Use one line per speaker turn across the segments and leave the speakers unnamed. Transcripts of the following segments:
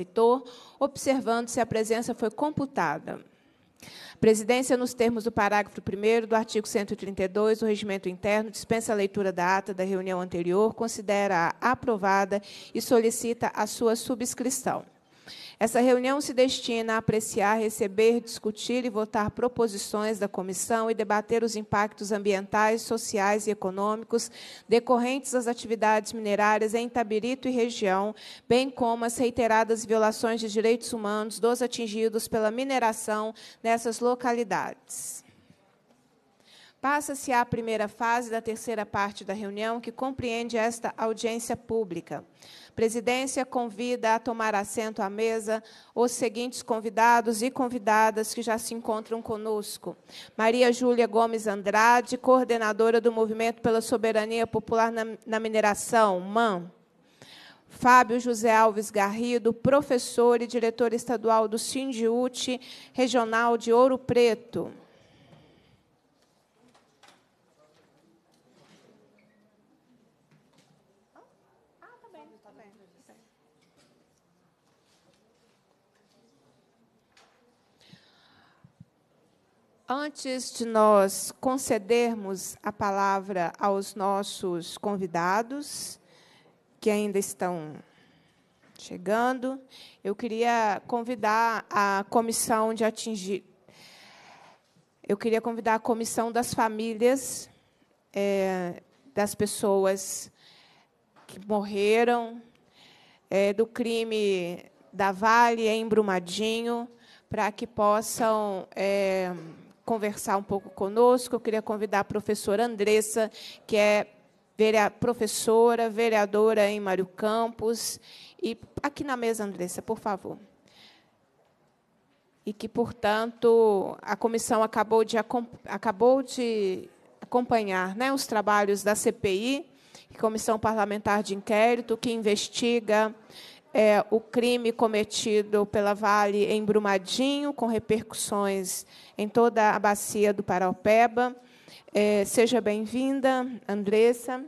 escritor, observando se a presença foi computada. Presidência, nos termos do parágrafo 1 do artigo 132 do Regimento Interno, dispensa a leitura da ata da reunião anterior, considera-a aprovada e solicita a sua subscrição. Essa reunião se destina a apreciar, receber, discutir e votar proposições da comissão e debater os impactos ambientais, sociais e econômicos decorrentes das atividades minerárias em Itabirito e região, bem como as reiteradas violações de direitos humanos dos atingidos pela mineração nessas localidades. Passa-se à primeira fase da terceira parte da reunião, que compreende esta audiência pública. Presidência convida a tomar assento à mesa os seguintes convidados e convidadas que já se encontram conosco: Maria Júlia Gomes Andrade, coordenadora do Movimento pela Soberania Popular na Mineração, MAM. Fábio José Alves Garrido, professor e diretor estadual do Sindiúte Regional de Ouro Preto. antes de nós concedermos a palavra aos nossos convidados, que ainda estão chegando, eu queria convidar a comissão de atingir. Eu queria convidar a comissão das famílias é, das pessoas que morreram é, do crime da Vale em Brumadinho, para que possam. É, conversar um pouco conosco. Eu queria convidar a professora Andressa, que é professora, vereadora em Mário Campos. E aqui na mesa, Andressa, por favor. E que, portanto, a comissão acabou de, acabou de acompanhar né, os trabalhos da CPI, é Comissão Parlamentar de Inquérito, que investiga é, o crime cometido pela Vale em Brumadinho, com repercussões em toda a bacia do Paraupeba. É, seja bem-vinda, Andressa.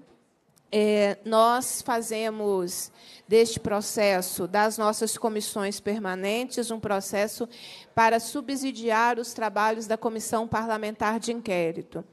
É, nós fazemos deste processo, das nossas comissões permanentes, um processo para subsidiar os trabalhos da Comissão Parlamentar de Inquérito.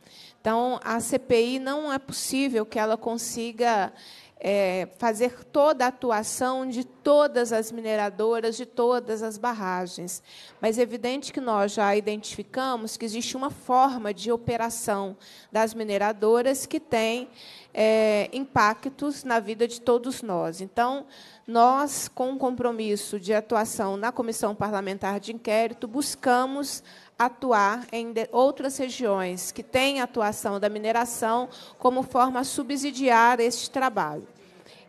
Então, a CPI não é possível que ela consiga é, fazer toda a atuação de todas as mineradoras, de todas as barragens. Mas é evidente que nós já identificamos que existe uma forma de operação das mineradoras que tem é, impactos na vida de todos nós. Então, nós, com o compromisso de atuação na Comissão Parlamentar de Inquérito, buscamos atuar em outras regiões que têm atuação da mineração como forma a subsidiar este trabalho.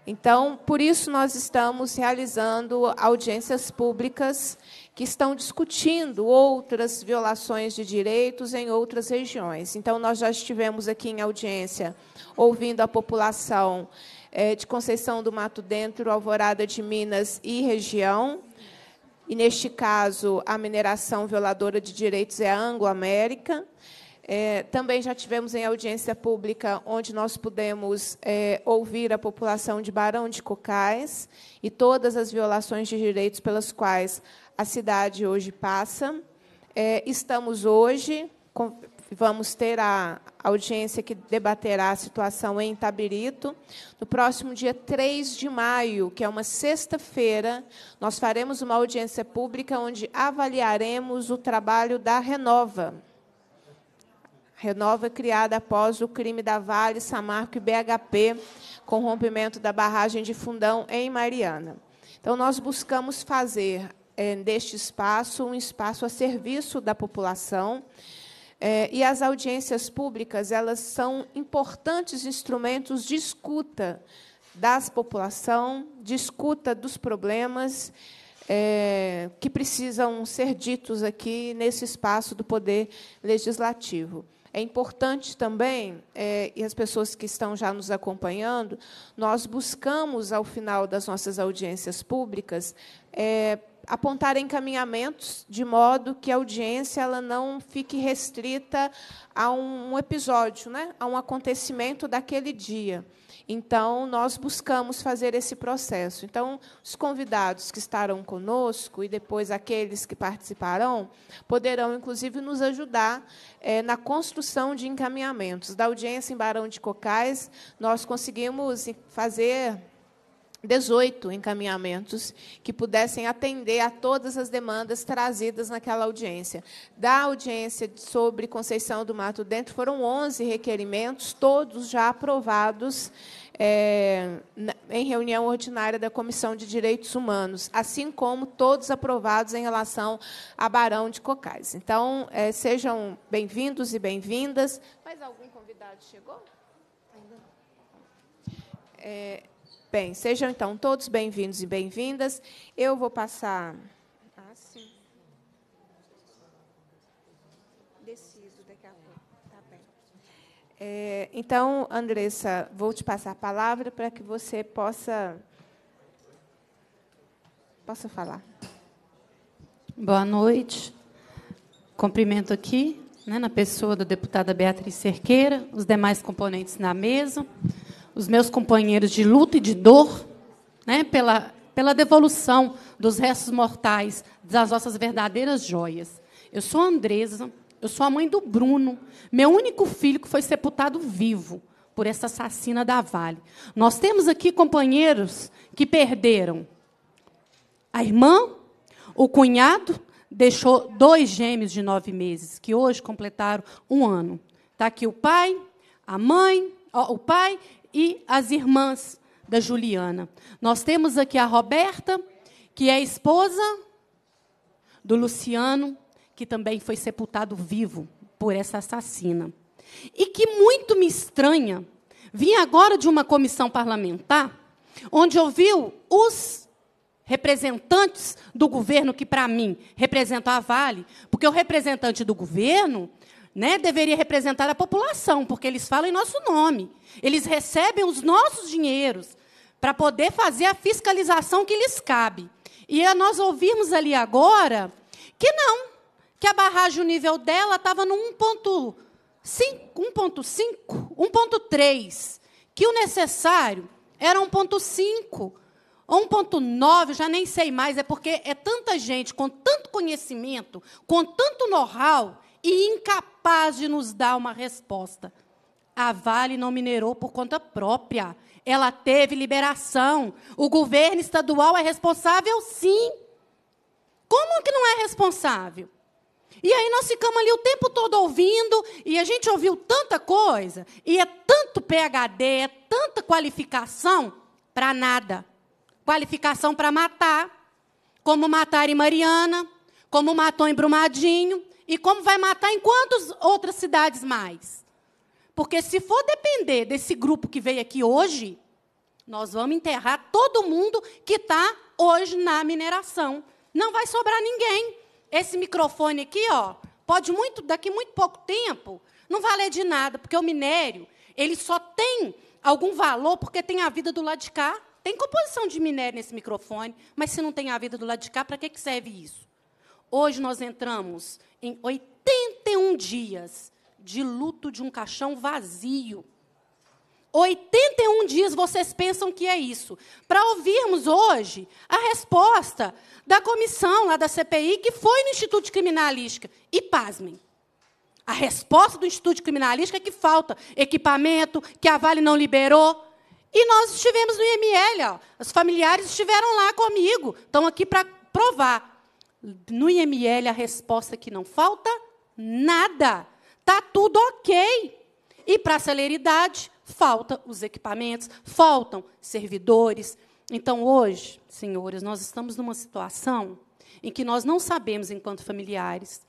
Então, por isso nós estamos realizando audiências públicas que estão discutindo outras violações de direitos em outras regiões. Então, nós já estivemos aqui em audiência ouvindo a população eh, de Conceição do Mato Dentro, Alvorada de Minas e região, e neste caso a mineração violadora de direitos é a Anglo-América. É, também já tivemos em audiência pública, onde nós pudemos é, ouvir a população de Barão de Cocais e todas as violações de direitos pelas quais a cidade hoje passa. É, estamos hoje, com, vamos ter a, audiência que debaterá a situação em Tabirito. No próximo dia 3 de maio, que é uma sexta-feira, nós faremos uma audiência pública onde avaliaremos o trabalho da Renova. Renova criada após o crime da Vale, Samarco e BHP, com rompimento da barragem de Fundão em Mariana. Então, nós buscamos fazer é, deste espaço um espaço a serviço da população é, e as audiências públicas elas são importantes instrumentos de escuta das população, de escuta dos problemas é, que precisam ser ditos aqui nesse espaço do poder legislativo. É importante também, é, e as pessoas que estão já nos acompanhando, nós buscamos, ao final das nossas audiências públicas, é, apontar encaminhamentos de modo que a audiência ela não fique restrita a um episódio, né? a um acontecimento daquele dia. Então, nós buscamos fazer esse processo. Então, os convidados que estarão conosco e depois aqueles que participarão poderão, inclusive, nos ajudar é, na construção de encaminhamentos. Da audiência em Barão de Cocais, nós conseguimos fazer 18 encaminhamentos que pudessem atender a todas as demandas trazidas naquela audiência. Da audiência sobre Conceição do Mato Dentro, foram 11 requerimentos, todos já aprovados é, em reunião ordinária da Comissão de Direitos Humanos, assim como todos aprovados em relação a Barão de Cocais. Então, é, sejam bem-vindos e bem-vindas. Mais algum convidado chegou? Ainda não. Eh, Bem, sejam então todos bem-vindos e bem-vindas. Eu vou passar. Ah, sim. daqui a pouco. Tá bem. É, então, Andressa, vou te passar a palavra para que você possa. Possa falar.
Boa noite. Cumprimento aqui, né, na pessoa da deputada Beatriz Cerqueira, os demais componentes na mesa os meus companheiros de luta e de dor, né, pela, pela devolução dos restos mortais das nossas verdadeiras joias. Eu sou a Andresa, eu sou a mãe do Bruno, meu único filho que foi sepultado vivo por essa assassina da Vale. Nós temos aqui companheiros que perderam a irmã, o cunhado, deixou dois gêmeos de nove meses, que hoje completaram um ano. Está aqui o pai, a mãe, o pai e as irmãs da Juliana. Nós temos aqui a Roberta, que é esposa do Luciano, que também foi sepultado vivo por essa assassina. E que muito me estranha, vim agora de uma comissão parlamentar, onde ouviu os representantes do governo que para mim representam a Vale, porque o representante do governo né, deveria representar a população, porque eles falam em nosso nome. Eles recebem os nossos dinheiros para poder fazer a fiscalização que lhes cabe. E é nós ouvirmos ali agora que não, que a barragem, o nível dela estava no 1,5, 1,5, 1,3, que o necessário era 1,5. 1.9, já nem sei mais, é porque é tanta gente com tanto conhecimento, com tanto know-how e incapaz capaz de nos dar uma resposta. A Vale não minerou por conta própria. Ela teve liberação. O governo estadual é responsável, sim. Como que não é responsável? E aí nós ficamos ali o tempo todo ouvindo, e a gente ouviu tanta coisa, e é tanto PHD, é tanta qualificação para nada. Qualificação para matar, como mataram em Mariana, como matou em Brumadinho, e como vai matar em quantas outras cidades mais? Porque se for depender desse grupo que veio aqui hoje, nós vamos enterrar todo mundo que está hoje na mineração. Não vai sobrar ninguém. Esse microfone aqui, ó, pode muito, daqui muito pouco tempo, não valer de nada, porque o minério, ele só tem algum valor porque tem a vida do lado de cá. Tem composição de minério nesse microfone, mas se não tem a vida do lado de cá, para que, que serve isso? Hoje nós entramos em 81 dias de luto de um caixão vazio. 81 dias vocês pensam que é isso. Para ouvirmos hoje a resposta da comissão lá da CPI, que foi no Instituto de Criminalística. E pasmem. A resposta do Instituto de Criminalística é que falta equipamento, que a Vale não liberou. E nós estivemos no IML, ó. os familiares estiveram lá comigo, estão aqui para provar. No IML, a resposta que não falta? Nada. Está tudo ok. E para a celeridade, falta os equipamentos, faltam servidores. Então, hoje, senhores, nós estamos numa situação em que nós não sabemos, enquanto familiares,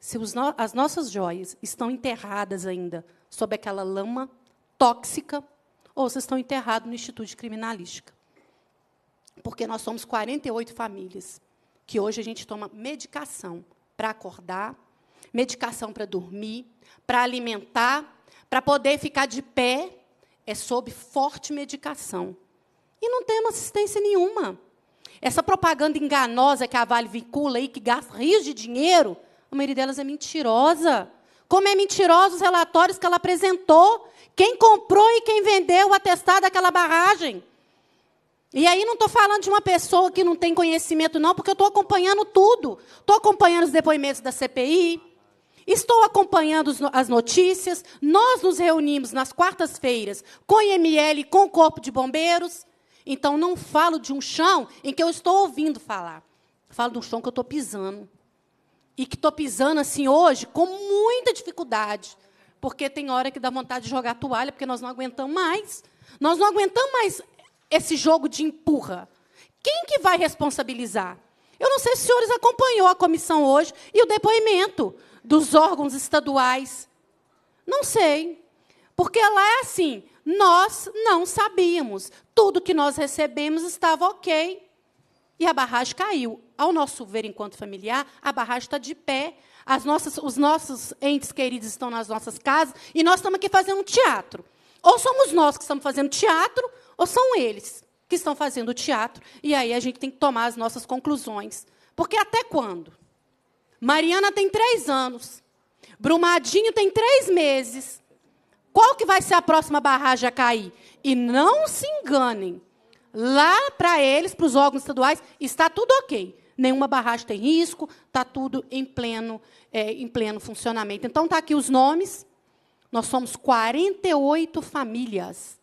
se no as nossas joias estão enterradas ainda sob aquela lama tóxica ou se estão enterrados no Instituto de Criminalística. Porque nós somos 48 famílias que hoje a gente toma medicação para acordar, medicação para dormir, para alimentar, para poder ficar de pé, é sob forte medicação. E não temos assistência nenhuma. Essa propaganda enganosa que a Vale vincula aí, que gasta rios de dinheiro, a maioria delas é mentirosa. Como é mentirosos os relatórios que ela apresentou. Quem comprou e quem vendeu o atestado daquela barragem. E aí não estou falando de uma pessoa que não tem conhecimento, não, porque eu estou acompanhando tudo. Estou acompanhando os depoimentos da CPI, estou acompanhando as notícias. Nós nos reunimos nas quartas-feiras com o IML, com o Corpo de Bombeiros. Então não falo de um chão em que eu estou ouvindo falar. Falo de um chão que eu estou pisando. E que estou pisando assim hoje com muita dificuldade. Porque tem hora que dá vontade de jogar toalha, porque nós não aguentamos mais. Nós não aguentamos mais esse jogo de empurra? Quem que vai responsabilizar? Eu não sei se os senhores acompanhou a comissão hoje e o depoimento dos órgãos estaduais. Não sei. Porque lá é assim, nós não sabíamos. Tudo que nós recebemos estava ok. E a barragem caiu. Ao nosso ver, enquanto familiar, a barragem está de pé. Nossas, os nossos entes queridos estão nas nossas casas e nós estamos aqui fazendo um teatro. Ou somos nós que estamos fazendo teatro, ou são eles que estão fazendo teatro? E aí a gente tem que tomar as nossas conclusões. Porque até quando? Mariana tem três anos. Brumadinho tem três meses. Qual que vai ser a próxima barragem a cair? E não se enganem. Lá para eles, para os órgãos estaduais, está tudo ok. Nenhuma barragem tem risco, está tudo em pleno, é, em pleno funcionamento. Então, está aqui os nomes. Nós somos 48 famílias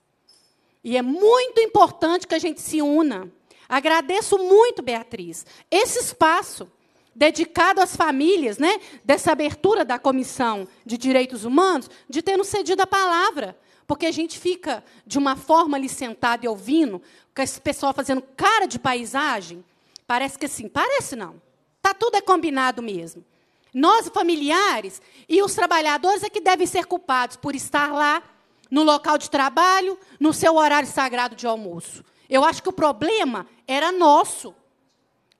e é muito importante que a gente se una. Agradeço muito, Beatriz, esse espaço dedicado às famílias, né, dessa abertura da Comissão de Direitos Humanos, de ter nos cedido a palavra. Porque a gente fica, de uma forma ali sentado e ouvindo, com esse pessoal fazendo cara de paisagem. Parece que assim, parece não. Tá tudo é combinado mesmo. Nós, familiares, e os trabalhadores é que devem ser culpados por estar lá no local de trabalho, no seu horário sagrado de almoço. Eu acho que o problema era nosso,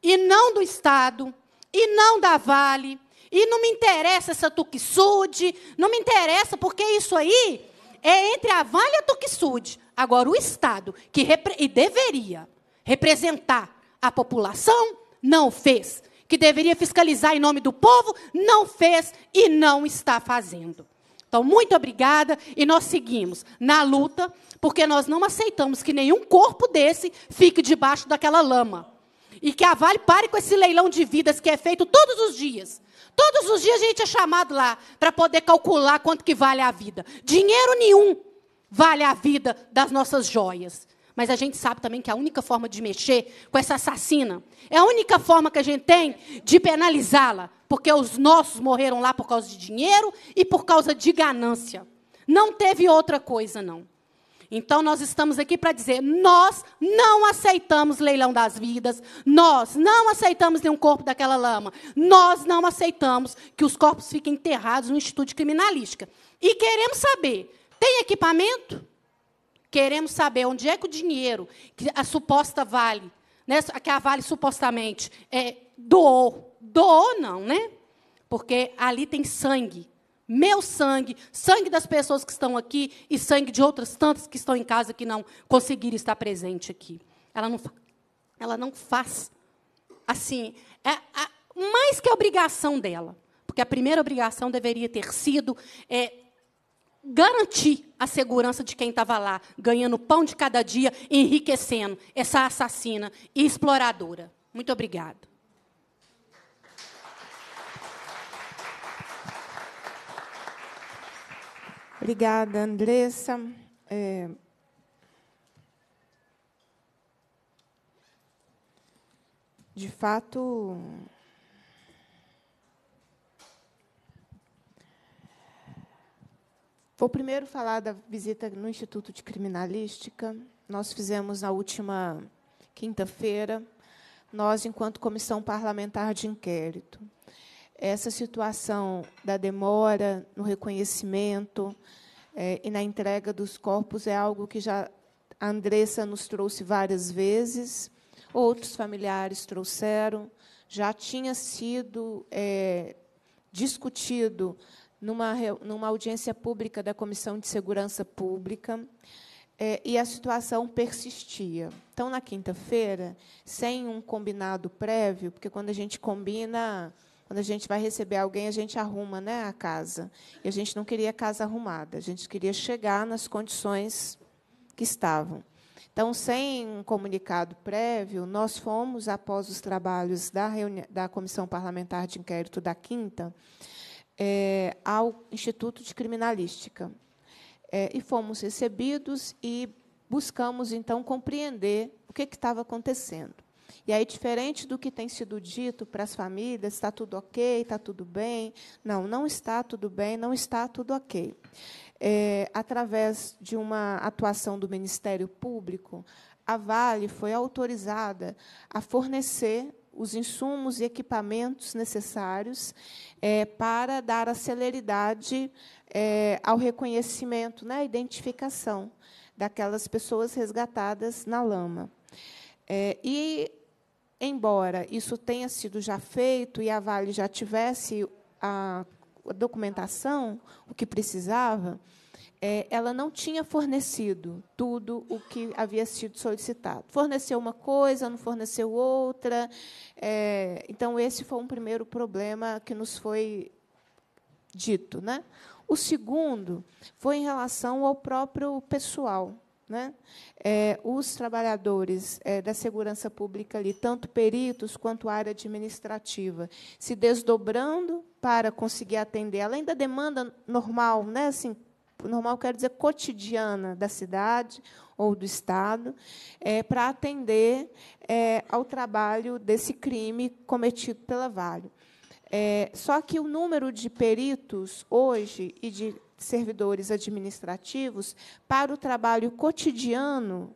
e não do Estado, e não da Vale, e não me interessa essa tuquisude, não me interessa, porque isso aí é entre a Vale e a tuquisude. Agora, o Estado, que repre e deveria representar a população, não fez. Que deveria fiscalizar em nome do povo, não fez e não está fazendo. Então, muito obrigada e nós seguimos na luta, porque nós não aceitamos que nenhum corpo desse fique debaixo daquela lama. E que a Vale pare com esse leilão de vidas que é feito todos os dias. Todos os dias a gente é chamado lá para poder calcular quanto que vale a vida. Dinheiro nenhum vale a vida das nossas joias. Mas a gente sabe também que a única forma de mexer com essa assassina é a única forma que a gente tem de penalizá-la porque os nossos morreram lá por causa de dinheiro e por causa de ganância. Não teve outra coisa, não. Então, nós estamos aqui para dizer: nós não aceitamos leilão das vidas, nós não aceitamos nenhum corpo daquela lama, nós não aceitamos que os corpos fiquem enterrados no Instituto de Criminalística. E queremos saber: tem equipamento? Queremos saber onde é que o dinheiro que a suposta Vale, né, que a Vale supostamente é, doou, doou, não, né? Porque ali tem sangue. Meu sangue, sangue das pessoas que estão aqui e sangue de outras tantas que estão em casa que não conseguiram estar presente aqui. Ela não, ela não faz. Assim, é, mais que a obrigação dela. Porque a primeira obrigação deveria ter sido é, garantir a segurança de quem estava lá, ganhando pão de cada dia, enriquecendo essa assassina e exploradora. Muito obrigada.
Obrigada, Andressa. É... De fato, vou primeiro falar da visita no Instituto de Criminalística. Nós fizemos na última quinta-feira, nós, enquanto comissão parlamentar de inquérito essa situação da demora no reconhecimento é, e na entrega dos corpos é algo que já a Andressa nos trouxe várias vezes, outros familiares trouxeram, já tinha sido é, discutido numa, numa audiência pública da Comissão de Segurança Pública. É, e a situação persistia. Então, na quinta-feira, sem um combinado prévio, porque quando a gente combina quando a gente vai receber alguém, a gente arruma né, a casa. E a gente não queria casa arrumada, a gente queria chegar nas condições que estavam. Então, sem um comunicado prévio, nós fomos, após os trabalhos da, da Comissão Parlamentar de Inquérito da Quinta, é, ao Instituto de Criminalística. É, e fomos recebidos e buscamos, então, compreender o que, que estava acontecendo. E aí, diferente do que tem sido dito para as famílias, está tudo ok, está tudo bem. Não, não está tudo bem, não está tudo ok. É, através de uma atuação do Ministério Público, a Vale foi autorizada a fornecer os insumos e equipamentos necessários é, para dar a celeridade é, ao reconhecimento, né, à identificação daquelas pessoas resgatadas na lama. É, e, embora isso tenha sido já feito e a Vale já tivesse a documentação, o que precisava, é, ela não tinha fornecido tudo o que havia sido solicitado. Forneceu uma coisa, não forneceu outra. É, então, esse foi um primeiro problema que nos foi dito. Né? O segundo foi em relação ao próprio pessoal. Né? É, os trabalhadores é, da segurança pública ali, tanto peritos quanto área administrativa, se desdobrando para conseguir atender, além da demanda normal, né? assim, normal quer dizer cotidiana da cidade ou do Estado, é, para atender é, ao trabalho desse crime cometido pela Vale. É, só que o número de peritos hoje e de servidores administrativos para o trabalho cotidiano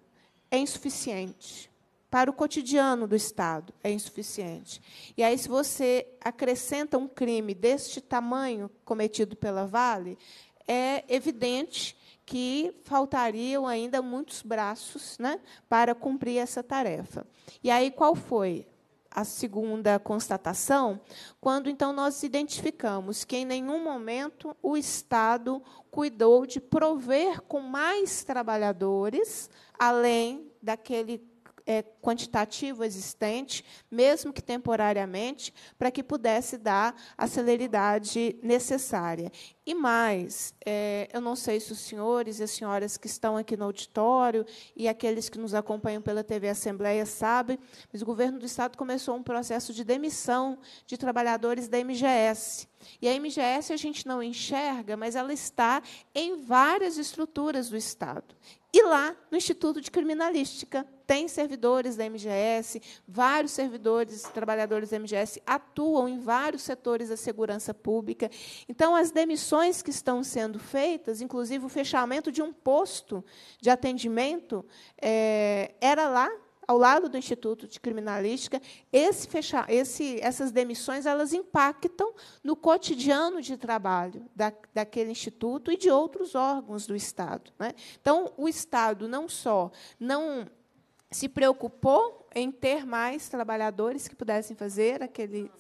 é insuficiente. Para o cotidiano do Estado é insuficiente. E aí, se você acrescenta um crime deste tamanho cometido pela Vale, é evidente que faltariam ainda muitos braços né, para cumprir essa tarefa. E aí, qual foi a segunda constatação, quando então nós identificamos que em nenhum momento o Estado cuidou de prover com mais trabalhadores, além daquele é, quantitativo existente, mesmo que temporariamente, para que pudesse dar a celeridade necessária. E mais, é, eu não sei se os senhores e as senhoras que estão aqui no auditório e aqueles que nos acompanham pela TV Assembleia sabem, mas o governo do Estado começou um processo de demissão de trabalhadores da MGS. E a MGS a gente não enxerga, mas ela está em várias estruturas do Estado. E lá, no Instituto de Criminalística, tem servidores da MGS, vários servidores, trabalhadores da MGS atuam em vários setores da segurança pública. Então, as demissões que estão sendo feitas, inclusive o fechamento de um posto de atendimento, é, era lá ao lado do Instituto de Criminalística, esse esse, essas demissões elas impactam no cotidiano de trabalho da, daquele instituto e de outros órgãos do Estado. Né? Então, o Estado não só não se preocupou em ter mais trabalhadores que pudessem fazer aquele,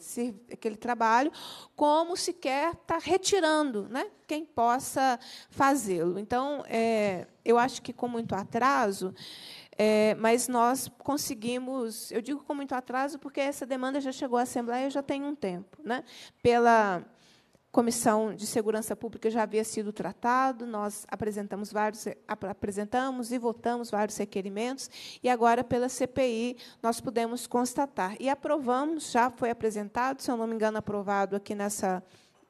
aquele trabalho, como sequer está retirando né, quem possa fazê-lo. Então, é, eu acho que, com muito atraso, é, mas nós conseguimos, eu digo com muito atraso, porque essa demanda já chegou à Assembleia já tem um tempo. Né? Pela Comissão de Segurança Pública já havia sido tratado, nós apresentamos vários apresentamos e votamos vários requerimentos e agora pela CPI nós pudemos constatar e aprovamos, já foi apresentado, se eu não me engano, aprovado aqui nessa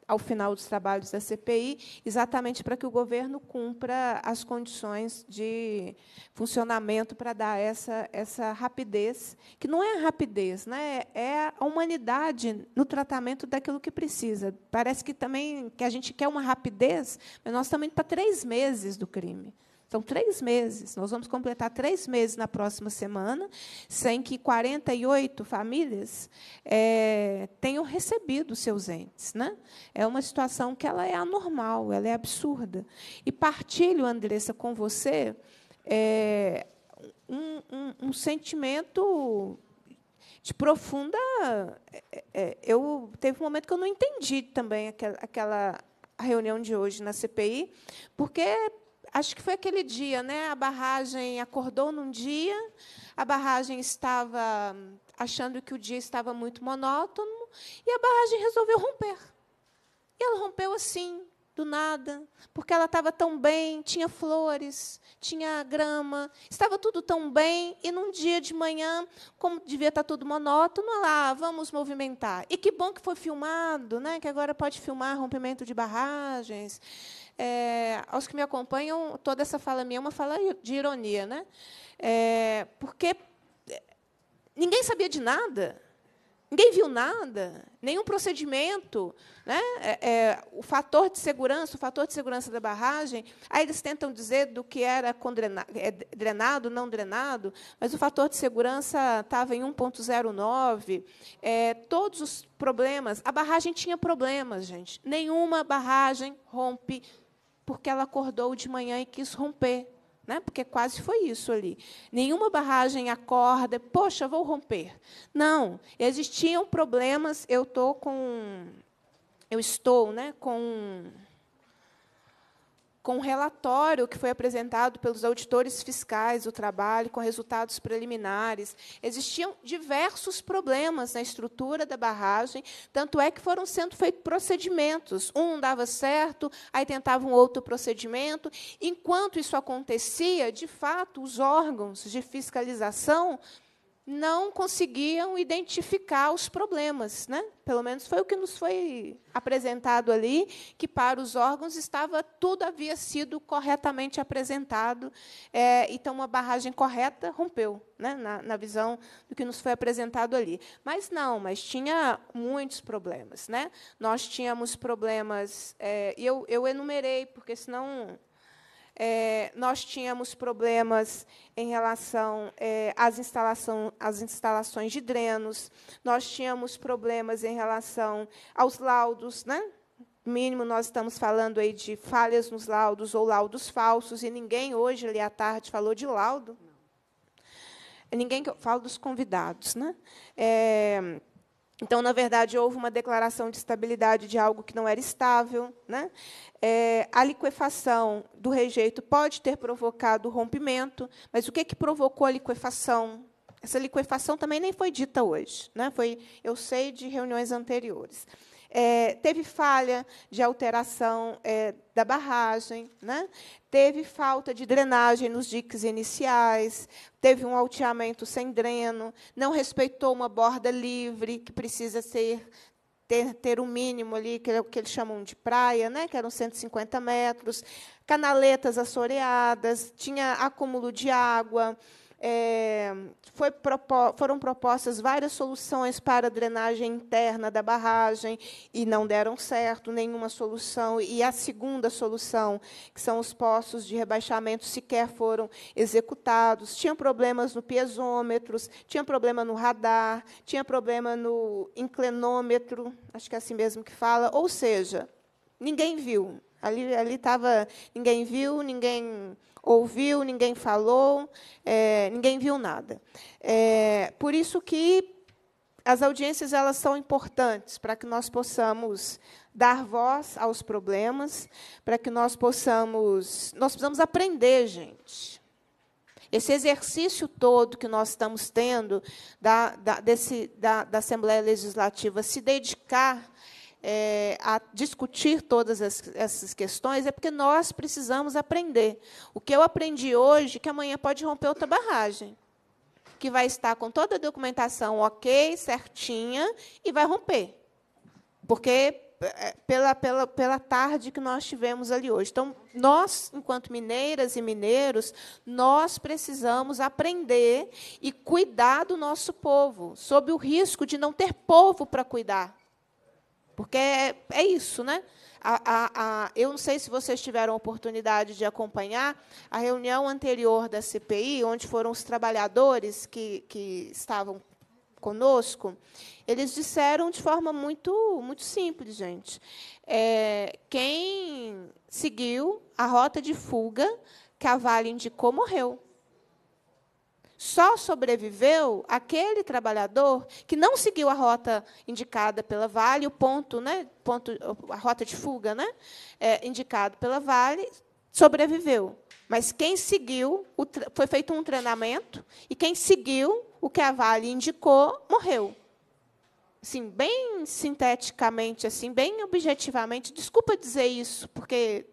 ao final dos trabalhos da CPI, exatamente para que o governo cumpra as condições de funcionamento para dar essa, essa rapidez, que não é a rapidez, né? é a humanidade no tratamento daquilo que precisa. Parece que também que a gente quer uma rapidez, mas nós também para três meses do crime são então, três meses. Nós vamos completar três meses na próxima semana, sem que 48 famílias é, tenham recebido seus entes. Né? É uma situação que ela é anormal, ela é absurda. E partilho, Andressa, com você é, um, um, um sentimento de profunda. Eh, eu teve um momento que eu não entendi também aquela, aquela reunião de hoje na CPI, porque acho que foi aquele dia, né? A barragem acordou num dia, a barragem estava achando que o dia estava muito monótono e a barragem resolveu romper. E ela rompeu assim, do nada, porque ela estava tão bem, tinha flores, tinha grama, estava tudo tão bem, e num dia de manhã, como devia estar tá tudo monótono, lá, ah, vamos movimentar. E que bom que foi filmado, né? que agora pode filmar rompimento de barragens, é, aos que me acompanham, toda essa fala minha é uma fala de ironia, né? É, porque é, ninguém sabia de nada, ninguém viu nada, nenhum procedimento, né? É, é, o fator de segurança, o fator de segurança da barragem, aí eles tentam dizer do que era é, drenado, não drenado, mas o fator de segurança estava em 1.09. todos os problemas, a barragem tinha problemas, gente. Nenhuma barragem rompe porque ela acordou de manhã e quis romper, né? porque quase foi isso ali. Nenhuma barragem acorda, poxa, vou romper. Não, existiam problemas, eu estou com. Eu estou né, com com o relatório que foi apresentado pelos auditores fiscais do trabalho, com resultados preliminares. Existiam diversos problemas na estrutura da barragem, tanto é que foram sendo feitos procedimentos. Um dava certo, aí tentava um outro procedimento. Enquanto isso acontecia, de fato, os órgãos de fiscalização não conseguiam identificar os problemas, né? Pelo menos foi o que nos foi apresentado ali, que para os órgãos estava tudo havia sido corretamente apresentado, é, então uma barragem correta rompeu, né? Na, na, visão do que nos foi apresentado ali. Mas não, mas tinha muitos problemas, né? Nós tínhamos problemas, é, eu, eu enumerei porque senão é, nós tínhamos problemas em relação é, às, instalação, às instalações de drenos, nós tínhamos problemas em relação aos laudos, né? mínimo nós estamos falando aí de falhas nos laudos ou laudos falsos, e ninguém hoje, ali à tarde, falou de laudo. Ninguém falo dos convidados, né? É, então, na verdade, houve uma declaração de estabilidade de algo que não era estável. Né? É, a liquefação do rejeito pode ter provocado o rompimento, mas o que, é que provocou a liquefação? Essa liquefação também nem foi dita hoje. Né? Foi, eu sei de reuniões anteriores. É, teve falha de alteração é, da barragem, né? teve falta de drenagem nos diques iniciais, teve um alteamento sem dreno, não respeitou uma borda livre, que precisa ser ter, ter um mínimo ali, que é o que eles chamam de praia, né? que eram 150 metros, canaletas assoreadas, tinha acúmulo de água, é, foi, foram propostas várias soluções para a drenagem interna da barragem e não deram certo nenhuma solução. E a segunda solução, que são os poços de rebaixamento, sequer foram executados. Tinha problemas no piezômetros, tinha problema no radar, tinha problema no inclinômetro, acho que é assim mesmo que fala. Ou seja, ninguém viu. Ali estava. Ali ninguém viu, ninguém ouviu, ninguém falou, é, ninguém viu nada. É, por isso que as audiências elas são importantes para que nós possamos dar voz aos problemas, para que nós possamos, nós precisamos aprender, gente. Esse exercício todo que nós estamos tendo da, da, desse, da, da Assembleia Legislativa, se dedicar é, a discutir todas essas questões é porque nós precisamos aprender. O que eu aprendi hoje, que amanhã pode romper outra barragem, que vai estar com toda a documentação ok, certinha, e vai romper. Porque é, pela, pela, pela tarde que nós tivemos ali hoje. Então, nós, enquanto mineiras e mineiros, nós precisamos aprender e cuidar do nosso povo, sob o risco de não ter povo para cuidar. Porque é, é isso, né? A, a, a, eu não sei se vocês tiveram oportunidade de acompanhar a reunião anterior da CPI, onde foram os trabalhadores que, que estavam conosco, eles disseram de forma muito, muito simples, gente. É, quem seguiu a rota de fuga que a Vale indicou morreu. Só sobreviveu aquele trabalhador que não seguiu a rota indicada pela Vale, o ponto, né, ponto a rota de fuga né, é, indicado pela Vale, sobreviveu. Mas quem seguiu, foi feito um treinamento, e quem seguiu o que a Vale indicou, morreu. Assim, bem sinteticamente, assim, bem objetivamente, desculpa dizer isso, porque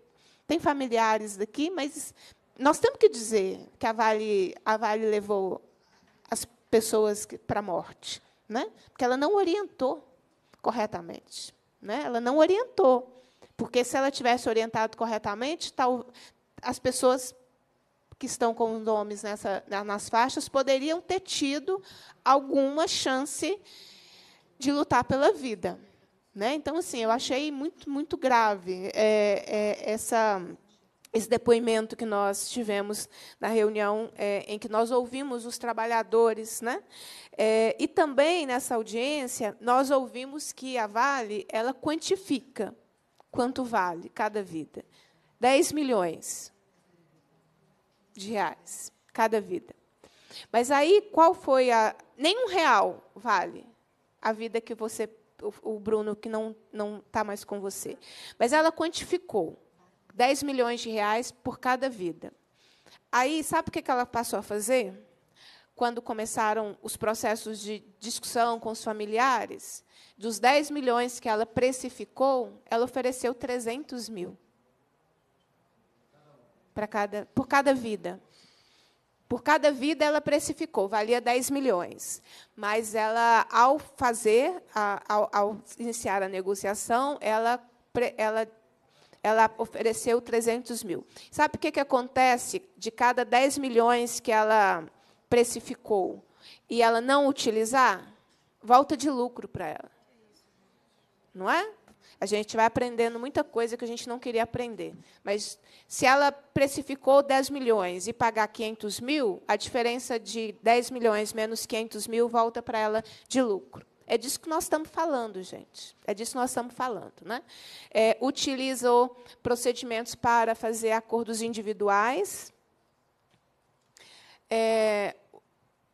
tem familiares daqui, mas nós temos que dizer que a Vale, a vale levou as pessoas para a morte, né? porque ela não orientou corretamente. Né? Ela não orientou. Porque se ela tivesse orientado corretamente, tal, as pessoas que estão com os nomes nessa, nas faixas poderiam ter tido alguma chance de lutar pela vida. Né? Então, assim, eu achei muito, muito grave é, é, essa esse depoimento que nós tivemos na reunião é, em que nós ouvimos os trabalhadores, né? É, e também nessa audiência nós ouvimos que a Vale ela quantifica quanto vale cada vida, 10 milhões de reais cada vida. Mas aí qual foi a Nem um real vale a vida que você o, o Bruno que não não está mais com você, mas ela quantificou 10 milhões de reais por cada vida. Aí, sabe o que ela passou a fazer? Quando começaram os processos de discussão com os familiares, dos 10 milhões que ela precificou, ela ofereceu 300 mil para cada, por cada vida. Por cada vida ela precificou, valia 10 milhões. Mas ela, ao fazer, ao, ao iniciar a negociação, ela, ela ela ofereceu 300 mil. Sabe o que, que acontece de cada 10 milhões que ela precificou e ela não utilizar? Volta de lucro para ela. Não é? A gente vai aprendendo muita coisa que a gente não queria aprender. Mas se ela precificou 10 milhões e pagar 500 mil, a diferença de 10 milhões menos 500 mil volta para ela de lucro. É disso que nós estamos falando, gente. É disso que nós estamos falando. Né? É, utilizou procedimentos para fazer acordos individuais. É,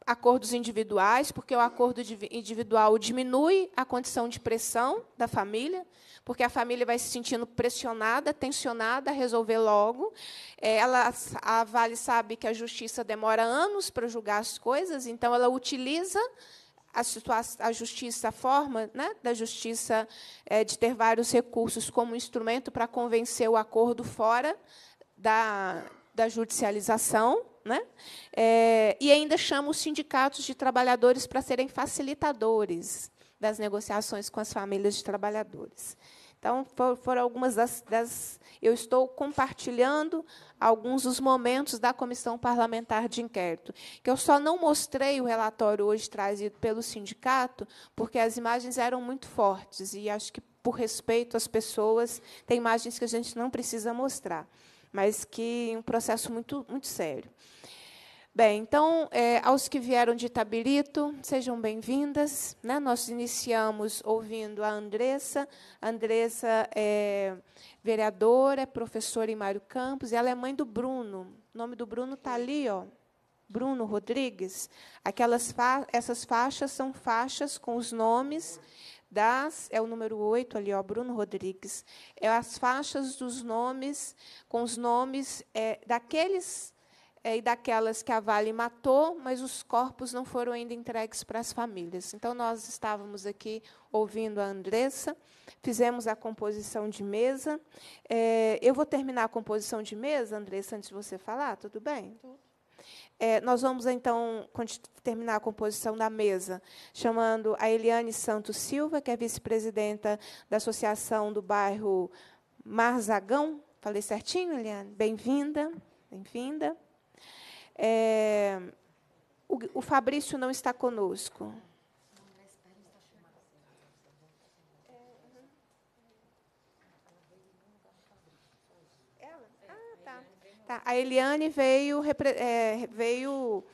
acordos individuais, porque o acordo individual diminui a condição de pressão da família, porque a família vai se sentindo pressionada, tensionada a resolver logo. É, ela, a Vale sabe que a justiça demora anos para julgar as coisas, então ela utiliza a, situação, a justiça, a forma né, da justiça é, de ter vários recursos como instrumento para convencer o acordo fora da, da judicialização. Né? É, e ainda chama os sindicatos de trabalhadores para serem facilitadores das negociações com as famílias de trabalhadores. Então, foram algumas das, das, Eu estou compartilhando alguns dos momentos da comissão parlamentar de inquérito. Que eu só não mostrei o relatório hoje trazido pelo sindicato, porque as imagens eram muito fortes. E acho que, por respeito às pessoas, tem imagens que a gente não precisa mostrar, mas que é um processo muito, muito sério. Bem, então, é, aos que vieram de Tabirito, sejam bem-vindas. Né? Nós iniciamos ouvindo a Andressa. A Andressa é vereadora, é professora em Mário Campos, e ela é mãe do Bruno. O nome do Bruno está ali, ó. Bruno Rodrigues. Aquelas fa essas faixas são faixas com os nomes das, é o número 8 ali, ó, Bruno Rodrigues. É as faixas dos nomes, com os nomes é, daqueles é, e daquelas que a Vale matou, mas os corpos não foram ainda entregues para as famílias. Então, nós estávamos aqui ouvindo a Andressa, fizemos a composição de mesa. É, eu vou terminar a composição de mesa, Andressa, antes de você falar, tudo bem? Tudo. É, nós vamos, então, terminar a composição da mesa, chamando a Eliane Santos Silva, que é vice-presidenta da Associação do Bairro Marzagão. Falei certinho, Eliane? Bem-vinda. Bem-vinda. É, o, o Fabrício não está conosco. É, uhum. é ah, tá. Tá. A Eliane veio, é, veio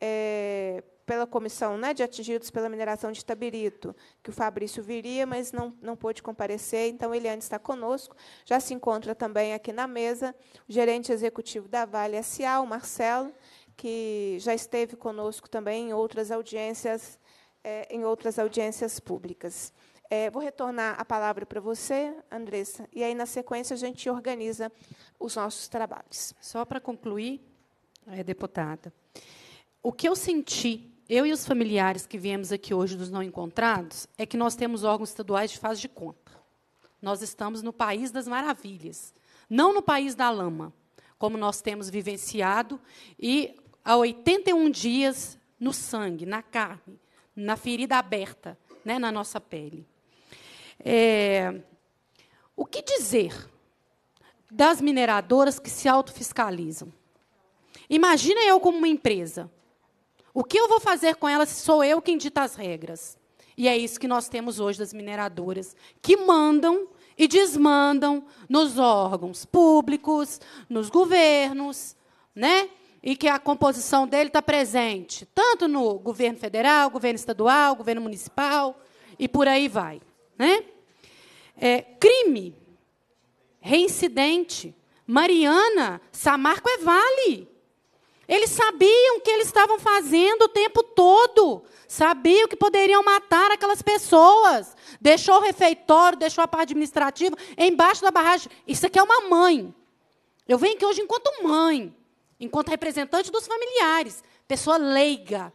é, pela comissão né, de atingidos pela mineração de Tabirito, que o Fabrício viria, mas não, não pôde comparecer, então ele ainda está conosco. Já se encontra também aqui na mesa o gerente executivo da Vale SA, o Marcelo, que já esteve conosco também em outras audiências, é, em outras audiências públicas. É, vou retornar a palavra para você, Andressa, e aí, na sequência, a gente organiza os nossos trabalhos. Só para concluir,
é, deputada,
o que eu senti eu e os familiares que viemos aqui hoje dos não encontrados, é que nós temos órgãos estaduais de fase de conta. Nós estamos no país das maravilhas, não no país da lama, como nós temos vivenciado, e há 81 dias no sangue, na carne, na ferida aberta, né, na nossa pele. É, o que dizer das mineradoras que se autofiscalizam? Imagina eu como uma empresa o que eu vou fazer com elas se sou eu quem dita as regras? E é isso que nós temos hoje das mineradoras, que mandam e desmandam nos órgãos públicos, nos governos, né? E que a composição dele está presente tanto no governo federal, governo estadual, governo municipal e por aí vai, né? É, crime reincidente. Mariana Samarco é vale. Eles sabiam o que eles estavam fazendo o tempo todo. Sabiam que poderiam matar aquelas pessoas. Deixou o refeitório, deixou a parte administrativa embaixo da barragem. Isso aqui é uma mãe. Eu venho aqui hoje enquanto mãe, enquanto representante dos familiares, pessoa leiga,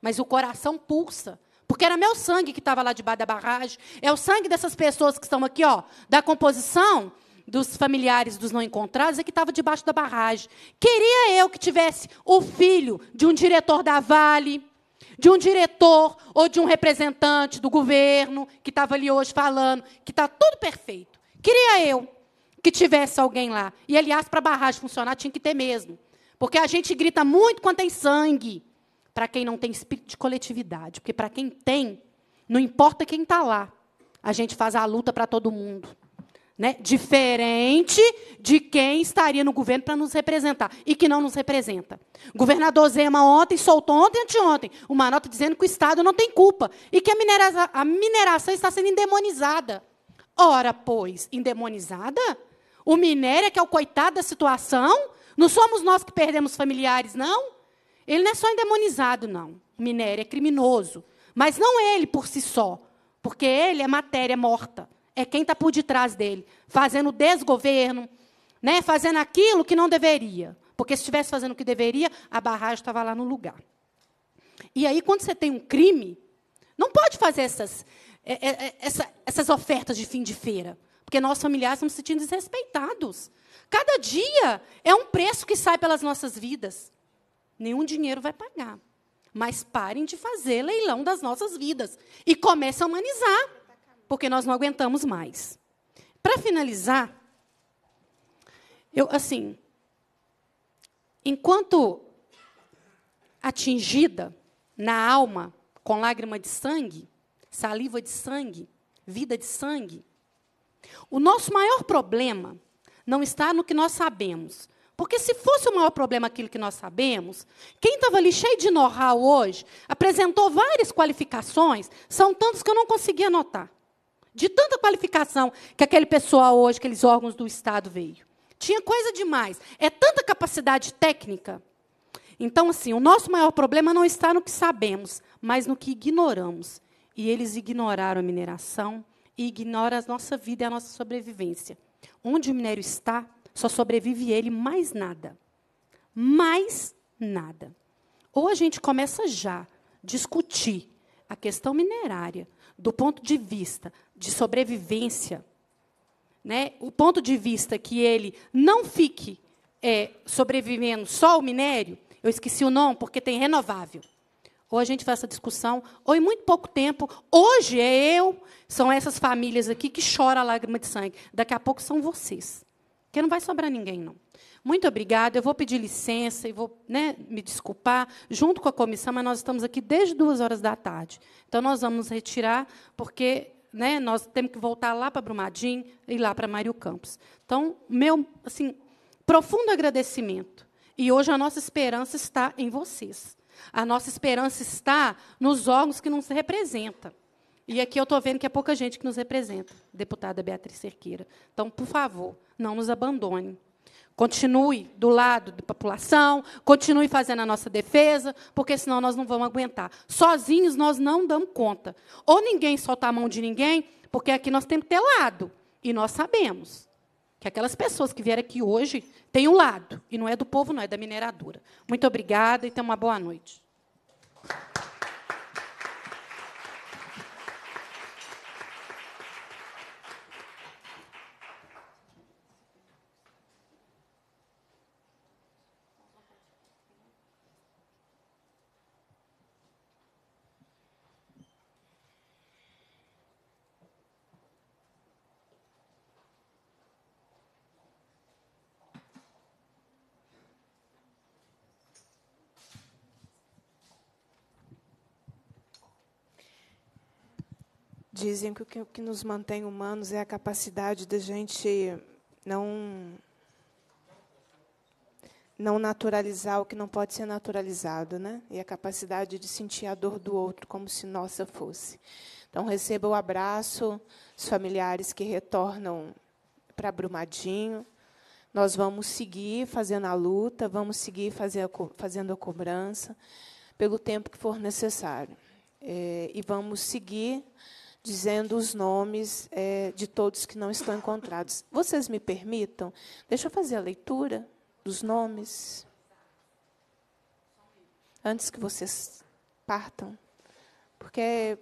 mas o coração pulsa. Porque era meu sangue que estava lá debaixo da barragem. É o sangue dessas pessoas que estão aqui, ó, da composição, dos familiares dos não encontrados é que estava debaixo da barragem. Queria eu que tivesse o filho de um diretor da Vale, de um diretor ou de um representante do governo que estava ali hoje falando, que está tudo perfeito. Queria eu que tivesse alguém lá. E, aliás, para a barragem funcionar, tinha que ter mesmo. Porque a gente grita muito quando tem sangue, para quem não tem espírito de coletividade. Porque para quem tem, não importa quem está lá, a gente faz a luta para todo mundo. Né? Diferente de quem estaria no governo para nos representar e que não nos representa. O governador Zema ontem soltou ontem anteontem uma nota dizendo que o Estado não tem culpa e que a mineração, a mineração está sendo endemonizada. Ora, pois, endemonizada? O minério é que é o coitado da situação? Não somos nós que perdemos familiares, não? Ele não é só endemonizado, não. O minério é criminoso. Mas não ele por si só, porque ele é matéria morta é quem está por detrás dele, fazendo desgoverno, né? fazendo aquilo que não deveria. Porque se estivesse fazendo o que deveria, a barragem estava lá no lugar. E aí, quando você tem um crime, não pode fazer essas, é, é, é, essa, essas ofertas de fim de feira. Porque nós, familiares, estamos se sentindo desrespeitados. Cada dia é um preço que sai pelas nossas vidas. Nenhum dinheiro vai pagar. Mas parem de fazer leilão das nossas vidas. E comece a humanizar porque nós não aguentamos mais. Para finalizar, eu assim, enquanto atingida na alma com lágrima de sangue, saliva de sangue, vida de sangue, o nosso maior problema não está no que nós sabemos. Porque se fosse o maior problema aquilo que nós sabemos, quem estava ali cheio de know-how hoje, apresentou várias qualificações, são tantos que eu não consegui anotar de tanta qualificação que aquele pessoal hoje, aqueles órgãos do Estado veio. Tinha coisa demais. É tanta capacidade técnica. Então, assim, o nosso maior problema não está no que sabemos, mas no que ignoramos. E eles ignoraram a mineração e ignoram a nossa vida e a nossa sobrevivência. Onde o minério está, só sobrevive ele mais nada. Mais nada. Ou a gente começa já discutir a questão minerária, do ponto de vista de sobrevivência, né, o ponto de vista que ele não fique é, sobrevivendo só o minério, eu esqueci o nome porque tem renovável. Ou a gente faz essa discussão, ou em muito pouco tempo, hoje é eu, são essas famílias aqui que choram a lágrima de sangue, daqui a pouco são vocês. Porque não vai sobrar ninguém, não. Muito obrigada. Eu vou pedir licença e vou né, me desculpar junto com a comissão, mas nós estamos aqui desde duas horas da tarde. Então nós vamos retirar, porque né, nós temos que voltar lá para Brumadinho e lá para Mário Campos. Então, meu assim, profundo agradecimento. E hoje a nossa esperança está em vocês. A nossa esperança está nos órgãos que nos representam. E aqui eu estou vendo que é pouca gente que nos representa, deputada Beatriz Cerqueira. Então, por favor, não nos abandone. Continue do lado da população, continue fazendo a nossa defesa, porque senão nós não vamos aguentar. Sozinhos nós não damos conta. Ou ninguém solta a mão de ninguém, porque aqui nós temos que ter lado. E nós sabemos que aquelas pessoas que vieram aqui hoje têm um lado, e não é do povo, não, é da mineradora. Muito obrigada e tenha uma boa noite.
dizem que o que, nos mantém humanos é a capacidade da gente não não naturalizar o que não pode ser naturalizado, né? E a capacidade de sentir a dor do outro como se nossa fosse. Então receba o abraço dos familiares que retornam para Brumadinho. Nós vamos seguir fazendo a luta, vamos seguir fazer fazendo a cobrança pelo tempo que for necessário. É, e vamos seguir dizendo os nomes é, de todos que não estão encontrados. Vocês me permitam? Deixa eu fazer a leitura dos nomes. Antes que vocês partam. Porque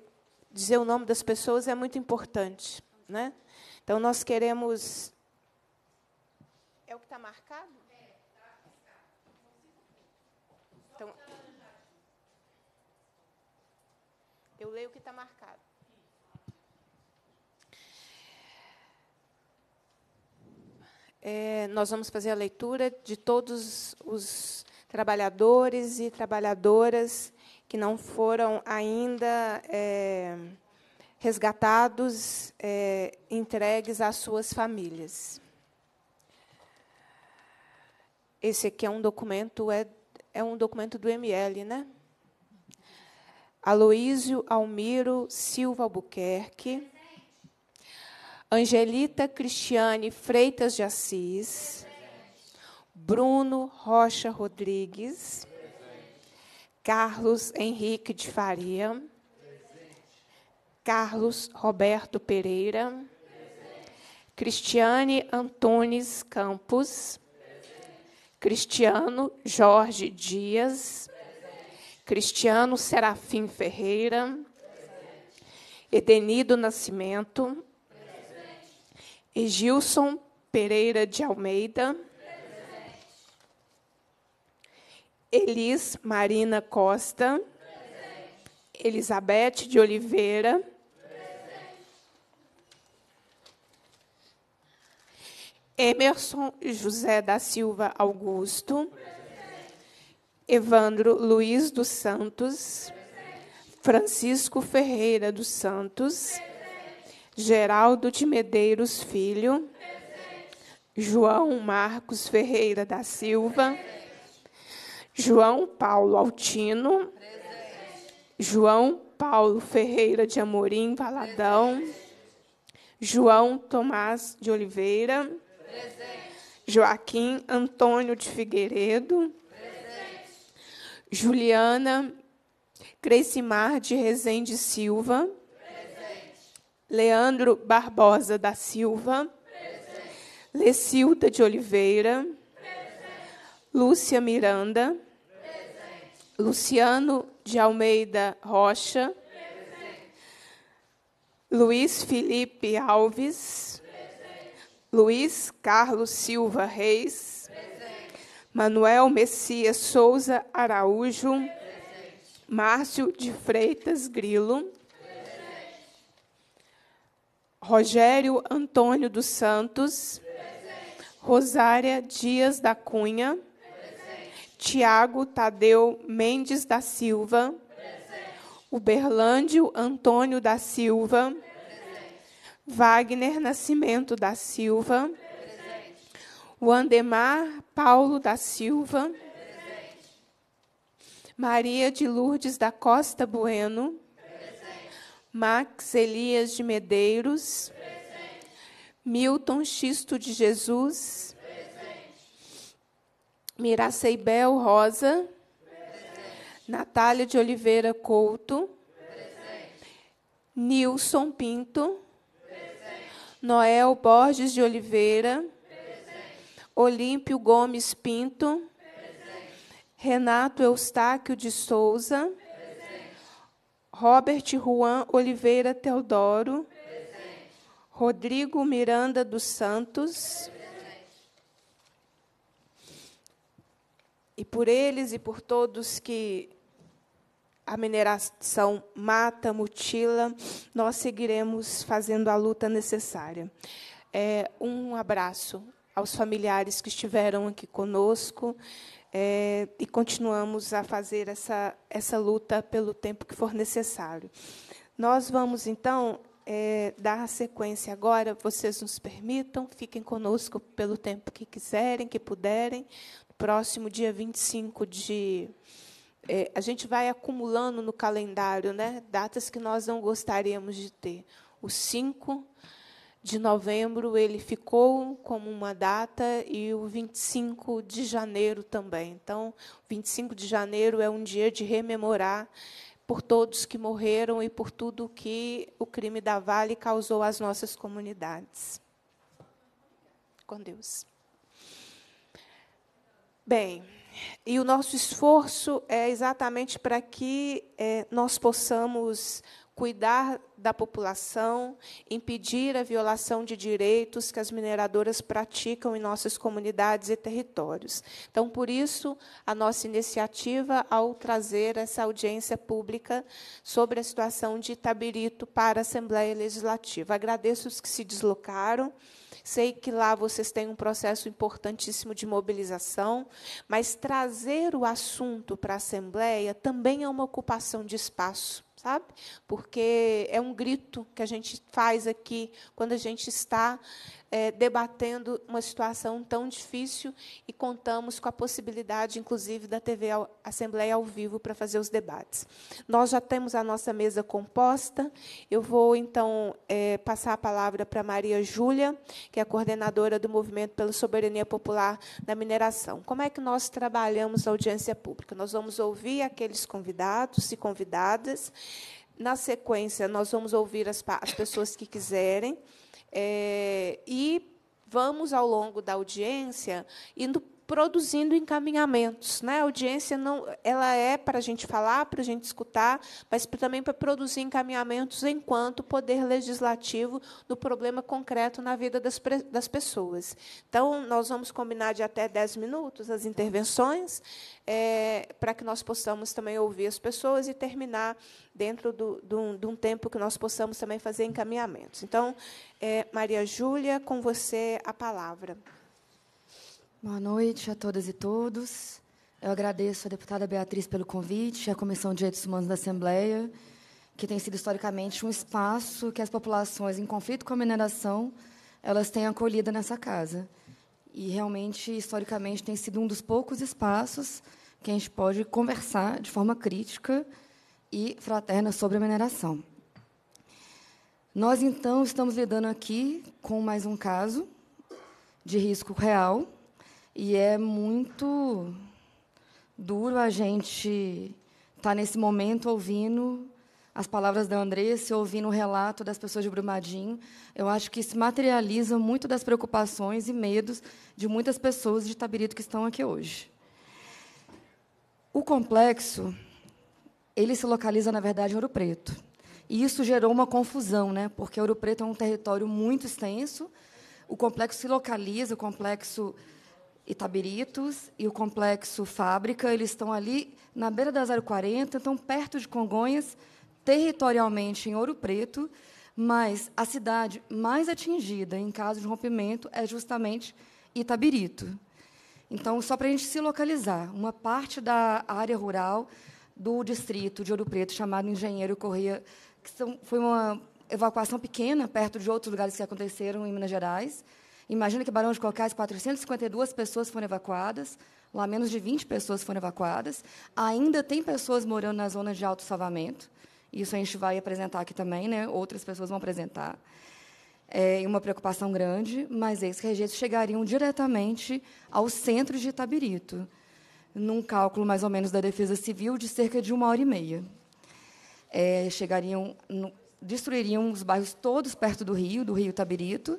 dizer o nome das pessoas é muito importante. Né? Então, nós queremos. É o que está marcado? Então, eu leio o que está marcado. é, nós vamos fazer a leitura de todos os trabalhadores e trabalhadoras que não foram ainda é, resgatados, é, entregues às suas famílias. Esse aqui é um documento é, é um documento do ML, né? Aloísio Almiro Silva Albuquerque Angelita Cristiane Freitas de Assis. Bruno Rocha Rodrigues. Presente. Carlos Henrique de Faria. Presente. Carlos Roberto Pereira. Cristiane Antunes Campos. Cristiano Jorge Dias. Cristiano Serafim Ferreira. Edenido Nascimento e Gilson Pereira de Almeida. Presente. Elis Marina Costa. Presente. Elizabeth de Oliveira. Emerson José da Silva Augusto. Evandro Luiz dos Santos. Francisco Ferreira dos Santos. Geraldo de Medeiros Filho, Presente. João Marcos Ferreira da Silva, Presente. João Paulo Altino, Presente. João Paulo Ferreira de Amorim Valadão, João Tomás de Oliveira, Joaquim Antônio de Figueiredo, Juliana Crescimar de Rezende Silva, Leandro Barbosa da Silva. Presente. Lecilda de Oliveira. Presente. Lúcia Miranda. Presente. Luciano de Almeida Rocha. Luiz Felipe Alves. Luiz Carlos Silva Reis. Manuel Messias Souza Araújo. Márcio de Freitas Grilo. Rogério Antônio dos Santos. Presente. Rosária Dias da Cunha. Presente. Tiago Tadeu Mendes da Silva. Presente. Uberlândio Antônio da Silva. Wagner Nascimento da Silva. Wandemar Paulo da Silva. Maria de Lourdes da Costa Bueno. Max Elias de Medeiros. Presente. Milton Xisto de Jesus. Presente. Miraceibel Rosa. Presente. Natália de Oliveira Couto. Presente. Nilson Pinto. Presente. Noel Borges de Oliveira. Presente. Olímpio Gomes Pinto. Renato Eustáquio de Souza. Robert Juan Oliveira Teodoro. Presente. Rodrigo Miranda dos Santos. Presente. E por eles e por todos que a mineração mata, mutila, nós seguiremos fazendo a luta necessária. É, um abraço aos familiares que estiveram aqui conosco é, e continuamos a fazer essa, essa luta pelo tempo que for necessário. Nós vamos, então, é, dar a sequência agora, vocês nos permitam, fiquem conosco pelo tempo que quiserem, que puderem. Próximo dia 25 de. É, a gente vai acumulando no calendário né, datas que nós não gostaríamos de ter. O 5, de novembro ele ficou como uma data e o 25 de janeiro também. Então, 25 de janeiro é um dia de rememorar por todos que morreram e por tudo que o crime da Vale causou às nossas comunidades. Com Deus. Bem, e o nosso esforço é exatamente para que é, nós possamos cuidar da população, impedir a violação de direitos que as mineradoras praticam em nossas comunidades e territórios. Então, por isso, a nossa iniciativa ao trazer essa audiência pública sobre a situação de Itabirito para a Assembleia Legislativa. Agradeço os que se deslocaram. Sei que lá vocês têm um processo importantíssimo de mobilização, mas trazer o assunto para a Assembleia também é uma ocupação de espaço sabe? Porque é um grito que a gente faz aqui quando a gente está é, debatendo uma situação tão difícil e contamos com a possibilidade, inclusive, da TV Assembleia ao vivo para fazer os debates. Nós já temos a nossa mesa composta. Eu vou, então, é, passar a palavra para Maria Júlia, que é coordenadora do Movimento pela Soberania Popular na Mineração. Como é que nós trabalhamos a audiência pública? Nós vamos ouvir aqueles convidados e convidadas. Na sequência, nós vamos ouvir as, as pessoas que quiserem. É, e vamos, ao longo da audiência, indo produzindo encaminhamentos. Né? A audiência não, ela é para a gente falar, para a gente escutar, mas também para produzir encaminhamentos enquanto poder legislativo do problema concreto na vida das, das pessoas. Então, nós vamos combinar de até 10 minutos as intervenções, é, eh, para que nós possamos também ouvir as pessoas e terminar dentro do, do, de um tempo que nós possamos também fazer encaminhamentos. Então, é, Maria Júlia, com você a palavra.
Boa noite a todas e todos. Eu agradeço à deputada Beatriz pelo convite, à Comissão de Direitos Humanos da Assembleia, que tem sido historicamente um espaço que as populações em conflito com a mineração elas têm acolhido nessa casa. E realmente, historicamente, tem sido um dos poucos espaços que a gente pode conversar de forma crítica e fraterna sobre a mineração. Nós, então, estamos lidando aqui com mais um caso de risco real e é muito duro a gente estar tá nesse momento ouvindo as palavras da Andressa, ouvindo o relato das pessoas de Brumadinho. Eu acho que isso materializa muito das preocupações e medos de muitas pessoas de Tabirito que estão aqui hoje. O complexo, ele se localiza, na verdade, em Ouro Preto. E isso gerou uma confusão, né? porque Ouro Preto é um território muito extenso, o complexo se localiza, o complexo Itabiritos e o complexo Fábrica, eles estão ali na beira da 040, estão perto de Congonhas, territorialmente em Ouro Preto, mas a cidade mais atingida em caso de rompimento é justamente Itabirito. Então, só para a gente se localizar, uma parte da área rural do distrito de Ouro Preto, chamado Engenheiro Correia, que são, foi uma evacuação pequena, perto de outros lugares que aconteceram em Minas Gerais, Imagina que Barão de Cocais, 452 pessoas foram evacuadas, lá menos de 20 pessoas foram evacuadas. Ainda tem pessoas morando na zona de salvamento. Isso a gente vai apresentar aqui também, né? outras pessoas vão apresentar. É uma preocupação grande, mas esses rejeitos chegariam diretamente ao centro de Itabirito, num cálculo mais ou menos da Defesa Civil de cerca de uma hora e meia. É, chegariam, no, destruiriam os bairros todos perto do rio, do rio Itabirito,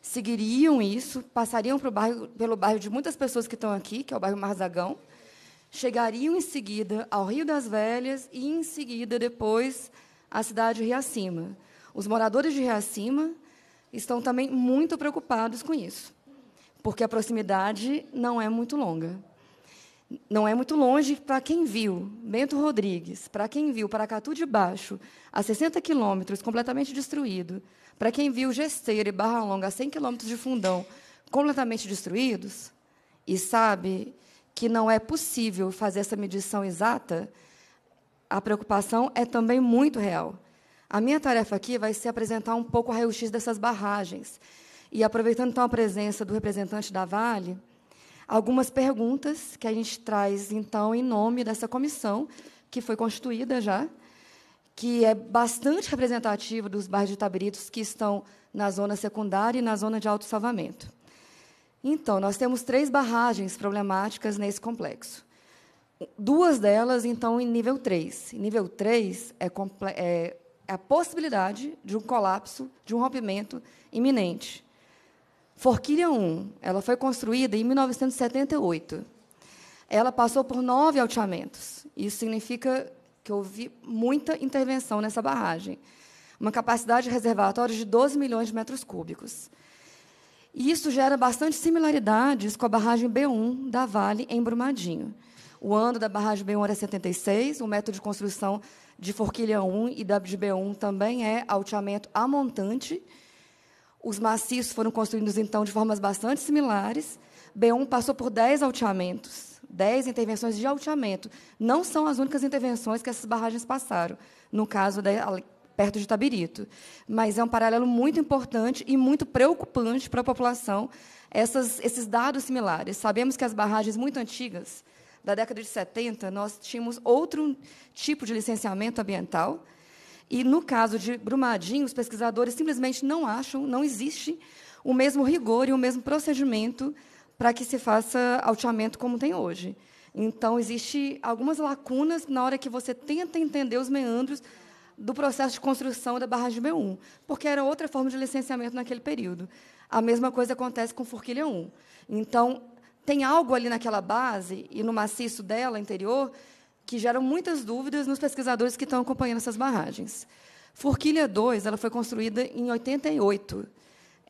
seguiriam isso, passariam bairro, pelo bairro de muitas pessoas que estão aqui, que é o bairro Marzagão, chegariam em seguida ao Rio das Velhas e, em seguida, depois, à cidade de Riacima. Os moradores de Riacima estão também muito preocupados com isso, porque a proximidade não é muito longa. Não é muito longe para quem viu Bento Rodrigues, para quem viu Paracatu de Baixo, a 60 quilômetros, completamente destruído, para quem viu Gesteira e Barra Longa a 100 quilômetros de fundão completamente destruídos, e sabe que não é possível fazer essa medição exata, a preocupação é também muito real. A minha tarefa aqui vai ser apresentar um pouco o raio-x dessas barragens. E aproveitando então a presença do representante da Vale, algumas perguntas que a gente traz então em nome dessa comissão que foi constituída já que é bastante representativo dos bairros de Itabiritos que estão na zona secundária e na zona de alto salvamento. Então, nós temos três barragens problemáticas nesse complexo. Duas delas, então, em nível 3. Em nível 3 é, é, é a possibilidade de um colapso, de um rompimento iminente. Forquilha 1, ela foi construída em 1978. Ela passou por nove alteamentos. Isso significa que houve muita intervenção nessa barragem. Uma capacidade de reservatório de 12 milhões de metros cúbicos. E isso gera bastante similaridades com a barragem B1 da Vale, em Brumadinho. O ano da barragem B1 era 76, o método de construção de Forquilha 1 e wb de B1 também é alteamento a montante. Os maciços foram construídos, então, de formas bastante similares. B1 passou por 10 alteamentos 10 intervenções de alteamento. Não são as únicas intervenções que essas barragens passaram, no caso de, perto de Tabirito. Mas é um paralelo muito importante e muito preocupante para a população essas, esses dados similares. Sabemos que as barragens muito antigas, da década de 70, nós tínhamos outro tipo de licenciamento ambiental. E, no caso de Brumadinho, os pesquisadores simplesmente não acham, não existe o mesmo rigor e o mesmo procedimento para que se faça alteamento como tem hoje. Então, existe algumas lacunas na hora que você tenta entender os meandros do processo de construção da barragem B1, porque era outra forma de licenciamento naquele período. A mesma coisa acontece com Forquilha 1. Então, tem algo ali naquela base e no maciço dela interior que geram muitas dúvidas nos pesquisadores que estão acompanhando essas barragens. Forquilha 2, ela foi construída em 88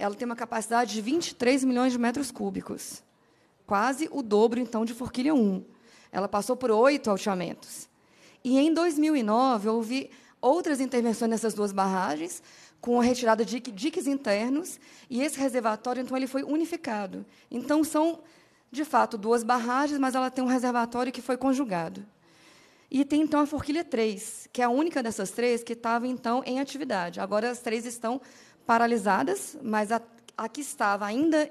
ela tem uma capacidade de 23 milhões de metros cúbicos, quase o dobro, então, de Forquilha 1. Ela passou por oito alteamentos. E, em 2009, houve outras intervenções nessas duas barragens, com a retirada de diques internos, e esse reservatório, então, ele foi unificado. Então, são, de fato, duas barragens, mas ela tem um reservatório que foi conjugado. E tem, então, a Forquilha 3, que é a única dessas três que estava, então, em atividade. Agora, as três estão paralisadas, mas a, a que estava ainda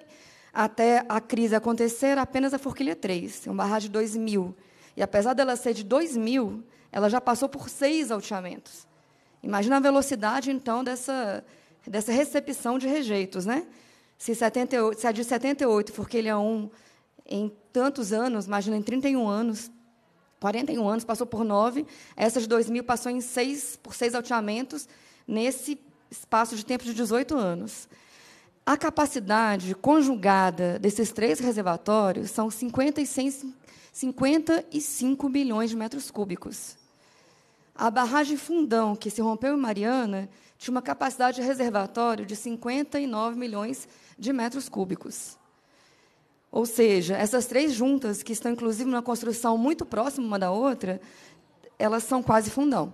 até a crise acontecer apenas a Forquilha 3, é uma barragem de 2 mil. E apesar dela ser de 2 mil, ela já passou por seis alteamentos. Imagina a velocidade, então, dessa, dessa recepção de rejeitos. Né? Se, 78, se a de 78, Forquilha 1, em tantos anos, imagina em 31 anos, 41 anos, passou por nove, essa de 2000 passou em seis, por seis alteamentos, nesse espaço de tempo de 18 anos. A capacidade conjugada desses três reservatórios são 56, 55 bilhões de metros cúbicos. A barragem Fundão, que se rompeu em Mariana, tinha uma capacidade de reservatório de 59 milhões de metros cúbicos. Ou seja, essas três juntas, que estão inclusive numa construção muito próxima uma da outra, elas são quase fundão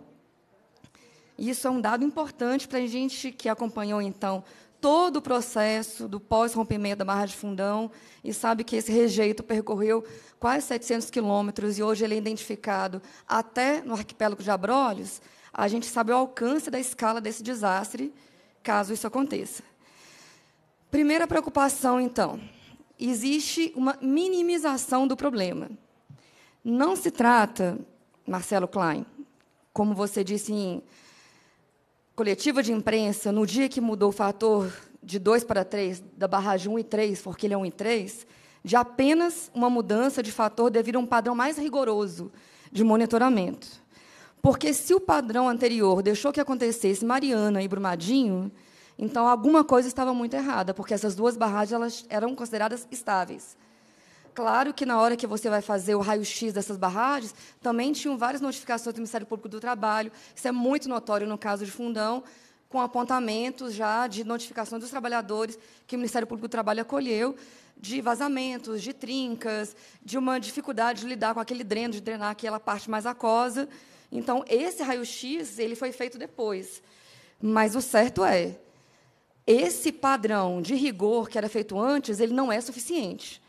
isso é um dado importante para a gente que acompanhou, então, todo o processo do pós-rompimento da Barra de Fundão e sabe que esse rejeito percorreu quase 700 quilômetros e hoje ele é identificado até no arquipélago de Abrolhos, a gente sabe o alcance da escala desse desastre, caso isso aconteça. Primeira preocupação, então. Existe uma minimização do problema. Não se trata, Marcelo Klein, como você disse em coletiva de imprensa, no dia que mudou o fator de 2 para 3, da barragem 1 e 3, é 1 e 3, de apenas uma mudança de fator devido a um padrão mais rigoroso de monitoramento. Porque se o padrão anterior deixou que acontecesse Mariana e Brumadinho, então alguma coisa estava muito errada, porque essas duas barragens elas eram consideradas estáveis. Claro que na hora que você vai fazer o raio-x dessas barragens, também tinham várias notificações do Ministério Público do Trabalho. Isso é muito notório no caso de Fundão, com apontamentos já de notificações dos trabalhadores que o Ministério Público do Trabalho acolheu de vazamentos, de trincas, de uma dificuldade de lidar com aquele dreno, de drenar aquela parte mais aquosa. Então, esse raio-x ele foi feito depois. Mas o certo é, esse padrão de rigor que era feito antes, ele não é suficiente.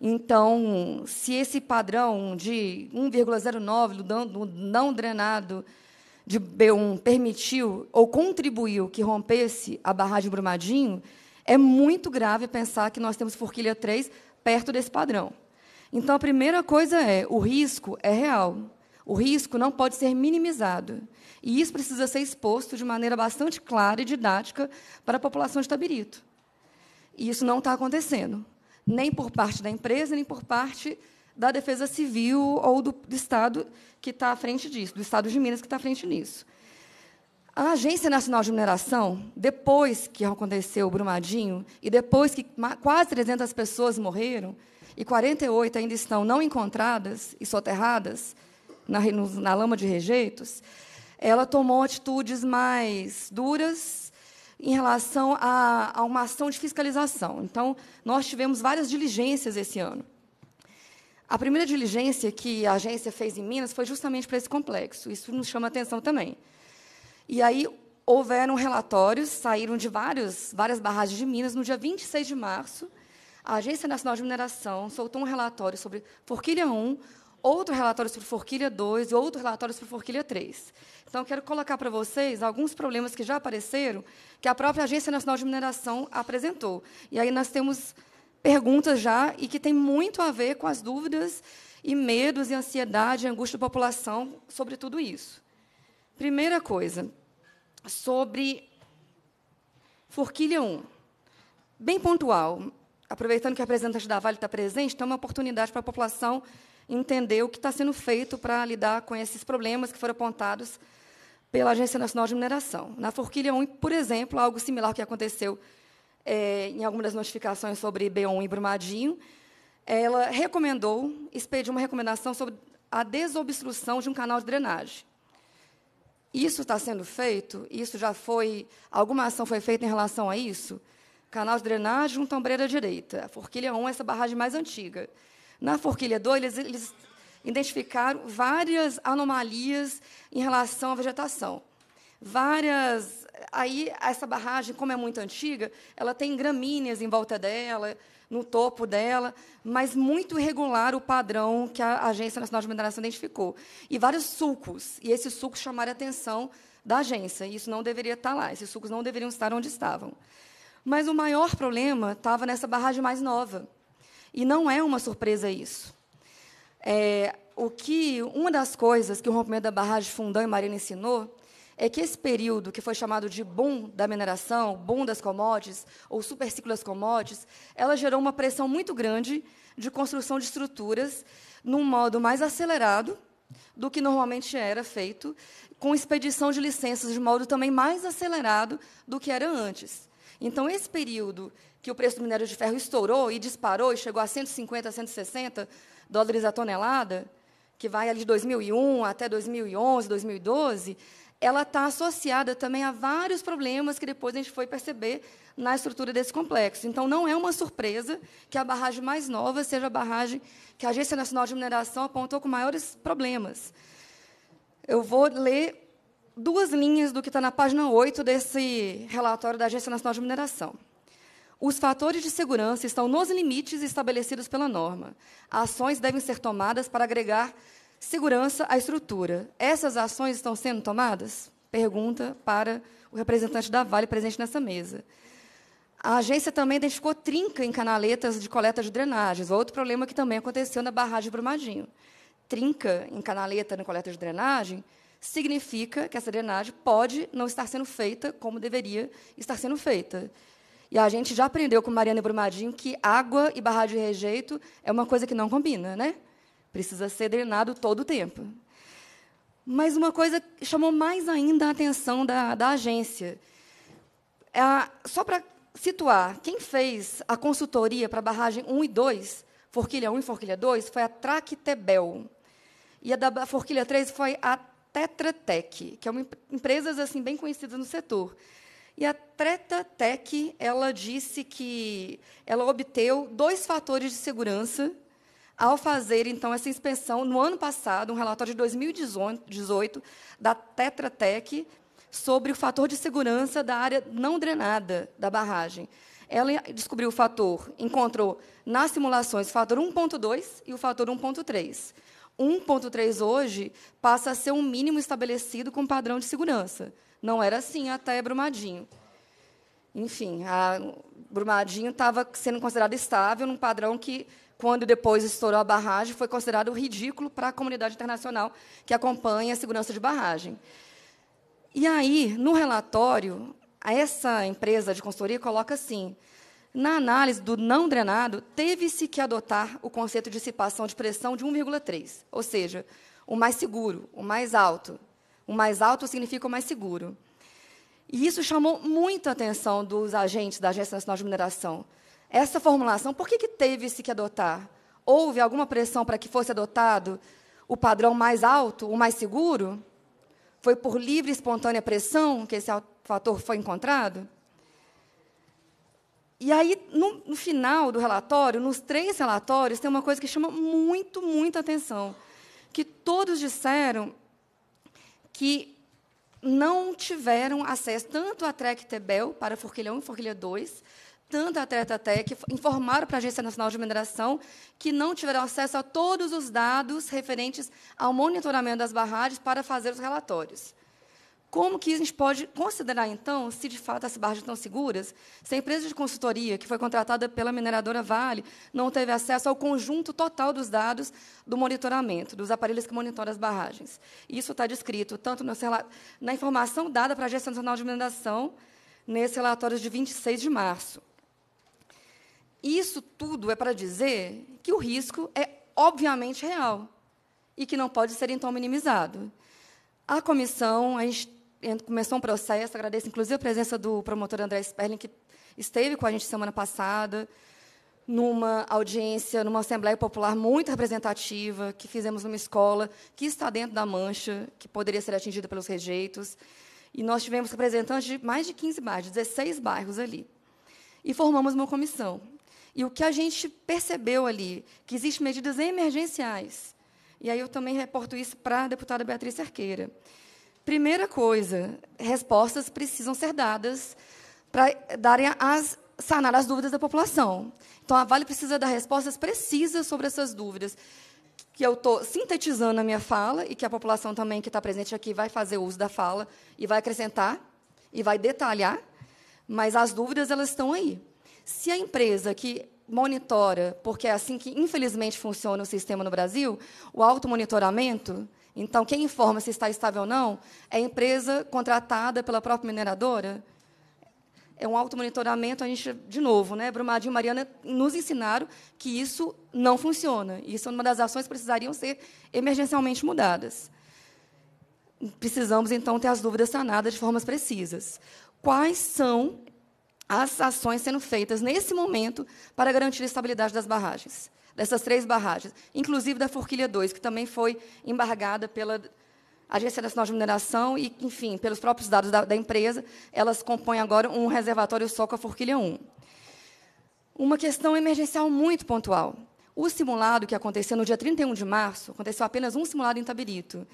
Então, se esse padrão de 1,09 do não drenado de B1 permitiu ou contribuiu que rompesse a barragem Brumadinho, é muito grave pensar que nós temos Forquilha 3 perto desse padrão. Então, a primeira coisa é, o risco é real. O risco não pode ser minimizado. E isso precisa ser exposto de maneira bastante clara e didática para a população de Tabirito. E isso não está acontecendo nem por parte da empresa, nem por parte da Defesa Civil ou do, do Estado que está à frente disso, do Estado de Minas que está à frente nisso. A Agência Nacional de Mineração, depois que aconteceu o Brumadinho e depois que quase 300 pessoas morreram e 48 ainda estão não encontradas e soterradas na, na lama de rejeitos, ela tomou atitudes mais duras em relação a, a uma ação de fiscalização. Então, nós tivemos várias diligências esse ano. A primeira diligência que a agência fez em Minas foi justamente para esse complexo. Isso nos chama atenção também. E aí houveram relatórios, saíram de vários, várias barragens de Minas. No dia 26 de março, a Agência Nacional de Mineração soltou um relatório sobre Forquilha 1, outro relatório sobre forquilha 2 e outro relatório sobre forquilha 3. Então, quero colocar para vocês alguns problemas que já apareceram, que a própria Agência Nacional de Mineração apresentou. E aí nós temos perguntas já e que tem muito a ver com as dúvidas e medos e ansiedade e angústia da população sobre tudo isso. Primeira coisa, sobre forquilha 1. Bem pontual, aproveitando que a representante da Vale está presente, tem uma oportunidade para a população entender o que está sendo feito para lidar com esses problemas que foram apontados pela Agência Nacional de Mineração. Na Forquilha 1, por exemplo, algo similar que aconteceu é, em algumas das notificações sobre B1 e Brumadinho, ela recomendou, expediu uma recomendação sobre a desobstrução de um canal de drenagem. Isso está sendo feito? Isso já foi. Alguma ação foi feita em relação a isso? Canal de drenagem, um tombreiro à direita. A Forquilha 1 é essa barragem mais antiga. Na forquilha 2, eles, eles identificaram várias anomalias em relação à vegetação. Várias. Aí, essa barragem, como é muito antiga, ela tem gramíneas em volta dela, no topo dela, mas muito irregular o padrão que a Agência Nacional de Mineração identificou. E vários sulcos, e esses sulcos chamaram a atenção da agência, e isso não deveria estar lá, esses sulcos não deveriam estar onde estavam. Mas o maior problema estava nessa barragem mais nova, e não é uma surpresa isso. É, o que uma das coisas que o rompimento da barragem de Fundão e Marina ensinou é que esse período que foi chamado de boom da mineração, boom das commodities ou superciclo das commodities, ela gerou uma pressão muito grande de construção de estruturas num modo mais acelerado do que normalmente era feito, com expedição de licenças de modo também mais acelerado do que era antes. Então, esse período que o preço do minério de ferro estourou e disparou e chegou a 150, 160 dólares a tonelada, que vai ali de 2001 até 2011, 2012, ela está associada também a vários problemas que depois a gente foi perceber na estrutura desse complexo. Então, não é uma surpresa que a barragem mais nova seja a barragem que a Agência Nacional de Mineração apontou com maiores problemas. Eu vou ler duas linhas do que está na página 8 desse relatório da Agência Nacional de Mineração. Os fatores de segurança estão nos limites estabelecidos pela norma. Ações devem ser tomadas para agregar segurança à estrutura. Essas ações estão sendo tomadas? Pergunta para o representante da Vale presente nessa mesa. A agência também identificou trinca em canaletas de coleta de drenagens, outro problema que também aconteceu na barragem de Brumadinho. Trinca em canaleta na coleta de drenagem significa que essa drenagem pode não estar sendo feita como deveria estar sendo feita. E a gente já aprendeu com Mariana Brumadinho que água e barragem de rejeito é uma coisa que não combina, né? Precisa ser drenado todo o tempo. Mas uma coisa chamou mais ainda a atenção da, da agência. É, só para situar, quem fez a consultoria para barragem 1 e 2, Forquilha 1 e Forquilha 2, foi a Tractebel. E a da Forquilha 3 foi a Tetratec, que é uma empresas assim bem conhecidas no setor. E a Treta Tech, ela disse que ela obteve dois fatores de segurança ao fazer, então, essa inspeção no ano passado, um relatório de 2018 da Tetra Tech sobre o fator de segurança da área não drenada da barragem. Ela descobriu o fator, encontrou nas simulações o fator 1.2 e o fator 1.3. 1.3 hoje passa a ser um mínimo estabelecido com padrão de segurança. Não era assim até Brumadinho. Enfim, Brumadinho estava sendo considerado estável num padrão que, quando depois estourou a barragem, foi considerado ridículo para a comunidade internacional que acompanha a segurança de barragem. E aí, no relatório, essa empresa de consultoria coloca assim: na análise do não drenado, teve-se que adotar o conceito de dissipação de pressão de 1,3, ou seja, o mais seguro, o mais alto. O mais alto significa o mais seguro. E isso chamou muita atenção dos agentes da Agência Nacional de Mineração. Essa formulação, por que, que teve-se que adotar? Houve alguma pressão para que fosse adotado o padrão mais alto, o mais seguro? Foi por livre e espontânea pressão que esse fator foi encontrado? E aí, no, no, final do relatório, nos três relatórios, tem uma coisa que chama muito, muita atenção, que todos disseram que não tiveram acesso tanto à TREC Tebel para Forquilhão e Forquilha 2, tanto à Tech informaram para a Agência Nacional de Mineração que não tiveram acesso a todos os dados referentes ao monitoramento das barragens para fazer os relatórios. Como que a gente pode considerar, então, se de fato as barragens estão seguras, se a empresa de consultoria que foi contratada pela mineradora Vale não teve acesso ao conjunto total dos dados do monitoramento, dos aparelhos que monitoram as barragens? Isso está descrito tanto no, na informação dada para a Agência Nacional de Mineração, nesse relatório de 26 de março. Isso tudo é para dizer que o risco é obviamente real e que não pode ser, então, minimizado. A comissão, a gente começou um processo, agradeço inclusive a presença do promotor André Sperling, que esteve com a gente semana passada, numa audiência, numa Assembleia Popular muito representativa, que fizemos numa escola que está dentro da mancha, que poderia ser atingida pelos rejeitos. E nós tivemos representantes de mais de 15 bairros, de 16 bairros ali. E formamos uma comissão. E o que a gente percebeu ali, que existem medidas emergenciais. E aí eu também reporto isso para a deputada Beatriz Cerqueira Primeira coisa, respostas precisam ser dadas para darem as sanar as dúvidas da população. Então a Vale precisa dar respostas precisas sobre essas dúvidas que eu estou sintetizando a minha fala e que a população também que está presente aqui vai fazer uso da fala e vai acrescentar e vai detalhar, mas as dúvidas elas estão aí. Se a empresa que monitora, porque é assim que infelizmente funciona o sistema no Brasil, o automonitoramento monitoramento então, quem informa se está estável ou não é a empresa contratada pela própria mineradora. É um automonitoramento, a gente, de novo, né, Brumadinho e Mariana nos ensinaram que isso não funciona. Isso é uma das ações que precisariam ser emergencialmente mudadas. Precisamos, então, ter as dúvidas sanadas de formas precisas. Quais são as ações sendo feitas nesse momento para garantir a estabilidade das barragens? dessas três barragens, inclusive da Forquilha 2, que também foi embargada pela Agência Nacional de Mineração e, enfim, pelos próprios dados da, da empresa, elas compõem agora um reservatório só com a Forquilha 1. Uma questão emergencial muito pontual. O simulado que aconteceu no dia 31 de março, aconteceu apenas um simulado em Tabirito.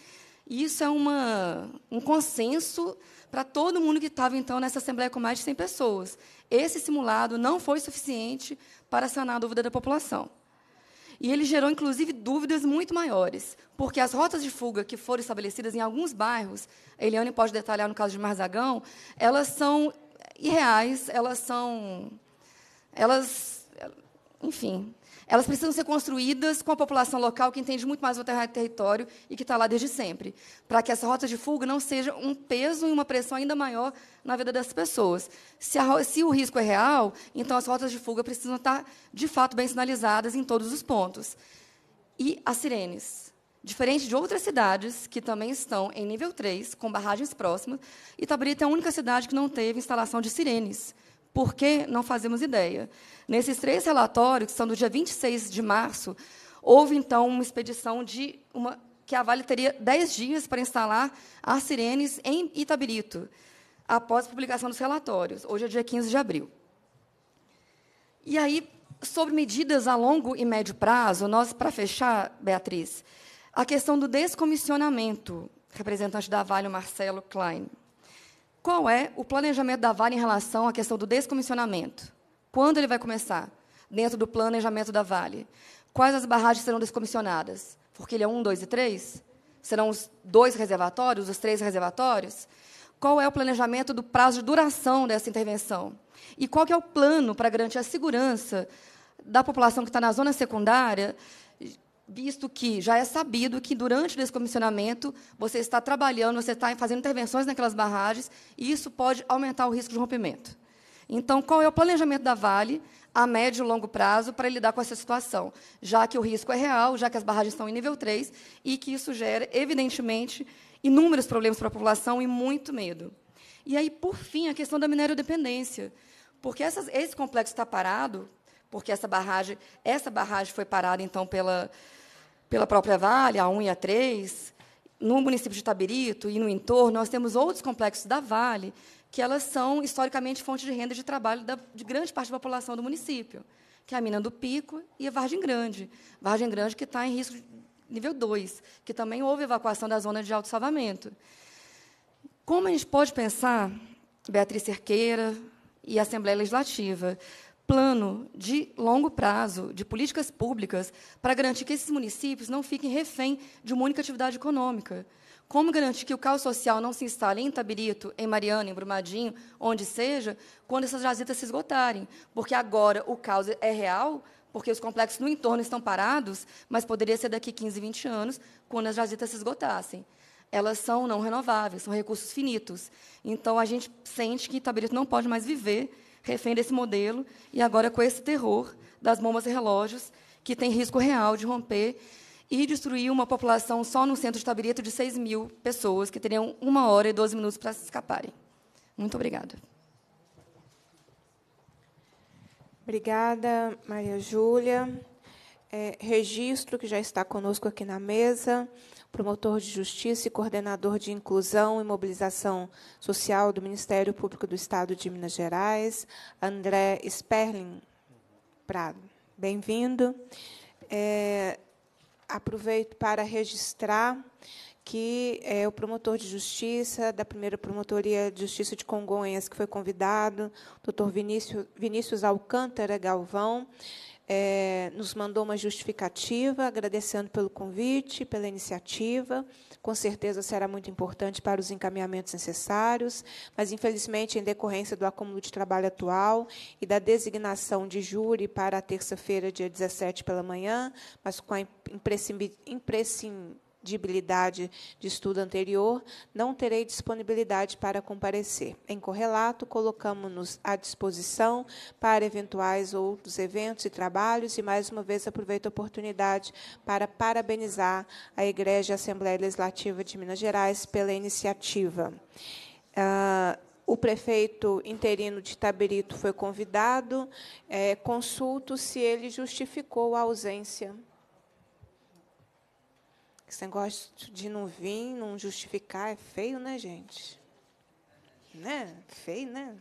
E isso é uma, um consenso para todo mundo que estava, então, nessa Assembleia com mais de 100 pessoas. Esse simulado não foi suficiente para sanar a dúvida da população. E ele gerou, inclusive, dúvidas muito maiores, porque as rotas de fuga que foram estabelecidas em alguns bairros, a Eliane pode detalhar no caso de Marzagão, elas são irreais, elas são. Elas. Enfim, elas precisam ser construídas com a população local que entende muito mais o território e que está lá desde sempre, para que essa rota de fuga não seja um peso e uma pressão ainda maior na vida das pessoas. Se, a, se o risco é real, então as rotas de fuga precisam estar, tá, de fato, bem sinalizadas em todos os pontos. E as sirenes. Diferente de outras cidades que também estão em nível 3, com barragens próximas, Itabrita é a única cidade que não teve instalação de sirenes por que Não fazemos ideia. Nesses três relatórios, que são do dia 26 de março, houve, então, uma expedição de uma, que a Vale teria 10 dias para instalar as sirenes em Itabirito, após a publicação dos relatórios. Hoje é dia 15 de abril. E aí, sobre medidas a longo e médio prazo, nós, para fechar, Beatriz, a questão do descomissionamento, representante da Vale, Marcelo Klein. Qual é o planejamento da Vale em relação à questão do descomissionamento? Quando ele vai começar? Dentro do planejamento da Vale. Quais as barragens serão descomissionadas? Porque ele é um, dois e três? Serão os dois reservatórios, os três reservatórios? Qual é o planejamento do prazo de duração dessa intervenção? E qual é o plano para garantir a segurança da população que está na zona secundária visto que já é sabido que durante o descomissionamento você está trabalhando, você está fazendo intervenções naquelas barragens, e isso pode aumentar o risco de rompimento. Então, qual é o planejamento da Vale a médio e longo prazo para lidar com essa situação, já que o risco é real, já que as barragens estão em nível 3 e que isso gera, evidentemente, inúmeros problemas para a população e muito medo. E aí, por fim, a questão da minério dependência, porque essas, esse complexo está parado, porque essa barragem, essa barragem foi parada então pela pela própria Vale, a 1 e a 3, no município de Taberito e no entorno, nós temos outros complexos da Vale que elas são, historicamente, fonte de renda de trabalho da, de grande parte da população do município, que é a mina do Pico e a Vargem Grande. Vargem Grande que está em risco nível 2, que também houve evacuação da zona de salvamento Como a gente pode pensar, Beatriz Cerqueira e a Assembleia Legislativa, plano de longo prazo, de políticas públicas, para garantir que esses municípios não fiquem refém de uma única atividade econômica. Como garantir que o caos social não se instale em Tabirito, em Mariana, em Brumadinho, onde seja, quando essas jazidas se esgotarem? Porque agora o caos é real, porque os complexos no entorno estão parados, mas poderia ser daqui 15, 20 anos, quando as jazidas se esgotassem. Elas são não renováveis, são recursos finitos. Então, a gente sente que Tabirito não pode mais viver refém desse modelo, e agora com esse terror das bombas e relógios, que tem risco real de romper e destruir uma população só no centro de Tabirito de 6 mil pessoas, que teriam uma hora e 12 minutos para se escaparem. Muito obrigada.
Obrigada, Maria Júlia. É, registro que já está conosco aqui na mesa promotor de justiça e coordenador de inclusão e mobilização social do Ministério Público do Estado de Minas Gerais, André Sperling Prado. Bem-vindo. É, aproveito para registrar que é o promotor de justiça da primeira promotoria de justiça de Congonhas que foi convidado, Dr. Vinícius, Vinícius Alcântara Galvão, é, nos mandou uma justificativa, agradecendo pelo convite, pela iniciativa. Com certeza será muito importante para os encaminhamentos necessários, mas infelizmente, em decorrência do acúmulo de trabalho atual e da designação de júri para a terça-feira, dia 17 pela manhã, mas com a imprescindível inadimpletibilidade de estudo anterior, não terei disponibilidade para comparecer. Em correlato, colocamos-nos à disposição para eventuais outros eventos e trabalhos e, mais uma vez, aproveito a oportunidade para parabenizar a Igreja Assembleia Legislativa de Minas Gerais pela iniciativa. Uh, o prefeito interino de Taberito foi convidado, é, consulto se ele justificou a ausência esse negócio de não vir, não justificar é feio, né, gente? Né? Feio, né?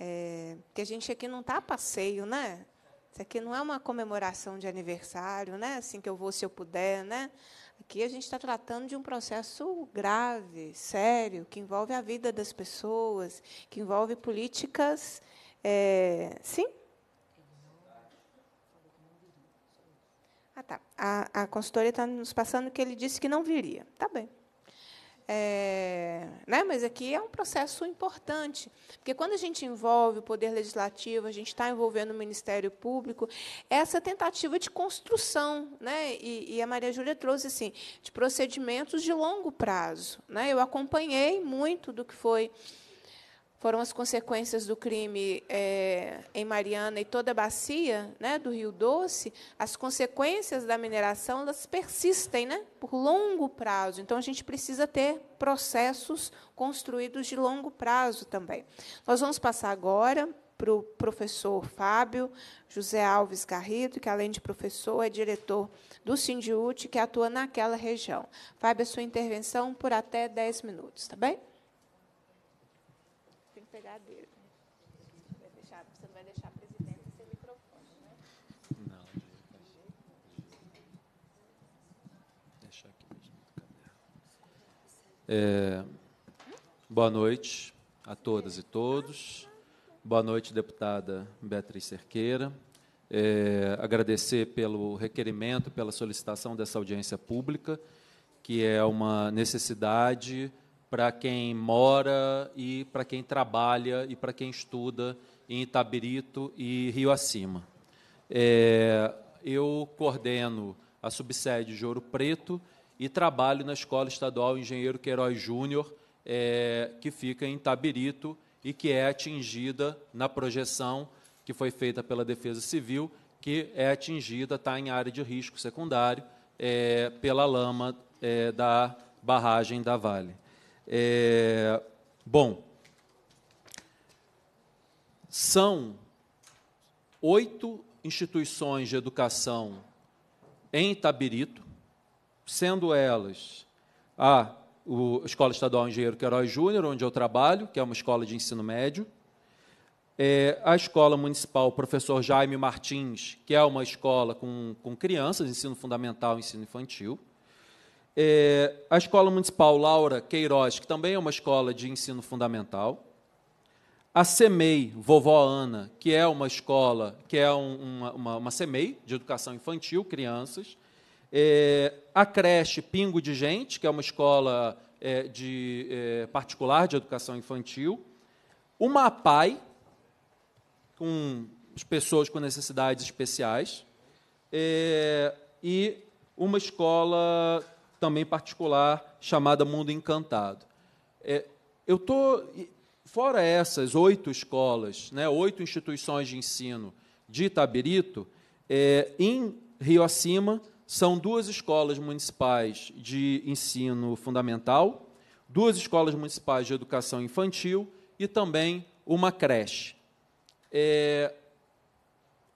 É, que a gente aqui não está a passeio, né? Isso aqui não é uma comemoração de aniversário, né? Assim que eu vou se eu puder, né? Aqui a gente está tratando de um processo grave, sério, que envolve a vida das pessoas, que envolve políticas, é, sim, Ah, tá. A, a consultoria está nos passando que ele disse que não viria. Tá bem. É, né? Mas aqui é um processo importante, porque quando a gente envolve o Poder Legislativo, a gente está envolvendo o Ministério Público, essa tentativa de construção, né? e, e a Maria Júlia trouxe assim, de procedimentos de longo prazo. Né? Eu acompanhei muito do que foi foram as consequências do crime é, em Mariana e toda a bacia né, do Rio Doce, as consequências da mineração elas persistem né, por longo prazo. Então, a gente precisa ter processos construídos de longo prazo também. Nós vamos passar agora para o professor Fábio José Alves Garrido, que, além de professor, é diretor do Sindiúte, que atua naquela região. Fábio, a sua intervenção por até 10 minutos, tá bem? pegar dele. Né? Vai deixar, você não vai deixar a presidente sem microfone, né? Não, de jeito
nenhum. Deixar aqui mesmo do caderno. É, boa noite a todas e todos. Boa noite, deputada Beatriz Cerqueira. É, agradecer pelo requerimento, pela solicitação dessa audiência pública, que é uma necessidade para quem mora e para quem trabalha e para quem estuda em Itaberito e Rio Acima. É, eu coordeno a subsede de Ouro Preto e trabalho na Escola Estadual Engenheiro Queiroz Júnior, é, que fica em Itaberito e que é atingida na projeção que foi feita pela Defesa Civil, que é atingida, está em área de risco secundário, é, pela lama é, da barragem da Vale. É, bom, são oito instituições de educação em Itabirito, sendo elas a, o, Escola Estadual Engenheiro Queiroz Júnior, onde eu trabalho, que é uma escola de ensino médio, é, a Escola Municipal Professor Jaime Martins, que é uma escola com, com crianças, ensino fundamental e ensino infantil, é, a Escola Municipal Laura Queiroz, que também é uma escola de ensino fundamental. A CEMEI, Vovó Ana, que é uma escola, que é um, uma, uma, uma CEMEI de educação infantil, crianças. É, a creche Pingo de Gente, que é uma escola é, de, é, particular de educação infantil. Uma APAI, com pessoas com necessidades especiais. É, e uma escola também particular chamada Mundo Encantado. É, eu tô fora essas oito escolas, né, oito instituições de ensino de Itabirito, é, em Rio Acima são duas escolas municipais de ensino fundamental, duas escolas municipais de educação infantil e também uma creche. É,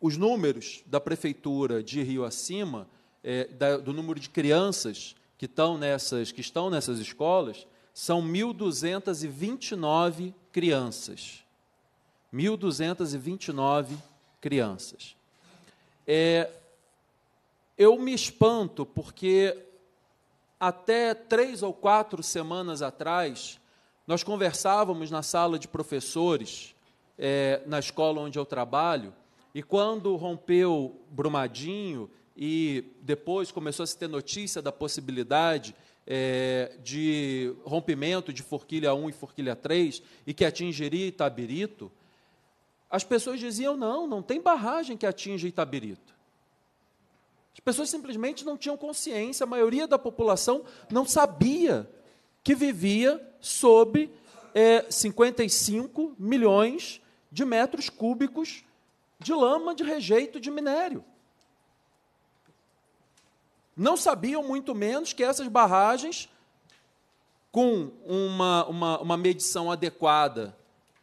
os números da prefeitura de Rio Acima, é, da, do número de crianças que estão nessas, que estão nessas escolas são 1.229 crianças. 1.229 crianças. É, eu me espanto porque até três ou quatro semanas atrás, nós conversávamos na sala de professores, é, na escola onde eu trabalho, e quando rompeu Brumadinho e depois começou a se ter notícia da possibilidade é, de rompimento de Forquilha 1 e Forquilha 3 e que atingiria Itabirito, as pessoas diziam: não, não tem barragem que atinja Itabirito. As pessoas simplesmente não tinham consciência, a maioria da população não sabia que vivia sob é, 55 milhões de metros cúbicos de lama de rejeito de minério. Não sabiam, muito menos, que essas barragens, com uma, uma, uma medição adequada,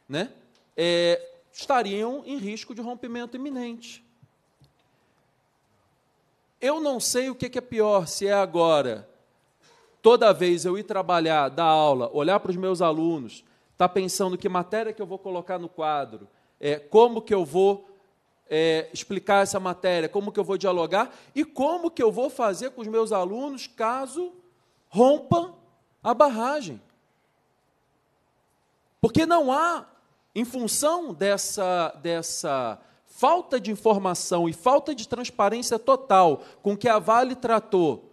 né, é, estariam em risco de rompimento iminente. Eu não sei o que é pior, se é agora, toda vez eu ir trabalhar, dar aula, olhar para os meus alunos, estar tá pensando que matéria que eu vou colocar no quadro, é, como que eu vou é, explicar essa matéria, como que eu vou dialogar e como que eu vou fazer com os meus alunos caso rompa a barragem. Porque não há, em função dessa, dessa falta de informação e falta de transparência total com que a Vale tratou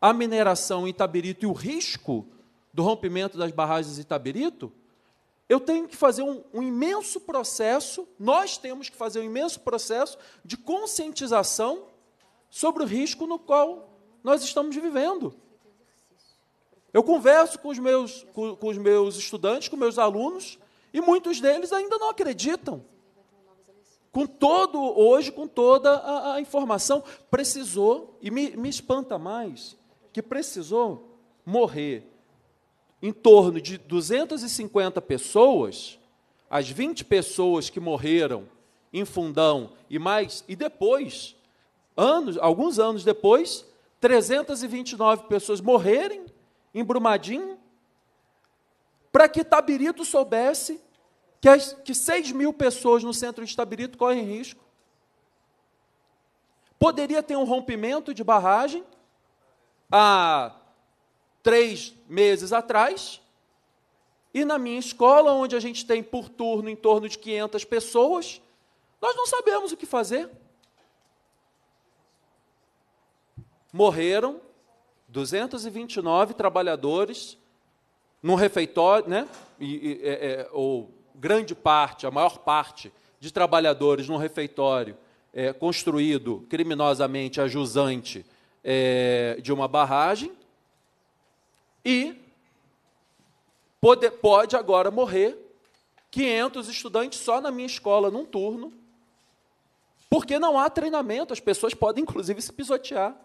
a mineração em Itabirito e o risco do rompimento das barragens em Itabirito, eu tenho que fazer um, um, imenso processo, nós temos que fazer um imenso processo de conscientização sobre o risco no qual nós estamos vivendo. Eu converso com os meus, com, com os meus estudantes, com meus alunos, e muitos deles ainda não acreditam. Com todo, hoje, com toda a, a informação, precisou, e me, me espanta mais, que precisou morrer em torno de 250 pessoas, as 20 pessoas que morreram em Fundão e mais, e depois, anos, alguns anos depois, 329 pessoas morrerem em Brumadinho, para que Tabirito soubesse que, as, que 6 mil pessoas no centro de Tabirito correm risco. Poderia ter um rompimento de barragem, a três meses atrás. E na minha escola, onde a gente tem por turno em torno de 500 pessoas, nós não sabemos o que fazer. Morreram 229 trabalhadores num refeitório, né? E, e, é, é, ou grande parte, a maior parte de trabalhadores num refeitório é, construído criminosamente a jusante é, de uma barragem. E pode, pode agora morrer 500 estudantes só na minha escola, num turno, porque não há treinamento, as pessoas podem inclusive se pisotear.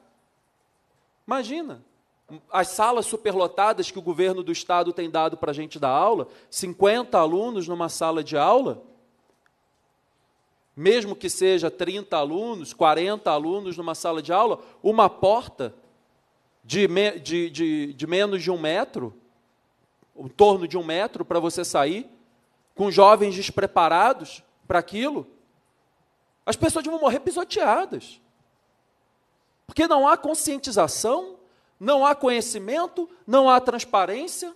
Imagina, as salas superlotadas que o governo do estado tem dado para a gente dar aula, 50 alunos numa sala de aula, mesmo que seja 30 alunos, 40 alunos numa sala de aula, uma porta de, de, de, de menos de um metro, em torno de um metro, para você sair, com jovens despreparados para aquilo, as pessoas vão morrer pisoteadas. Porque não há conscientização, não há conhecimento, não há transparência.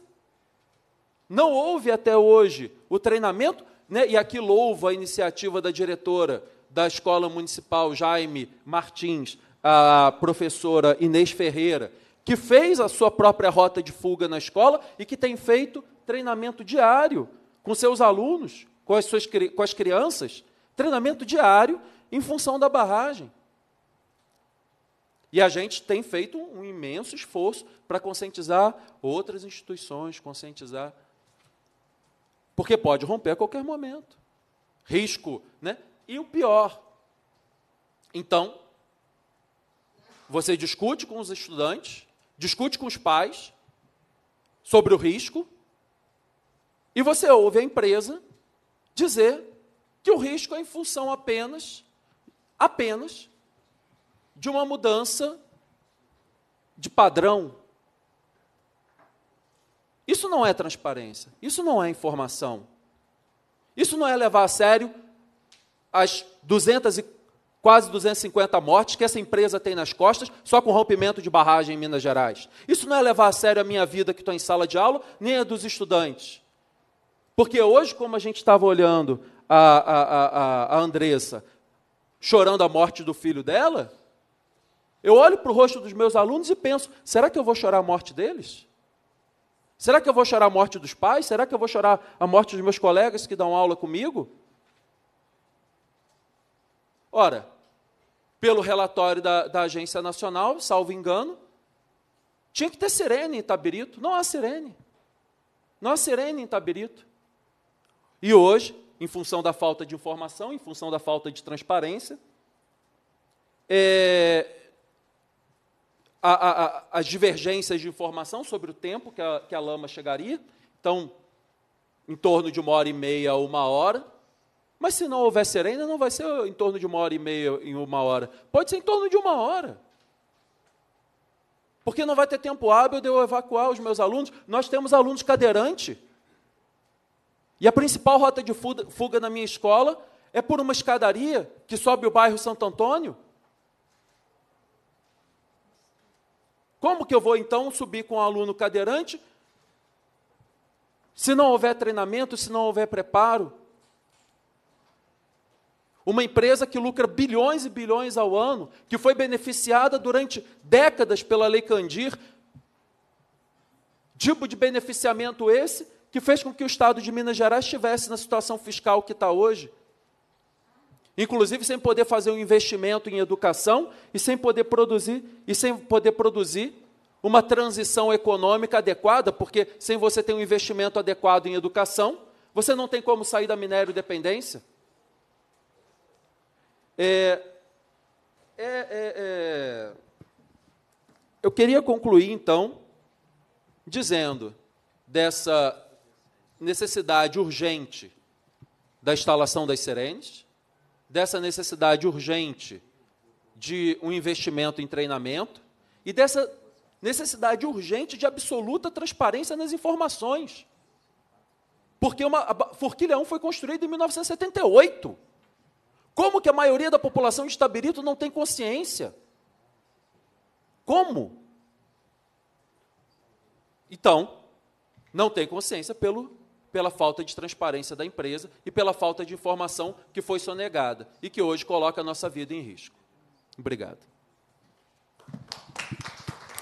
Não houve até hoje o treinamento, né? e aqui louvo a iniciativa da diretora da Escola Municipal, Jaime Martins, a professora Inês Ferreira, que fez a sua própria rota de fuga na escola e que tem feito treinamento diário com seus alunos, com as, suas, com as crianças, treinamento diário em função da barragem. E a gente tem feito um imenso esforço para conscientizar outras instituições, conscientizar. Porque pode romper a qualquer momento. Risco, né? E o pior. Então, você discute com os estudantes, discute com os pais sobre o risco, e você ouve a empresa dizer que o risco é em função apenas, apenas, de uma mudança de padrão. Isso não é transparência, isso não é informação. Isso não é levar a sério as 240 quase 250 mortes que essa empresa tem nas costas só com rompimento de barragem em Minas Gerais. Isso não é levar a sério a minha vida que estou em sala de aula, nem a dos estudantes. Porque hoje, como a gente estava olhando a, a, a, a Andressa chorando a morte do filho dela, eu olho para o rosto dos meus alunos e penso: será que eu vou chorar a morte deles? Será que eu vou chorar a morte dos pais? Será que eu vou chorar a morte dos meus colegas que dão aula comigo? Ora, pelo relatório da, da Agência Nacional, salvo engano, tinha que ter sirene em Itabirito. Não há sirene. Não há sirene em Itabirito. E hoje, em função da falta de informação, em função da falta de transparência, é, a, a, as divergências de informação sobre o tempo que a, que a lama chegaria, então, em torno de uma hora e meia uma hora, mas se não houver serena, não vai ser em torno de uma hora e meia, em uma hora. Pode ser em torno de uma hora. Porque não vai ter tempo hábil de eu evacuar os meus alunos. Nós temos alunos cadeirante. E a principal rota de fuga na minha escola é por uma escadaria que sobe o bairro Santo Antônio. Como que eu vou então subir com um aluno cadeirante? Se não houver treinamento, se não houver preparo, uma empresa que lucra bilhões e bilhões ao ano, que foi beneficiada durante décadas pela Lei Candir. Tipo de beneficiamento esse que fez com que o Estado de Minas Gerais estivesse na situação fiscal que está hoje. Inclusive sem poder fazer um investimento em educação e sem poder produzir e sem poder produzir uma transição econômica adequada, porque sem você ter um investimento adequado em educação, você não tem como sair da minério dependência. É, é, é, é, eu queria concluir, então, dizendo dessa necessidade urgente da instalação das serenes, dessa necessidade urgente de um investimento em treinamento e dessa necessidade urgente de absoluta transparência nas informações. Porque uma, a Forquilhão foi construída em 1978. Como que a maioria da população de Tabirito não tem consciência? Como? Então, não tem consciência pelo, pela falta de transparência da empresa e pela falta de informação que foi sonegada e que hoje coloca a nossa vida em risco. Obrigado.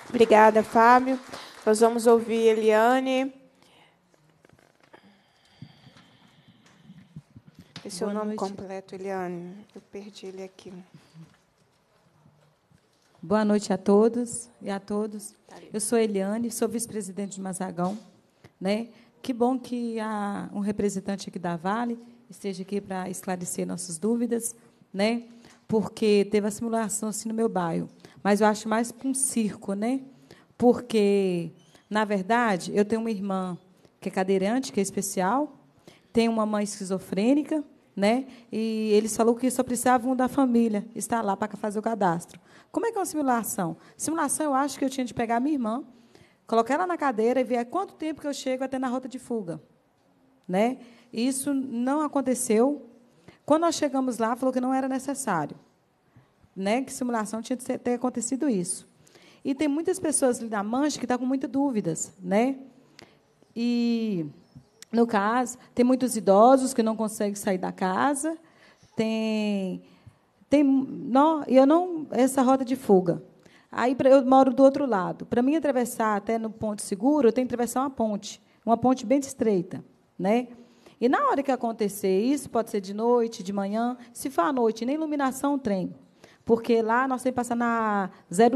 Obrigada, Fábio. Nós vamos ouvir Eliane
E seu é nome noite. completo, Eliane? Eu perdi ele aqui. Boa noite a todos e a todos. Tá eu sou Eliane, sou vice-presidente de Mazagão. Né? Que bom que um representante aqui da Vale esteja aqui para esclarecer nossas dúvidas, né? porque teve a simulação assim no meu bairro. Mas eu acho mais para um circo, né? porque, na verdade, eu tenho uma irmã que é cadeirante, que é especial, tenho uma mãe esquizofrênica, né? E eles falou que só precisavam da família estar lá para fazer o cadastro. Como é que é uma simulação? Simulação, eu acho que eu tinha de pegar minha irmã, colocar ela na cadeira e ver quanto tempo que eu chego até na rota de fuga, né? E isso não aconteceu. Quando nós chegamos lá, falou que não era necessário, né? Que simulação tinha de ter acontecido isso. E tem muitas pessoas ali na Mancha que estão tá com muitas dúvidas, né? E no caso, tem muitos idosos que não conseguem sair da casa, tem tem não, eu não essa roda de fuga. Aí eu moro do outro lado. Para mim atravessar até no ponto seguro, eu tenho que atravessar uma ponte, uma ponte bem estreita, né? E na hora que acontecer isso, pode ser de noite, de manhã, se for à noite, nem iluminação trem, porque lá nós temos que passar na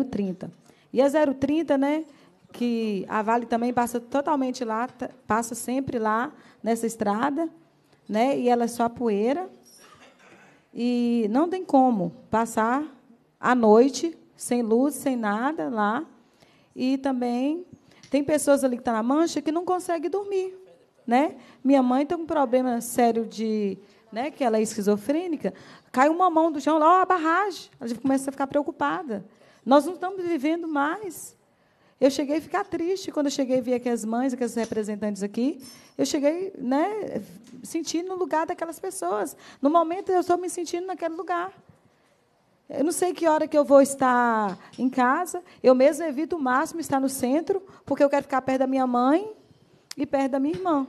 030. E a 030, né? que a Vale também passa totalmente lá, passa sempre lá nessa estrada, né? E ela é só poeira. E não tem como passar a noite sem luz, sem nada lá. E também tem pessoas ali que estão tá na mancha que não conseguem dormir, né? Minha mãe tem um problema sério de, né, que ela é esquizofrênica, cai uma mão do chão lá, ó, a barragem. Ela começa a ficar preocupada. Nós não estamos vivendo mais eu cheguei a ficar triste quando eu cheguei e vi aqui as mães, aqueles representantes aqui. Eu cheguei, né, sentindo no lugar daquelas pessoas. No momento eu estou me sentindo naquele lugar. Eu não sei que hora que eu vou estar em casa. Eu mesmo evito o máximo estar no centro, porque eu quero ficar perto da minha mãe e perto da minha irmã.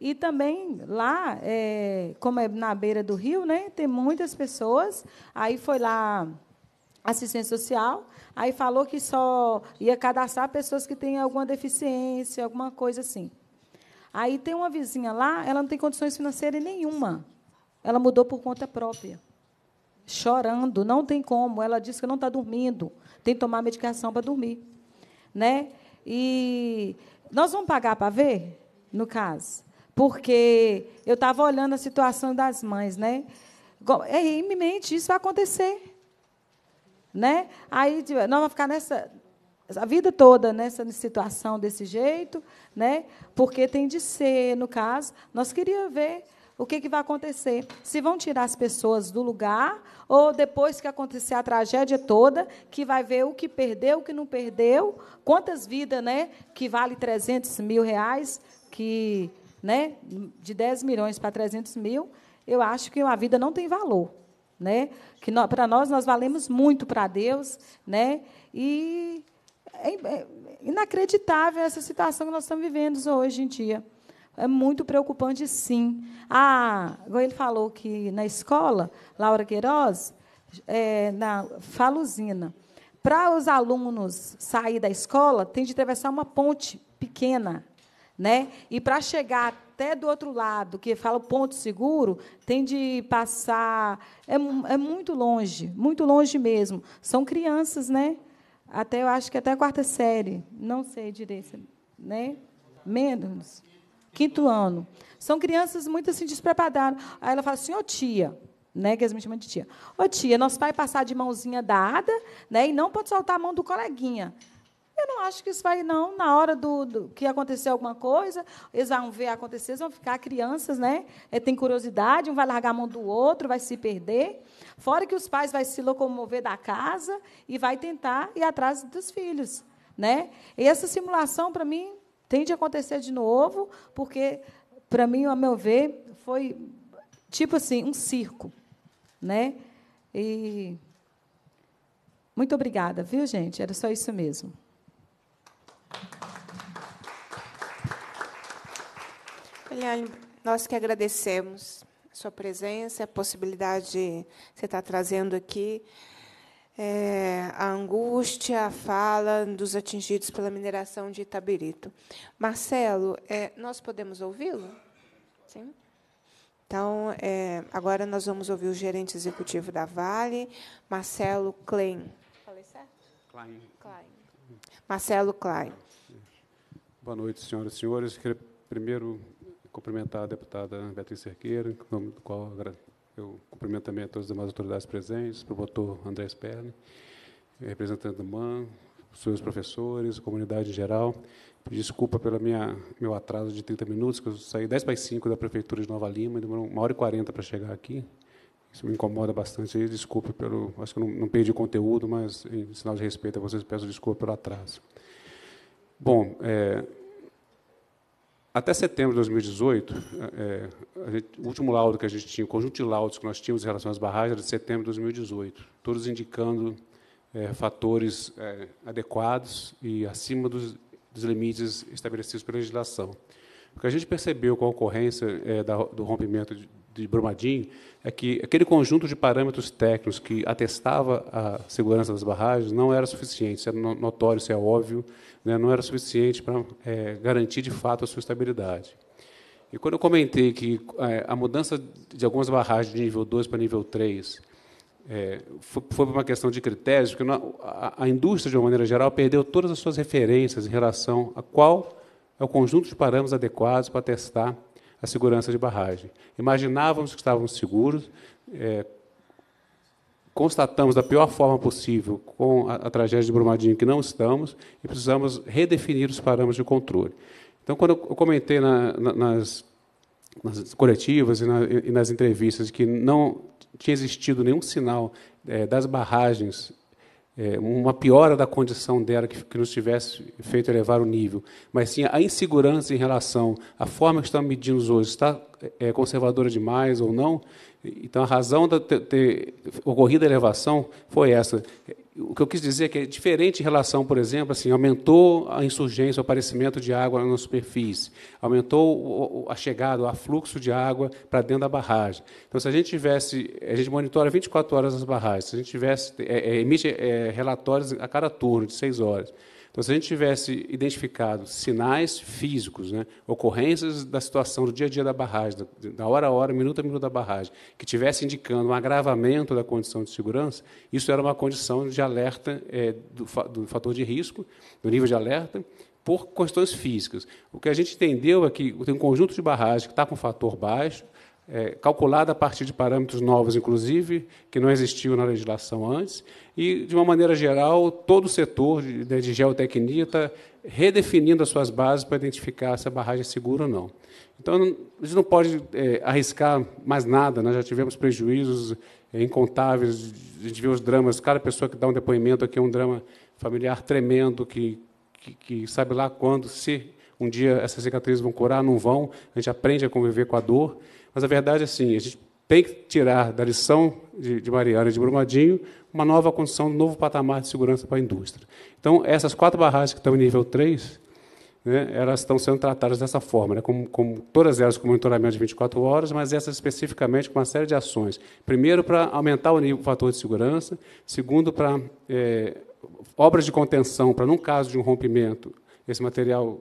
E também lá, é, como é na beira do rio, né, tem muitas pessoas. Aí foi lá assistência social Aí falou que só ia cadastrar pessoas que têm alguma deficiência, alguma coisa assim. Aí tem uma vizinha lá, ela não tem condições financeiras nenhuma. Ela mudou por conta própria. Chorando, não tem como. Ela disse que não está dormindo, tem que tomar medicação para dormir. Né? E nós vamos pagar para ver, no caso. Porque eu estava olhando a situação das mães, né? É iminente, isso vai acontecer. Né? Aí nós vamos ficar nessa a vida toda nessa situação desse jeito, né? Porque tem de ser, no caso, nós queríamos ver o que, que vai acontecer. Se vão tirar as pessoas do lugar, ou depois que acontecer a tragédia toda, que vai ver o que perdeu, o que não perdeu, quantas vidas, né? Que vale 300 mil reais, que, né? De 10 milhões para 300 mil, eu acho que a vida não tem valor, né? que para nós nós valemos muito para Deus, né? E é, é inacreditável essa situação que nós estamos vivendo hoje em dia. É muito preocupante, sim. Ah, ele falou que na escola, Laura Queiroz, é, na Faluzina, para os alunos sair da escola, tem de atravessar uma ponte pequena, né? E para chegar até do outro lado, que fala o ponto seguro, tem de passar. É, é muito longe, muito longe mesmo. São crianças, né? Até eu acho que até a quarta série, não sei direito, né? Menos. Quinto ano. São crianças muito assim despreparadas. Aí ela fala assim: "Ô oh, tia, né, que as me chamam de tia. Ô oh, tia, nós vai passar de mãozinha dada, né? E não pode soltar a mão do coleguinha. Eu não acho que isso vai, não. Na hora do, do que acontecer alguma coisa, eles vão ver acontecer, eles vão ficar crianças, né? É, tem curiosidade, um vai largar a mão do outro, vai se perder. Fora que os pais vão se locomover da casa e vai tentar ir atrás dos filhos. Né? E essa simulação, para mim, tem de acontecer de novo, porque, para mim, a meu ver, foi tipo assim, um circo. Né? E muito obrigada, viu, gente? Era só isso mesmo.
Eliane, nós que agradecemos a sua presença, a possibilidade de você estar trazendo aqui é, a angústia, a fala dos atingidos pela mineração de Itabirito. Marcelo, é, nós podemos ouvi-lo? Sim. Então, é, agora nós vamos ouvir o gerente executivo da Vale, Marcelo Klein.
Falei certo? Klein. Klein.
Marcelo Klein.
Boa noite, senhoras e senhores. Queria primeiro cumprimentar a deputada Beatriz Cerqueira, em nome do qual eu cumprimento também a todas as demais autoridades presentes, o promotor André Sperling, representante do MAN, os seus professores, a comunidade em geral. Desculpa pelo meu atraso de 30 minutos, que eu saí 10 para 5 da Prefeitura de Nova Lima, demorou uma hora e 40 para chegar aqui. Isso me incomoda bastante. Desculpe pelo. Acho que eu não, não perdi conteúdo, mas, em sinal de respeito a vocês, peço desculpa pelo atraso. Bom, é, até setembro de 2018, é, gente, o último laudo que a gente tinha, o conjunto de laudos que nós tínhamos em relação às barragens era de setembro de 2018, todos indicando é, fatores é, adequados e acima dos, dos, limites estabelecidos pela legislação. O que a gente percebeu com a ocorrência é, da, do rompimento de, de Brumadinho é que aquele conjunto de parâmetros técnicos que atestava a segurança das barragens não era suficiente, isso é notório, isso é óbvio, né, não era suficiente para é, garantir de fato a sua estabilidade. E quando eu comentei que é, a mudança de algumas barragens de nível 2 para nível 3 é, foi, por uma questão de critérios, porque não, a, a indústria, de uma maneira geral, perdeu todas as suas referências em relação a qual é o conjunto de parâmetros adequados para testar a segurança de barragem. Imaginávamos que estávamos seguros, é, constatamos da pior forma possível com a, a, tragédia de Brumadinho que não estamos e precisamos redefinir os parâmetros de controle. Então, quando eu comentei na, na, nas, nas, coletivas e, na, e, nas entrevistas que não tinha existido nenhum sinal é, das barragens é, uma piora da condição dela que, que nos tivesse feito elevar o nível, mas sim a insegurança em relação à forma que estamos medindo hoje, está é, conservadora demais ou não, então, a razão de ter ocorrido a elevação foi essa. O que eu quis dizer é que é diferente em relação, por exemplo, assim, aumentou a insurgência, o aparecimento de água na superfície, aumentou a chegada, o afluxo de água para dentro da barragem. Então, se a gente tivesse, a gente monitora 24 horas as barragens, se a gente tivesse, é, é, emite é, relatórios a cada turno, de seis horas. Então, se a gente tivesse identificado sinais físicos, né, ocorrências da situação do dia a dia da barragem, da hora a hora, minuto a minuto da barragem, que tivesse indicando um agravamento da condição de segurança, isso era uma condição de alerta é, do, do fator de risco, do nível de alerta, por questões físicas. O que a gente entendeu é que tem um conjunto de barragens que está com fator baixo, é, calculada a partir de parâmetros novos, inclusive, que não existiam na legislação antes, e, de uma maneira geral, todo o setor de, né, de geotecnia está redefinindo as suas bases para identificar se a barragem é segura ou não. Então, a gente não pode é, arriscar mais nada, nós né? já tivemos prejuízos é, incontáveis, a gente vê os dramas, cada pessoa que dá um depoimento aqui é um drama familiar tremendo, que, que, que sabe lá quando, se um dia essas cicatrizes vão curar, não vão, a gente aprende a conviver com a dor, mas a verdade é assim, a gente tem que tirar da lição de, Mariana e de Brumadinho uma nova condição, um novo patamar de segurança para a indústria. Então, essas quatro barragens que estão em nível 3, né, elas estão sendo tratadas dessa forma, né, como, como, todas elas com monitoramento de 24 horas, mas essas especificamente com uma série de ações. Primeiro, para aumentar o, nível, o fator de segurança. Segundo, para é, obras de contenção, para, num caso de um rompimento, esse material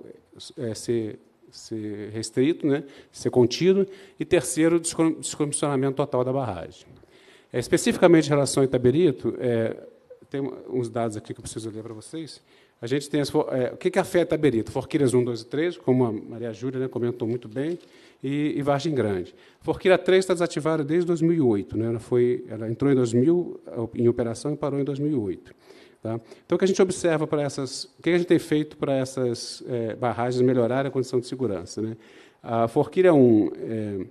é, ser ser restrito, né, ser contido, e terceiro, descomissionamento total da barragem. É, especificamente em relação a Itaberito, é, tem uns dados aqui que eu preciso ler para vocês. A gente tem as, é, o que, que afeta Itaberito? Forquilhas 1, 2 e 3, como a Maria Júlia né, comentou muito bem, e, e Vargem Grande. Forquilha 3 está desativada desde 2008. Né, ela, foi, ela entrou em 2000 em operação e parou em 2008. Tá? Então, o que a gente observa para essas. O que a gente tem feito para essas é, barragens melhorar a condição de segurança? Né? A Forquilha 1, é,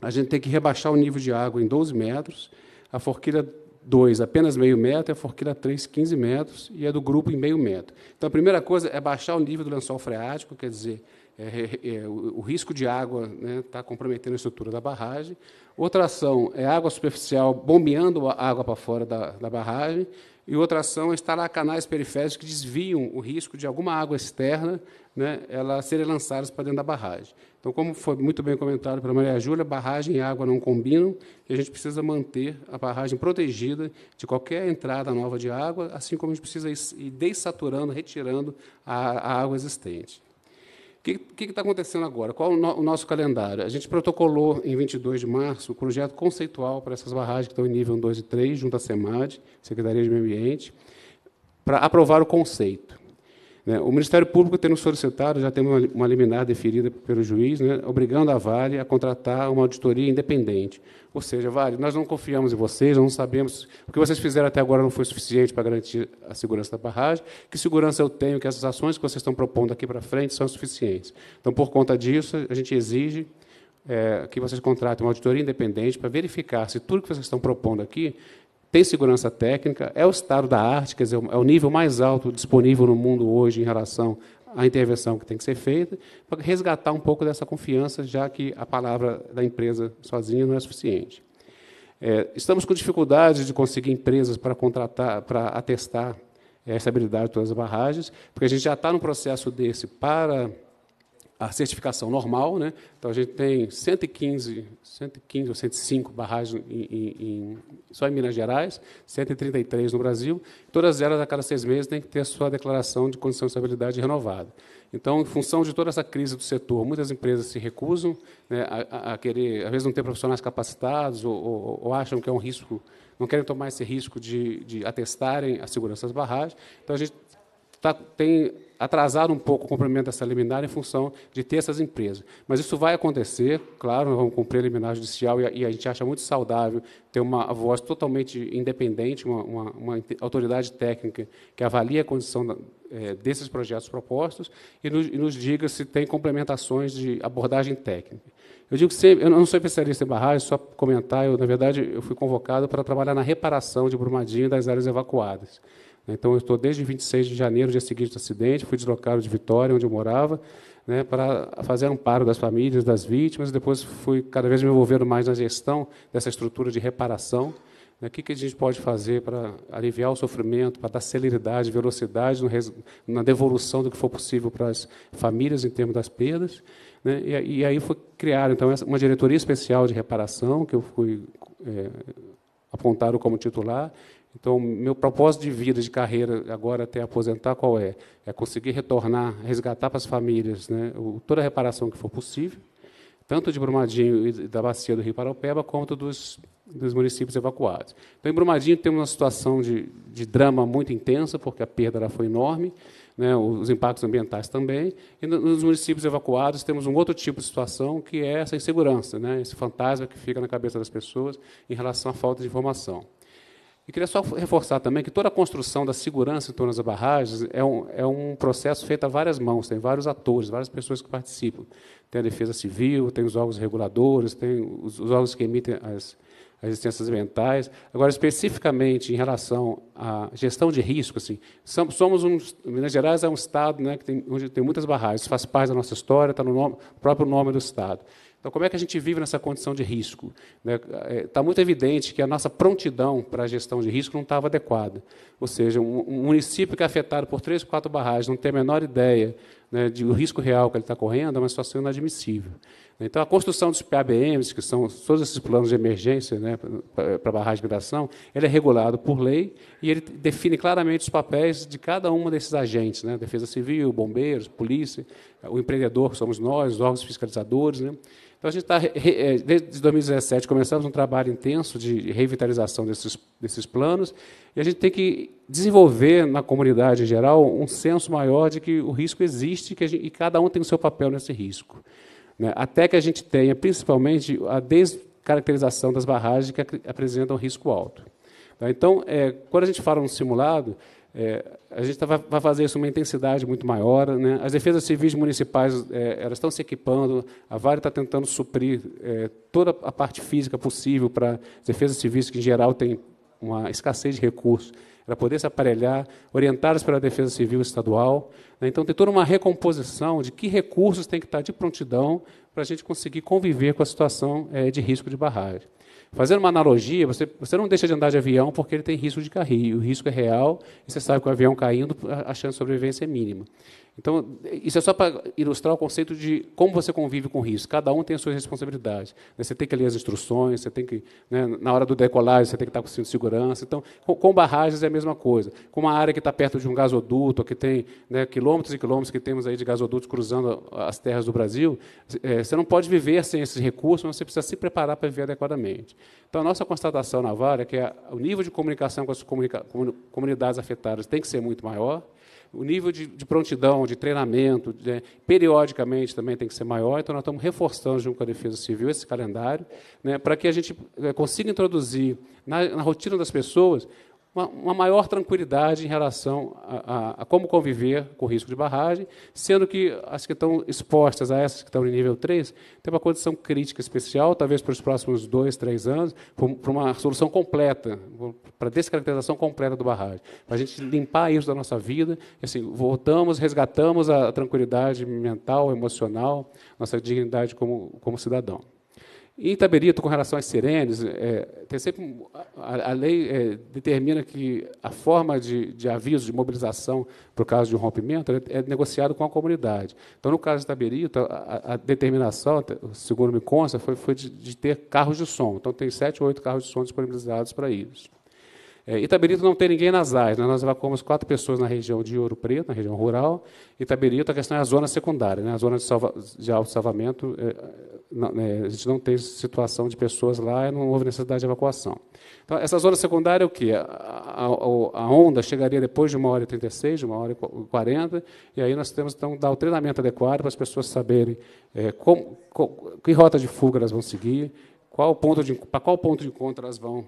a gente tem que rebaixar o nível de água em 12 metros, a Forquilha 2, apenas meio metro, e a Forquilha 3, 15 metros, e a do grupo em meio metro. Então, a primeira coisa é baixar o nível do lençol freático, quer dizer, é, é, o, o, risco de água está né, tá comprometendo a estrutura da barragem. Outra ação é água superficial bombeando a água para fora da, da barragem. E outra ação é instalar canais periféricos que desviam o risco de alguma água externa né, ela serem lançadas para dentro da barragem. Então, como foi muito bem comentado pela Maria Júlia, barragem e água não combinam e a gente precisa manter a barragem protegida de qualquer entrada nova de água, assim como a gente precisa ir dessaturando, retirando a, a água existente. O que está acontecendo agora? Qual o, no, o, nosso calendário? A gente protocolou, em 22 de março, o projeto conceitual para essas barragens que estão em nível 1, 2 e 3, junto à SEMAD, Secretaria de Meio Ambiente, para aprovar o conceito. Né? O Ministério Público tem nos solicitado, já tem uma, uma liminar deferida pelo juiz, né, obrigando a Vale a contratar uma auditoria independente. Ou seja, Vale, nós não confiamos em vocês, não sabemos. O que vocês fizeram até agora não foi suficiente para garantir a segurança da barragem. Que segurança eu tenho que essas ações que vocês estão propondo aqui para frente são suficientes? Então, por conta disso, a gente exige é, que vocês contratem uma auditoria independente para verificar se tudo que vocês estão propondo aqui tem segurança técnica, é o estado da arte, quer dizer, é o nível mais alto disponível no mundo hoje em relação à intervenção que tem que ser feita, para resgatar um pouco dessa confiança, já que a palavra da empresa sozinha não é suficiente. É, estamos com dificuldade de conseguir empresas para contratar, para atestar essa habilidade de todas as barragens, porque a gente já está no processo desse para a certificação normal. Né? Então, a gente tem 115, 115 ou 105 barragens em, em, só em Minas Gerais, 133 no Brasil. Todas elas, a cada seis meses, têm que ter a sua declaração de condição de estabilidade renovada. Então, em função de toda essa crise do setor, muitas empresas se recusam né, a, a, querer, às vezes não ter profissionais capacitados ou, ou, ou, acham que é um risco, não querem tomar esse risco de, de atestarem a segurança das barragens. Então, a gente tá, tem atrasar um pouco o cumprimento dessa liminar em função de ter essas empresas. Mas isso vai acontecer, claro, nós vamos cumprir a liminar judicial e a, e a gente acha muito saudável ter uma voz totalmente independente, uma, uma, uma autoridade técnica que avalie a condição da, é, desses projetos propostos e nos, e nos diga se tem complementações de abordagem técnica. Eu digo sempre, eu não sou especialista em barragens, só comentar, eu, na verdade, eu fui convocado para trabalhar na reparação de Brumadinho das áreas evacuadas. Então, eu estou desde 26 de janeiro, dia seguinte do acidente, fui deslocado de Vitória, onde eu morava, né, para fazer amparo das famílias, das vítimas. Depois, fui cada vez me envolvendo mais na gestão dessa estrutura de reparação. Né. O que, que a gente pode fazer para aliviar o sofrimento, para dar celeridade, velocidade na devolução do que for possível para as famílias em termos das perdas? Né? E, e, aí foi criada então, uma diretoria especial de reparação, que eu fui é, apontado como titular, então, meu propósito de vida, de carreira, agora até aposentar, qual é? É conseguir retornar, resgatar para as famílias né, toda a reparação que for possível, tanto de Brumadinho e da bacia do Rio Paraupeba, quanto dos, dos municípios evacuados. Então, em Brumadinho temos uma situação de, de drama muito intensa, porque a perda lá foi enorme, né, os impactos ambientais também. E nos municípios evacuados temos um outro tipo de situação, que é essa insegurança, né, esse fantasma que fica na cabeça das pessoas em relação à falta de informação. E queria só reforçar também que toda a construção da segurança em torno das barragens é um, é um processo feito a várias mãos, tem vários atores, várias pessoas que participam. Tem a Defesa Civil, tem os órgãos reguladores, tem os, os órgãos que emitem as, as licenças ambientais. Agora, especificamente em relação à gestão de risco, assim, somos um, Minas Gerais é um estado né, que tem, onde tem muitas barragens, faz parte da nossa história, está no nome, próprio nome do estado. Então, como é que a gente vive nessa condição de risco? Está né? é, muito evidente que a nossa prontidão para a gestão de risco não estava adequada. Ou seja, um município que é afetado por três, quatro barragens, não tem a menor ideia né, do risco real que ele está correndo, é uma situação inadmissível. Então, a construção dos PABMs, que são todos esses planos de emergência né, para barragem de migração, ele é regulado por lei e ele define claramente os papéis de cada um desses agentes, né, defesa civil, bombeiros, polícia, o empreendedor, que somos nós, os órgãos fiscalizadores. Né, então, a gente está, é, desde 2017, começamos um trabalho intenso de revitalização desses, desses planos, e a gente tem que desenvolver na comunidade em geral um senso maior de que o risco existe que gente, e cada um tem o seu papel nesse risco. Né? Até que a gente tenha, principalmente, a descaracterização das barragens que apresentam risco alto. Tá? Então, é, quando a gente fala no simulado, é, a gente tá, vai, fazer isso uma intensidade muito maior. Né? As defesas civis municipais é, elas estão se equipando, a Vale está tentando suprir é, toda a parte física possível para as defesas civis, que em geral têm uma escassez de recursos, para poder se aparelhar, orientadas pela Defesa Civil Estadual. Né? Então, tem toda uma recomposição de que recursos tem que estar tá de prontidão para a gente conseguir conviver com a situação é, de risco de barragem. Fazendo uma analogia, você, você não deixa de andar de avião porque ele tem risco de carrinho. O risco é real e você sabe que o avião caindo, a chance de sobrevivência é mínima. Então, isso é só para ilustrar o conceito de como você convive com risco. Cada um tem as suas responsabilidades. Né? Você tem que ler as instruções, você tem que, né, na hora do decolagem, você tem que estar com o cinto de segurança. Então, com, barragens é a mesma coisa. Com uma área que está perto de um gasoduto, que tem né, quilômetros e quilômetros que temos aí de gasodutos cruzando as terras do Brasil, é, você não pode viver sem esses recursos, mas você precisa se preparar para viver adequadamente. Então, a nossa constatação na Vale é que a, o nível de comunicação com as comunica comunidades afetadas tem que ser muito maior o nível de, de prontidão, de treinamento, periodicamente também tem que ser maior, então nós estamos reforçando junto com a Defesa Civil esse calendário, né, para que a gente eh, consiga introduzir na, na rotina das pessoas uma, uma maior tranquilidade em relação a, a, a, como conviver com o risco de barragem, sendo que as que estão expostas a essas que estão em nível 3 têm uma condição crítica especial, talvez para os próximos dois, três anos, para uma solução completa, para a descaracterização completa do barragem. Para a gente limpar isso da nossa vida, assim, voltamos, resgatamos a tranquilidade mental, emocional, nossa dignidade como, como cidadão. Em Itaberito, com relação às sirenes, é, tem sempre, a, a lei é, determina que a forma de, de, aviso, de mobilização, por causa de um rompimento, é, é negociado com a comunidade. Então, no caso de Itaberito, a, a determinação, segundo me consta, foi, foi de, de, ter carros de som. Então, tem sete ou oito carros de som disponibilizados para isso. É, Itaberito não tem ninguém nas áreas, né? nós evacuamos quatro pessoas na região de Ouro Preto, na região rural. Itaberito, a questão é a zona secundária, né? a zona de, salva, de é, não, é, a gente não tem situação de pessoas lá e não houve necessidade de evacuação. Então, essa zona secundária é o quê? A, a, a onda chegaria depois de uma hora e 36, de uma hora e 40, e aí nós temos então dar o treinamento adequado para as pessoas saberem é, como, que rota de fuga elas vão seguir, qual ponto de, para qual ponto de encontro elas vão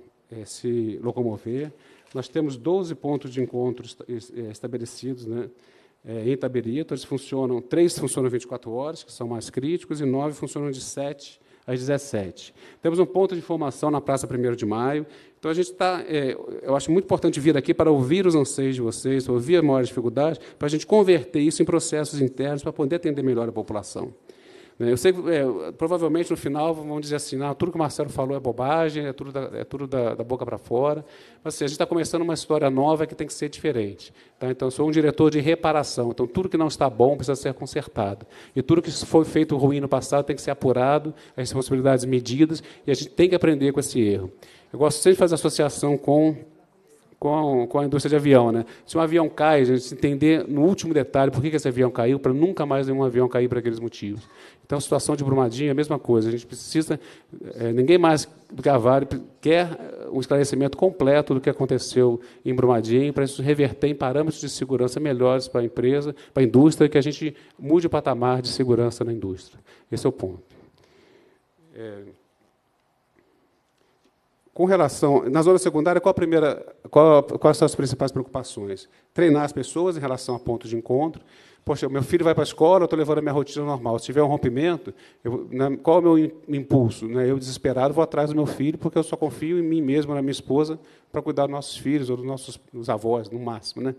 se locomover. Nós temos 12 pontos de encontro eh, estabelecidos né, eh, em Itaberito. Eles funcionam, três funcionam 24 horas, que são mais críticos, e nove funcionam de 7 às 17. Temos um ponto de informação na Praça 1 de Maio. Então, a gente está. É, eh, eu acho muito importante vir aqui para ouvir os anseios de vocês, ouvir as maiores dificuldades, para a gente converter isso em processos internos, para poder atender melhor a população. Né? Eu sei que é, provavelmente no final vão dizer assim, não, ah, tudo que o Marcelo falou é bobagem, é tudo da, é tudo da, da boca para fora. Mas assim, a gente está começando uma história nova que tem que ser diferente. Tá? Então, eu sou um diretor de reparação. Então, tudo que não está bom precisa ser consertado. E tudo que foi feito ruim no passado tem que ser apurado, as responsabilidades medidas, e a gente tem que aprender com esse erro. Eu gosto sempre de fazer associação com com, com a indústria de avião. Né? Se um avião cai, a gente entender no último detalhe por que esse avião caiu, para nunca mais nenhum avião cair por aqueles motivos. Então, a situação de Brumadinho é a mesma coisa. A gente precisa, é, ninguém mais do que a Vale quer eh, um esclarecimento completo do que aconteceu em Brumadinho, para isso reverter em parâmetros de segurança melhores para a empresa, para a indústria, que a gente mude o patamar de segurança na indústria. Esse é o ponto. É... Com relação, na zona secundária, qual a primeira, qual, quais são as principais preocupações? Treinar as pessoas em relação a pontos de encontro, poxa, meu filho vai para a escola, eu estou levando a minha rotina normal. Se tiver um rompimento, eu, né, qual é o meu impulso? Né? Eu, desesperado, vou atrás do meu filho, porque eu só confio em mim mesmo, na minha esposa, para cuidar dos nossos filhos ou dos nossos dos avós, no máximo. Né?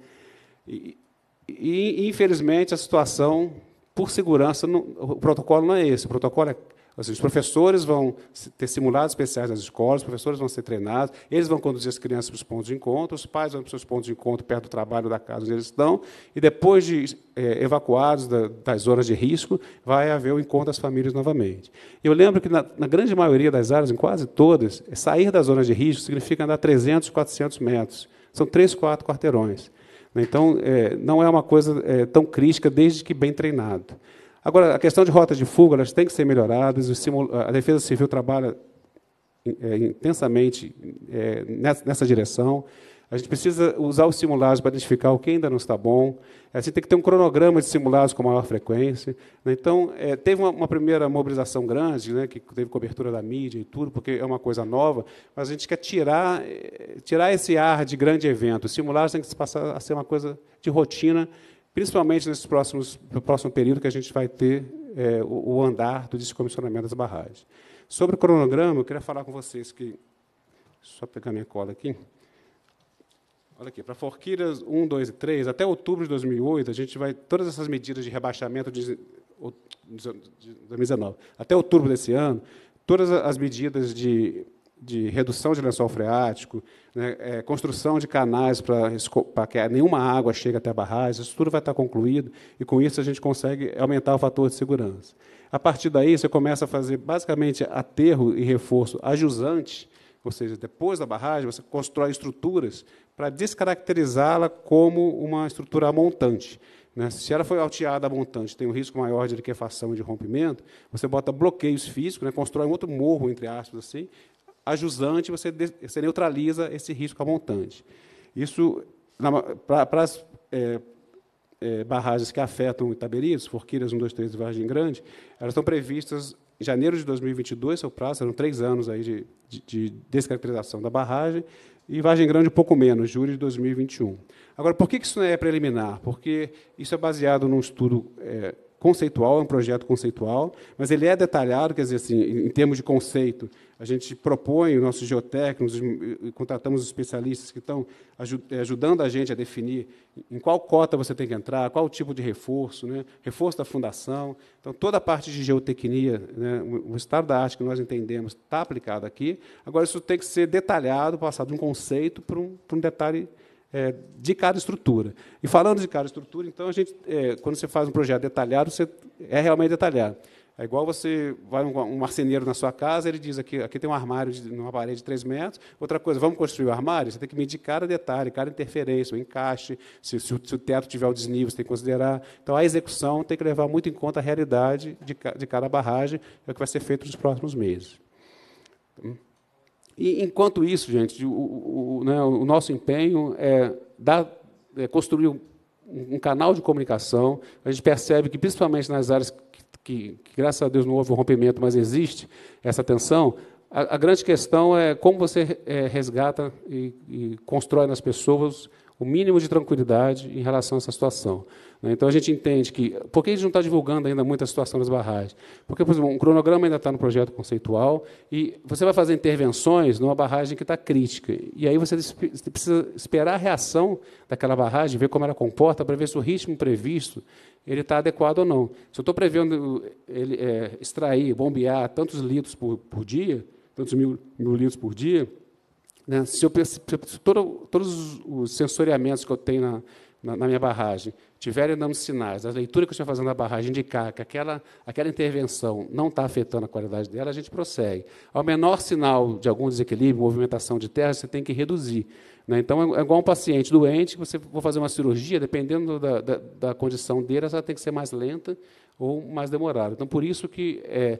E, e, infelizmente, a situação, por segurança, não, o protocolo não é esse. O protocolo é os professores vão ter simulados especiais nas escolas, os professores vão ser treinados, eles vão conduzir as crianças para os pontos de encontro, os pais vão para os seus pontos de encontro perto do trabalho da casa onde eles estão, e depois de é, evacuados da, das zonas de risco, vai haver o encontro das famílias novamente. Eu lembro que, na, na grande maioria das áreas, em quase todas, sair das zonas de risco significa andar 300, 400 metros. São três, quatro quarteirões. Então, é, não é uma coisa é, tão crítica desde que bem treinado. Agora, a questão de rotas de fuga, elas têm que ser melhoradas. A Defesa Civil trabalha é, intensamente é, nessa, nessa, direção. A gente precisa usar os simulados para identificar o que ainda não está bom. A gente tem que ter um cronograma de simulados com maior frequência. Né? Então, é, teve uma, uma, primeira mobilização grande, né, que teve cobertura da mídia e tudo, porque é uma coisa nova, mas a gente quer tirar, é, tirar esse ar de grande evento. Os simulados têm que passar a ser uma coisa de rotina principalmente nesse próximos, próximo período que a gente vai ter é, o, o, andar do descomissionamento das barragens. Sobre o cronograma, eu queria falar com vocês que. Só pegar minha cola aqui. Olha aqui, para Forquilhas 1, 2 e 3, até outubro de 2008, a gente vai. Todas essas medidas de rebaixamento de, de 2019, até outubro desse ano, todas as medidas de de redução de lençol freático, né, é, construção de canais para que nenhuma água chegue até a barragem, isso tudo vai estar concluído, e com isso a gente consegue aumentar o fator de segurança. A partir daí, você começa a fazer basicamente aterro e reforço ajusante, ou seja, depois da barragem, você constrói estruturas para descaracterizá-la como uma estrutura montante. Né? Se ela foi alteada a montante, tem um risco maior de liquefação e de rompimento, você bota bloqueios físicos, né? constrói um outro morro, entre aspas, assim, ajusante, você, você neutraliza esse risco amontante. Isso, para as é, é, barragens que afetam Itaberiz, Forquilhas 1, 2, 3 e Vargem Grande, elas estão previstas em janeiro de 2022, seu prazo, serão três anos aí de, de, de descaracterização da barragem, e Vargem Grande um pouco menos, julho de 2021. Agora, por que isso não é preliminar? Porque isso é baseado num estudo é, conceitual, é um projeto conceitual, mas ele é detalhado, quer dizer, assim, em termos de conceito, a gente propõe os nossos geotécnicos, contratamos especialistas que estão eh, ajudando a gente a definir em qual cota você tem que entrar, qual tipo de reforço, né? reforço da fundação. Então, toda a parte de geotecnia, né? o estado da arte que nós entendemos está aplicado aqui. Agora, isso tem que ser detalhado, passado de um conceito para um, para um detalhe é, de cada estrutura. E falando de cada estrutura, então, a gente, é, quando você faz um projeto detalhado, você é realmente detalhado. É igual você vai um, um marceneiro na sua casa, ele diz aqui, aqui tem um armário de uma parede de 3 metros. Outra coisa, vamos construir o um armário? Você tem que medir cada detalhe, cada interferência, o encaixe, se, se, o, se o, teto tiver o desnível, você tem que considerar. Então a execução tem que levar muito em conta a realidade de, de cada barragem, é o que vai ser feito nos próximos meses. E enquanto isso, gente, o, o, né, o nosso empenho é, dar, é construir um, um canal de comunicação. A gente percebe que, principalmente nas áreas que, que graças a Deus não houve um rompimento, mas existe essa tensão, a, a grande questão é como você é, resgata e, e constrói nas pessoas o mínimo de tranquilidade em relação a essa situação. Né? Então a gente entende que. Por que a gente não está divulgando ainda muito a situação das barragens? Porque, por exemplo, um cronograma ainda está no projeto conceitual e você vai fazer intervenções numa barragem que está crítica. E aí você precisa esperar a reação daquela barragem, ver como ela comporta, para ver se o ritmo previsto ele está adequado ou não. Se eu estou prevendo ele, é, extrair, bombear tantos litros por, por dia, tantos mil, mil litros por dia né? Se, eu, se, se todo, todos os sensoriamentos que eu tenho na, na, na minha barragem tiverem dando sinais, a leitura que eu estou fazendo na barragem indicar que aquela, aquela intervenção não está afetando a qualidade dela, a gente prossegue. Ao menor sinal de algum desequilíbrio, movimentação de terra, você tem que reduzir. Né? Então, é, é igual um paciente doente, que você for fazer uma cirurgia, dependendo da, da, da condição dele, ela tem que ser mais lenta ou mais demorada. Então, por isso que é,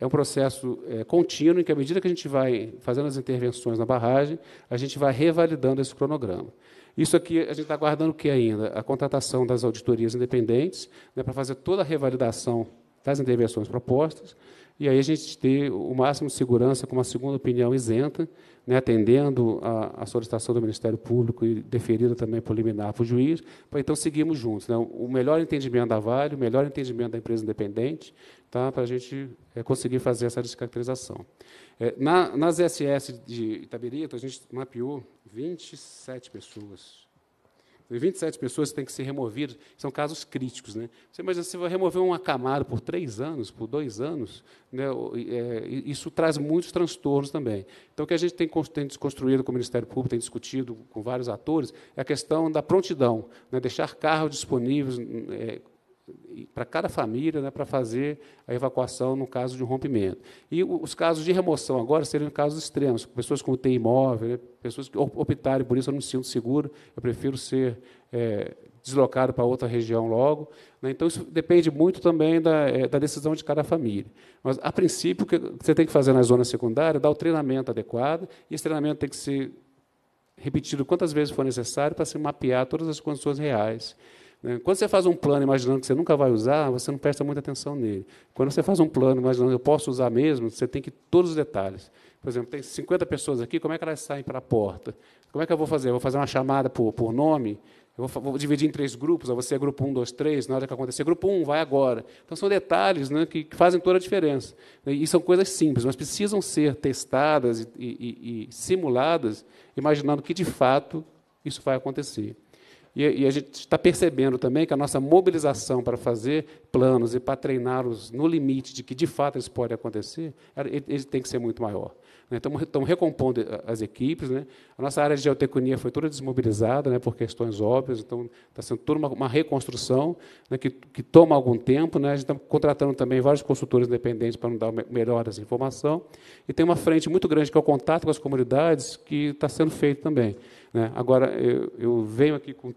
é um processo é, contínuo em que, à medida que a gente vai fazendo as intervenções na barragem, a gente vai revalidando esse cronograma. Isso aqui, a gente está aguardando o que ainda? A contratação das auditorias independentes, né, para fazer toda a revalidação das intervenções propostas, e aí a gente ter o máximo de segurança com uma segunda opinião isenta, né, atendendo a, a, solicitação do Ministério Público e deferida também por liminar para o juiz, para então seguirmos juntos. Né, o melhor entendimento da Vale, o melhor entendimento da empresa independente, tá? para a gente é, conseguir fazer essa descaracterização. É, na, nas SS de Itaberito, a gente mapeou 27 pessoas. 27 pessoas que têm que ser removidas, são casos críticos. Né? Você imagina, se vai remover uma camada por três anos, por dois anos, né, é, isso traz muitos transtornos também. Então, o que a gente tem, tem desconstruído com o Ministério Público, tem discutido com vários atores, é a questão da prontidão, né, deixar carros disponíveis é, para cada família, né, para fazer a evacuação no caso de um rompimento. E os casos de remoção agora seriam casos extremos, pessoas com têm imóvel, né, pessoas que optarem por isso, eu não me sinto seguro, eu prefiro ser é, deslocado para outra região logo. Né, então, isso depende muito também da, é, da, decisão de cada família. Mas, a princípio, o que você tem que fazer na zona secundária é dar o treinamento adequado, e esse treinamento tem que ser repetido quantas vezes for necessário para se mapear todas as condições reais né? Quando você faz um plano imaginando que você nunca vai usar, você não presta muita atenção nele. Quando você faz um plano imaginando que eu posso usar mesmo, você tem que todos os detalhes. Por exemplo, tem 50 pessoas aqui, como é que elas saem para a porta? Como é que eu vou fazer? Eu vou fazer uma chamada por, por nome? Eu vou, vou dividir em três grupos, você é grupo 1, 2, 3, na hora que acontecer, grupo 1, vai agora. Então, são detalhes né, que, que, fazem toda a diferença. E são coisas simples, mas precisam ser testadas e, e, e simuladas, imaginando que, de fato, isso vai acontecer. E, e a gente está percebendo também que a nossa mobilização para fazer planos e para treiná-los no limite de que de fato isso pode acontecer, ele, ele tem que ser muito maior. Né? Estamos, estamos recompondo eh, as equipes. Né? A nossa área de geotecnia foi toda desmobilizada né, por questões óbvias, então está sendo toda uma, uma reconstrução né, que, que toma algum tempo. Né? A gente está contratando também vários consultores independentes para nos dar melhor essa informação. E tem uma frente muito grande que é o contato com as comunidades, que está sendo feito também. Né? Agora, eu, eu venho aqui com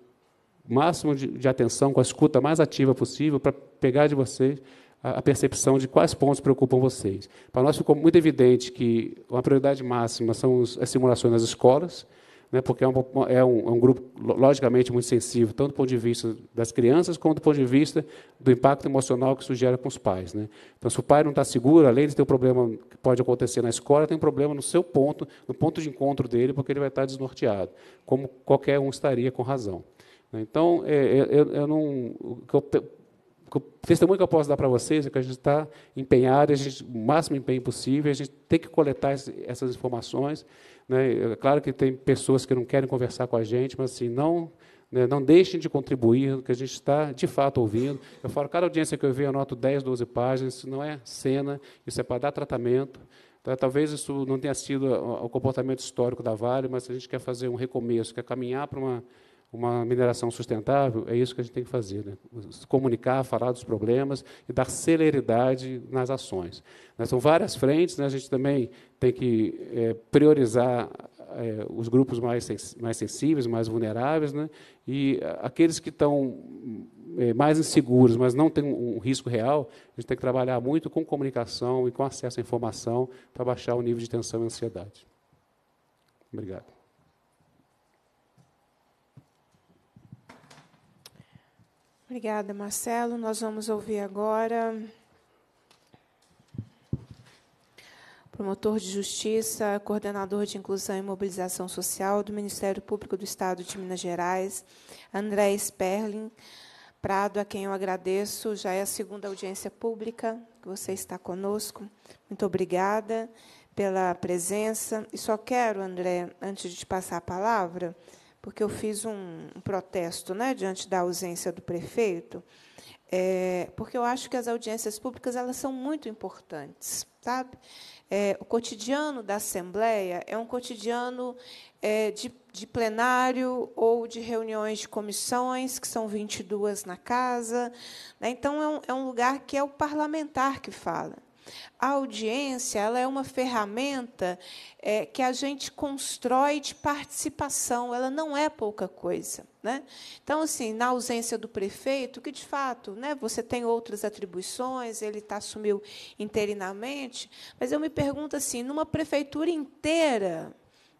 o máximo de, de atenção, com a escuta mais ativa possível, para pegar de vocês a, a percepção de quais pontos preocupam vocês. Para nós ficou muito evidente que uma prioridade máxima são os, as simulações nas escolas, né, porque é um, é, um, é um, grupo, logicamente, muito sensível, tanto do ponto de vista das crianças, quanto do ponto de vista do impacto emocional que isso gera com os pais. Né? Então, se o pai não está seguro, além de ter um problema que pode acontecer na escola, tem um problema no seu ponto, no ponto de encontro dele, porque ele vai estar tá desnorteado, como qualquer um estaria com razão. Então, é, eu, é, é, eu não, o, o testemunho que eu posso dar para vocês é que a gente está empenhado, a gente, o máximo empenho possível, a gente tem que coletar esse, essas informações. Né? É claro que tem pessoas que não querem conversar com a gente, mas assim, não, né, não deixem de contribuir no que a gente está de fato ouvindo. Eu falo, cada audiência que eu vejo, eu anoto 10, 12 páginas, isso não é cena, isso é para dar tratamento. Tá? Talvez isso não tenha sido o comportamento histórico da Vale, mas a gente quer fazer um recomeço, quer caminhar para uma uma mineração sustentável, é isso que a gente tem que fazer: né? comunicar, falar dos problemas e dar celeridade nas ações. Né, são várias frentes, né? a gente também tem que é, priorizar é, os grupos mais, mais sensíveis, mais vulneráveis, né? e aqueles que estão é, mais inseguros, mas não têm um risco real, a gente tem que trabalhar muito com comunicação e com acesso à informação para baixar o nível de tensão e ansiedade.
Obrigado. Obrigada, Marcelo. Nós vamos ouvir agora promotor de justiça, coordenador de inclusão e mobilização social do Ministério Público do Estado de Minas Gerais, André Sperling Prado, a quem eu agradeço. Já é a segunda audiência pública que você está conosco. Muito obrigada pela presença. E só quero, André, antes de te passar a palavra, porque eu fiz um, protesto né, diante da ausência do prefeito, é, porque eu acho que as audiências públicas elas são muito importantes, sabe? É, o cotidiano da Assembleia é um cotidiano é, de, de, plenário ou de reuniões de comissões, que são 22 na casa. Né? Então, é um, é um lugar que é o parlamentar que fala. A audiência ela é uma ferramenta é, que a gente constrói de participação, ela não é pouca coisa. Né? Então, assim, na ausência do prefeito, que de fato né, você tem outras atribuições, ele tá, assumiu interinamente, mas eu me pergunto assim, numa prefeitura inteira,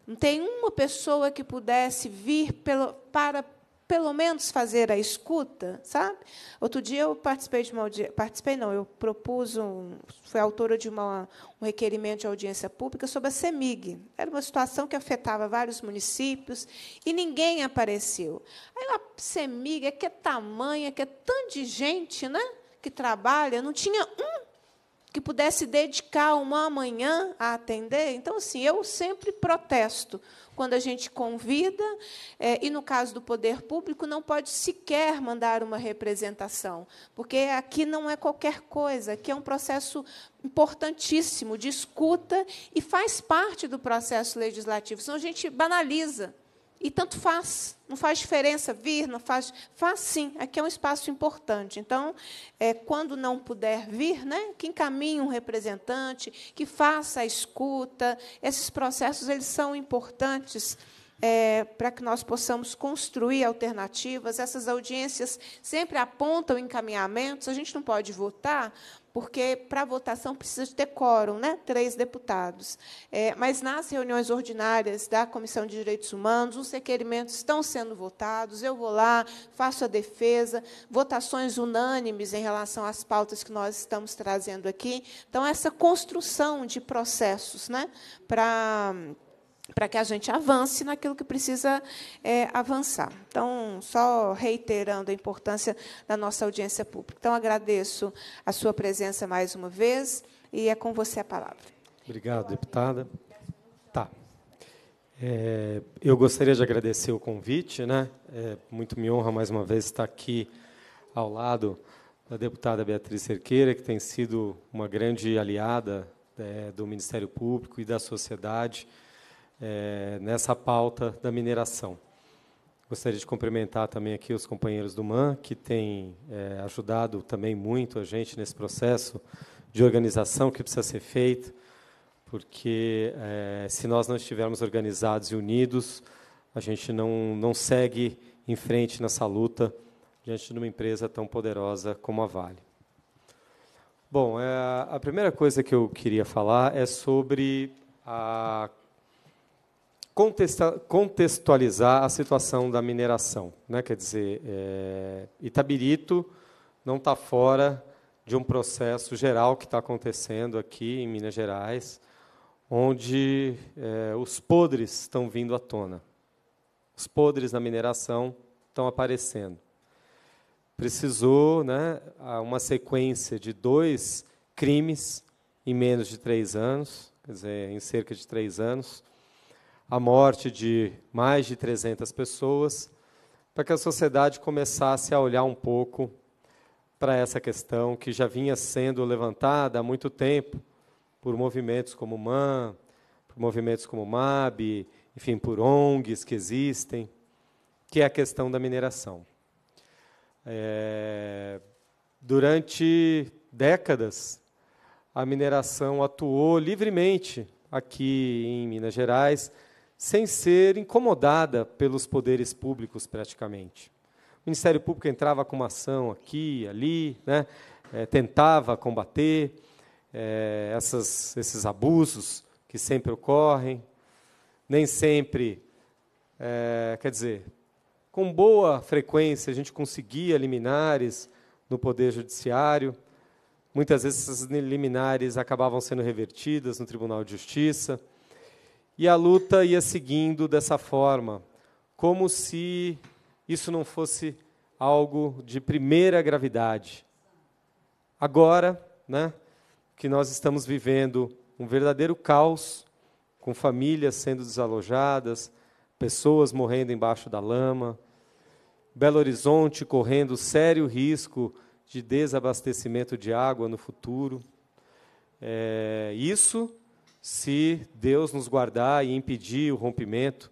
não tem uma pessoa que pudesse vir pelo, para pelo menos fazer a escuta, sabe? Outro dia eu participei de uma audiência, participei não, eu propus um, fui autora de uma, um requerimento de audiência pública sobre a CEMIG. Era uma situação que afetava vários municípios e ninguém apareceu. Aí a CEMIG, é que é tamanha, que é tanto de gente, né? Que trabalha, não tinha um que pudesse dedicar uma manhã a atender. Então, assim, eu sempre protesto quando a gente convida, é, e no caso do poder público, não pode sequer mandar uma representação, porque aqui não é qualquer coisa, aqui é um processo importantíssimo de escuta e faz parte do processo legislativo, senão a gente banaliza. E tanto faz, não faz diferença vir, não faz, faz sim. Aqui é um espaço importante. Então, é, quando não puder vir, né, que encaminhe um representante, que faça a escuta. Esses processos eles são importantes é, para que nós possamos construir alternativas. Essas audiências sempre apontam encaminhamentos. A gente não pode votar, porque para votação precisa ter quórum, né? três deputados. É, mas nas reuniões ordinárias da Comissão de Direitos Humanos, os requerimentos estão sendo votados, eu vou lá, faço a defesa, votações unânimes em relação às pautas que nós estamos trazendo aqui. Então, essa construção de processos né? para para que a gente avance naquilo que precisa é, avançar. Então, só reiterando a importância da nossa audiência pública. Então, agradeço a sua presença mais uma vez e é com você a palavra.
Obrigado, deputada. Tá. É, eu gostaria de agradecer o convite, né? É, muito me honra mais uma vez estar aqui ao lado da deputada Beatriz Cerqueira, que tem sido uma grande aliada é, do Ministério Público e da sociedade é, nessa pauta da mineração. Gostaria de cumprimentar também aqui os companheiros do MAN, que têm é, ajudado também muito a gente nesse processo de organização que precisa ser feito, porque é, se nós não estivermos organizados e unidos, a gente não, não segue em frente nessa luta diante de uma empresa tão poderosa como a Vale. Bom, é, a primeira coisa que eu queria falar é sobre a contextualizar a situação da mineração. Né? Quer dizer, é, Itabirito não está fora de um processo geral que está acontecendo aqui em Minas Gerais, onde é, os podres estão vindo à tona. Os podres na mineração estão aparecendo. Precisou né, uma sequência de dois crimes em menos de três anos, quer dizer, em cerca de três anos, a morte de mais de 300 pessoas, para que a sociedade começasse a olhar um pouco para essa questão que já vinha sendo levantada há muito tempo por movimentos como MAN, por movimentos como MAB, enfim, por ONGs que existem, que é a questão da mineração. É, durante décadas, a mineração atuou livremente aqui em Minas Gerais, sem ser incomodada pelos poderes públicos, praticamente. O Ministério Público entrava com uma ação aqui, ali, né? É, tentava combater é, essas, esses abusos que sempre ocorrem, nem sempre, é, quer dizer, com boa frequência a gente conseguia liminares no Poder Judiciário. Muitas vezes essas liminares acabavam sendo revertidas no Tribunal de Justiça. E a luta ia seguindo dessa forma, como se isso não fosse algo de primeira gravidade. Agora, né, que nós estamos vivendo um verdadeiro caos, com famílias sendo desalojadas, pessoas morrendo embaixo da lama, Belo Horizonte correndo sério risco de desabastecimento de água no futuro. É, isso se Deus nos guardar e impedir o rompimento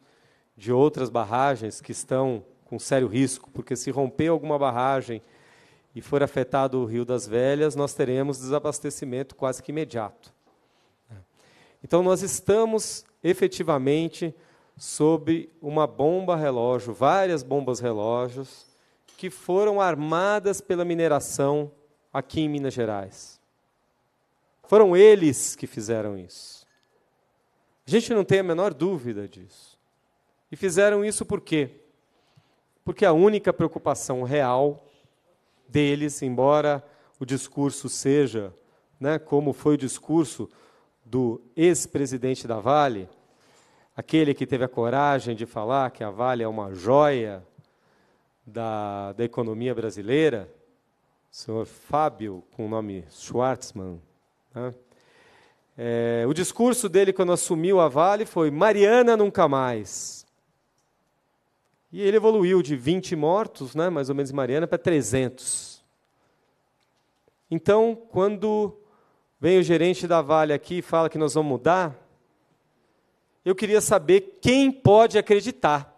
de outras barragens que estão com sério risco, porque se romper alguma barragem e for afetado o Rio das Velhas, nós teremos desabastecimento quase que imediato. Então, nós estamos efetivamente sob uma bomba relógio, várias bombas relógios, que foram armadas pela mineração aqui em Minas Gerais. Foram eles que fizeram isso. A gente não tem a menor dúvida disso. E fizeram isso por quê? Porque a única preocupação real deles, embora o discurso seja, né, como foi o discurso do ex-presidente da Vale, aquele que teve a coragem de falar que a Vale é uma joia da, da economia brasileira, o senhor Fábio, com o nome Schwartzman, né? É, o discurso dele quando assumiu a Vale foi Mariana nunca mais. E ele evoluiu de 20 mortos, né, mais ou menos Mariana, para 300. Então, quando vem o gerente da Vale aqui e fala que nós vamos mudar, eu queria saber quem pode acreditar.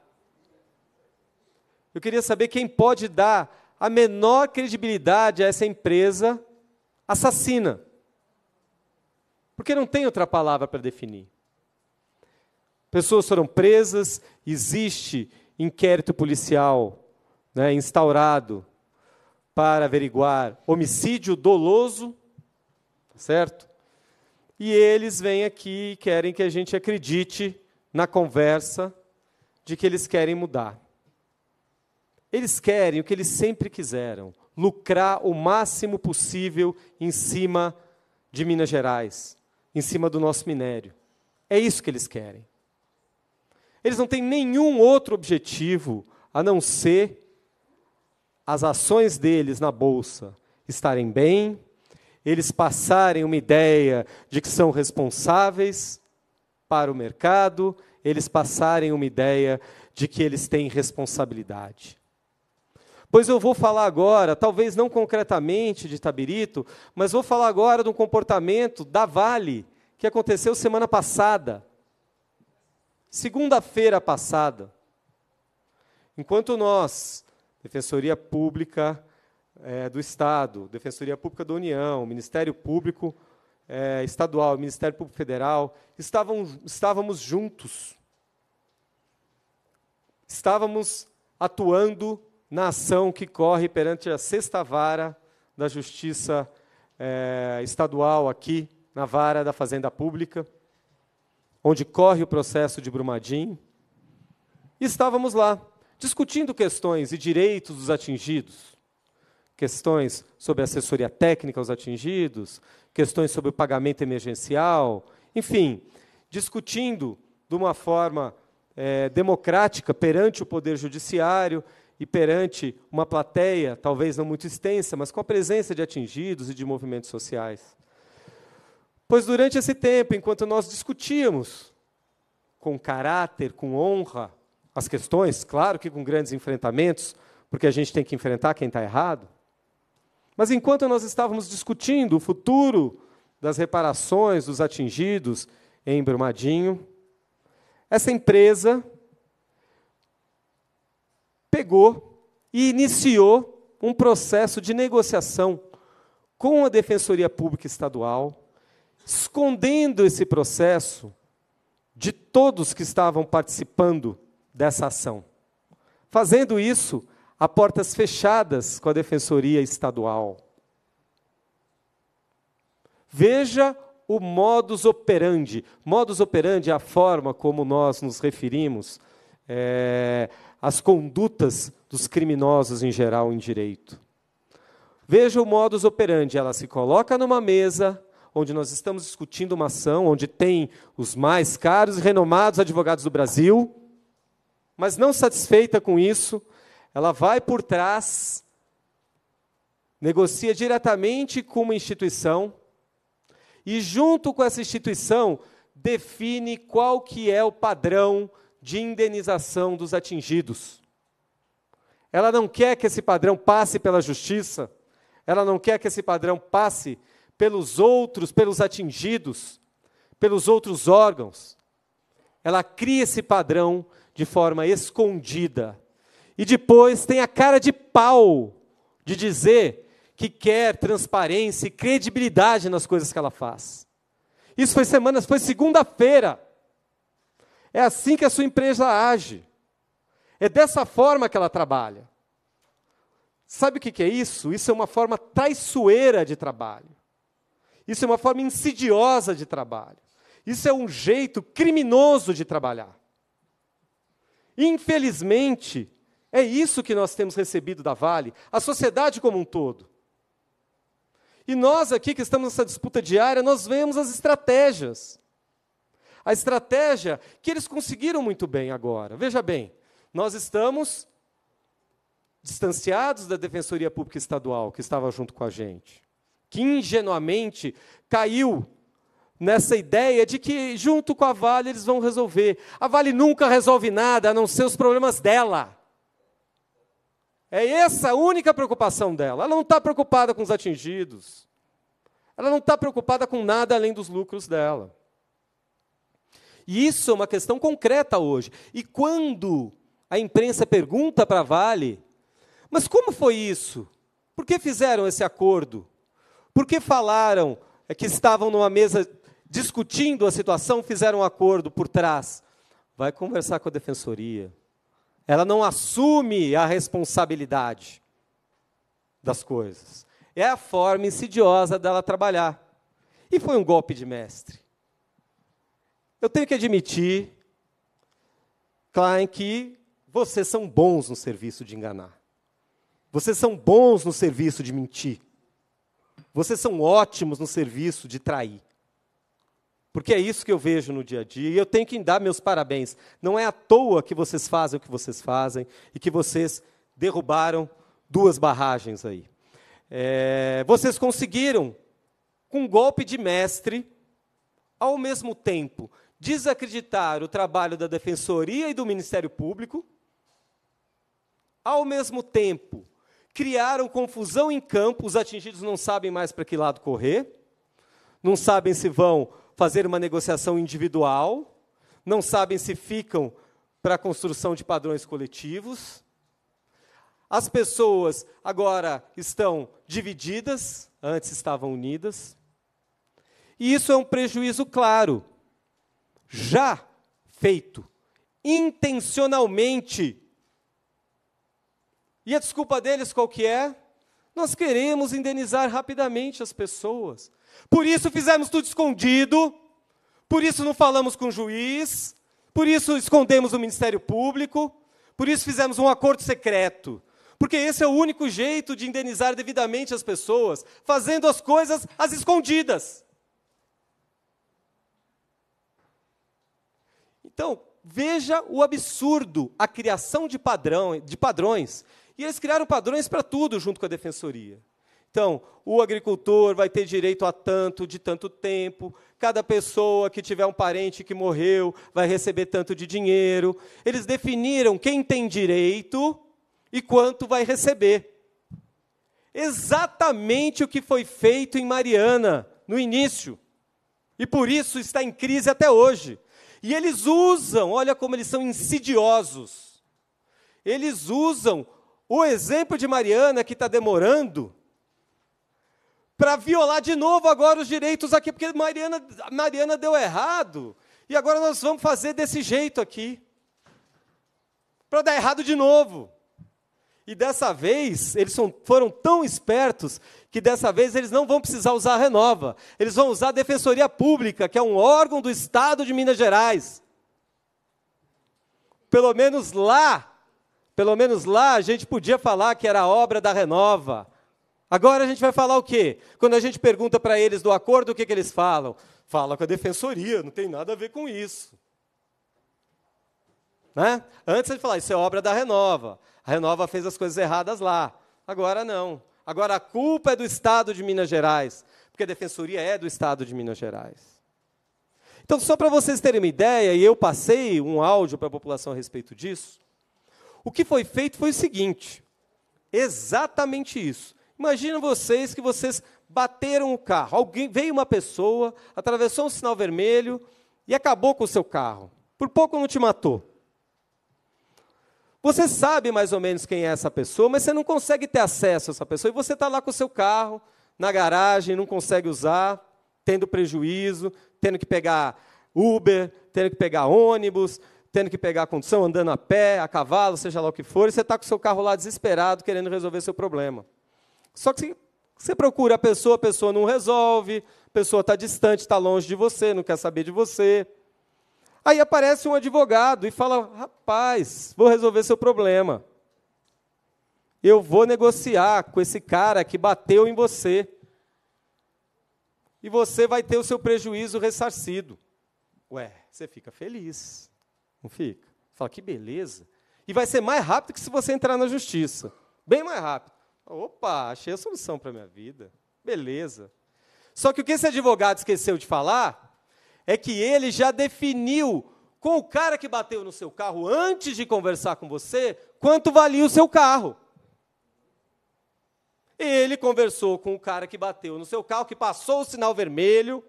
Eu queria saber quem pode dar a menor credibilidade a essa empresa assassina. Porque não tem outra palavra para definir. Pessoas foram presas, existe inquérito policial né, instaurado para averiguar homicídio doloso, certo? E eles vêm aqui e querem que a gente acredite na conversa de que eles querem mudar. Eles querem o que eles sempre quiseram: lucrar o máximo possível em cima de Minas Gerais, em cima do nosso minério. É isso que eles querem. Eles não têm nenhum outro objetivo a não ser as ações deles na bolsa estarem bem, eles passarem uma ideia de que são responsáveis para o mercado, eles passarem uma ideia de que eles têm responsabilidade pois eu vou falar agora, talvez não concretamente de Tabirito, mas vou falar agora de um comportamento da Vale que aconteceu semana passada, segunda-feira passada. Enquanto nós, Defensoria Pública é, do Estado, Defensoria Pública da União, Ministério Público é, Estadual, Ministério Público Federal, estavam, estávamos juntos, estávamos atuando na ação que corre perante a sexta vara da Justiça é, Estadual aqui, na vara da Fazenda Pública, onde corre o processo de Brumadinho. E estávamos lá, discutindo questões e direitos dos atingidos, questões sobre assessoria técnica aos atingidos, questões sobre o pagamento emergencial, enfim, discutindo de uma forma é, democrática perante o Poder Judiciário e perante uma plateia, talvez não muito extensa, mas com a presença de atingidos e de movimentos sociais. Pois durante esse tempo, enquanto nós discutíamos com caráter, com honra, as questões, claro que com grandes enfrentamentos, porque a gente tem que enfrentar quem está errado, mas enquanto nós estávamos discutindo o futuro das reparações dos atingidos em Brumadinho, essa empresa pegou e iniciou um processo de negociação com a Defensoria Pública Estadual, escondendo esse processo de todos que estavam participando dessa ação. Fazendo isso a portas fechadas com a Defensoria Estadual. Veja o modus operandi. Modus operandi é a forma como nós nos referimos. É, as condutas dos criminosos em geral em direito. Veja o modus operandi, ela se coloca numa mesa onde nós estamos discutindo uma ação, onde tem os mais caros e renomados advogados do Brasil, mas não satisfeita com isso, ela vai por trás, negocia diretamente com uma instituição e junto com essa instituição define qual que é o padrão de indenização dos atingidos. Ela não quer que esse padrão passe pela justiça, ela não quer que esse padrão passe pelos outros, pelos atingidos, pelos outros órgãos. Ela cria esse padrão de forma escondida. E depois tem a cara de pau de dizer que quer transparência e credibilidade nas coisas que ela faz. Isso foi semanas, foi segunda-feira. É assim que a sua empresa age. É dessa forma que ela trabalha. Sabe o que é isso? Isso é uma forma traiçoeira de trabalho. Isso é uma forma insidiosa de trabalho. Isso é um jeito criminoso de trabalhar. Infelizmente, é isso que nós temos recebido da Vale, a sociedade como um todo. E nós aqui que estamos nessa disputa diária, nós vemos as estratégias a estratégia que eles conseguiram muito bem agora. Veja bem, nós estamos distanciados da Defensoria Pública Estadual, que estava junto com a gente, que ingenuamente caiu nessa ideia de que, junto com a Vale, eles vão resolver. A Vale nunca resolve nada, a não ser os problemas dela. É essa a única preocupação dela. Ela não está preocupada com os atingidos. Ela não está preocupada com nada além dos lucros dela. E isso é uma questão concreta hoje. E quando a imprensa pergunta para a Vale, mas como foi isso? Por que fizeram esse acordo? Por que falaram é, que estavam numa mesa discutindo a situação, fizeram um acordo por trás? Vai conversar com a defensoria. Ela não assume a responsabilidade das coisas. É a forma insidiosa dela trabalhar. E foi um golpe de mestre. Eu tenho que admitir, Klein, que vocês são bons no serviço de enganar. Vocês são bons no serviço de mentir. Vocês são ótimos no serviço de trair. Porque é isso que eu vejo no dia a dia e eu tenho que dar meus parabéns. Não é à toa que vocês fazem o que vocês fazem e que vocês derrubaram duas barragens aí. É, vocês conseguiram, com um golpe de mestre, ao mesmo tempo desacreditar o trabalho da Defensoria e do Ministério Público, ao mesmo tempo, criaram confusão em campo, os atingidos não sabem mais para que lado correr, não sabem se vão fazer uma negociação individual, não sabem se ficam para a construção de padrões coletivos. As pessoas agora estão divididas, antes estavam unidas. E isso é um prejuízo claro já feito, intencionalmente. E a desculpa deles qual que é? Nós queremos indenizar rapidamente as pessoas. Por isso fizemos tudo escondido, por isso não falamos com o juiz, por isso escondemos o Ministério Público, por isso fizemos um acordo secreto. Porque esse é o único jeito de indenizar devidamente as pessoas, fazendo as coisas às escondidas. Então, veja o absurdo, a criação de, padrão, de padrões. E eles criaram padrões para tudo junto com a defensoria. Então, o agricultor vai ter direito a tanto, de tanto tempo, cada pessoa que tiver um parente que morreu vai receber tanto de dinheiro. Eles definiram quem tem direito e quanto vai receber. Exatamente o que foi feito em Mariana, no início. E por isso está em crise até hoje. E eles usam, olha como eles são insidiosos. Eles usam o exemplo de Mariana, que está demorando, para violar de novo agora os direitos aqui, porque Mariana, Mariana deu errado, e agora nós vamos fazer desse jeito aqui, para dar errado de novo. E dessa vez, eles foram tão espertos que dessa vez eles não vão precisar usar a Renova. Eles vão usar a Defensoria Pública, que é um órgão do Estado de Minas Gerais. Pelo menos lá, pelo menos lá a gente podia falar que era obra da Renova. Agora a gente vai falar o quê? Quando a gente pergunta para eles do acordo, o que, que eles falam? Fala com a Defensoria, não tem nada a ver com isso. Né? Antes de falar, isso é obra da Renova. A Renova fez as coisas erradas lá. Agora não. Agora a culpa é do Estado de Minas Gerais, porque a Defensoria é do Estado de Minas Gerais. Então, só para vocês terem uma ideia, e eu passei um áudio para a população a respeito disso, o que foi feito foi o seguinte: exatamente isso. Imagina vocês que vocês bateram o carro. Alguém veio uma pessoa, atravessou um sinal vermelho e acabou com o seu carro. Por pouco não te matou. Você sabe mais ou menos quem é essa pessoa, mas você não consegue ter acesso a essa pessoa. E você está lá com o seu carro, na garagem, não consegue usar, tendo prejuízo, tendo que pegar Uber, tendo que pegar ônibus, tendo que pegar a condução, andando a pé, a cavalo, seja lá o que for, e você está com o seu carro lá desesperado, querendo resolver seu problema. Só que você procura a pessoa, a pessoa não resolve, a pessoa está distante, está longe de você, não quer saber de você. Aí aparece um advogado e fala: rapaz, vou resolver seu problema. Eu vou negociar com esse cara que bateu em você. E você vai ter o seu prejuízo ressarcido. Ué, você fica feliz. Não fica? Fala, que beleza. E vai ser mais rápido que se você entrar na justiça. Bem mais rápido. Opa, achei a solução para a minha vida. Beleza. Só que o que esse advogado esqueceu de falar é que ele já definiu com o cara que bateu no seu carro antes de conversar com você quanto valia o seu carro. Ele conversou com o cara que bateu no seu carro, que passou o sinal vermelho,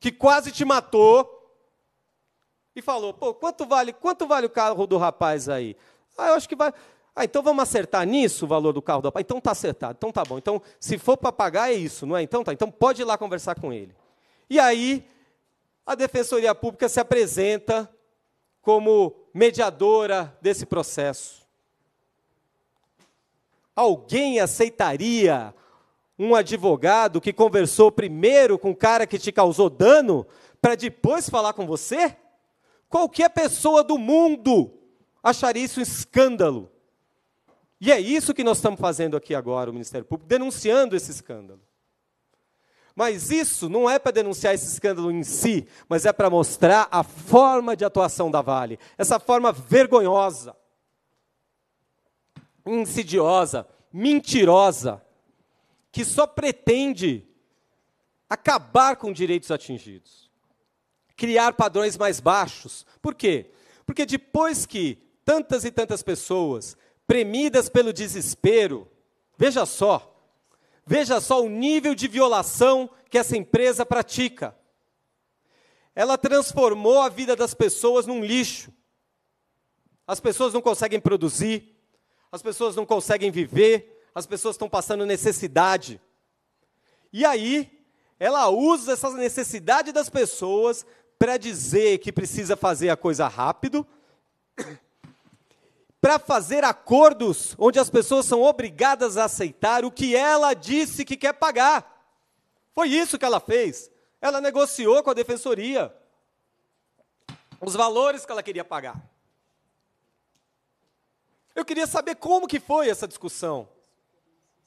que quase te matou, e falou: "Pô, quanto vale? Quanto vale o carro do rapaz aí?" Ah, eu acho que vai ah, então vamos acertar nisso o valor do carro do rapaz. Então tá acertado. Então tá bom. Então se for para pagar é isso, não é? Então tá. Então pode ir lá conversar com ele. E aí a Defensoria Pública se apresenta como mediadora desse processo. Alguém aceitaria um advogado que conversou primeiro com o cara que te causou dano para depois falar com você? Qualquer pessoa do mundo acharia isso um escândalo. E é isso que nós estamos fazendo aqui agora, o Ministério Público, denunciando esse escândalo. Mas isso não é para denunciar esse escândalo em si, mas é para mostrar a forma de atuação da Vale, essa forma vergonhosa, insidiosa, mentirosa, que só pretende acabar com direitos atingidos, criar padrões mais baixos. Por quê? Porque depois que tantas e tantas pessoas, premidas pelo desespero, veja só, Veja só o nível de violação que essa empresa pratica. Ela transformou a vida das pessoas num lixo. As pessoas não conseguem produzir, as pessoas não conseguem viver, as pessoas estão passando necessidade. E aí, ela usa essa necessidade das pessoas para dizer que precisa fazer a coisa rápido, para fazer acordos onde as pessoas são obrigadas a aceitar o que ela disse que quer pagar. Foi isso que ela fez. Ela negociou com a defensoria os valores que ela queria pagar. Eu queria saber como que foi essa discussão.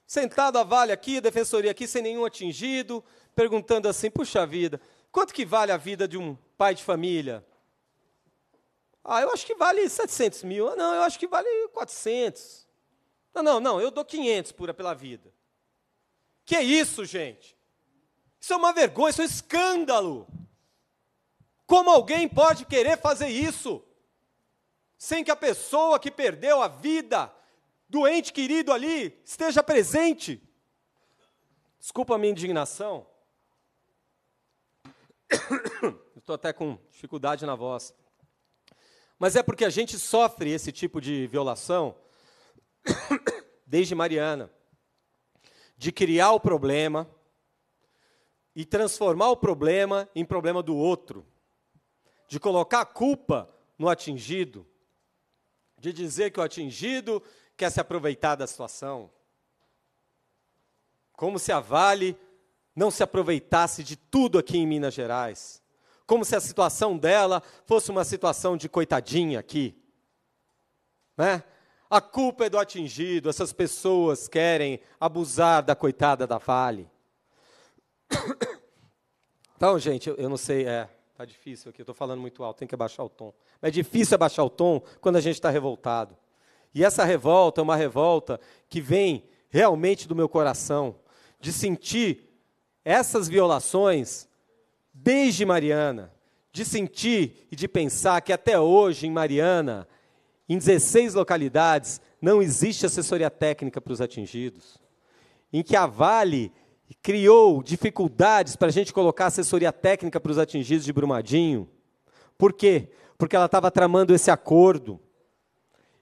Sentado a Vale aqui, a defensoria aqui, sem nenhum atingido, perguntando assim: puxa vida, quanto que vale a vida de um pai de família? Ah, eu acho que vale 700 mil. Ah, não, eu acho que vale 400. Não, não, não, eu dou 500 pura pela vida. Que é isso, gente? Isso é uma vergonha, isso é um escândalo. Como alguém pode querer fazer isso? Sem que a pessoa que perdeu a vida doente, querido ali esteja presente. Desculpa a minha indignação. Estou até com dificuldade na voz. Mas é porque a gente sofre esse tipo de violação desde Mariana de criar o problema e transformar o problema em problema do outro, de colocar a culpa no atingido, de dizer que o atingido quer se aproveitar da situação. Como se a Vale não se aproveitasse de tudo aqui em Minas Gerais como se a situação dela fosse uma situação de coitadinha aqui. Né? A culpa é do atingido, essas pessoas querem abusar da coitada da Vale. Então, gente, eu, não sei, é, tá difícil aqui, eu estou falando muito alto, tem que abaixar o tom. Mas é difícil abaixar o tom quando a gente está revoltado. E essa revolta é uma revolta que vem realmente do meu coração, de sentir essas violações desde Mariana, de sentir e de pensar que até hoje em Mariana, em 16 localidades, não existe assessoria técnica para os atingidos, em que a Vale criou dificuldades para a gente colocar assessoria técnica para os atingidos de Brumadinho. Por quê? Porque ela estava tramando esse acordo.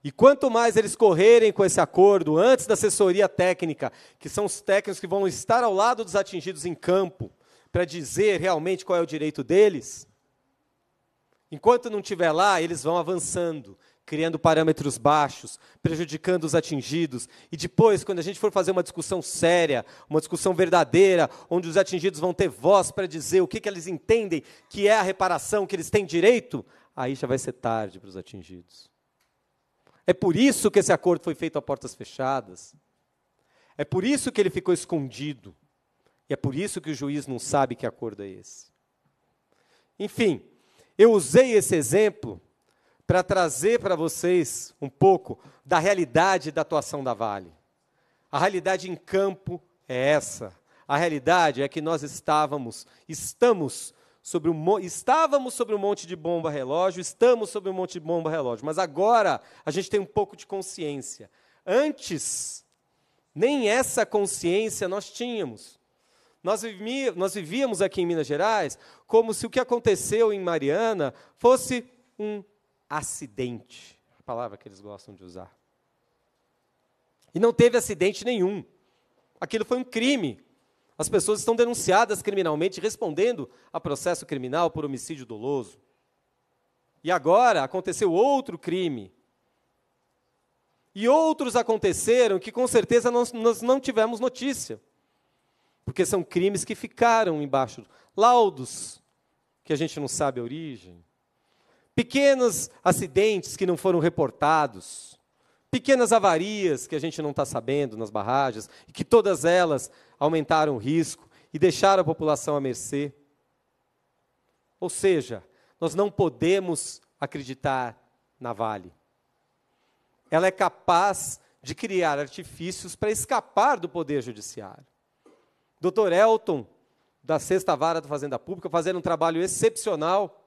E quanto mais eles correrem com esse acordo, antes da assessoria técnica, que são os técnicos que vão estar ao lado dos atingidos em campo, para dizer realmente qual é o direito deles? Enquanto não estiver lá, eles vão avançando, criando parâmetros baixos, prejudicando os atingidos. E depois, quando a gente for fazer uma discussão séria, uma discussão verdadeira, onde os atingidos vão ter voz para dizer o que, que eles entendem que é a reparação, que eles têm direito, aí já vai ser tarde para os atingidos. É por isso que esse acordo foi feito a portas fechadas. É por isso que ele ficou escondido. E é por isso que o juiz não sabe que acordo é esse. Enfim, eu usei esse exemplo para trazer para vocês um pouco da realidade da atuação da Vale. A realidade em campo é essa. A realidade é que nós estávamos, estamos sobre um, estávamos sobre um monte de bomba relógio, estamos sobre um monte de bomba relógio, mas agora a gente tem um pouco de consciência. Antes, nem essa consciência nós tínhamos. Nós, vivi, nós vivíamos aqui em Minas Gerais como se o que aconteceu em Mariana fosse um acidente a palavra que eles gostam de usar. E não teve acidente nenhum. Aquilo foi um crime. As pessoas estão denunciadas criminalmente, respondendo a processo criminal por homicídio doloso. E agora aconteceu outro crime. E outros aconteceram que com certeza nós, nós não tivemos notícia porque são crimes que ficaram embaixo laudos que a gente não sabe a origem, pequenos acidentes que não foram reportados, pequenas avarias que a gente não está sabendo nas barragens e que todas elas aumentaram o risco e deixaram a população à mercê. Ou seja, nós não podemos acreditar na Vale. Ela é capaz de criar artifícios para escapar do poder judiciário. Doutor Elton, da Sexta Vara da Fazenda Pública, fazendo um trabalho excepcional,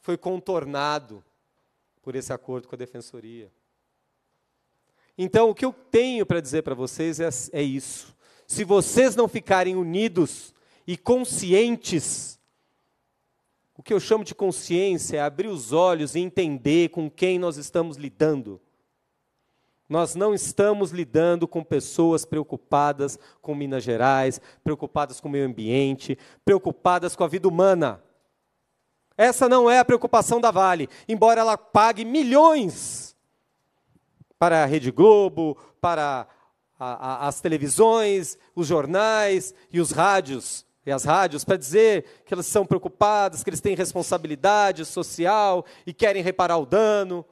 foi contornado por esse acordo com a Defensoria. Então, o que eu tenho para dizer para vocês é, é isso. Se vocês não ficarem unidos e conscientes, o que eu chamo de consciência é abrir os olhos e entender com quem nós estamos lidando. Nós não estamos lidando com pessoas preocupadas com Minas Gerais, preocupadas com o meio ambiente, preocupadas com a vida humana. Essa não é a preocupação da Vale, embora ela pague milhões para a Rede Globo, para a, a, as televisões, os jornais e os rádios e as rádios para dizer que elas são preocupadas, que eles têm responsabilidade social e querem reparar o dano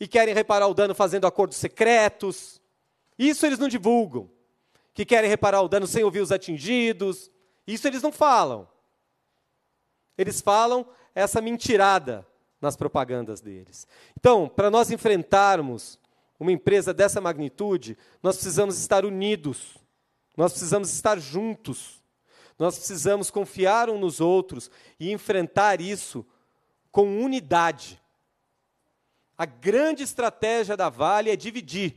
e querem reparar o dano fazendo acordos secretos. Isso eles não divulgam. Que querem reparar o dano sem ouvir os atingidos. Isso eles não falam. Eles falam essa mentirada nas propagandas deles. Então, para nós enfrentarmos uma empresa dessa magnitude, nós precisamos estar unidos. Nós precisamos estar juntos. Nós precisamos confiar um nos outros e enfrentar isso com unidade. A grande estratégia da Vale é dividir.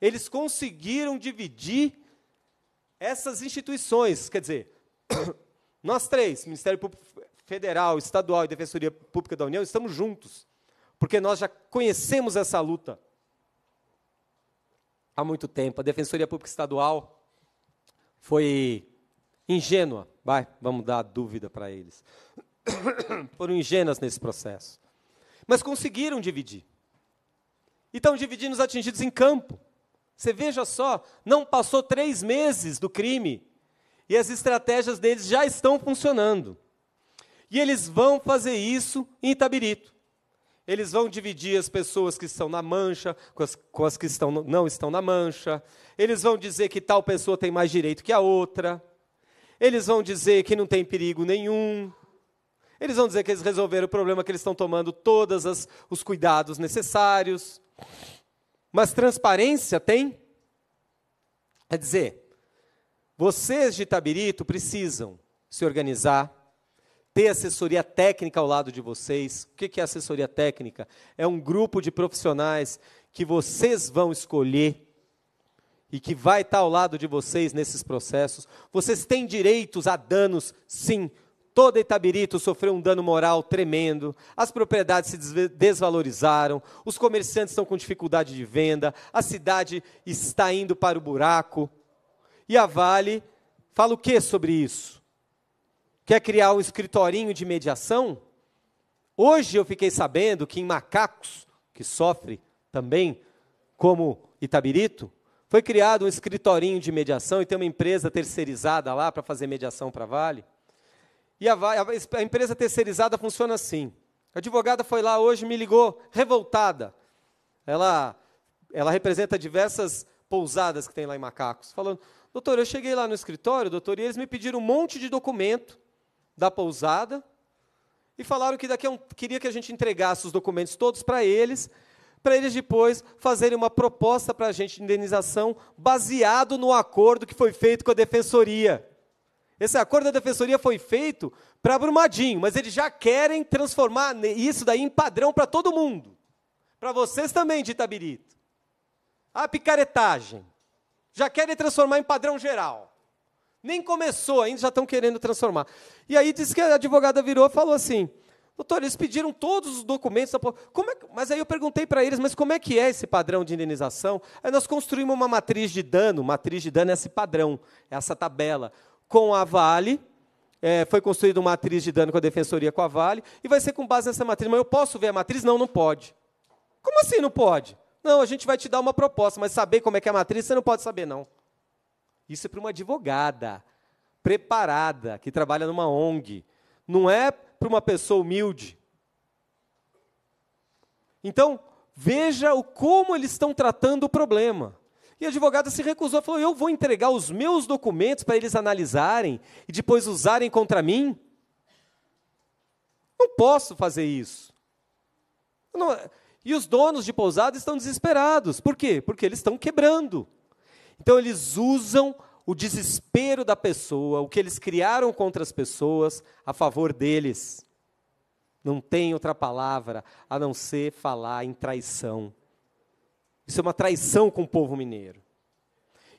Eles conseguiram dividir essas instituições, quer dizer, nós três, Ministério Público Federal, Estadual e Defensoria Pública da União, estamos juntos, porque nós já conhecemos essa luta há muito tempo. A Defensoria Pública Estadual foi ingênua, vai, vamos dar dúvida para eles. Foram ingênuas nesse processo mas conseguiram dividir. E estão dividindo os atingidos em campo. Você veja só, não passou três meses do crime e as estratégias deles já estão funcionando. E eles vão fazer isso em Itabirito. Eles vão dividir as pessoas que estão na mancha com as, com as que estão, não estão na mancha. Eles vão dizer que tal pessoa tem mais direito que a outra. Eles vão dizer que não tem perigo nenhum. Eles vão dizer que eles resolveram o problema, que eles estão tomando todos os cuidados necessários. Mas transparência tem? É dizer, vocês de Tabirito precisam se organizar, ter assessoria técnica ao lado de vocês. O que é assessoria técnica? É um grupo de profissionais que vocês vão escolher e que vai estar ao lado de vocês nesses processos. Vocês têm direitos a danos, sim, Toda Itabirito sofreu um dano moral tremendo, as propriedades se desvalorizaram, os comerciantes estão com dificuldade de venda, a cidade está indo para o buraco. E a Vale fala o que sobre isso? Quer criar um escritorinho de mediação? Hoje eu fiquei sabendo que em Macacos, que sofre também como Itabirito, foi criado um escritorinho de mediação e tem uma empresa terceirizada lá para fazer mediação para a Vale. E a, a, a empresa terceirizada funciona assim. A advogada foi lá hoje, me ligou, revoltada. Ela, ela representa diversas pousadas que tem lá em Macacos, falando: doutor, eu cheguei lá no escritório, doutor, e eles me pediram um monte de documento da pousada e falaram que daqui a um, queria que a gente entregasse os documentos todos para eles, para eles depois fazerem uma proposta para a gente de indenização baseado no acordo que foi feito com a defensoria. Esse acordo da defensoria foi feito para Brumadinho, mas eles já querem transformar isso daí em padrão para todo mundo. Para vocês também de Itabirito. A picaretagem. Já querem transformar em padrão geral. Nem começou ainda, já estão querendo transformar. E aí disse que a advogada virou e falou assim: Doutor, eles pediram todos os documentos. Da... Como é que... Mas aí eu perguntei para eles, mas como é que é esse padrão de indenização? Aí nós construímos uma matriz de dano. Matriz de dano é esse padrão, é essa tabela com a Vale. É, foi construída uma matriz de dano com a defensoria com a Vale, e vai ser com base nessa matriz. Mas eu posso ver a matriz? Não, não pode. Como assim não pode? Não, a gente vai te dar uma proposta, mas saber como é que é a matriz, você não pode saber, não. Isso é para uma advogada preparada, que trabalha numa ONG. Não é para uma pessoa humilde. Então, veja o como eles estão tratando o problema. E a advogada se recusou, falou: eu vou entregar os meus documentos para eles analisarem e depois usarem contra mim. Não posso fazer isso. Não... E os donos de pousadas estão desesperados. Por quê? Porque eles estão quebrando. Então eles usam o desespero da pessoa, o que eles criaram contra as pessoas, a favor deles. Não tem outra palavra a não ser falar em traição. Isso é uma traição com o povo mineiro.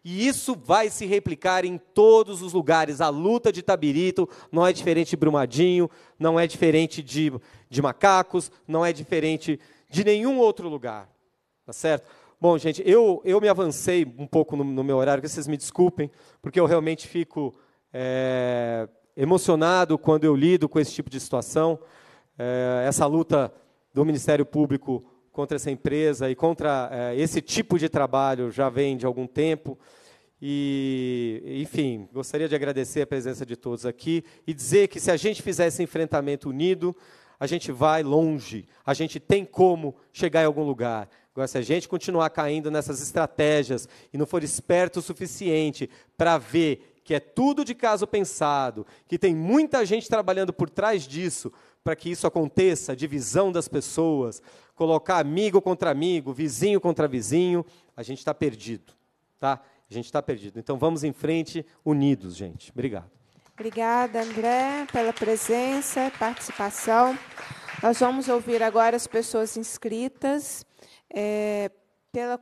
E isso vai se replicar em todos os lugares. A luta de Tabirito não é diferente de Brumadinho, não é diferente de, de Macacos, não é diferente de nenhum outro lugar. Tá certo? Bom, gente, eu, eu me avancei um pouco no, no meu horário, que vocês me desculpem, porque eu realmente fico é, emocionado quando eu lido com esse tipo de situação. É, essa luta do Ministério Público contra essa empresa e contra é, esse tipo de trabalho já vem de algum tempo. E, enfim, gostaria de agradecer a presença de todos aqui e dizer que se a gente fizer esse enfrentamento unido, a gente vai longe, a gente tem como chegar em algum lugar. Agora, se a gente continuar caindo nessas estratégias e não for esperto o suficiente para ver que é tudo de caso pensado, que tem muita gente trabalhando por trás disso, para que isso aconteça, divisão das pessoas, colocar amigo contra amigo, vizinho contra vizinho, a gente está perdido, tá? A gente está perdido. Então vamos em frente, unidos, gente. Obrigado.
Obrigada, André, pela presença, participação. Nós vamos ouvir agora as pessoas inscritas. É,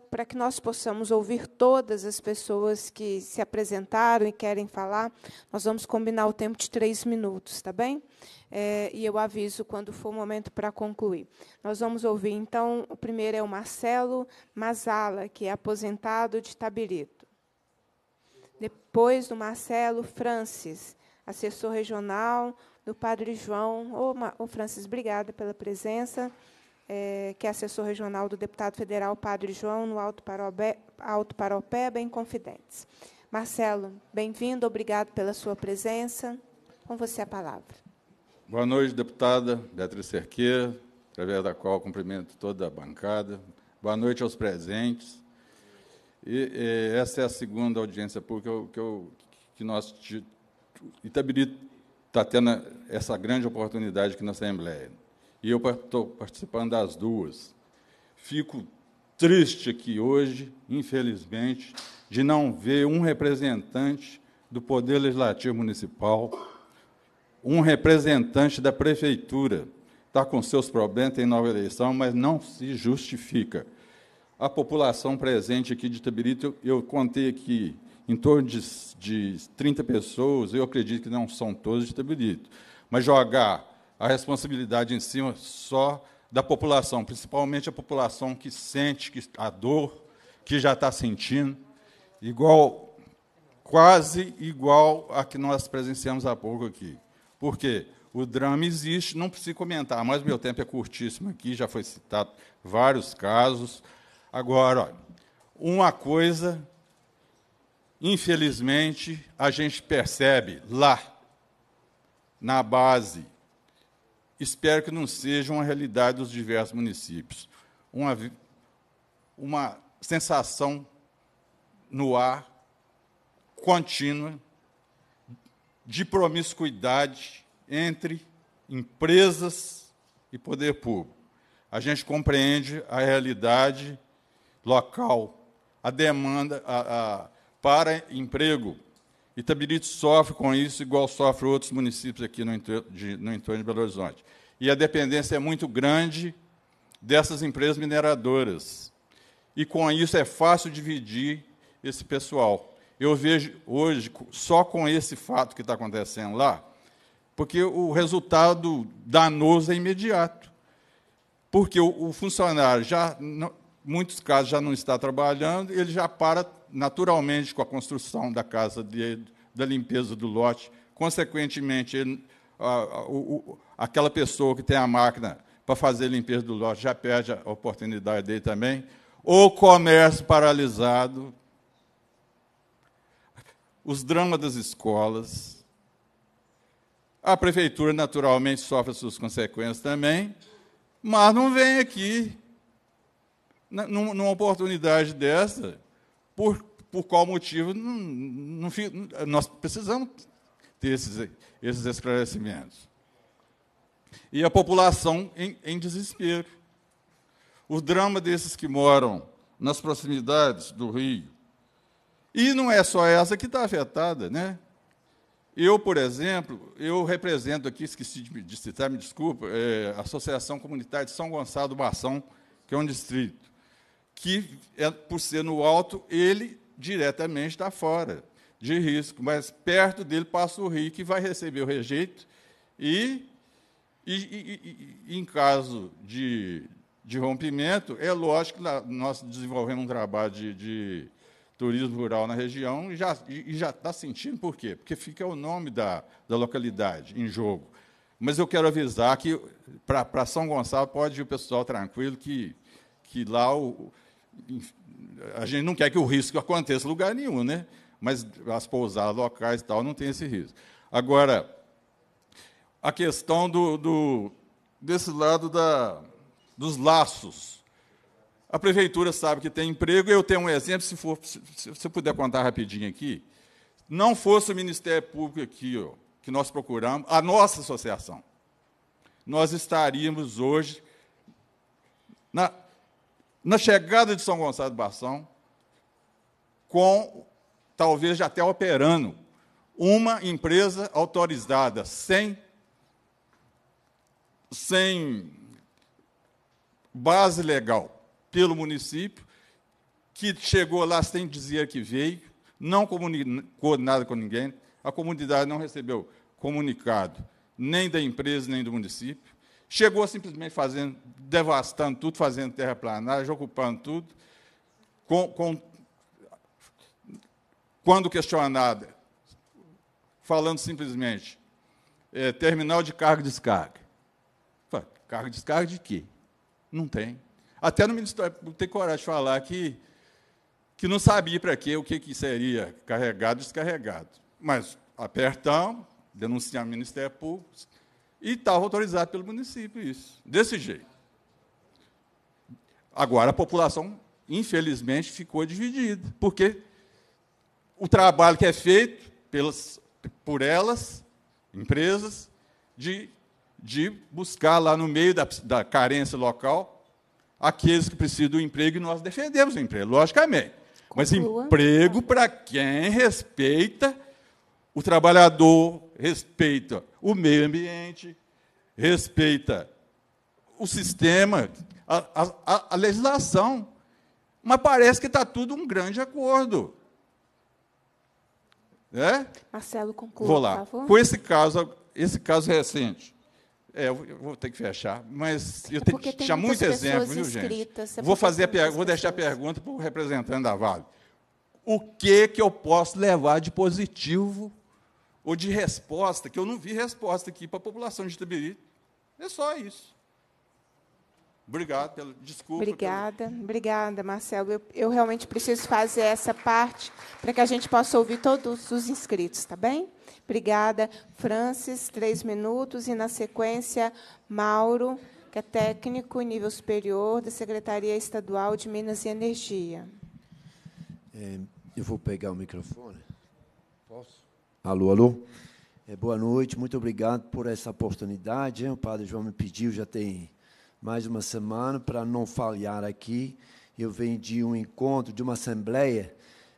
para que nós possamos ouvir todas as pessoas que se apresentaram e querem falar, nós vamos combinar o tempo de três minutos, tá bem? É, e eu aviso quando for o momento para concluir. Nós vamos ouvir, então, o primeiro é o Marcelo Mazala, que é aposentado de Tabirito. Depois do Marcelo Francis, assessor regional do Padre João. Ô, Francis, obrigada pela presença é, que é assessor regional do deputado federal Padre João, no Alto Parobé, Alto Paropé, bem confidentes. Marcelo, bem-vindo, obrigado pela sua presença. Com você a palavra.
Boa noite, deputada Beatriz Cerqueira, através da qual cumprimento toda a bancada. Boa noite aos presentes. E, e essa é a segunda audiência pública que, eu, que nós Itabiri está tendo essa grande oportunidade aqui na Assembleia e eu estou participando das duas. Fico triste aqui hoje, infelizmente, de não ver um representante do Poder Legislativo Municipal, um representante da Prefeitura. Está com seus problemas, tem nova eleição, mas não se justifica. A população presente aqui de Tabirito, eu, eu contei aqui em torno de, de 30 pessoas, eu acredito que não são todas de Tabirito, mas jogar a responsabilidade em cima só da população, principalmente a população que sente que a dor, que já está sentindo, igual, quase igual a que nós presenciamos há pouco aqui. Por quê? O drama existe, não preciso comentar, mas meu tempo é curtíssimo aqui, já foi citado vários casos. Agora, uma coisa, infelizmente, a gente percebe lá, na base, espero que não seja uma realidade dos diversos municípios. Uma, uma sensação no ar contínua de promiscuidade entre empresas e poder público. A gente compreende a realidade local, a demanda a, a, para emprego Itabirito sofre com isso, igual sofre outros municípios aqui no, de, no entorno de Belo Horizonte. E a dependência é muito grande dessas empresas mineradoras. E com isso é fácil dividir esse pessoal. Eu vejo hoje, só com esse fato que está acontecendo lá, porque o resultado danoso é imediato. Porque o, o funcionário já, em muitos casos, já não está trabalhando, ele já para naturalmente, com a construção da casa de, da limpeza do lote, consequentemente, a, a, o, aquela pessoa que tem a máquina para fazer a limpeza do lote já perde a oportunidade dele também. O comércio paralisado, os dramas das escolas. A prefeitura, naturalmente, sofre as suas consequências também, mas não vem aqui numa oportunidade dessa por, por qual motivo não, não, nós precisamos ter esses, esses esclarecimentos. E a população em, em desespero. O drama desses que moram nas proximidades do rio. E não é só essa que está afetada, né? Eu, por exemplo, eu represento aqui, esqueci de, citar, me desculpa, é, a Associação Comunitária de São Gonçalo do Bação, que é um distrito que, é, por ser no alto, ele diretamente está fora de risco, mas perto dele passa o rio que vai receber o rejeito e, e, e, e em caso de, de rompimento, é lógico que nós desenvolvemos um trabalho de, de turismo rural na região e já, e já está sentindo por quê? Porque fica o nome da, da localidade em jogo. Mas eu quero avisar que para São Gonçalo pode ir o pessoal tranquilo que, que lá o, a gente não quer que o risco aconteça em lugar nenhum, né? Mas as pousadas locais e tal não tem esse risco. Agora, a questão do, do desse lado da, dos laços. A prefeitura sabe que tem emprego, eu tenho um exemplo, se, você se, se puder contar rapidinho aqui. Não fosse o Ministério Público aqui, ó, que nós procuramos, a nossa associação, nós estaríamos hoje na na chegada de São Gonçalo do Barção, com, talvez já até operando, uma empresa autorizada, sem, sem base legal pelo município, que chegou lá sem dizer que veio, não comunicou nada com ninguém, a comunidade não recebeu comunicado, nem da empresa, nem do município. Chegou simplesmente fazendo, devastando tudo, fazendo terraplanagem, ocupando tudo. Com, com, quando questionada, falando simplesmente, é, terminal de carga e descarga. carga e descarga de quê? Não tem. Até no Ministério Público tem coragem de falar que, que não sabia para quê, o que, que seria carregado e descarregado. Mas apertão, denunciar o Ministério Público, e estava autorizado pelo município isso, desse jeito. Agora, a população, infelizmente, ficou dividida, porque o trabalho que é feito pelas, por elas, empresas, de, de buscar lá no meio da, da carência local aqueles que precisam do emprego, e nós defendemos o emprego, logicamente. Mas emprego para quem respeita o trabalhador respeita o meio ambiente, respeita o sistema, a, a, a legislação. Mas parece que está tudo um grande acordo. É? Marcelo, conclua, Vou lá. por favor. Com esse caso, esse caso recente, é, eu vou ter que fechar, mas é eu tenho que deixar muitos exemplos, viu, gente? É vou, fazer a, vou deixar a pergunta para o representante da Vale. O que, que eu posso levar de positivo ou de resposta, que eu não vi resposta aqui para a população de Itabiri. É só isso. Obrigado pela desculpa. Obrigada,
pelo... obrigada, Marcelo. Eu, eu, realmente preciso fazer essa parte para que a gente possa ouvir todos os inscritos, tá bem? Obrigada, Francis, três minutos, e na sequência, Mauro, que é técnico em nível superior da Secretaria Estadual de Minas e Energia.
É, eu vou pegar o microfone. Posso? Alô, alô. É, boa noite, muito obrigado por essa oportunidade. O padre João me pediu, já tem mais uma semana, para não falhar aqui. Eu venho de um encontro, de uma assembleia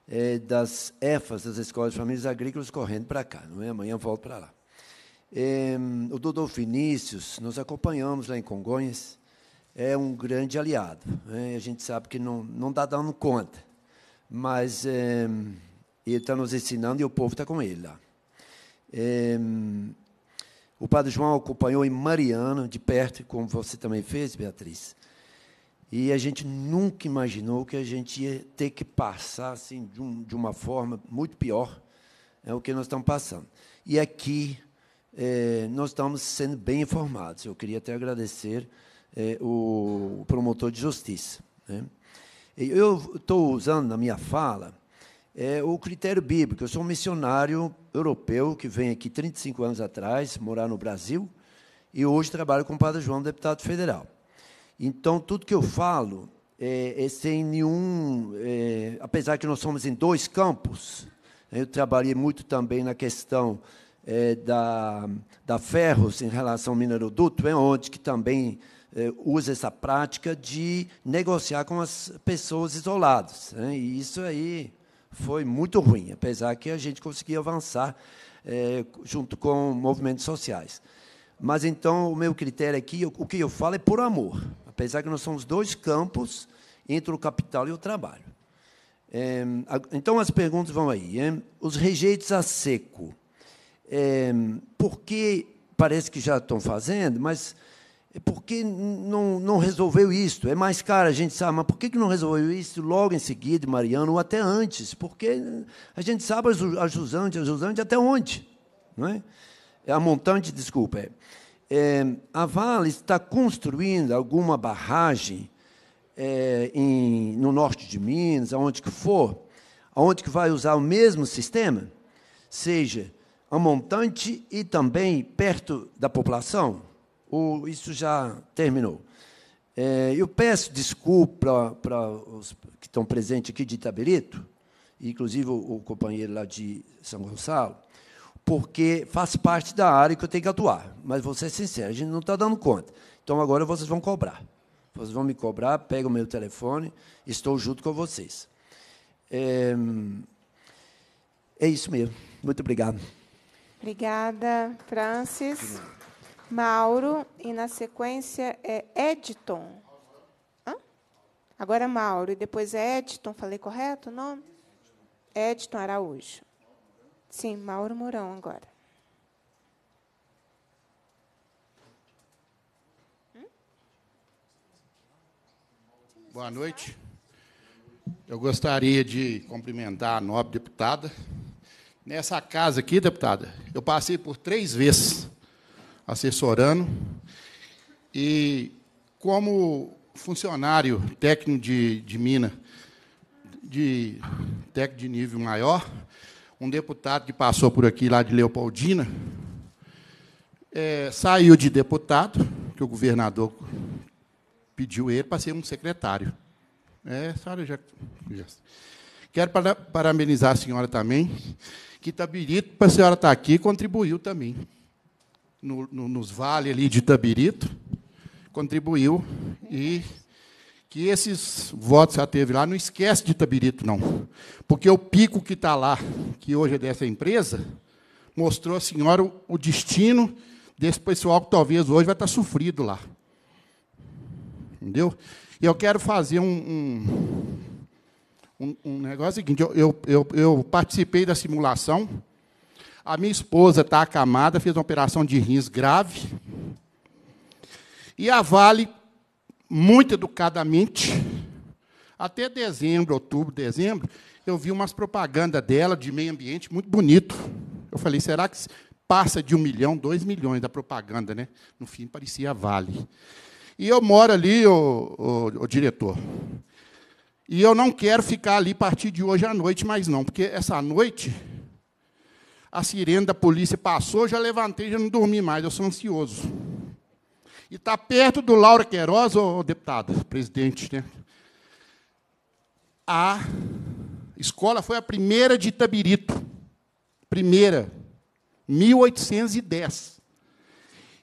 é, das EFAS, das Escolas de Famílias Agrícolas, correndo para cá, não é? Amanhã volto para lá. É, o Dodô Vinícius, nós acompanhamos lá em Congonhas, é um grande aliado. Né? A gente sabe que não, não está dando conta, mas é, e ele está nos ensinando e o povo está com ele lá. É, o padre João acompanhou em Mariana, de perto, como você também fez, Beatriz. E a gente nunca imaginou que a gente ia ter que passar assim, de, um, de uma forma muito pior é o que nós estamos passando. E aqui é, nós estamos sendo bem informados. Eu queria até agradecer é, o promotor de justiça. Né? Eu estou usando na minha fala é o critério bíblico. Eu sou um missionário europeu que vem aqui 35 anos atrás morar no Brasil e hoje trabalho com o Padre João, deputado federal. Então, tudo que eu falo é, é sem nenhum. É, apesar que nós somos em dois campos, né, eu trabalhei muito também na questão é, da, da Ferros em relação ao mineroduto, é onde que também é, usa essa prática de negociar com as pessoas isoladas. Né? E isso aí foi muito ruim, apesar que a gente conseguia avançar é, junto com movimentos sociais. Mas então o meu critério aqui, o que eu falo é por amor, apesar que nós somos dois campos entre o capital e o trabalho. É, então as perguntas vão aí. Eh. Os rejeitos a seco, é, porque parece que já estão fazendo, mas é por que não, não resolveu isso? É mais caro, a gente sabe, mas por que não resolveu isso logo em seguida, Mariano, ou até antes? Porque a gente sabe a jusante, a jusante até onde? Não é? é? A montante, desculpa. É. É, a Vale está construindo alguma barragem é, em, no norte de Minas, aonde que for, aonde que vai usar o mesmo sistema, seja a montante e também perto da população? isso já terminou? É, eu peço desculpa para os que estão presentes aqui de Itaberito, inclusive o, o companheiro lá de São Gonçalo, porque faz parte da área que eu tenho que atuar. Mas vou ser sincero, a gente não está dando conta. Então agora vocês vão cobrar. Vocês vão me cobrar, pega o meu telefone, estou junto com vocês. É, é isso mesmo. Muito obrigado.
Obrigada, Francis. Mauro e na sequência é Editon. Hã? Agora é Mauro e depois é Editon. falei correto o nome? Editon Araújo. Sim, Mauro Mourão agora.
Hum?
Boa noite. Eu gostaria de cumprimentar a nobre deputada. Nessa casa aqui, deputada, eu passei por três vezes assessorando. E como funcionário técnico de, de mina, de técnico de nível maior, um deputado que passou por aqui, lá de Leopoldina, é, saiu de deputado, que o governador pediu ele para ser um secretário. É, senhora já... Quero parabenizar a senhora também, que está bonito para a senhora estar tá aqui e contribuiu também no, no, nos vales ali de Tabirito contribuiu e que esses votos que já teve lá, não esquece de Tabirito não. Porque o pico que está lá, que hoje é dessa empresa, mostrou a senhora o, destino desse pessoal que talvez hoje vai estar tá sofrido lá. Entendeu? E eu quero fazer um, um, um, um negócio é seguinte: eu, eu, eu participei da simulação a minha esposa está acamada, fez uma operação de rins grave. E a Vale, muito educadamente, até dezembro, outubro, dezembro, eu vi umas propagandas dela de meio ambiente muito bonito. Eu falei, será que passa de um milhão, dois milhões da propaganda, né? No fim, parecia Vale. E eu moro ali, o, o, o diretor. E eu não quero ficar ali a partir de hoje à noite mais não, porque essa noite a sirene da polícia passou, já levantei, já não dormi mais, eu sou ansioso. E está perto do Laura Queiroz, ô, ô deputada, presidente, né? A escola foi a primeira de Itabirito. Primeira. 1810.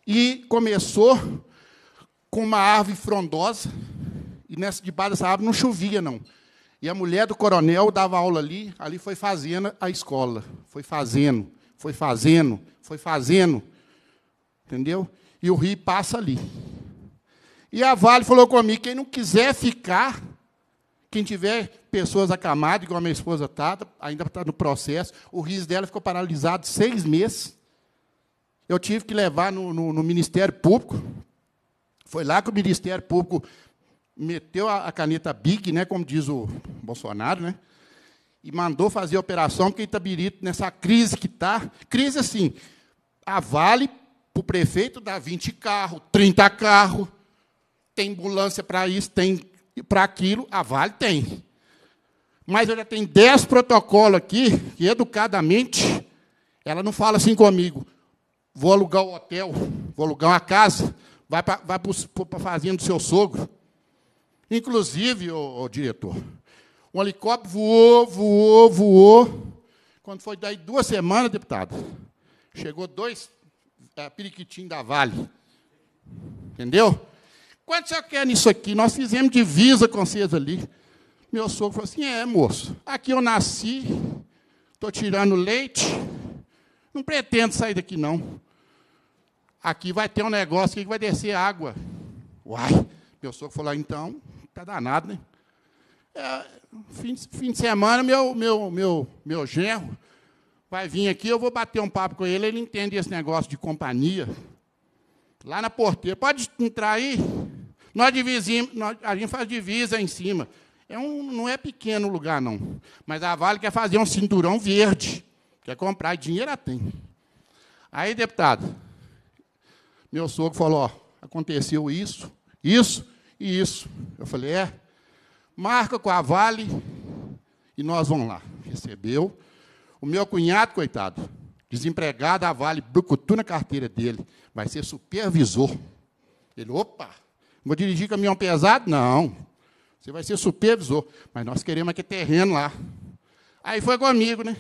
E começou com uma árvore frondosa, e nessa debaixo dessa árvore não chovia, não. E a mulher do coronel dava aula ali, ali foi fazendo a escola. Foi fazendo, foi fazendo, foi fazendo. Entendeu? E o rio passa ali. E a Vale falou comigo: quem não quiser ficar, quem tiver pessoas acamadas, igual a minha esposa está, ainda está no processo, o rio dela ficou paralisado seis meses. Eu tive que levar no, no, no Ministério Público. Foi lá que o Ministério Público meteu a, caneta big, né, como diz o Bolsonaro, né, e mandou fazer a operação, porque Itabirito, nessa crise que está, crise assim, a Vale, para o prefeito, dá 20 carros, 30 carros, tem ambulância para isso, tem para aquilo, a Vale tem. Mas ela tem 10 protocolos aqui, que educadamente, ela não fala assim comigo, vou alugar o um hotel, vou alugar uma casa, vai para vai a fazenda do seu sogro, Inclusive, o, diretor, o helicóptero voou, voou, voou. Quando foi daí duas semanas, deputado, chegou dois é, periquitinhos da Vale. Entendeu? Quanto você quer nisso aqui? Nós fizemos divisa com vocês ali. Meu sogro falou assim: é, moço, aqui eu nasci, estou tirando leite, não pretendo sair daqui, não. Aqui vai ter um negócio que vai descer água. Uai, meu sogro falou: ah, então, Tá danado, né? É, fim, de, fim de semana, meu, meu, meu, meu genro vai vir aqui, eu vou bater um papo com ele, ele entende esse negócio de companhia. Lá na porteira, pode entrar aí? Nós dividimos, a gente faz divisa em cima. É um, não é pequeno lugar, não. Mas a Vale quer fazer um cinturão verde. Quer comprar, e dinheiro ela tem. Aí, deputado, meu sogro falou, ó, aconteceu isso, isso, e isso. Eu falei, é, marca com a Vale e nós vamos lá. Recebeu. O meu cunhado, coitado, desempregado, a Vale, brucutu na carteira dele, vai ser supervisor. Ele, opa, vou dirigir caminhão pesado? Não. Você vai ser supervisor. Mas nós queremos aquele terreno lá. Aí foi comigo, né?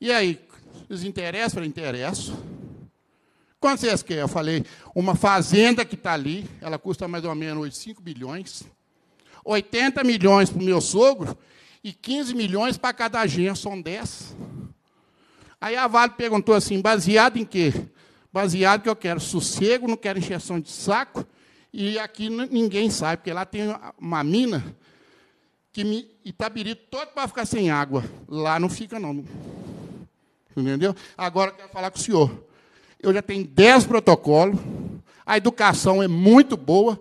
E aí, os Eu Falei, interesso. Quantos é vocês querem? É? Eu falei, uma fazenda que está ali, ela custa mais ou menos 5 bilhões, 80 milhões para o meu sogro e 15 milhões para cada agência, são 10. Aí a Vale perguntou assim, baseado em quê? Baseado que eu quero sossego, não quero encheção de saco, e aqui ninguém sabe, porque lá tem uma mina que me, Itabiri todo para ficar sem água. Lá não fica, não. Entendeu? Agora eu quero falar com o senhor eu já tenho 10 protocolos, a educação é muito boa,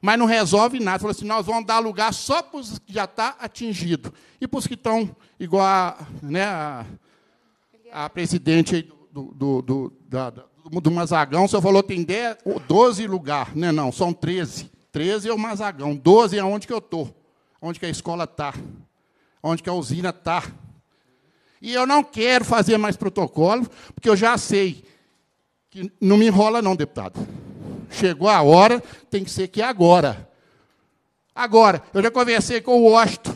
mas não resolve nada. Falou assim, nós vamos dar lugar só para os que já estão tá atingidos. E para os que estão igual a, né, a, a presidente do, do, do, da, do Mazagão, o senhor falou que tem 10, 12 lugares. Não, é não, são 13. 13 é o Mazagão, 12 é onde que eu estou, onde que a escola está, onde que a usina está. E eu não quero fazer mais protocolo, porque eu já sei que não me enrola não, deputado. Chegou a hora, tem que ser que é agora. Agora, eu já conversei com o Washington,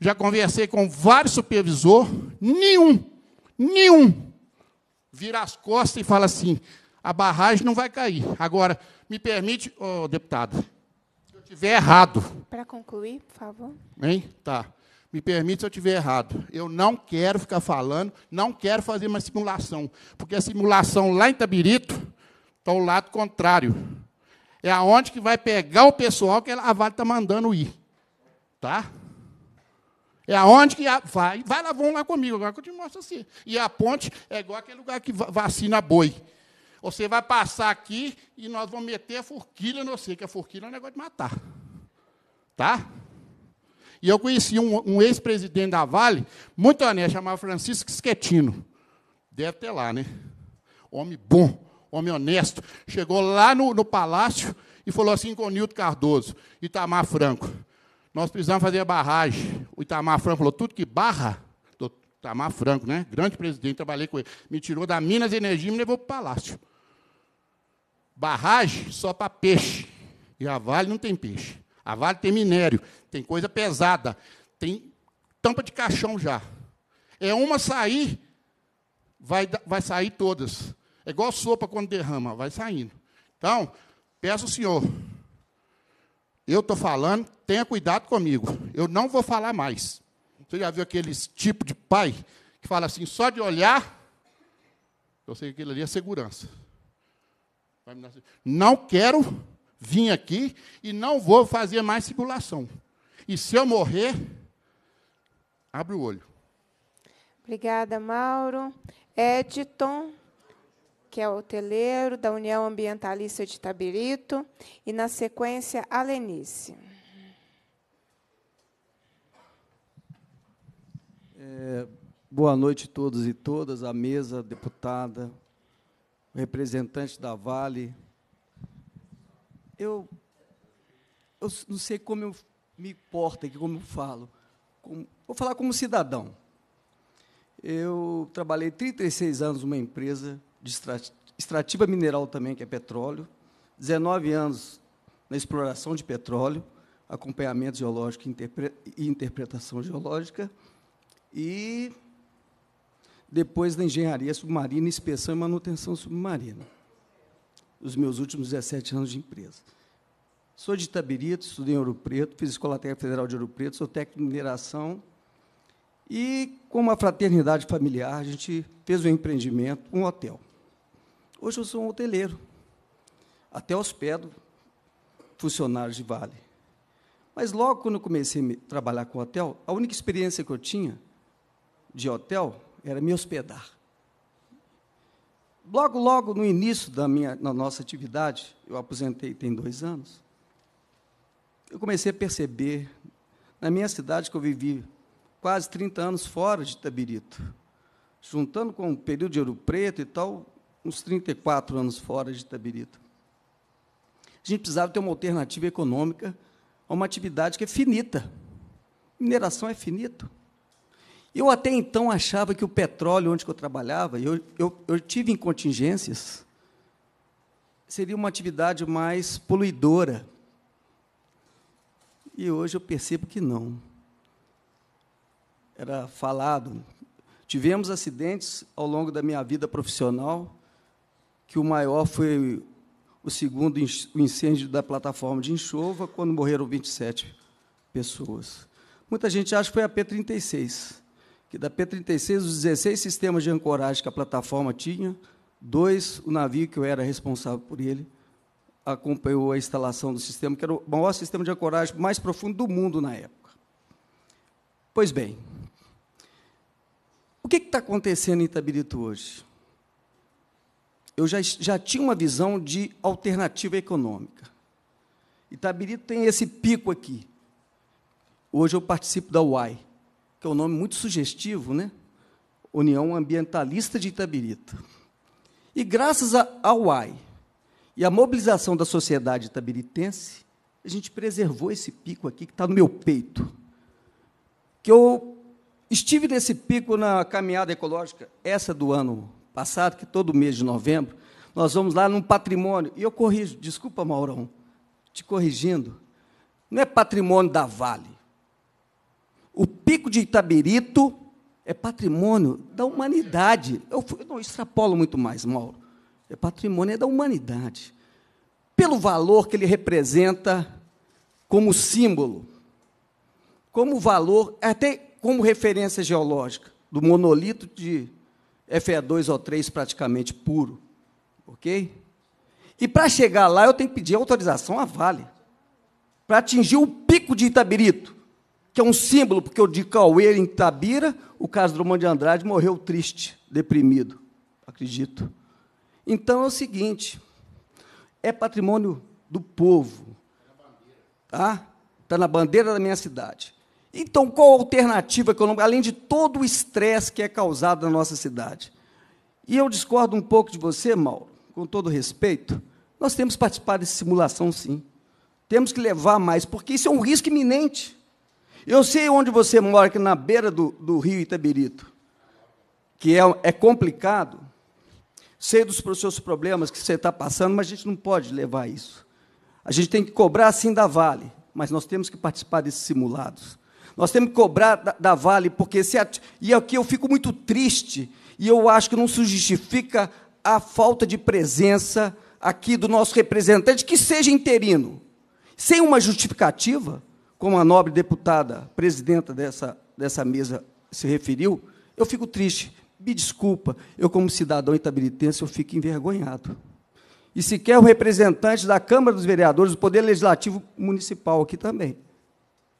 já conversei com vários supervisores, nenhum, nenhum vira as costas e fala assim: a barragem não vai cair. Agora, me permite, oh, deputado, se eu estiver errado.
Para concluir, por favor.
Hein? Tá. Me permite se eu estiver errado. Eu não quero ficar falando, não quero fazer uma simulação, porque a simulação lá em Tabirito está ao lado contrário. É aonde que vai pegar o pessoal que a Vale está mandando ir. Tá? É aonde que a, vai. Vai lá, vão lá comigo, agora que eu te mostro assim. E a ponte é igual aquele lugar que vacina boi. Você vai passar aqui e nós vamos meter a forquilha no sei que a forquilha é um negócio de matar. Tá? E eu conheci um, um ex-presidente da Vale, muito honesto, chamado Francisco Schettino. Deve ter lá, né? Homem bom, homem honesto. Chegou lá no, no palácio e falou assim com o Nilton Cardoso, Itamar Franco. Nós precisamos fazer a barragem. O Itamar Franco falou, tudo que barra, Itamar Franco, né? Grande presidente, trabalhei com ele. Me tirou da Minas Energia e me levou para o palácio. Barragem só para peixe. E a Vale não tem peixe. A Vale tem minério. Tem coisa pesada. Tem tampa de caixão já. É uma sair, vai, vai sair todas. É igual sopa quando derrama, vai saindo. Então, peço ao Senhor. Eu estou falando, tenha cuidado comigo. Eu não vou falar mais. Você já viu aqueles tipo de pai que fala assim, só de olhar, eu sei que aquilo ali é segurança. Não quero vir aqui e não vou fazer mais simulação. E se eu morrer, abre o olho.
Obrigada, Mauro. Editon, que é o hoteleiro da União Ambientalista de Tabirito. E, na sequência, a Lenice.
É, boa noite a todos e todas, a mesa, deputada, representante da Vale. Eu, eu não sei como eu me importa aqui, como eu falo. Como, vou falar como cidadão. Eu trabalhei 36 anos numa empresa de extrativa mineral também, que é petróleo, 19 anos na exploração de petróleo, acompanhamento geológico e interpretação geológica, e depois na engenharia submarina, inspeção e manutenção submarina, os meus últimos 17 anos de empresa. Sou de Itabirito, estudei em Ouro Preto, fiz Escola Técnica Federal de Ouro Preto, sou técnico de mineração. E, com uma fraternidade familiar, a gente fez um empreendimento, um hotel. Hoje eu sou um hoteleiro. Até hospedo funcionários de vale. Mas, logo quando comecei a trabalhar com hotel, a única experiência que eu tinha de hotel era me hospedar. Logo, logo no início da minha, nossa atividade, eu aposentei tem dois anos, eu comecei a perceber, na minha cidade que eu vivi quase 30 anos fora de Itabirito, juntando com o período de Ouro Preto e tal, uns 34 anos fora de Itabirito. A gente precisava ter uma alternativa econômica a uma atividade que é finita. Mineração é finito. Eu até então achava que o petróleo onde eu trabalhava, eu, eu, eu tive em contingências, seria uma atividade mais poluidora. E hoje eu percebo que não. Era falado. Tivemos acidentes ao longo da minha vida profissional, que o maior foi o segundo o incêndio da plataforma de enxova, quando morreram 27 pessoas. Muita gente acha que foi a P36, que da P36, os 16 sistemas de ancoragem que a plataforma tinha, dois, o navio que eu era responsável por ele, acompanhou a instalação do sistema, que era o maior sistema de ancoragem mais profundo do mundo na época. Pois bem, o que está acontecendo em Itabirito hoje? Eu já, já tinha uma visão de alternativa econômica. Itabirito tem esse pico aqui. Hoje eu participo da UAI, que é um nome muito sugestivo, né? União Ambientalista de Itabirito. E graças à UAI, e a mobilização da sociedade itabiritense, a gente preservou esse pico aqui que está no meu peito. Que eu estive nesse pico na caminhada ecológica, essa do ano passado, que todo mês de novembro, nós vamos lá num patrimônio. E eu corrijo, desculpa, Maurão, te corrigindo. Não é patrimônio da Vale. O pico de Itabirito é patrimônio da humanidade. Eu, eu não extrapolo muito mais, Mauro. É patrimônio é da humanidade. Pelo valor que ele representa como símbolo, como valor, até como referência geológica, do monolito de Fe2O3 praticamente puro. Ok? E para chegar lá, eu tenho que pedir autorização à Vale. Para atingir o pico de Itabirito, que é um símbolo, porque o de Cauê em Itabira, o caso do Drummond de Andrade morreu triste, deprimido, acredito. Então é o seguinte: é patrimônio do povo. Tá? Está na bandeira da minha cidade. Então, qual a alternativa econômica, além de todo o estresse que é causado na nossa cidade? E eu discordo um pouco de você, Mauro, com todo respeito. Nós temos que participar dessa simulação, sim. Temos que levar mais, porque isso é um risco iminente. Eu sei onde você mora, que na beira do, do rio Itabirito, que é, é complicado, Sei dos seus problemas que você está passando, mas a gente não pode levar isso. A gente tem que cobrar sim da Vale, mas nós temos que participar desses simulados. Nós temos que cobrar da, da Vale, porque se. A, e aqui é eu fico muito triste, e eu acho que não se justifica a falta de presença aqui do nosso representante, que seja interino. Sem uma justificativa, como a nobre deputada presidenta dessa, dessa mesa se referiu, eu fico triste me desculpa, eu, como cidadão itabiritense, eu fico envergonhado. E sequer o representante da Câmara dos Vereadores, do Poder Legislativo Municipal aqui também.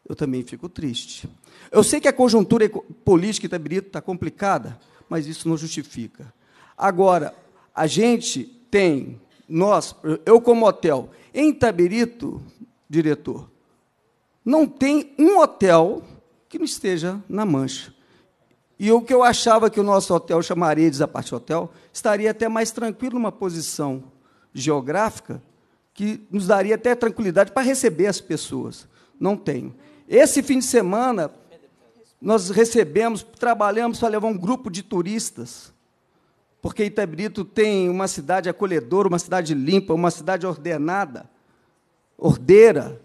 Eu também fico triste. Eu sei que a conjuntura política itabirita está complicada, mas isso não justifica. Agora, a gente tem, nós, eu como hotel, em Itabirito, diretor, não tem um hotel que não esteja na mancha. E o que eu achava que o nosso hotel chamaria de Zapate Hotel estaria até mais tranquilo numa posição geográfica que nos daria até tranquilidade para receber as pessoas. Não tenho. Esse fim de semana nós recebemos, trabalhamos para levar um grupo de turistas, porque Itabirito tem uma cidade acolhedora, uma cidade limpa, uma cidade ordenada, ordeira.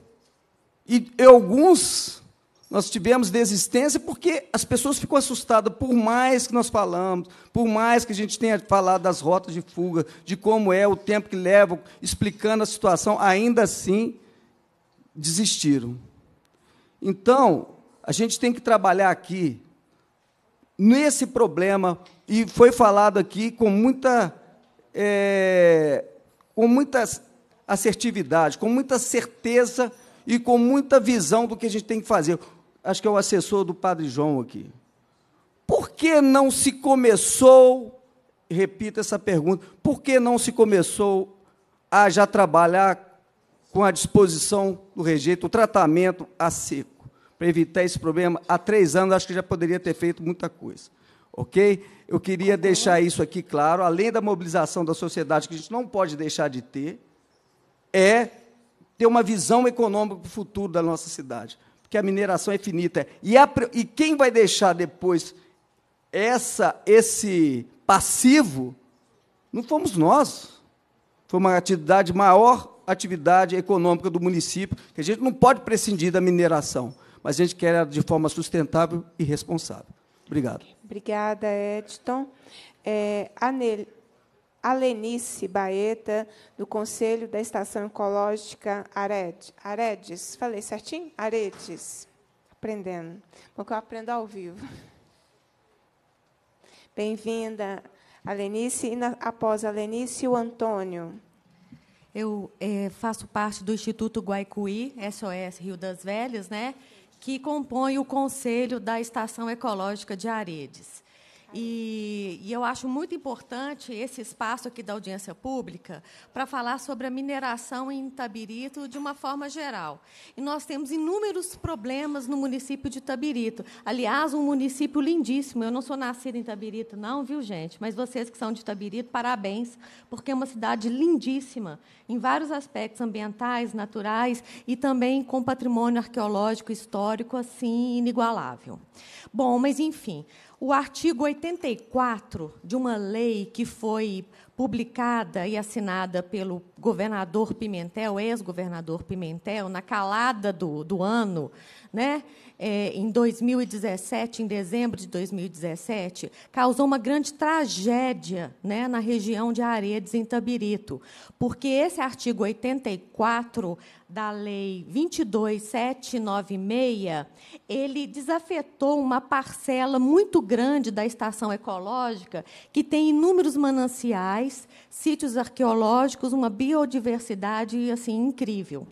E alguns nós tivemos desistência porque as pessoas ficam assustadas, por mais que nós falamos, por mais que a gente tenha falado das rotas de fuga, de como é, o tempo que leva, explicando a situação, ainda assim desistiram. Então, a gente tem que trabalhar aqui nesse problema, e foi falado aqui com muita, é, com muita assertividade, com muita certeza e com muita visão do que a gente tem que fazer acho que é o assessor do padre João aqui. Por que não se começou, repito essa pergunta, por que não se começou a já trabalhar com a disposição do rejeito, o tratamento a seco, para evitar esse problema? Há três anos, acho que já poderia ter feito muita coisa. Ok? Eu queria deixar isso aqui claro, além da mobilização da sociedade, que a gente não pode deixar de ter, é ter uma visão econômica para o futuro da nossa cidade que a mineração é finita. E, a, e quem vai deixar depois essa, esse passivo não fomos nós. Foi uma atividade maior atividade econômica do município, que a gente não pode prescindir da mineração, mas a gente quer ela de forma sustentável e responsável. Obrigado.
Obrigada, Edson. É, Anel, Alenice Baeta, do Conselho da Estação Ecológica Aredes. Aredes, falei certinho? Aredes. Aprendendo. que eu aprendo ao vivo. Bem-vinda, Alenice. E na, após a Alenice, o
Antônio. Eu é, faço parte do Instituto Guaicuí, SOS Rio das Velhas, né, que compõe o Conselho da Estação Ecológica de Aredes. E, e eu acho muito importante esse espaço aqui da audiência pública para falar sobre a mineração em Tabirito de uma forma geral. E nós temos inúmeros problemas no município de Tabirito. Aliás, um município lindíssimo. Eu não sou nascida em Tabirito, não, viu, gente? Mas vocês que são de Tabirito, parabéns, porque é uma cidade lindíssima em vários aspectos ambientais, naturais e também com patrimônio arqueológico, histórico, assim, inigualável. Bom, mas enfim, o artigo 84 de uma lei que foi publicada e assinada pelo governador Pimentel, ex-governador Pimentel, na calada do, do ano, né, é, em 2017, em dezembro de 2017, causou uma grande tragédia né, na região de Aredes, em Tabirito, porque esse artigo 84 da Lei 22796, ele desafetou uma parcela muito grande da estação ecológica, que tem inúmeros mananciais, sítios arqueológicos, uma biodiversidade assim incrível.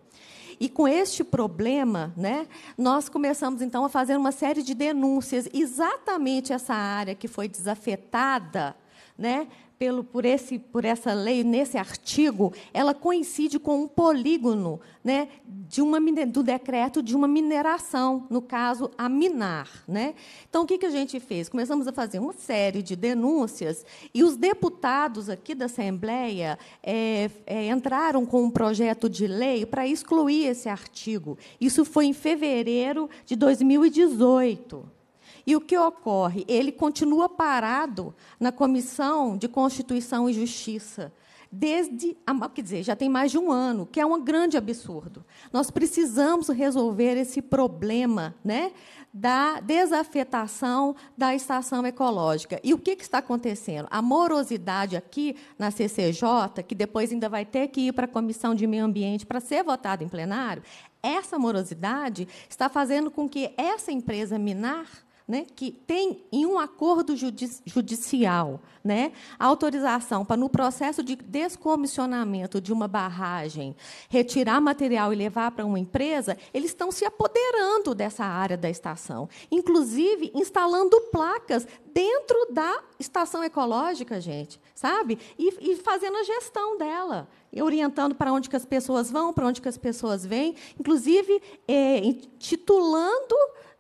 E com este problema, né, nós começamos então a fazer uma série de denúncias. Exatamente essa área que foi desafetada, né, pelo, por, esse, por essa lei, nesse artigo, ela coincide com um polígono né, de uma, do decreto de uma mineração, no caso, a minar. Né? Então, o que, que a gente fez? Começamos a fazer uma série de denúncias e os deputados aqui da Assembleia é, é, entraram com um projeto de lei para excluir esse artigo. Isso foi em fevereiro de 2018. E o que ocorre? Ele continua parado na Comissão de Constituição e Justiça desde, quer dizer, já tem mais de um ano, que é um grande absurdo. Nós precisamos resolver esse problema né, da desafetação da estação ecológica. E o que, que está acontecendo? A morosidade aqui na CCJ, que depois ainda vai ter que ir para a Comissão de Meio Ambiente para ser votado em plenário, essa morosidade está fazendo com que essa empresa minar né, que tem em um acordo judicial né, autorização para, no processo de descomissionamento de uma barragem, retirar material e levar para uma empresa, eles estão se apoderando dessa área da estação, inclusive instalando placas dentro da estação ecológica, gente, sabe? E, e fazendo a gestão dela orientando para onde que as pessoas vão, para onde que as pessoas vêm, inclusive é, titulando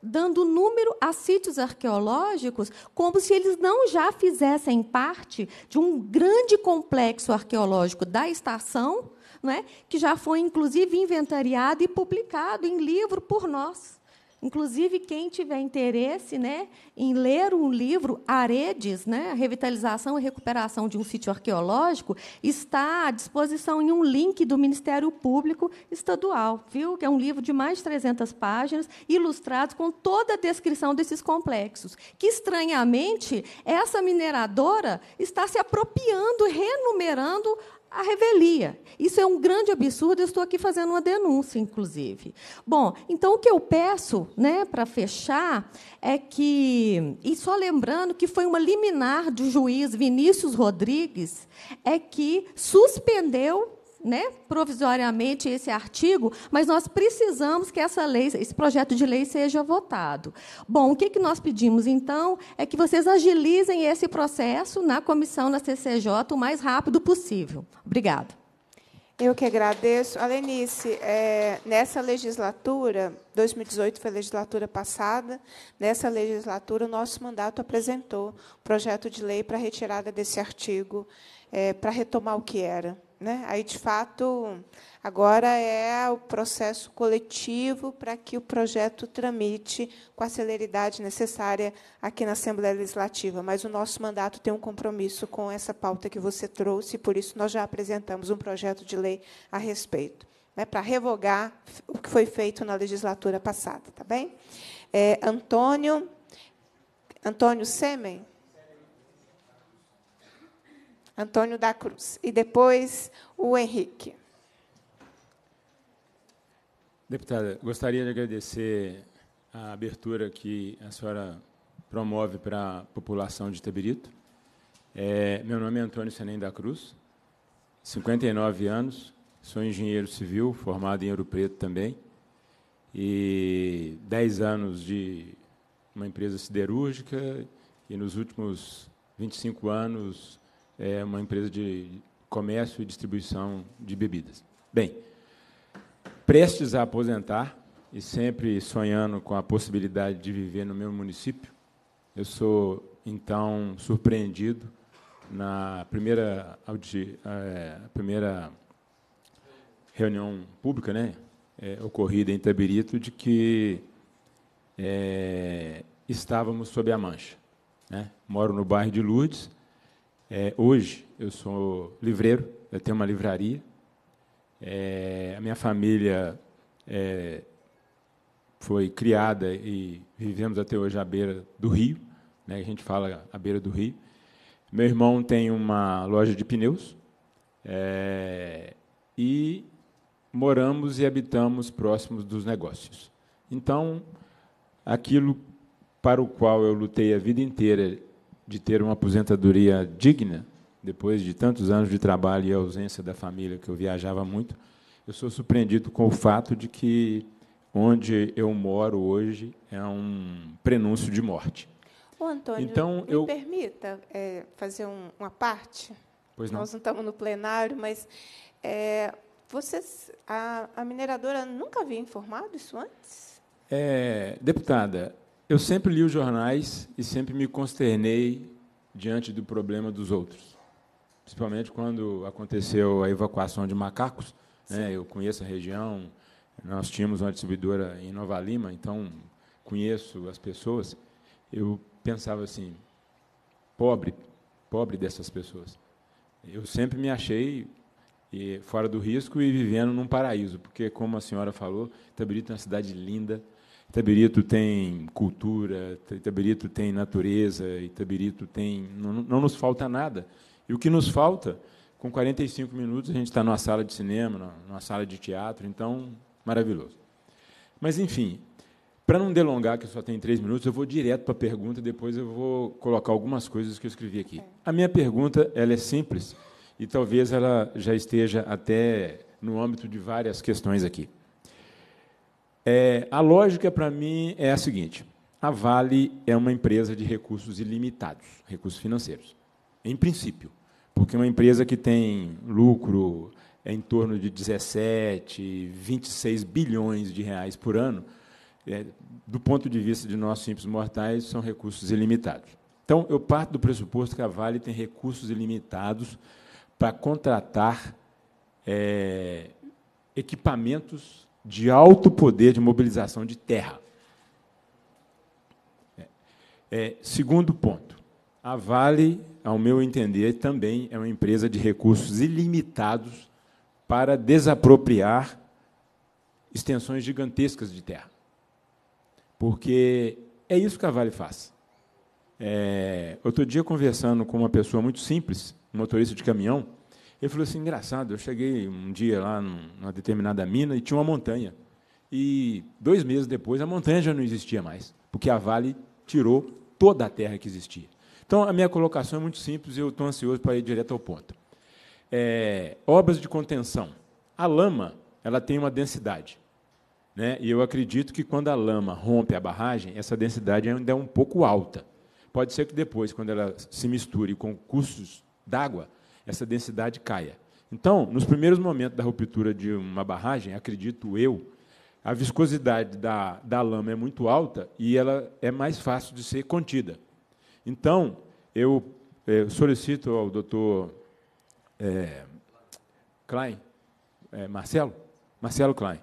dando número a sítios arqueológicos como se eles não já fizessem parte de um grande complexo arqueológico da estação, não é? que já foi inclusive inventariado e publicado em livro por nós. Inclusive, quem tiver interesse né, em ler um livro, Aredes, né, a revitalização e recuperação de um sítio arqueológico, está à disposição em um link do Ministério Público Estadual, viu? que é um livro de mais de 300 páginas, ilustrado com toda a descrição desses complexos, que, estranhamente, essa mineradora está se apropriando, renumerando a revelia. Isso é um grande absurdo, eu estou aqui fazendo uma denúncia, inclusive. Bom, então o que eu peço, né, para fechar, é que, e só lembrando que foi uma liminar do juiz Vinícius Rodrigues, é que suspendeu né, provisoriamente esse artigo, mas nós precisamos que essa lei, esse projeto de lei seja votado. Bom, o que, que nós pedimos então é que vocês agilizem esse processo na comissão na CCJ o mais rápido possível. Obrigada. Eu que agradeço. Alenice, é, nessa
legislatura, 2018 foi a legislatura passada, nessa legislatura o nosso mandato apresentou projeto de lei para retirada desse artigo, é, para retomar o que era. Né? Aí, de fato, agora é o processo coletivo para que o projeto tramite com a celeridade necessária aqui na Assembleia Legislativa. Mas o nosso mandato tem um compromisso com essa pauta que você trouxe, e por isso nós já apresentamos um projeto de lei a respeito, né? para revogar o que foi feito na legislatura passada. Tá bem? É, Antônio, Antônio Semen. Antônio da Cruz. E depois o Henrique.
Deputada, gostaria de agradecer a abertura que a senhora promove para a população de Tabirito. É, meu nome é Antônio Senem da Cruz, 59 anos, sou engenheiro civil, formado em Ouro Preto também, e 10 anos de uma empresa siderúrgica, e nos últimos 25 anos é uma empresa de comércio e distribuição de bebidas. Bem, prestes a aposentar e sempre sonhando com a possibilidade de viver no meu município, eu sou então surpreendido na primeira, a é, primeira reunião pública, né, é, ocorrida em Tabirito, de que é, estávamos sob a mancha. Né? Moro no bairro de Lourdes é, hoje eu sou livreiro, eu tenho uma livraria. É, a minha família é, foi criada e vivemos até hoje à beira do rio, né? A gente fala à beira do rio. Meu irmão tem uma loja de pneus é, e moramos e habitamos próximos dos negócios. Então, aquilo para o qual eu lutei a vida inteira de ter uma aposentadoria digna, depois de tantos anos de trabalho e ausência da família, que eu viajava muito, eu sou surpreendido com o fato de que onde eu moro hoje é um prenúncio de morte.
Ô, Antônio, então, me eu... permita é, fazer um, uma parte? Pois não. Nós não estamos no plenário, mas é, vocês, a, a mineradora nunca havia informado isso
antes? É, deputada, eu sempre li os jornais e sempre me consternei diante do problema dos outros. Principalmente quando aconteceu a evacuação de macacos. Né? Eu conheço a região, nós tínhamos uma distribuidora em Nova Lima, então conheço as pessoas. Eu pensava assim, pobre, pobre dessas pessoas. Eu sempre me achei eh, fora do risco e vivendo num paraíso, porque, como a senhora falou, Itabirito é uma cidade linda, Itabirito tem cultura, Itabirito tem natureza, Itabirito tem. Não, não nos falta nada. E o que nos falta, com 45 minutos, a gente está numa sala de cinema, numa sala de teatro, então, maravilhoso. Mas, enfim, para não delongar, que só tem três minutos, eu vou direto para a pergunta, depois eu vou colocar algumas coisas que eu escrevi aqui. A minha pergunta ela é simples e talvez ela já esteja até no âmbito de várias questões aqui. É, a lógica para mim é a seguinte: a Vale é uma empresa de recursos ilimitados, recursos financeiros, em princípio, porque é uma empresa que tem lucro em torno de 17, 26 bilhões de reais por ano, é, do ponto de vista de nós simples mortais, são recursos ilimitados. Então, eu parto do pressuposto que a Vale tem recursos ilimitados para contratar é, equipamentos de alto poder de mobilização de terra. É, é, segundo ponto, a Vale, ao meu entender, também é uma empresa de recursos ilimitados para desapropriar extensões gigantescas de terra. Porque é isso que a Vale faz. É, outro dia, conversando com uma pessoa muito simples, um motorista de caminhão, ele falou assim: engraçado, eu cheguei um dia lá numa determinada mina e tinha uma montanha. E dois meses depois a montanha já não existia mais, porque a Vale tirou toda a terra que existia. Então a minha colocação é muito simples e eu estou ansioso para ir direto ao ponto. É, obras de contenção. A lama ela tem uma densidade. Né? E eu acredito que quando a lama rompe a barragem, essa densidade ainda é um pouco alta. Pode ser que depois, quando ela se misture com cursos d'água, essa densidade caia. Então, nos primeiros momentos da ruptura de uma barragem, acredito eu, a viscosidade da, da lama é muito alta e ela é mais fácil de ser contida. Então, eu, é, solicito ao doutor é, Klein, é, Marcelo, Marcelo Klein,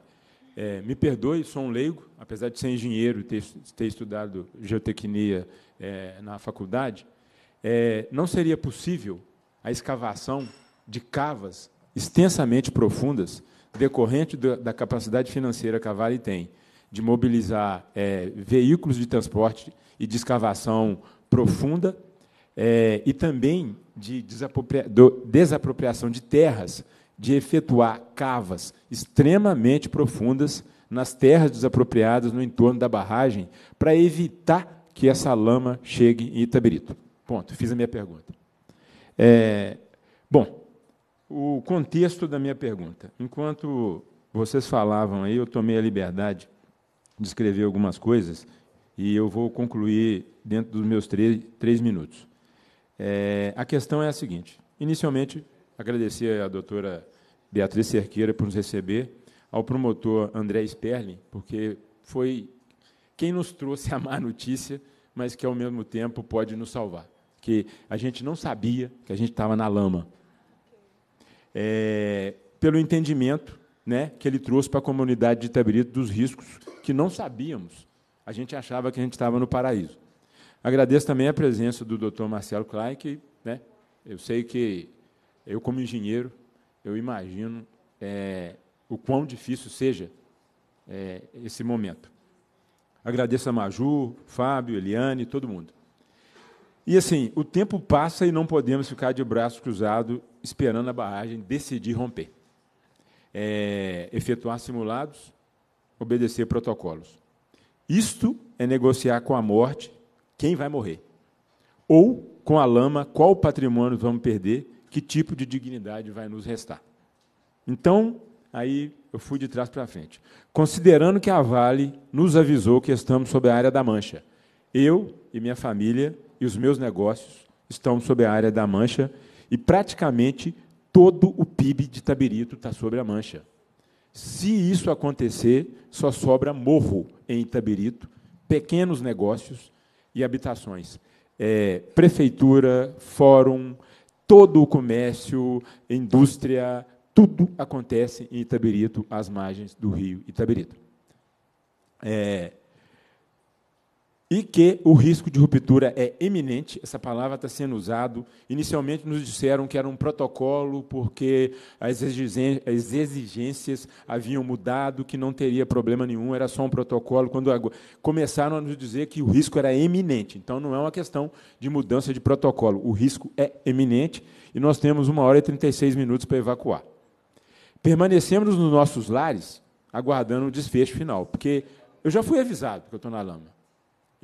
é, me perdoe, sou um leigo, apesar de ser engenheiro e ter, ter estudado geotecnia é, na faculdade, é, não seria possível a escavação de cavas extensamente profundas, decorrente da capacidade financeira que a Vale tem de mobilizar é, veículos de transporte e de escavação profunda, é, e também de desapropriação de terras, de efetuar cavas extremamente profundas nas terras desapropriadas no entorno da barragem, para evitar que essa lama chegue em Itaberito. Ponto. Fiz a minha pergunta. É, bom, o contexto da minha pergunta. Enquanto vocês falavam aí, eu tomei a liberdade de escrever algumas coisas e eu vou concluir dentro dos meus três, três minutos. É, a questão é a seguinte: inicialmente, agradecer à doutora Beatriz Cerqueira por nos receber, ao promotor André Sperling, porque foi quem nos trouxe a má notícia, mas que ao mesmo tempo pode nos salvar que a gente não sabia que a gente estava na lama. É, pelo entendimento né, que ele trouxe para a comunidade de Itaberito dos riscos que não sabíamos. A gente achava que a gente estava no paraíso. Agradeço também a presença do Dr. Marcelo Klein, que né, eu sei que eu, como engenheiro, eu imagino é, o quão difícil seja é, esse momento. Agradeço a Maju, Fábio, Eliane, todo mundo. E assim, o tempo passa e não podemos ficar de braço cruzado esperando a barragem decidir romper. É, efetuar simulados, obedecer protocolos. Isto é negociar com a morte quem vai morrer. Ou com a lama, qual patrimônio vamos perder, que tipo de dignidade vai nos restar. Então, aí eu fui de trás para frente. Considerando que a Vale nos avisou que estamos sob a área da Mancha, eu e minha família e os meus negócios estão sob a área da Mancha e praticamente todo o PIB de Itabirito está sobre a Mancha. Se isso acontecer, só sobra morro em Itabirito, pequenos negócios e habitações. É, prefeitura, fórum, todo o comércio, indústria, tudo acontece em Itabirito, às margens do rio Itabirito. É, e que o risco de ruptura é eminente. Essa palavra está sendo usada. Inicialmente nos disseram que era um protocolo porque as exigências haviam mudado, que não teria problema nenhum, era só um protocolo. Quando começaram a nos dizer que o risco era eminente. Então não é uma questão de mudança de protocolo. O risco é eminente e nós temos uma hora e 36 minutos para evacuar. Permanecemos nos nossos lares aguardando o desfecho final, porque eu já fui avisado que eu estou na lama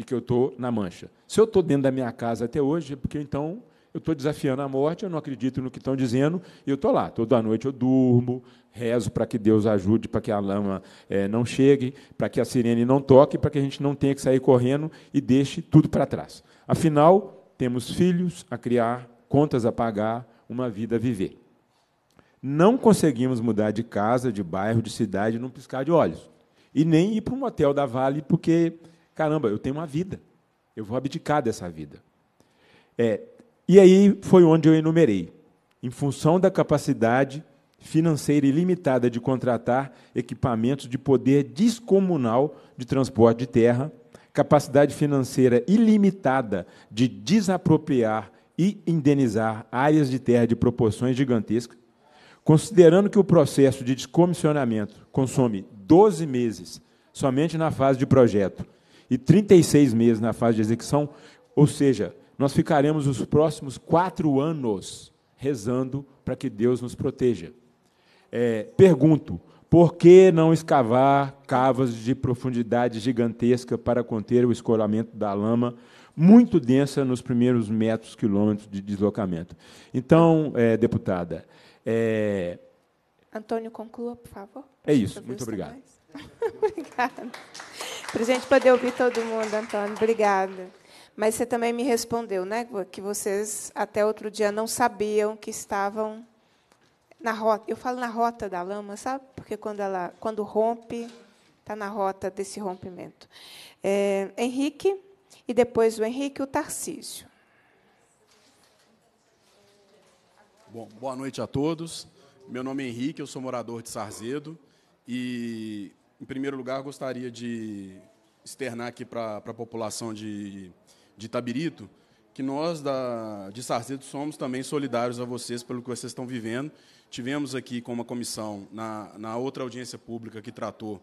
e que eu estou na mancha. Se eu estou dentro da minha casa até hoje, é porque então eu estou desafiando a morte, eu não acredito no que estão dizendo, e eu estou lá. Toda noite eu durmo, rezo para que Deus ajude, para que a lama é, não chegue, para que a sirene não toque, para que a gente não tenha que sair correndo e deixe tudo para trás. Afinal, temos filhos a criar, contas a pagar, uma vida a viver. Não conseguimos mudar de casa, de bairro, de cidade num piscar de olhos. E nem ir para um hotel da Vale, porque caramba, eu tenho uma vida, eu vou abdicar dessa vida. É, e aí foi onde eu enumerei. Em função da capacidade financeira ilimitada de contratar equipamentos de poder descomunal de transporte de terra, capacidade financeira ilimitada de desapropriar e indenizar áreas de terra de proporções gigantescas, considerando que o processo de descomissionamento consome 12 meses somente na fase de projeto e 36 meses na fase de execução, ou seja, nós ficaremos os próximos quatro anos rezando para que Deus nos proteja. É, pergunto, por que não escavar cavas de profundidade gigantesca para conter o escoramento da lama muito densa nos primeiros metros, quilômetros de deslocamento? Então, é, deputada. É...
Antônio, conclua, por favor. É isso, muito obrigado. Obrigada. Para a gente poder ouvir todo mundo, Antônio. Obrigada. Mas você também me respondeu, né? Que vocês até outro dia não sabiam que estavam na rota. Eu falo na rota da lama, sabe? Porque quando ela, quando rompe, está na rota desse rompimento. É, Henrique e depois o Henrique, o Tarcísio.
Bom, boa noite a todos. Meu nome é Henrique, eu sou morador de Sarzedo e em primeiro lugar, gostaria de externar aqui para a população de, de que nós da, de Sarzedo somos também solidários a vocês pelo que vocês estão vivendo. Tivemos aqui com uma comissão, na, na outra audiência pública que tratou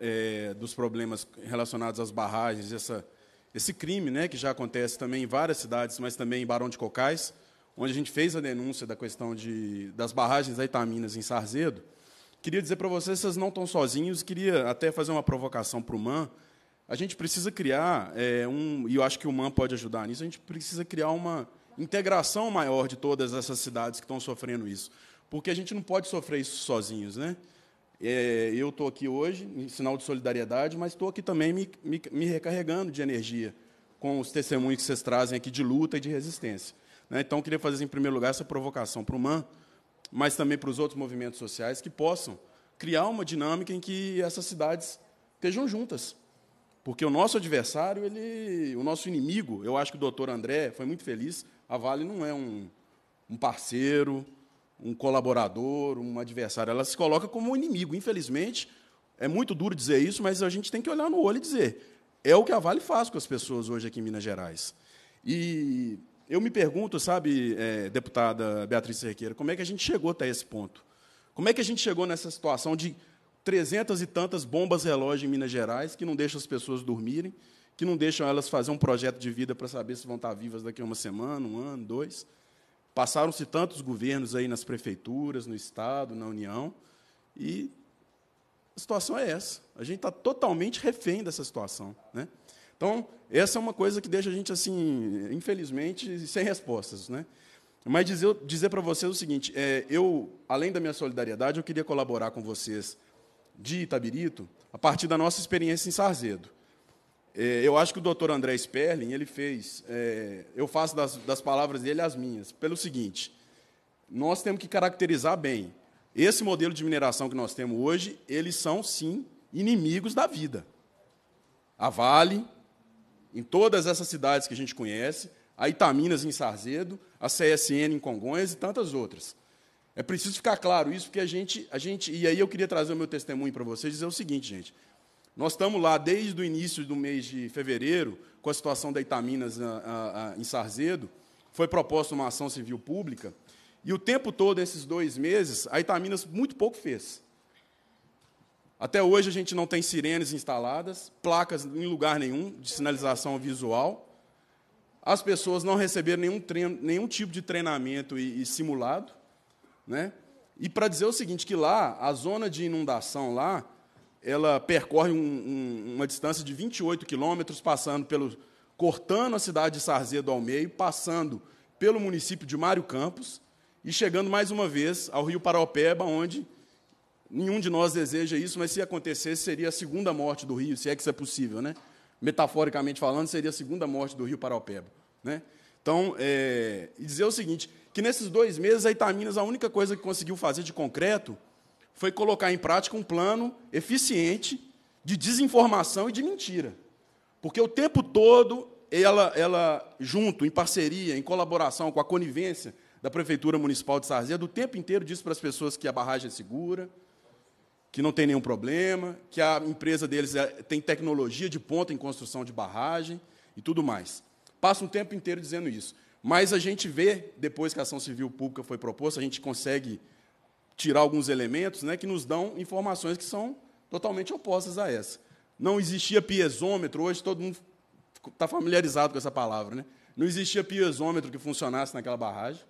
é, dos problemas relacionados às barragens, essa, esse crime né, que já acontece também em várias cidades, mas também em Barão de Cocais, onde a gente fez a denúncia da questão de, das barragens da Itaminas em Sarzedo. Queria dizer para vocês, vocês não estão sozinhos, queria até fazer uma provocação para o Man. A gente precisa criar, é, um, e eu acho que o Man pode ajudar nisso, a gente precisa criar uma integração maior de todas essas cidades que estão sofrendo isso. Porque a gente não pode sofrer isso sozinhos. Né? É, eu estou aqui hoje, em sinal de solidariedade, mas estou aqui também me, me, me recarregando de energia com os testemunhos que vocês trazem aqui de luta e de resistência. Né? Então, queria fazer, em primeiro lugar, essa provocação para o Man mas também para os outros movimentos sociais que possam criar uma dinâmica em que essas cidades estejam juntas. Porque o nosso adversário, ele, o nosso inimigo, eu acho que o doutor André foi muito feliz, a Vale não é um, um parceiro, um colaborador, um adversário, ela se coloca como um inimigo. Infelizmente, é muito duro dizer isso, mas a gente tem que olhar no olho e dizer: é o que a Vale faz com as pessoas hoje aqui em Minas Gerais. E eu me pergunto, sabe, é, deputada Beatriz Serqueira, como é que a gente chegou até esse ponto? Como é que a gente chegou nessa situação de trezentas e tantas bombas relógio em Minas Gerais que não deixam as pessoas dormirem, que não deixam elas fazer um projeto de vida para saber se vão estar vivas daqui a uma semana, um ano, dois? Passaram-se tantos governos aí nas prefeituras, no Estado, na União, e a situação é essa. A gente está totalmente refém dessa situação. Né? Então, essa é uma coisa que deixa a gente, assim, infelizmente, sem respostas. Né? Mas dizer, dizer para vocês o seguinte: é, eu, além da minha solidariedade, eu queria colaborar com vocês de Itabirito a partir da nossa experiência em Sarzedo. É, eu acho que o doutor André Sperling, ele fez, é, eu faço das, das palavras dele as minhas, pelo seguinte: nós temos que caracterizar bem. Esse modelo de mineração que nós temos hoje, eles são, sim, inimigos da vida. A Vale, em todas essas cidades que a gente conhece, a Itaminas em Sarzedo, a CSN em Congonhas e tantas outras. É preciso ficar claro isso, porque a gente. A gente e aí eu queria trazer o meu testemunho para vocês dizer o seguinte, gente. Nós estamos lá desde o início do mês de fevereiro, com a situação da Itaminas a, ah, a, ah, ah, em Sarzedo. Foi proposta uma ação civil pública. E o tempo todo, esses dois meses, a Itaminas muito pouco fez. Até hoje a gente não tem sirenes instaladas, placas em lugar nenhum de sinalização visual. As pessoas não receberam nenhum, treino, nenhum tipo de treinamento e, e simulado. Né? E para dizer o seguinte, que lá, a zona de inundação lá, ela percorre um, um, uma distância de 28 quilômetros, passando pelo. cortando a cidade de Sarzedo ao meio, passando pelo município de Mário Campos e chegando mais uma vez ao Rio Paraopeba, onde Nenhum de nós deseja isso, mas se acontecesse, seria a segunda morte do rio, se é que isso é possível, né? Metaforicamente falando, seria a segunda morte do rio Paraopeba, né? Então, é, dizer o seguinte, que nesses dois meses a Itaminas, a única coisa que conseguiu fazer de concreto foi colocar em prática um plano eficiente de desinformação e de mentira. Porque o tempo todo, ela, ela junto, em parceria, em colaboração com a conivência da Prefeitura Municipal de Sarzedo, o tempo inteiro disse para as pessoas que a barragem é segura, que não tem nenhum problema, que a empresa deles é, tem tecnologia de ponta em construção de barragem e tudo mais. Passa um tempo inteiro dizendo isso. Mas a gente vê, depois que a ação civil pública foi proposta, a gente consegue tirar alguns elementos né, que nos dão informações que são totalmente opostas a essa. Não existia piezômetro, hoje todo mundo está familiarizado com essa palavra. Né? Não existia piezômetro que funcionasse naquela barragem.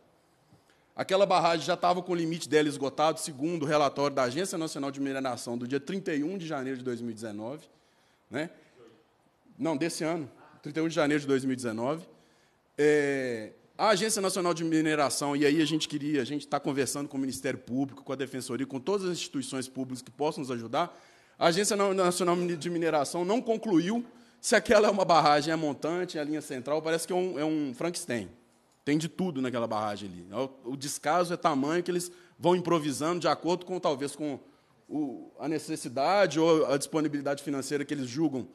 Aquela barragem já estava com o limite dela esgotado, segundo o relatório da Agência Nacional de Mineração do dia 31 de janeiro de 2019. Né? Não, desse ano, 31 de janeiro de 2019. É, a Agência Nacional de Mineração, e aí a gente queria, a gente está conversando com o Ministério Público, com a Defensoria, com todas as instituições públicas que possam nos ajudar, a Agência Nacional de Mineração não concluiu se aquela é uma barragem, é montante, é linha central, parece que é um, é um Frankenstein. Tem de tudo naquela barragem ali. O descaso é tamanho que eles vão improvisando de acordo com, talvez, com o, a necessidade ou a disponibilidade financeira que eles julgam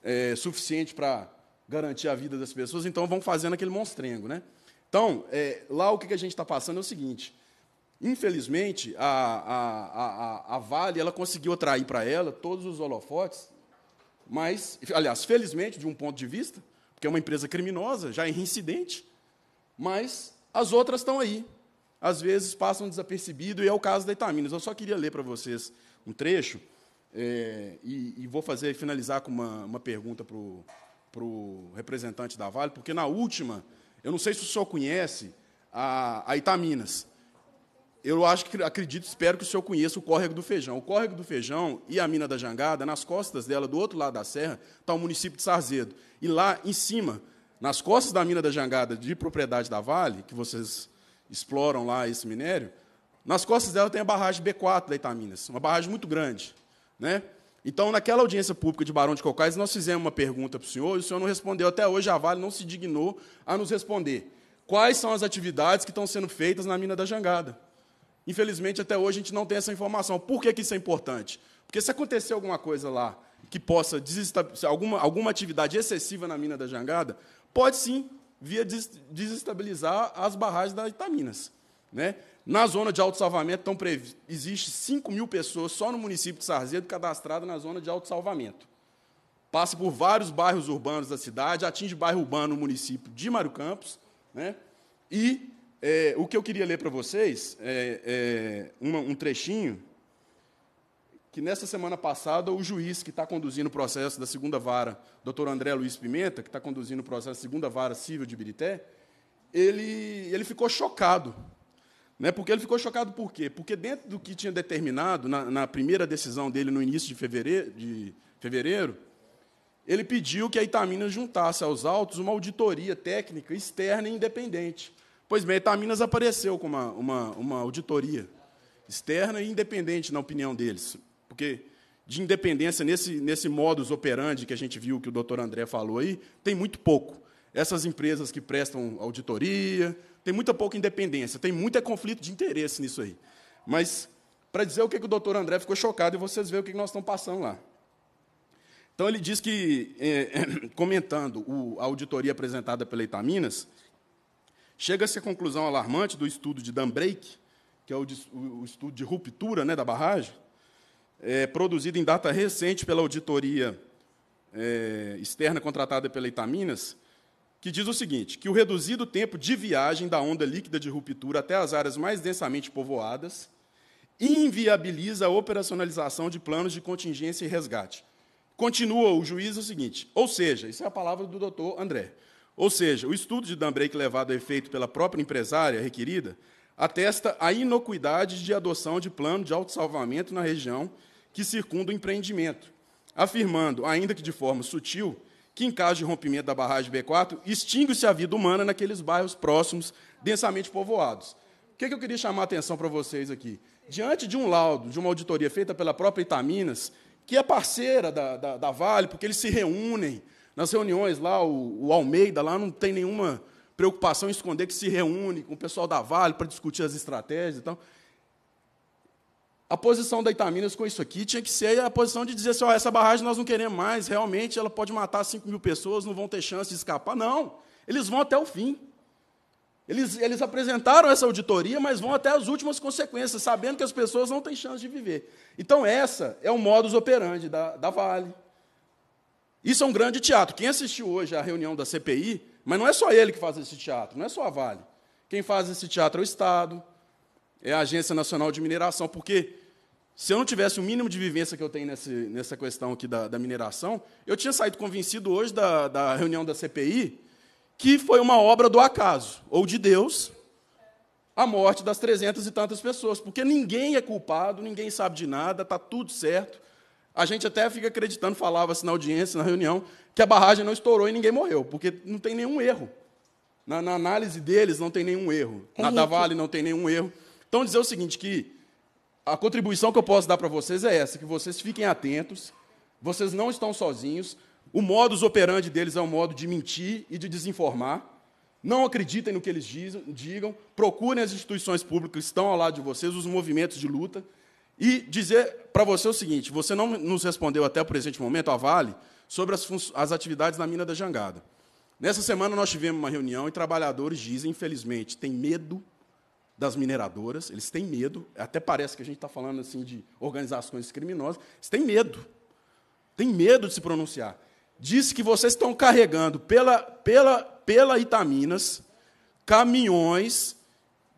é, suficiente para garantir a vida das pessoas, então vão fazendo aquele monstrengo. Né? Então, é, lá o que a gente está passando é o seguinte, infelizmente, a, a, a, a Vale ela conseguiu atrair para ela todos os holofotes, mas, aliás, felizmente, de um ponto de vista, porque é uma empresa criminosa, já é reincidente, mas as outras estão aí. Às vezes passam desapercebido, e é o caso da Itaminas. Eu só queria ler para vocês um trecho, é, e, e, vou fazer finalizar com uma, uma pergunta para o representante da Vale, porque na última, eu não sei se o senhor conhece a, a Itaminas. Eu acho que acredito, espero que o senhor conheça o córrego do feijão. O córrego do feijão e a mina da jangada, nas costas dela, do outro lado da serra, está o município de Sarzedo. E lá em cima nas costas da mina da Jangada, de propriedade da Vale, que vocês exploram lá esse minério, nas costas dela tem a barragem B4 da Itaminas, uma barragem muito grande. Né? Então, naquela audiência pública de Barão de Cocais, nós fizemos uma pergunta para o senhor e o senhor não respondeu. Até hoje, a Vale não se dignou a nos responder. Quais são as atividades que estão sendo feitas na mina da Jangada? Infelizmente, até hoje, a gente não tem essa informação. Por que, que isso é importante? Porque se acontecer alguma coisa lá que possa desestabilizar alguma, alguma atividade excessiva na mina da Jangada, pode sim via desestabilizar as barragens da Itaminas. Né? Na zona de auto-salvamento estão previ... existe 5 mil pessoas só no município de Sarzedo cadastradas na zona de auto-salvamento. Passa por vários bairros urbanos da cidade, atinge bairro urbano no município de Mário Campos. Né? E é, o que eu queria ler para vocês é, é uma, um trechinho que nessa semana passada o juiz que está conduzindo o processo da segunda vara, doutor André Luiz Pimenta, que está conduzindo o processo da segunda vara civil de Birité, ele, ele ficou chocado. Né? Porque ele ficou chocado por quê? Porque dentro do que tinha determinado, na, na primeira decisão dele no início de fevereiro, de fevereiro, ele pediu que a Itaminas juntasse aos autos uma auditoria técnica externa e independente. Pois bem, a Itaminas apareceu com uma, uma, uma auditoria externa e independente, na opinião deles. Porque de independência, nesse, nesse modus operandi que a gente viu que o doutor André falou aí, tem muito pouco. Essas empresas que prestam auditoria, tem muita pouca independência, tem muito é conflito de interesse nisso aí. Mas, para dizer o que, que o doutor André ficou chocado, e vocês veem o que, que nós estamos passando lá. Então, ele diz que, é, comentando o, a auditoria apresentada pela Itaminas, chega-se à conclusão alarmante do estudo de Dambreak, que é o, o, o estudo de ruptura né, da barragem, é, produzido em data recente pela auditoria é, externa contratada pela Itaminas, que diz o seguinte, que o reduzido tempo de viagem da onda líquida de ruptura até as áreas mais densamente povoadas inviabiliza a operacionalização de planos de contingência e resgate. Continua o juiz o seguinte, ou seja, isso é a palavra do doutor André, ou seja, o estudo de dambreak levado a efeito pela própria empresária requerida atesta a inocuidade de adoção de plano de autossalvamento na região que circunda o empreendimento, afirmando, ainda que de forma sutil, que em caso de rompimento da barragem B4, extingue-se a vida humana naqueles bairros próximos, densamente povoados. O que, é que eu queria chamar a atenção para vocês aqui? Diante de um laudo, de uma auditoria feita pela própria Itaminas, que é parceira da, da, da Vale, porque eles se reúnem nas reuniões lá, o, o Almeida lá não tem nenhuma preocupação em esconder que se reúne com o pessoal da Vale para discutir as estratégias e tal a posição da Itaminas com isso aqui tinha que ser a posição de dizer assim, oh, essa barragem nós não queremos mais, realmente ela pode matar 5 mil pessoas, não vão ter chance de escapar. Não, eles vão até o fim. Eles, eles, apresentaram essa auditoria, mas vão até as últimas consequências, sabendo que as pessoas não têm chance de viver. Então, essa é o modus operandi da, da Vale. Isso é um grande teatro. Quem assistiu hoje à reunião da CPI, mas não é só ele que faz esse teatro, não é só a Vale. Quem faz esse teatro é o Estado, é a Agência Nacional de Mineração, porque se eu não tivesse o mínimo de vivência que eu tenho nesse, nessa questão aqui da, da, mineração, eu tinha saído convencido hoje da, da reunião da CPI que foi uma obra do acaso, ou de Deus, a morte das trezentas e tantas pessoas, porque ninguém é culpado, ninguém sabe de nada, está tudo certo. A gente até fica acreditando, falava assim na audiência, na reunião, que a barragem não estourou e ninguém morreu, porque não tem nenhum erro. Na, na análise deles não tem nenhum erro. na da Vale não tem nenhum erro. Então dizer o seguinte que a contribuição que eu posso dar para vocês é essa: que vocês fiquem atentos, vocês não estão sozinhos. O modus operandi deles é um modo de mentir e de desinformar. Não acreditem no que eles dizem, digam, procurem as instituições públicas que estão ao lado de vocês, os movimentos de luta, e dizer para você o seguinte: você não nos respondeu até o presente momento, a Vale, sobre as, as atividades na mina da Jangada. Nessa semana nós tivemos uma reunião e trabalhadores dizem, infelizmente, tem medo das mineradoras, eles têm medo, até parece que a gente está falando assim de organizações criminosas, eles têm medo, têm medo de se pronunciar. Diz que vocês estão carregando pela, pela, pela Itaminas caminhões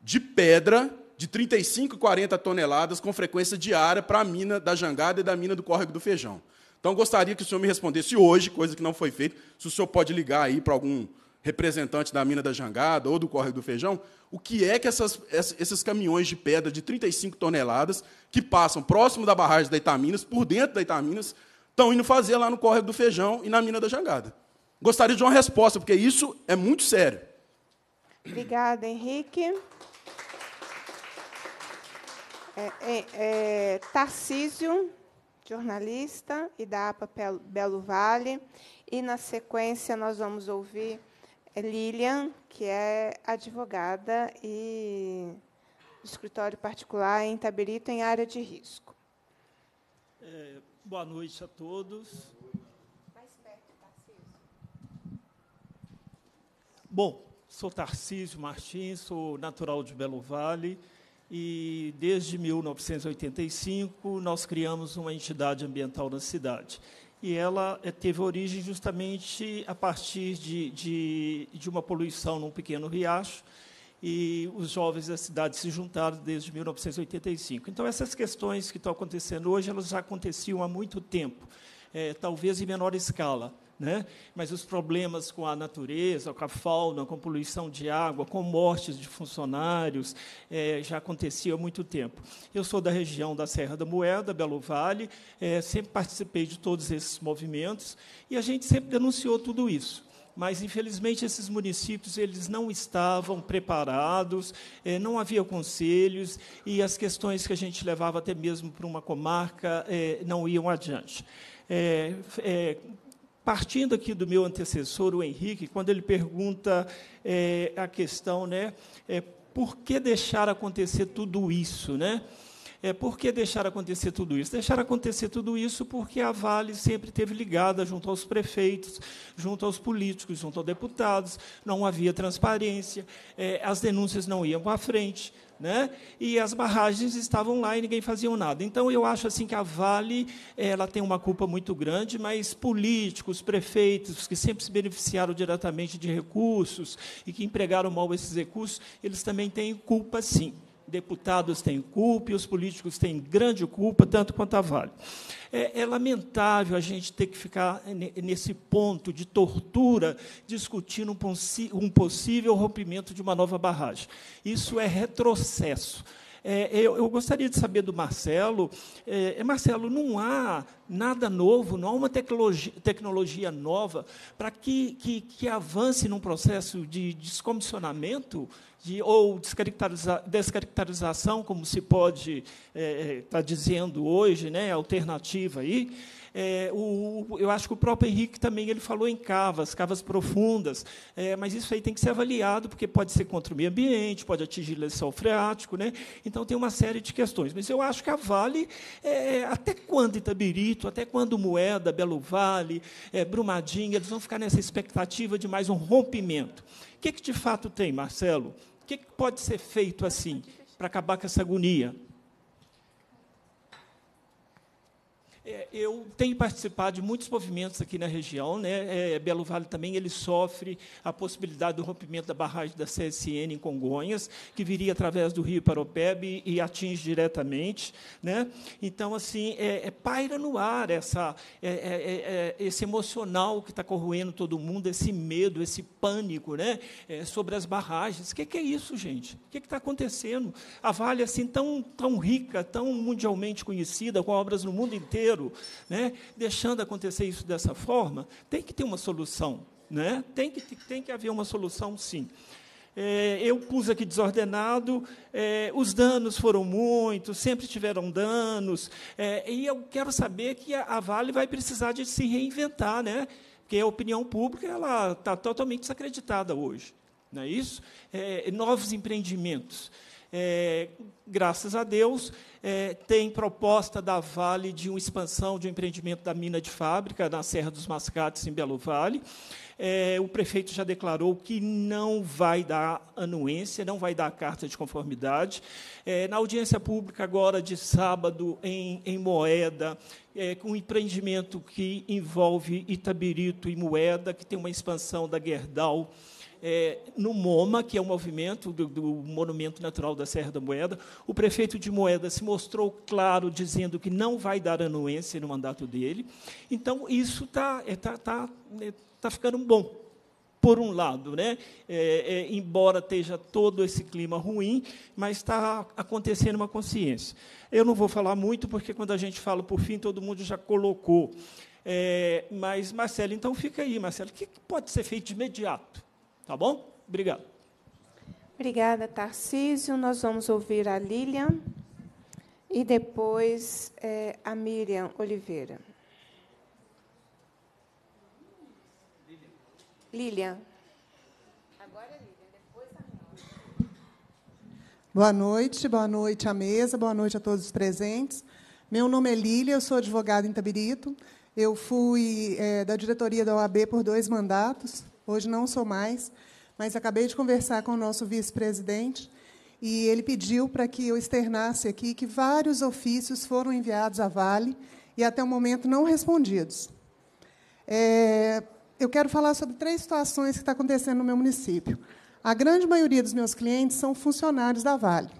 de pedra de 35 e 40 toneladas com frequência diária para a mina da Jangada e da mina do Córrego do Feijão. Então, gostaria que o senhor me respondesse hoje, coisa que não foi feita, se o senhor pode ligar aí para algum representante da mina da Jangada ou do Córrego do Feijão, o que é que essas, esses caminhões de pedra de 35 toneladas que passam próximo da barragem da Itaminas, por dentro da Itaminas, estão indo fazer lá no Córrego do Feijão e na mina da Jangada? Gostaria de uma resposta, porque isso é muito sério.
Obrigada, Henrique. É, é, é Tarcísio, jornalista e da APA Belo Vale. E, na sequência, nós vamos ouvir é Lilian, que é advogada e escritório particular em Taberito, em área
de risco. É, boa noite a todos.
Mais perto, Tarcísio.
Bom, sou Tarcísio Martins, sou natural de Belo Vale e desde 1985 nós criamos uma entidade ambiental na cidade e ela eh, teve origem justamente a partir de, de, de uma poluição num pequeno riacho, e os jovens da cidade se juntaram desde 1985. Então, essas questões que estão acontecendo hoje, elas já aconteciam há muito tempo, é, talvez em menor escala. Né? Mas os problemas com a natureza, com a fauna, com poluição de água, com mortes de funcionários, é, já acontecia há muito tempo. Eu sou da região da Serra da Moeda, Belo Vale, é, sempre participei de todos esses movimentos e a gente sempre denunciou tudo isso mas infelizmente esses municípios eles não estavam preparados, é, não havia conselhos e as questões que a gente levava até mesmo para uma comarca é, não iam adiante. É, Partindo aqui do meu antecessor, o Henrique, quando ele pergunta é, a questão, né, é, por que deixar acontecer tudo isso, né? É, por que deixar acontecer tudo isso? Deixar acontecer tudo isso porque a Vale sempre esteve ligada junto aos prefeitos, junto aos políticos, junto aos deputados, não havia transparência, é, as denúncias não iam para frente, né? E as barragens estavam lá e ninguém fazia nada. Então eu acho assim que a Vale ela tem uma culpa muito grande, mas políticos, prefeitos que sempre se beneficiaram diretamente de recursos e que empregaram mal esses recursos, eles também têm culpa sim deputados têm culpa e os políticos têm grande culpa, tanto quanto a Vale. É, é, lamentável a gente ter que ficar nesse ponto de tortura discutindo um, um possível rompimento de uma nova barragem. Isso é retrocesso. É, é, eu, eu, gostaria de saber do Marcelo. É, é Marcelo, não há nada novo, não há uma tecnologia, tecnologia nova para que, que, que, avance num processo de descomissionamento de, ou descaracteriza, descaracterização, como se pode estar é, é, tá dizendo hoje, né, alternativa aí. É, o, o, eu acho que o próprio Henrique também ele falou em cavas, cavas profundas, é, mas isso aí tem que ser avaliado, porque pode ser contra o meio ambiente, pode atingir lençol freático, né? então tem uma série de questões. Mas eu acho que a Vale, é, até quando Itabirito, até quando Moeda, Belo Vale, é, Brumadinho, eles vão ficar nessa expectativa de mais um rompimento. O que, que de fato tem, Marcelo? O que, que pode ser feito assim para acabar com essa agonia? É, eu tenho participado de muitos movimentos aqui na região, né? É, Belo Vale também ele sofre a possibilidade do rompimento da barragem da CSN em Congonhas, que viria através do Rio Paropeb e, e atinge diretamente, né? Então assim é, é paira no ar essa é, é, é, esse emocional que está corroendo todo mundo, esse medo, esse pânico, né? sobre as barragens. O que, que, é isso, gente? O que está acontecendo? A Vale assim tão tão rica, tão mundialmente conhecida, com obras no mundo inteiro né? deixando acontecer isso dessa forma, tem que ter uma solução. Né? Tem, que, tem que haver uma solução, sim. É, eu pus aqui desordenado, é, os danos foram muitos, sempre tiveram danos, é, e eu quero saber que a, a, Vale vai precisar de se reinventar, né? porque a opinião pública ela está totalmente desacreditada hoje. Não é isso? É, novos empreendimentos. É, graças a Deus, é, tem proposta da Vale de uma expansão de um empreendimento da mina de fábrica na Serra dos Mascates, em Belo Vale. É, o prefeito já declarou que não vai dar anuência, não vai dar carta de conformidade. É, na audiência pública, agora de sábado, em, em Moeda, é, um empreendimento que envolve Itabirito e Moeda, que tem uma expansão da Gerdau é, no MoMA, que é o movimento do, do, Monumento Natural da Serra da Moeda, o prefeito de Moeda se mostrou claro, dizendo que não vai dar anuência no mandato dele. Então, isso está é, tá, tá, é, tá ficando bom por um lado, né? É, é, embora esteja todo esse clima ruim, mas está acontecendo uma consciência. Eu não vou falar muito, porque quando a gente fala por fim, todo mundo já colocou. É, mas, Marcelo, então fica aí, Marcelo, o que pode ser feito de imediato? Tá bom? Obrigado.
Obrigada, Tarcísio. Nós vamos ouvir a Lilian e depois é, a Miriam Oliveira. Lilian. Agora é Lilian, depois a
Boa noite, boa noite à mesa, boa noite a todos os presentes. Meu nome é Lília, eu sou advogada em Tabirito. Eu fui é, da diretoria da OAB por dois mandatos. Hoje não sou mais, mas acabei de conversar com o nosso vice-presidente e ele pediu para que eu externasse aqui que vários ofícios foram enviados à Vale e até o momento não respondidos. É, eu quero falar sobre três situações que estão tá acontecendo no meu município. A grande maioria dos meus clientes são funcionários da Vale.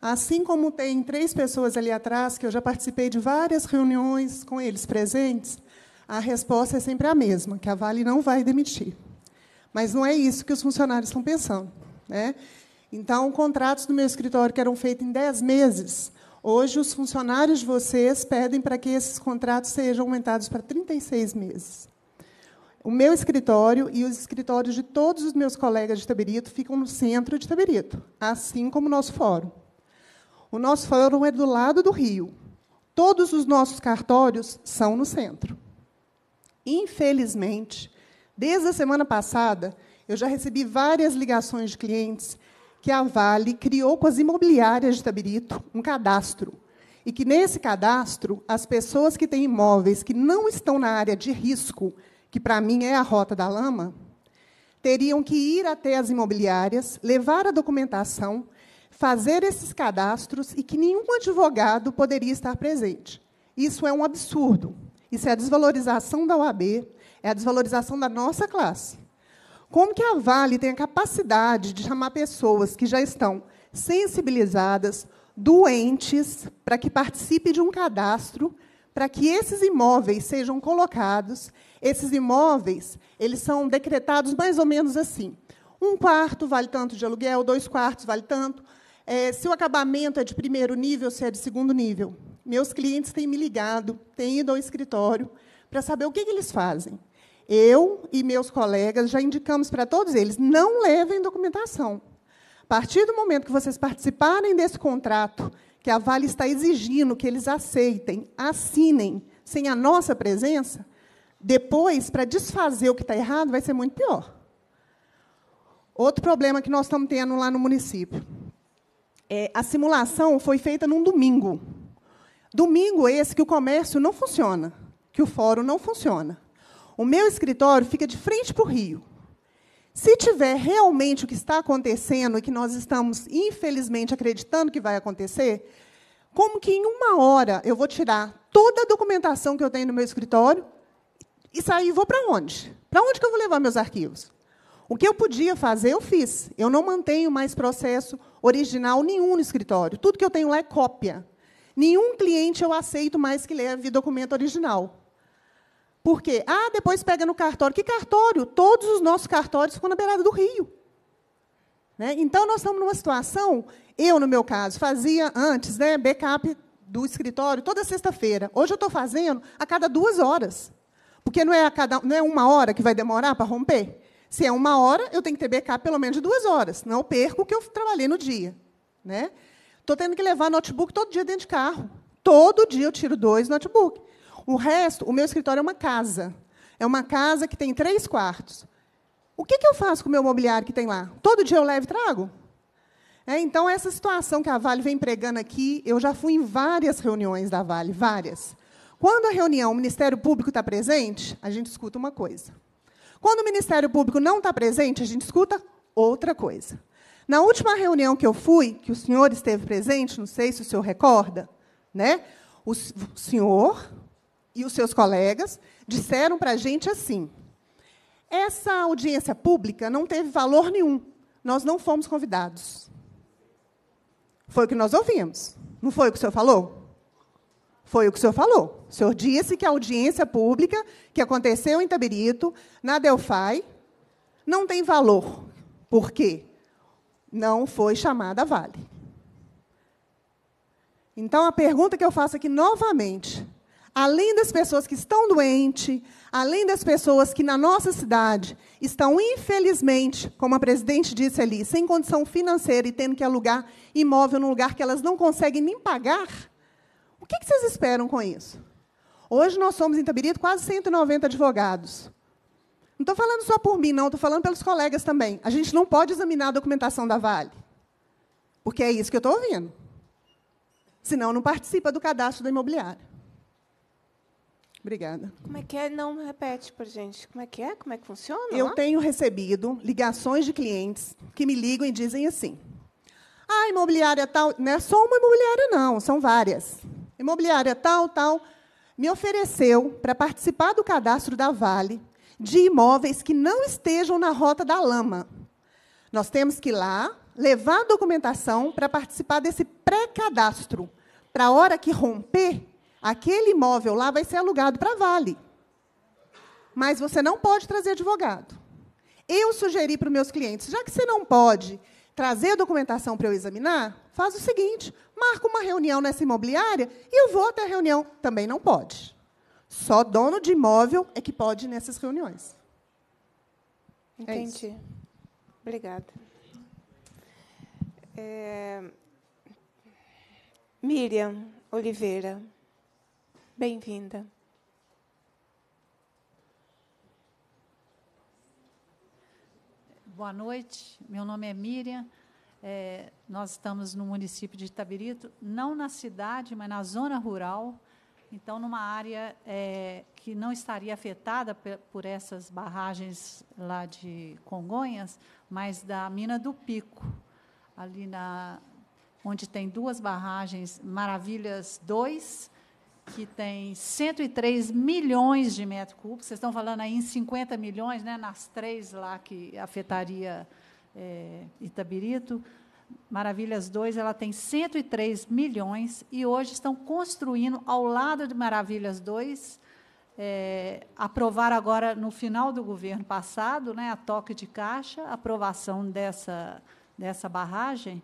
Assim como tem três pessoas ali atrás, que eu já participei de várias reuniões com eles presentes, a resposta é sempre a mesma, que a Vale não vai demitir. Mas não é isso que os funcionários estão pensando. Né? Então, contratos no meu escritório que eram feitos em 10 meses, hoje os funcionários de vocês pedem para que esses contratos sejam aumentados para 36 meses. O meu escritório e os escritórios de todos os meus colegas de Taberito ficam no centro de Taberito, assim como o nosso fórum. O nosso fórum é do lado do rio. Todos os nossos cartórios são no centro. Infelizmente, Desde a semana passada, eu já recebi várias ligações de clientes que a Vale criou com as imobiliárias de Tabirito um cadastro. E que nesse cadastro, as pessoas que têm imóveis que não estão na área de risco, que para mim é a rota da lama, teriam que ir até as imobiliárias, levar a documentação, fazer esses cadastros e que nenhum advogado poderia estar presente. Isso é um absurdo. Isso é a desvalorização da OAB, é a desvalorização da nossa classe. Como que a Vale tem a capacidade de chamar pessoas que já estão sensibilizadas, doentes, para que participe de um cadastro, para que esses imóveis sejam colocados. Esses imóveis, eles são decretados mais ou menos assim. Um quarto vale tanto de aluguel, dois quartos vale tanto. É, se o acabamento é de primeiro nível, se é de segundo nível. Meus clientes têm me ligado, têm ido ao escritório para saber o que, que eles fazem. Eu e meus colegas já indicamos para todos eles: não levem documentação. A partir do momento que vocês participarem desse contrato, que a Vale está exigindo que eles aceitem, assinem, sem a nossa presença, depois, para desfazer o que está errado, vai ser muito pior. Outro problema que nós estamos tendo lá no município. É, a simulação foi feita num domingo. Domingo esse que o comércio não funciona, que o fórum não funciona. O meu escritório fica de frente para o rio. Se tiver realmente o que está acontecendo e que nós estamos, infelizmente, acreditando que vai acontecer, como que em uma hora eu vou tirar toda a documentação que eu tenho no meu escritório e sair e vou para onde? Para onde que eu vou levar meus arquivos? O que eu podia fazer, eu fiz. Eu não mantenho mais processo original nenhum no escritório. Tudo que eu tenho lá é cópia. Nenhum cliente eu aceito mais que leve documento original. Por quê? Ah, depois pega no cartório. Que cartório? Todos os nossos cartórios ficam na beirada do rio. Né? Então, nós estamos numa situação, eu, no meu caso, fazia antes, né, backup do escritório toda sexta-feira. Hoje eu estou fazendo a cada duas horas. Porque não é, a cada, não é uma hora que vai demorar para romper? Se é uma hora, eu tenho que ter backup pelo menos de duas horas. Não perco o que eu trabalhei no dia. Estou né? tendo que levar notebook todo dia dentro de carro. Todo dia eu tiro dois notebooks. O resto, o meu escritório é uma casa. É uma casa que tem três quartos. O que, que eu faço com o meu mobiliário que tem lá? Todo dia eu levo e trago? É, então, essa situação que a Vale vem pregando aqui, eu já fui em várias reuniões da Vale, várias. Quando a reunião, o Ministério Público está presente, a gente escuta uma coisa. Quando o Ministério Público não está presente, a gente escuta outra coisa. Na última reunião que eu fui, que o senhor esteve presente, não sei se o senhor recorda, né? O senhor, e os seus colegas disseram para a gente assim: essa audiência pública não teve valor nenhum, nós não fomos convidados. Foi o que nós ouvimos, não foi o que o senhor falou? Foi o que o senhor falou. O senhor disse que a audiência pública que aconteceu em Taberito, na Delphi, não tem valor. Por quê? Não foi chamada a Vale. Então, a pergunta que eu faço aqui novamente: além das pessoas que estão doentes, além das pessoas que na nossa cidade estão, infelizmente, como a presidente disse ali, sem condição financeira e tendo que alugar imóvel num lugar que elas não conseguem nem pagar, o que, vocês esperam com isso? Hoje nós somos em Itabirito quase 190 advogados. Não estou falando só por mim, não, estou falando pelos colegas também. A gente não pode examinar a documentação da Vale, porque é isso que eu estou ouvindo. Senão, não participa do cadastro da imobiliária. Obrigada.
Como é que é? Não repete para gente. Como é que é? Como é que funciona? Eu
tenho recebido ligações de clientes que me ligam e dizem assim: "Ah, imobiliária tal, não é só uma imobiliária não, são várias. Imobiliária tal, tal me ofereceu para participar do cadastro da Vale de imóveis que não estejam na rota da lama. Nós temos que ir lá levar a documentação para participar desse pré-cadastro, para a hora que romper Aquele imóvel lá vai ser alugado para Vale. Mas você não pode trazer advogado. Eu sugeri para os meus clientes, já que você não pode trazer a documentação para eu examinar, faz o seguinte: marca uma reunião nessa imobiliária e eu vou até a reunião. Também não pode. Só dono de imóvel é que pode ir nessas
reuniões. É Entendi. É Obrigada. É... Miriam Oliveira. Bem-vinda.
Boa noite, meu nome é Miriam. É, nós estamos no município de Itabirito, não na cidade, mas na zona rural, então numa área é, que não estaria afetada por essas barragens lá de Congonhas, mas da mina do Pico, ali na onde tem duas barragens, Maravilhas 2 que tem 103 milhões de metros cúbicos, vocês estão falando aí em 50 milhões, né, nas três lá que afetaria é, Itabirito, Maravilhas 2, ela tem 103 milhões e hoje estão construindo ao lado de Maravilhas 2, é, aprovar agora no final do governo passado, né, a toque de caixa, aprovação dessa dessa barragem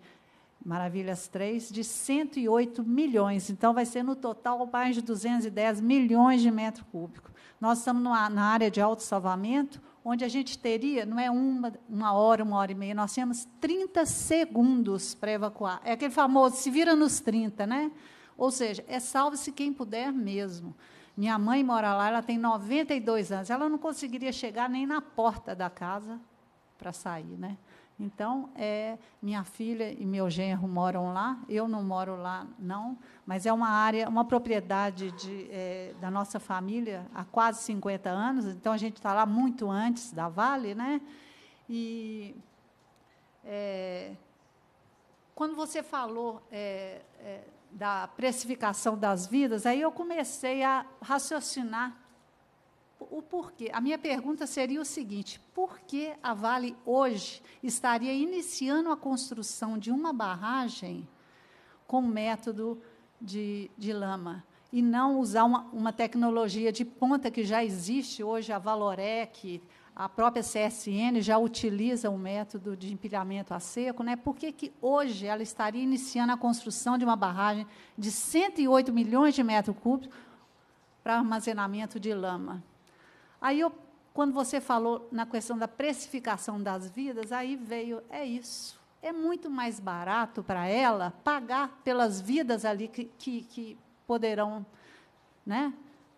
Maravilhas 3, de 108 milhões. Então, vai ser no total mais de 210 milhões de metros cúbicos. Nós estamos numa, na área de salvamento, onde a gente teria, não é uma, uma hora, uma hora e meia, nós temos 30 segundos para evacuar. É aquele famoso, se vira nos 30, né? Ou seja, é salve-se quem puder mesmo. Minha mãe mora lá, ela tem 92 anos. Ela não conseguiria chegar nem na porta da casa para sair, né? Então, é, minha filha e meu genro moram lá, eu não moro lá, não, mas é uma área, uma propriedade de, é, da nossa família há quase 50 anos, então a gente está lá muito antes da Vale, né? E é, quando você falou é, é, da precificação das vidas, aí eu comecei a raciocinar o porquê. A minha pergunta seria o seguinte: por que a Vale hoje estaria iniciando a construção de uma barragem com método de, de lama? E não usar uma, uma tecnologia de ponta que já existe hoje, a Valorec, a própria CSN já utiliza o método de empilhamento a seco, né? por que, que hoje ela estaria iniciando a construção de uma barragem de 108 milhões de metros cúbicos para armazenamento de lama? Aí, eu, quando você falou na questão da precificação das vidas, aí veio, é isso. É muito mais barato para ela pagar pelas vidas ali que, que, que poderão né,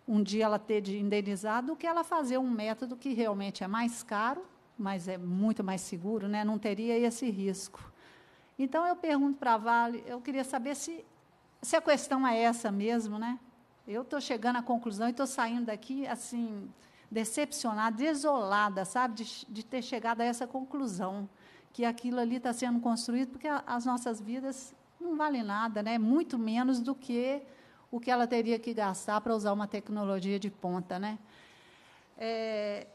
um dia ela ter de indenizar do que ela fazer um método que realmente é mais caro, mas é muito mais seguro, né? não teria esse risco. Então eu pergunto para a Vale, eu queria saber se, se a questão é essa mesmo, né? Eu estou chegando à conclusão e estou saindo daqui assim decepcionada, desolada, sabe, de, de ter chegado a essa conclusão que aquilo ali está sendo construído, porque a, as nossas vidas não valem nada, né? Muito menos do que o que ela teria que gastar para usar uma tecnologia de ponta, né? É,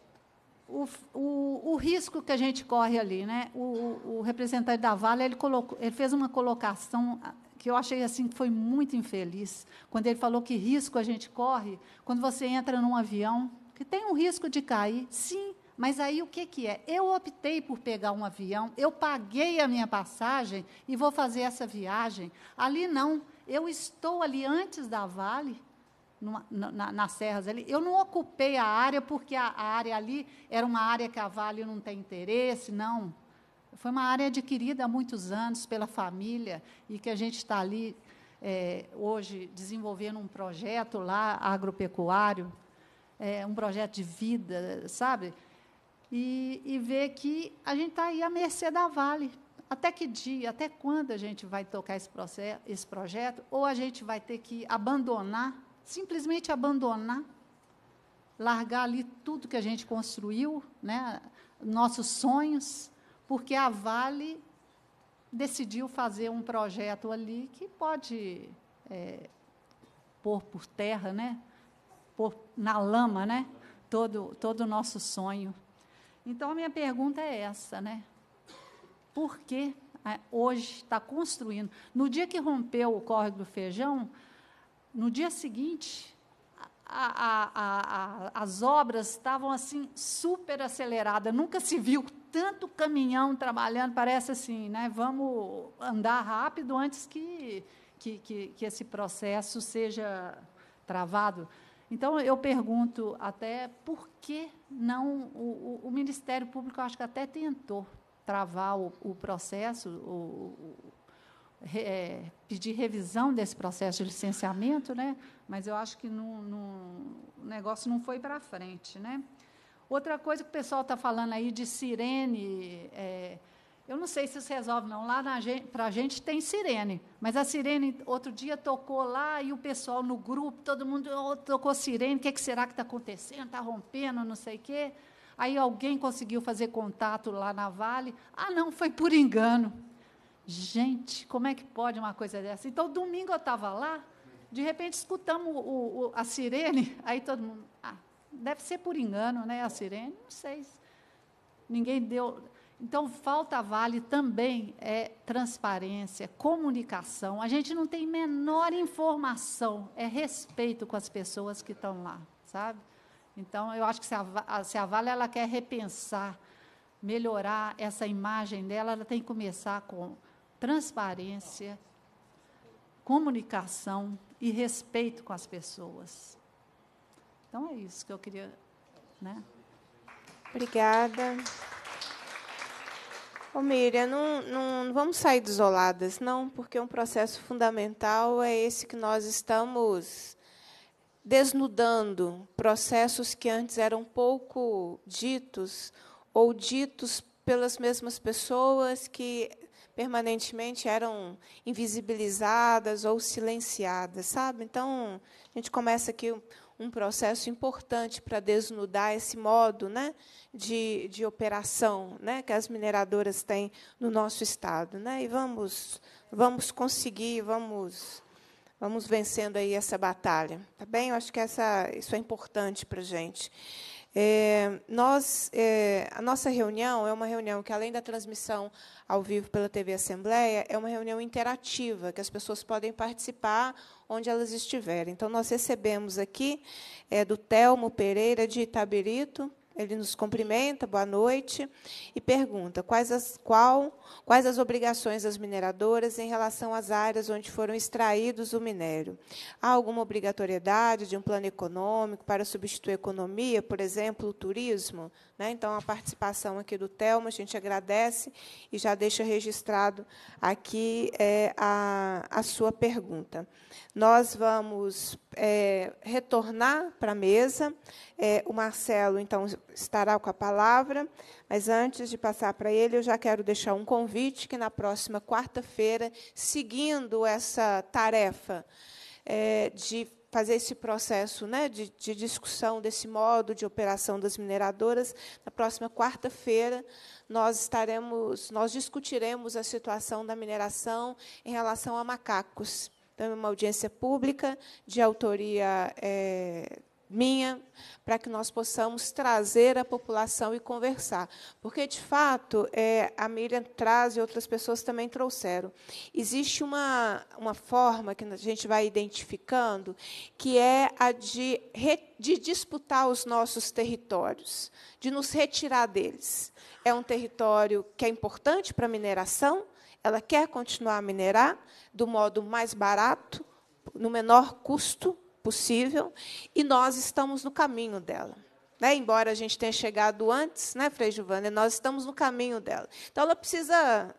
o, o, o, risco que a gente corre ali, né? O, o representante da Vale ele, colocou, ele fez uma colocação ah, que eu achei assim que foi muito infeliz quando ele falou que risco a gente corre quando você entra num avião que tem um risco de cair, sim, mas aí o que, que é? Eu optei por pegar um avião, eu paguei a minha passagem e vou fazer essa viagem. Ali não, eu estou ali antes da Vale, numa, na, nas serras ali. Eu não ocupei a área porque a, a área ali era uma área que a Vale não tem interesse, não. Foi uma área adquirida há muitos anos pela família e que a gente está ali é, hoje desenvolvendo um projeto lá agropecuário é, um projeto de vida, sabe? E, e ver que a gente está aí à mercê da Vale. Até que dia, até quando a gente vai tocar esse, processo, esse projeto? Ou a gente vai ter que abandonar, simplesmente abandonar, largar ali tudo que a gente construiu, né? nossos sonhos, porque a Vale decidiu fazer um projeto ali que pode é, pôr por terra, né? na lama, né? Todo, todo o nosso sonho. Então, a minha pergunta é essa, né? Por que é, hoje está construindo? No dia que rompeu o córrego do feijão, no dia seguinte, a, a, a, as obras estavam assim super aceleradas. Nunca se viu tanto caminhão trabalhando. Parece assim, né? Vamos andar rápido antes que, que, que, que esse processo seja travado. Então, eu pergunto até por que não. O, o, o Ministério Público, acho que até tentou travar o, o processo, é, pedir revisão desse processo de licenciamento, né? mas eu acho que no, no, o negócio não foi para frente. Né? Outra coisa que o pessoal está falando aí de sirene. É, eu não sei se isso resolve, não. Lá para a gente tem sirene. Mas a sirene, outro dia, tocou lá e o pessoal no grupo, todo mundo oh, tocou sirene. O que, que será que está acontecendo? Está rompendo, não sei o quê. Aí alguém conseguiu fazer contato lá na Vale. Ah, não, foi por engano. Gente, como é que pode uma coisa dessa? Então, domingo eu estava lá, de repente escutamos o, o, a sirene, aí todo mundo. Ah, deve ser por engano, né? A sirene, não sei. Ninguém deu então, falta vale também é transparência, comunicação. A gente não tem menor informação, é respeito com as pessoas que estão lá, sabe? Então, eu acho que se a, se a Vale ela quer repensar, melhorar essa imagem dela, ela tem que começar com transparência, comunicação e respeito com as pessoas. Então, é isso que eu queria.
Né? Obrigada. Ô Miriam, não, não, não vamos sair isoladas, não, porque um processo fundamental é esse que nós estamos desnudando processos que antes eram pouco ditos ou ditos pelas mesmas pessoas que permanentemente eram invisibilizadas ou silenciadas, sabe? Então, a gente começa aqui um processo importante para desnudar esse modo né, de, de operação né, que as mineradoras têm no nosso Estado. Né? E vamos, vamos conseguir, vamos, vamos vencendo aí essa batalha. Tá bem? Eu acho que essa, isso é importante para a gente. É, nós, é, a nossa reunião é uma reunião que, além da transmissão ao vivo pela TV Assembleia, é uma reunião interativa, que as pessoas podem participar onde elas estiverem. Então, nós recebemos aqui é, do Telmo Pereira, de Itabirito, ele nos cumprimenta, boa noite, e pergunta quais as, qual, quais as obrigações das mineradoras em relação às áreas onde foram extraídos o minério. Há alguma obrigatoriedade de um plano econômico para substituir a economia, por exemplo, o turismo? Né? Então, a participação aqui do Telmo, a gente agradece e já deixa registrado aqui é, a, a, sua pergunta. Nós vamos é, retornar para a mesa. É, o Marcelo, então, estará com a palavra, mas antes de passar para ele, eu já quero deixar um convite que na próxima quarta-feira, seguindo essa tarefa é, de fazer esse processo né, de, de, discussão desse modo de operação das mineradoras. Na próxima quarta-feira, nós estaremos, nós discutiremos a situação da mineração em relação a macacos. Então, é uma audiência pública de autoria é, minha, para que nós possamos trazer a população e conversar. Porque, de fato, é, a Miriam traz e outras pessoas também trouxeram. Existe uma, uma forma que a gente vai identificando, que é a de, de disputar os nossos territórios, de nos retirar deles. É um território que é importante para a mineração, ela quer continuar a minerar do modo mais barato, no menor custo, possível, e nós estamos no caminho dela. Né? Embora a gente tenha chegado antes, né, Frei Giovanna, nós estamos no caminho dela. Então, ela precisa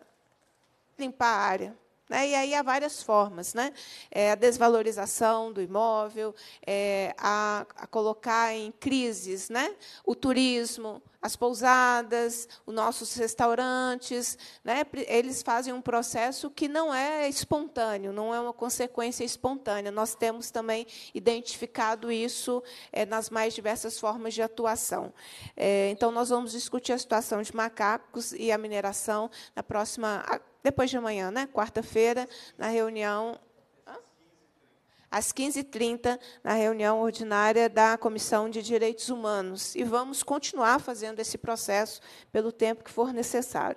limpar a área, né? E aí há várias formas, né? É a desvalorização do imóvel, é a, a, colocar em crises né? o turismo, as pousadas, os nossos restaurantes. Né? Eles fazem um processo que não é espontâneo, não é uma consequência espontânea. Nós temos também identificado isso é, nas mais diversas formas de atuação. É, então, nós vamos discutir a situação de macacos e a mineração na próxima depois de amanhã, né? quarta-feira, na reunião às 15h30, na reunião ordinária da Comissão de Direitos Humanos. E vamos continuar fazendo esse processo pelo tempo que for necessário.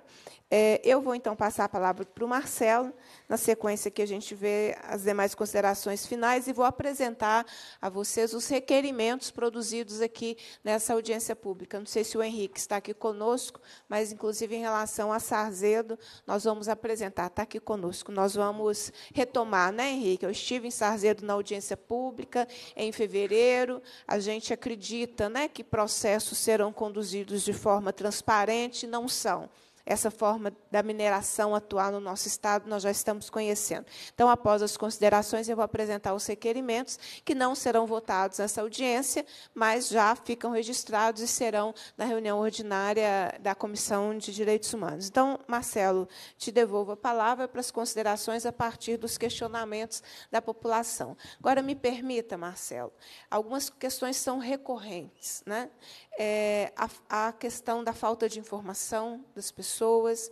É, eu vou então passar a palavra para o Marcelo, na sequência que a gente vê as demais considerações finais, e vou apresentar a vocês os requerimentos produzidos aqui nessa audiência pública. Não sei se o Henrique está aqui conosco, mas, inclusive, em relação a Sarzedo, nós vamos apresentar, está aqui conosco. Nós vamos retomar, né, Henrique? Eu estive em Sarzedo na audiência pública em fevereiro. A gente acredita né, que processos serão conduzidos de forma transparente, não são essa forma da mineração atuar no nosso estado, nós já estamos conhecendo. Então, após as considerações, eu vou apresentar os requerimentos que não serão votados nessa audiência, mas já ficam registrados e serão na reunião ordinária da Comissão de Direitos Humanos. Então, Marcelo, te devolvo a palavra para as considerações a partir dos questionamentos da população. Agora, me permita, Marcelo, algumas questões são recorrentes. Né? é, a, a questão da falta de informação das pessoas,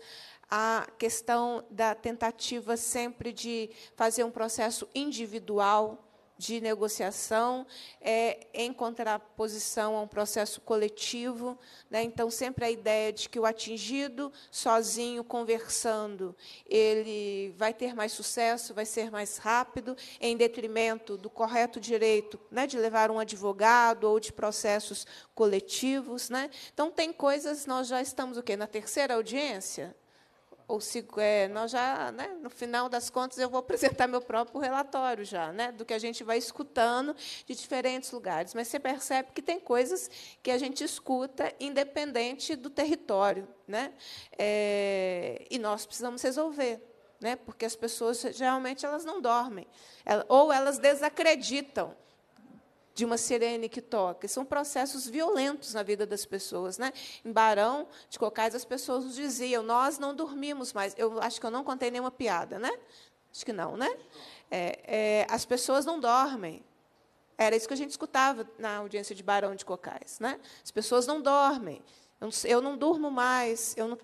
a questão da tentativa sempre de fazer um processo individual de negociação, é, em contraposição a um processo coletivo. Né? Então, sempre a ideia de que o atingido, sozinho, conversando, ele vai ter mais sucesso, vai ser mais rápido, em detrimento do correto direito né, de levar um advogado ou de processos coletivos. Né? Então, tem coisas, nós já estamos o quê? Na terceira audiência? ou se é, nós já, né, no final das contas, eu vou apresentar meu próprio relatório já, né, do que a gente vai escutando de diferentes lugares. Mas você percebe que tem coisas que a gente escuta independente do território, né, é, e nós precisamos resolver. Né, porque as pessoas geralmente elas não dormem, ou elas desacreditam de uma sirene que toca. São processos violentos na vida das pessoas. Né? Em Barão de Cocais, as pessoas nos diziam: nós não dormimos mais. Eu acho que eu não contei nenhuma piada, né? Acho que não, né? É, é, as pessoas não dormem. Era isso que a gente escutava na audiência de Barão de Cocais. Né? As pessoas não dormem. Eu não, eu não durmo mais, eu não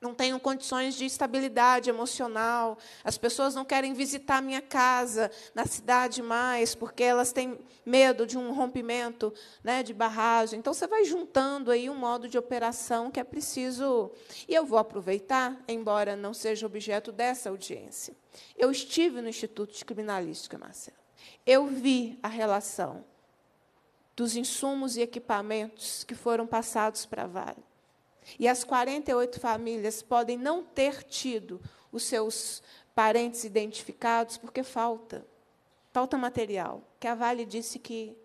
não tenho condições de estabilidade emocional, as pessoas não querem visitar minha casa na cidade mais, porque elas têm medo de um rompimento né, de barragem. Então, você vai juntando aí um modo de operação que é preciso. E eu vou aproveitar, embora não seja objeto dessa audiência. Eu estive no Instituto de Criminalística, Marcelo. Eu vi a relação dos insumos e equipamentos que foram passados para a Vale e as 48 famílias podem não ter tido os seus parentes identificados porque falta. Falta material, que a Vale disse que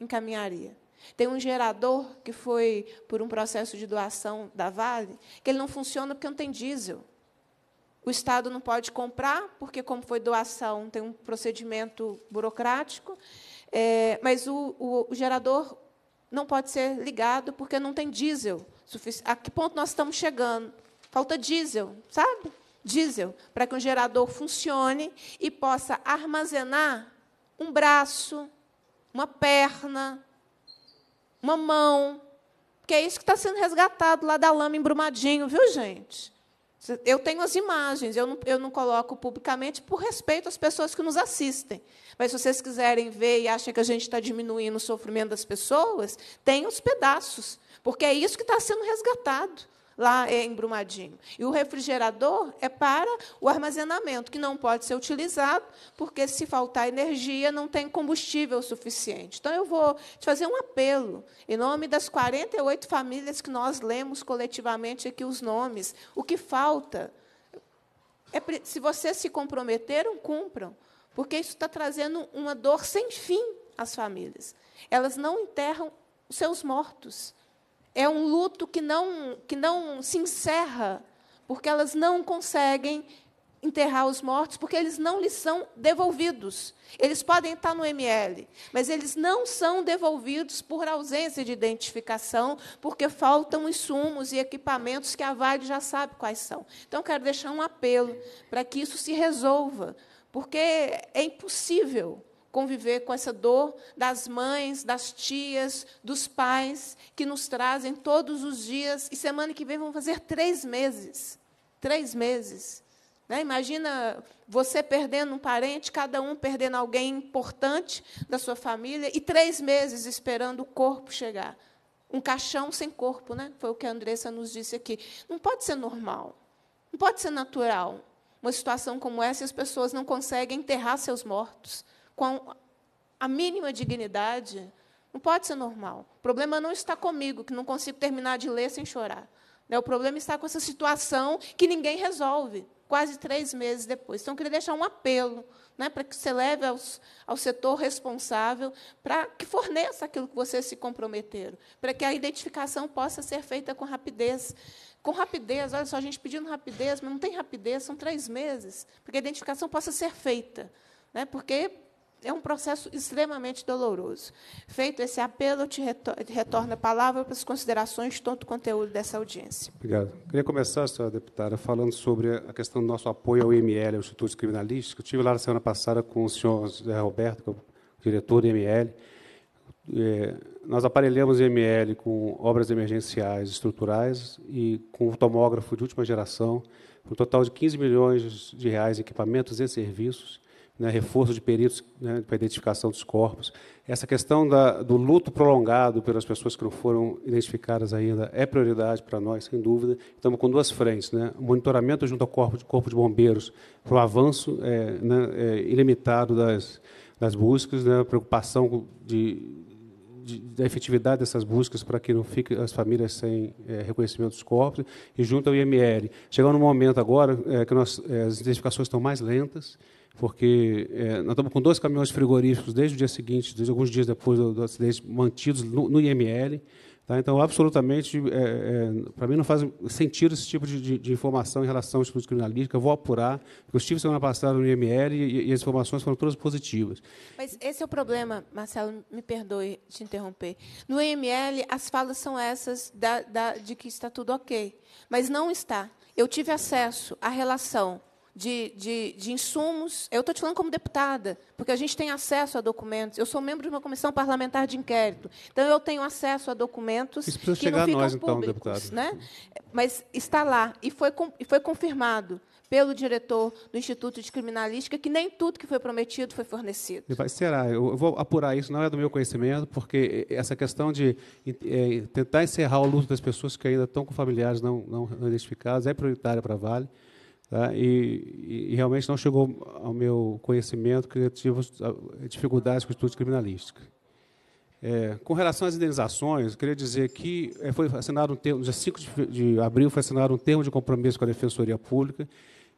encaminharia. Tem um gerador que foi por um processo de doação da Vale, que ele não funciona porque não tem diesel. O Estado não pode comprar, porque, como foi doação, tem um procedimento burocrático, é, mas o, o, o gerador não pode ser ligado porque não tem diesel a que ponto nós estamos chegando? Falta diesel, sabe? Diesel, para que um gerador funcione e possa armazenar um braço, uma perna, uma mão. Porque é isso que está sendo resgatado lá da lama embrumadinho, viu, gente? Eu tenho as imagens, eu não, eu não coloco publicamente por respeito às pessoas que nos assistem. Mas se vocês quiserem ver e acham que a gente está diminuindo o sofrimento das pessoas, tem os pedaços porque é isso que está sendo resgatado lá é, em Brumadinho. E o refrigerador é para o armazenamento, que não pode ser utilizado, porque se faltar energia, não tem combustível suficiente. Então, eu vou te fazer um apelo, em nome das 48 famílias que nós lemos coletivamente aqui os nomes. O que falta é, se vocês se comprometeram, cumpram, porque isso está trazendo uma dor sem fim às famílias. Elas não enterram os seus mortos. É um luto que não, que não se encerra, porque elas não conseguem enterrar os mortos, porque eles não lhes são devolvidos. Eles podem estar no ML, mas eles não são devolvidos por ausência de identificação, porque faltam insumos e equipamentos que a Vale já sabe quais são. Então, quero deixar um apelo para que isso se resolva, porque é impossível conviver com essa dor das mães, das tias, dos pais, que nos trazem todos os dias. E semana que vem vão fazer três meses. Três meses. Né? Imagina você perdendo um parente, cada um perdendo alguém importante da sua família, e três meses esperando o corpo chegar. Um caixão sem corpo, né? foi o que a Andressa nos disse aqui. Não pode ser normal. Não pode ser natural. Uma situação como essa, as pessoas não conseguem enterrar seus mortos com a mínima dignidade, não pode ser normal. O problema não está comigo, que não consigo terminar de ler sem chorar. Né? O problema está com essa situação que ninguém resolve, quase três meses depois. Então, eu queria deixar um apelo né, para que você leve aos, ao setor responsável para que forneça aquilo que vocês se comprometeram, para que a identificação possa ser feita com rapidez. Com rapidez, olha só, a gente pedindo rapidez, mas não tem rapidez, são três meses, para que a identificação possa ser feita. Né, porque é um processo extremamente doloroso. Feito esse apelo, eu te retorno a palavra para as considerações de todo o conteúdo dessa audiência.
Obrigado. Queria começar, senhora deputada, falando sobre a questão do nosso apoio ao IML, ao Instituto Criminalístico. Eu estive lá na semana passada com o senhor José Roberto, que é o diretor do IML. É, nós aparelhamos o IML com obras emergenciais estruturais e com um tomógrafo de última geração, um total de 15 milhões de reais em equipamentos e serviços né, reforço de peritos né, para identificação dos corpos. Essa questão da, do luto prolongado pelas pessoas que não foram identificadas ainda é prioridade para nós, sem dúvida. Estamos com duas frentes: né, monitoramento junto ao corpo de, corpo de bombeiros para o avanço é, né, é, ilimitado das, das buscas, né, preocupação de, de, da efetividade dessas buscas para que não fiquem as famílias sem é, reconhecimento dos corpos, e junto ao IML. Chegando no momento agora é, que nós, é, as identificações estão mais lentas, porque é, nós estamos com dois caminhões frigoríficos desde o dia seguinte, desde alguns dias depois do, do acidente, mantidos no, no IML. Tá? Então, absolutamente, é, é, para mim não faz sentido esse tipo de, de, de informação em relação ao estudo criminalístico. Eu vou apurar, eu estive semana passada no IML e, e, as informações foram todas positivas.
Mas esse é o problema, Marcelo, me perdoe te interromper. No IML, as falas são essas da, da, de que está tudo ok, mas não está. Eu tive acesso à relação de, de, de insumos. Eu estou te falando como deputada, porque a gente tem acesso a documentos. Eu sou membro de uma comissão parlamentar de inquérito, então eu tenho acesso a documentos Isso precisa que chegar não ficam a nós, então, públicos, então, deputado. né? Mas está lá e foi, foi confirmado pelo diretor do Instituto de Criminalística que nem tudo que foi prometido foi fornecido.
será? Eu vou apurar isso, não é do meu conhecimento, porque essa questão de é, tentar encerrar o luto das pessoas que ainda estão com familiares não, não, não identificados é prioritária para a Vale. Tá? E, e, realmente não chegou ao meu conhecimento que eu tive dificuldades com o estudo criminalístico. É, com relação às indenizações, queria dizer que é, foi assinado um termo, dia 5 de abril foi assinado um termo de compromisso com a Defensoria Pública,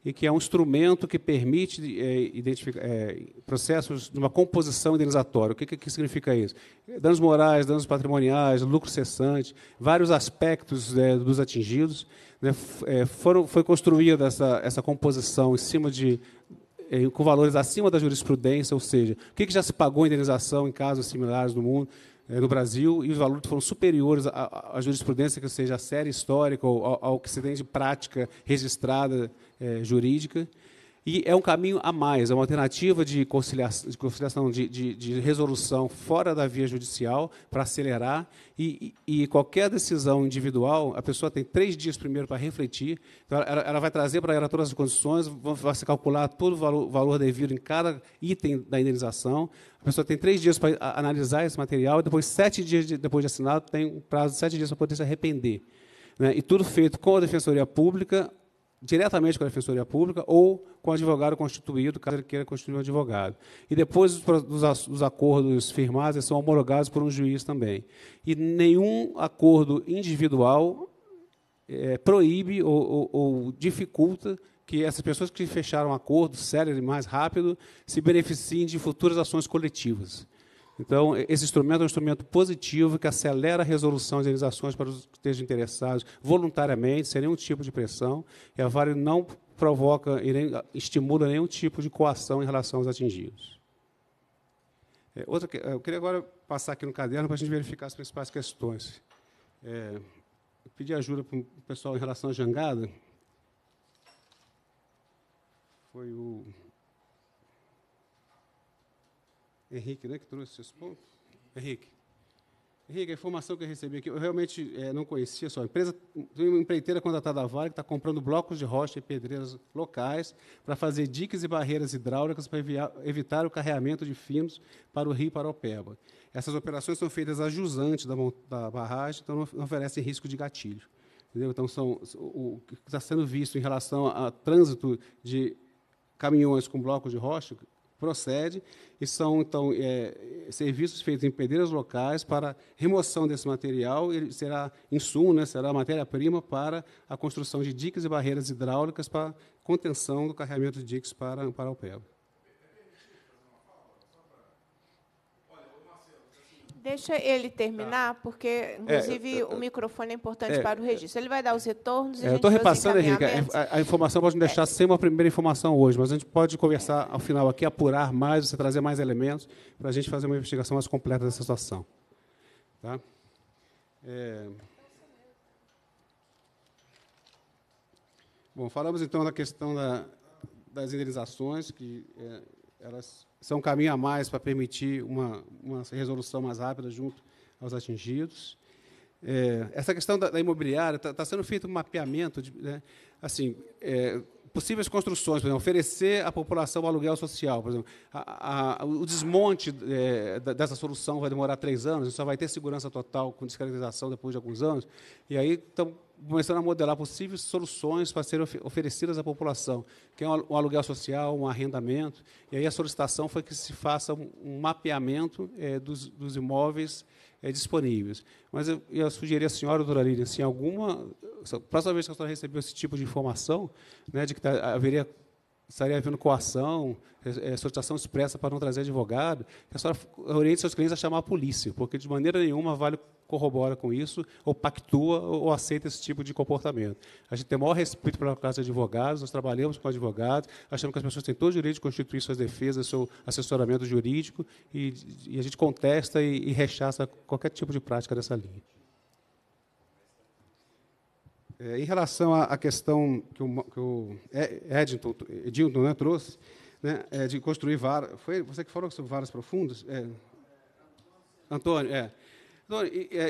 e que é um instrumento que permite é, identificar é, processos de uma composição indenizatória. O que, que, que, significa isso? Danos morais, danos patrimoniais, lucro cessante, vários aspectos é, dos atingidos né, é, foram, foi construída essa, essa composição em cima de é, com valores acima da jurisprudência, ou seja, o que, que já se pagou em indenização em casos similares no mundo, é, no Brasil, e os valores foram superiores à, à jurisprudência, que ou seja a série histórica ou ao, ao que se tem de prática registrada é, jurídica. E é um caminho a mais, é uma alternativa de conciliação, de, de, de resolução fora da via judicial para acelerar. E, e, qualquer decisão individual, a pessoa tem três dias primeiro para refletir. Então, ela, ela vai trazer para ela todas as condições, vai se calcular todo o valor, valor devido em cada item da indenização. A pessoa tem três dias para analisar esse material e depois, sete dias de, depois de assinado, tem um prazo de sete dias para poder se arrepender. Né? E tudo feito com a Defensoria Pública, diretamente com a Defensoria Pública ou com o advogado constituído, caso ele queira constituir um advogado. E depois os, acordos firmados são homologados por um juiz também. E nenhum acordo individual é, proíbe ou, ou, ou dificulta que essas pessoas que fecharam um acordo sério e mais rápido se beneficiem de futuras ações coletivas. Então, esse instrumento é um instrumento positivo que acelera a resolução de indenizações para os que estejam interessados voluntariamente, sem nenhum tipo de pressão, e a Vale não provoca e nem ah, estimula nenhum tipo de coação em relação aos atingidos. É, outra, eu queria agora passar aqui no caderno para a gente verificar as principais questões. É, pedi ajuda para o pessoal em relação à jangada. Foi o Henrique, né, que trouxe esse pontos. Henrique. Henrique, a informação que eu recebi aqui, eu realmente é, não conhecia só. empresa, tem uma empreiteira contratada a Vale que está comprando blocos de rocha e pedreiras locais para fazer diques e barreiras hidráulicas para evitar o carreamento de finos para o rio Paropeba. Essas operações são feitas a jusante da, da barragem, então não, não oferecem risco de gatilho. Entendeu? Então, são, o que está sendo visto em relação a trânsito de caminhões com blocos de rocha, procede e são então é, serviços feitos em pedreiras locais para remoção desse material ele será insumo né, será matéria-prima para a construção de diques e barreiras hidráulicas para contenção do carregamento de diques para para o pé.
Deixa ele terminar, tá. porque, é, inclusive, é, o microfone é importante é, para o é. registro. Ele vai dar os retornos e é, a gente Estou repassando, Henrique.
A, a, informação pode me deixar sem uma primeira informação hoje, mas a gente pode conversar ao final aqui, apurar mais, você trazer mais elementos para a gente fazer uma investigação mais completa dessa situação. Tá? É. Bom, falamos então da questão da, das indenizações, que elas são um caminho a mais para permitir uma, uma resolução mais rápida junto aos atingidos. É, essa questão da, da imobiliária está tá sendo feito um mapeamento de, né, assim, é, possíveis construções, por exemplo, oferecer à população aluguel social, por exemplo, a, a, o desmonte é, dessa solução vai demorar três anos, só vai ter segurança total com descaracterização depois de alguns anos, e aí então começando a modelar possíveis soluções para serem oferecidas à população, que é um aluguel social, um arrendamento. E aí a solicitação foi que se faça um mapeamento é, dos, dos, imóveis é, disponíveis. Mas eu, eu sugeri à senhora, doutora Lívia, se alguma... Próxima vez que a senhora receber esse tipo de informação, né, de que tá, haveria estaria havendo coação, é, solicitação expressa para não trazer advogado, que a senhora oriente seus clientes a chamar a polícia, porque de maneira nenhuma vale corrobora com isso, ou pactua, ou aceita esse tipo de comportamento. A gente tem o maior respeito pela classe de advogados, nós trabalhamos com advogados, achamos que as pessoas têm todo o direito de constituir suas defesas, seu assessoramento jurídico, e, e a gente contesta e, e rechaça qualquer tipo de prática dessa linha. É, em relação à, questão que o, que o Edinton, Edinton né, trouxe, né, é, de construir varas, foi você que falou sobre varas profundas? É. Antônio, é. Então,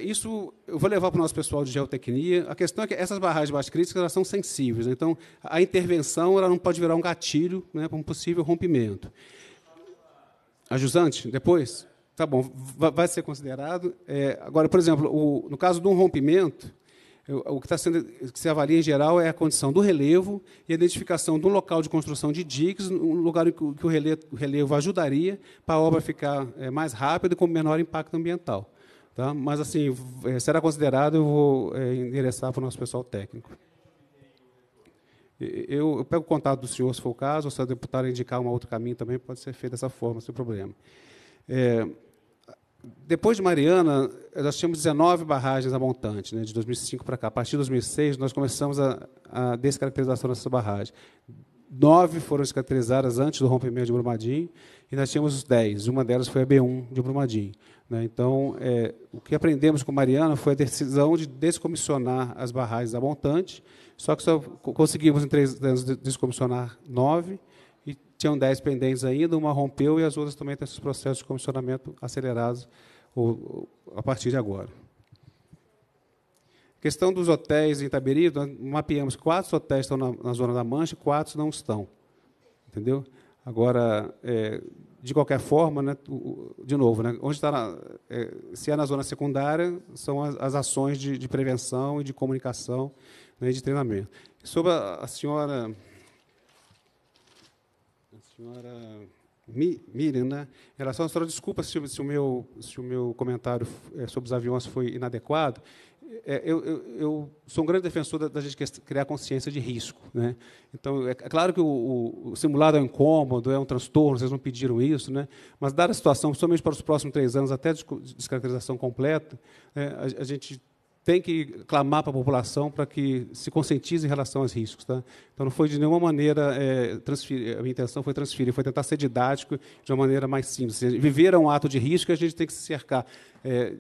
isso eu vou levar para o nosso pessoal de geotecnia. A questão é que essas barragens de baixa crítica elas são sensíveis. Né? Então, a intervenção ela não pode virar um gatilho né, para um possível rompimento. Ajusante, depois? Tá bom, vai ser considerado. É, agora, por exemplo, o, no caso de um rompimento, o que está sendo que se avalia em geral é a condição do relevo e a identificação do local de construção de diques, um lugar que o relevo, o relevo ajudaria para a obra ficar é, mais rápida e com menor impacto ambiental. Tá? Mas, assim, é, será considerado, eu vou é, endereçar para o nosso pessoal técnico. Eu, eu pego o contato do senhor, se for o caso, ou se a deputada indicar um outro caminho também, pode ser feito dessa forma, sem problema. É, depois de Mariana, nós tínhamos 19 barragens a montante, né, de 2005 para cá. A partir de 2006, nós começamos a, a descaracterização dessas barragens nove foram cicatrizadas antes do rompimento de Brumadinho e nós tínhamos dez. Uma delas foi a B1 de Brumadinho. Né? Então, é, o que aprendemos com Mariana foi a decisão de descomissionar as barragens da montante, só que só conseguimos em três anos descomissionar nove e tinham dez pendentes ainda, uma rompeu e as outras também têm esses processos de comissionamento acelerados a partir de agora. Questão dos hotéis em Itabiri, nós mapeamos quatro hotéis estão na, na Zona da Mancha, quatro não estão. Entendeu? Agora, é, de qualquer forma, né, de novo, né, onde está na, é, se é na zona secundária, são as, as ações de, de, prevenção e de comunicação né, e de treinamento. Sobre a, a senhora. A senhora. Miriam, né? em relação à senhora, desculpa se, se, o meu, se o meu comentário é, sobre os aviões foi inadequado é, eu, eu, eu, sou um grande defensor da, da, gente criar consciência de risco. Né? Então, é, é claro que o, o, o, simulado é um incômodo, é um transtorno, vocês não pediram isso, né? mas, dada a situação, somente para os próximos três anos, até de descaracterização completa, é, a, a gente tem que clamar para a população para que se conscientize em relação aos riscos. Tá? Então, não foi de nenhuma maneira é, transferir, a minha intenção foi transferir, foi tentar ser didático de uma maneira mais simples. Viver é um ato de risco e a gente tem que se cercar é,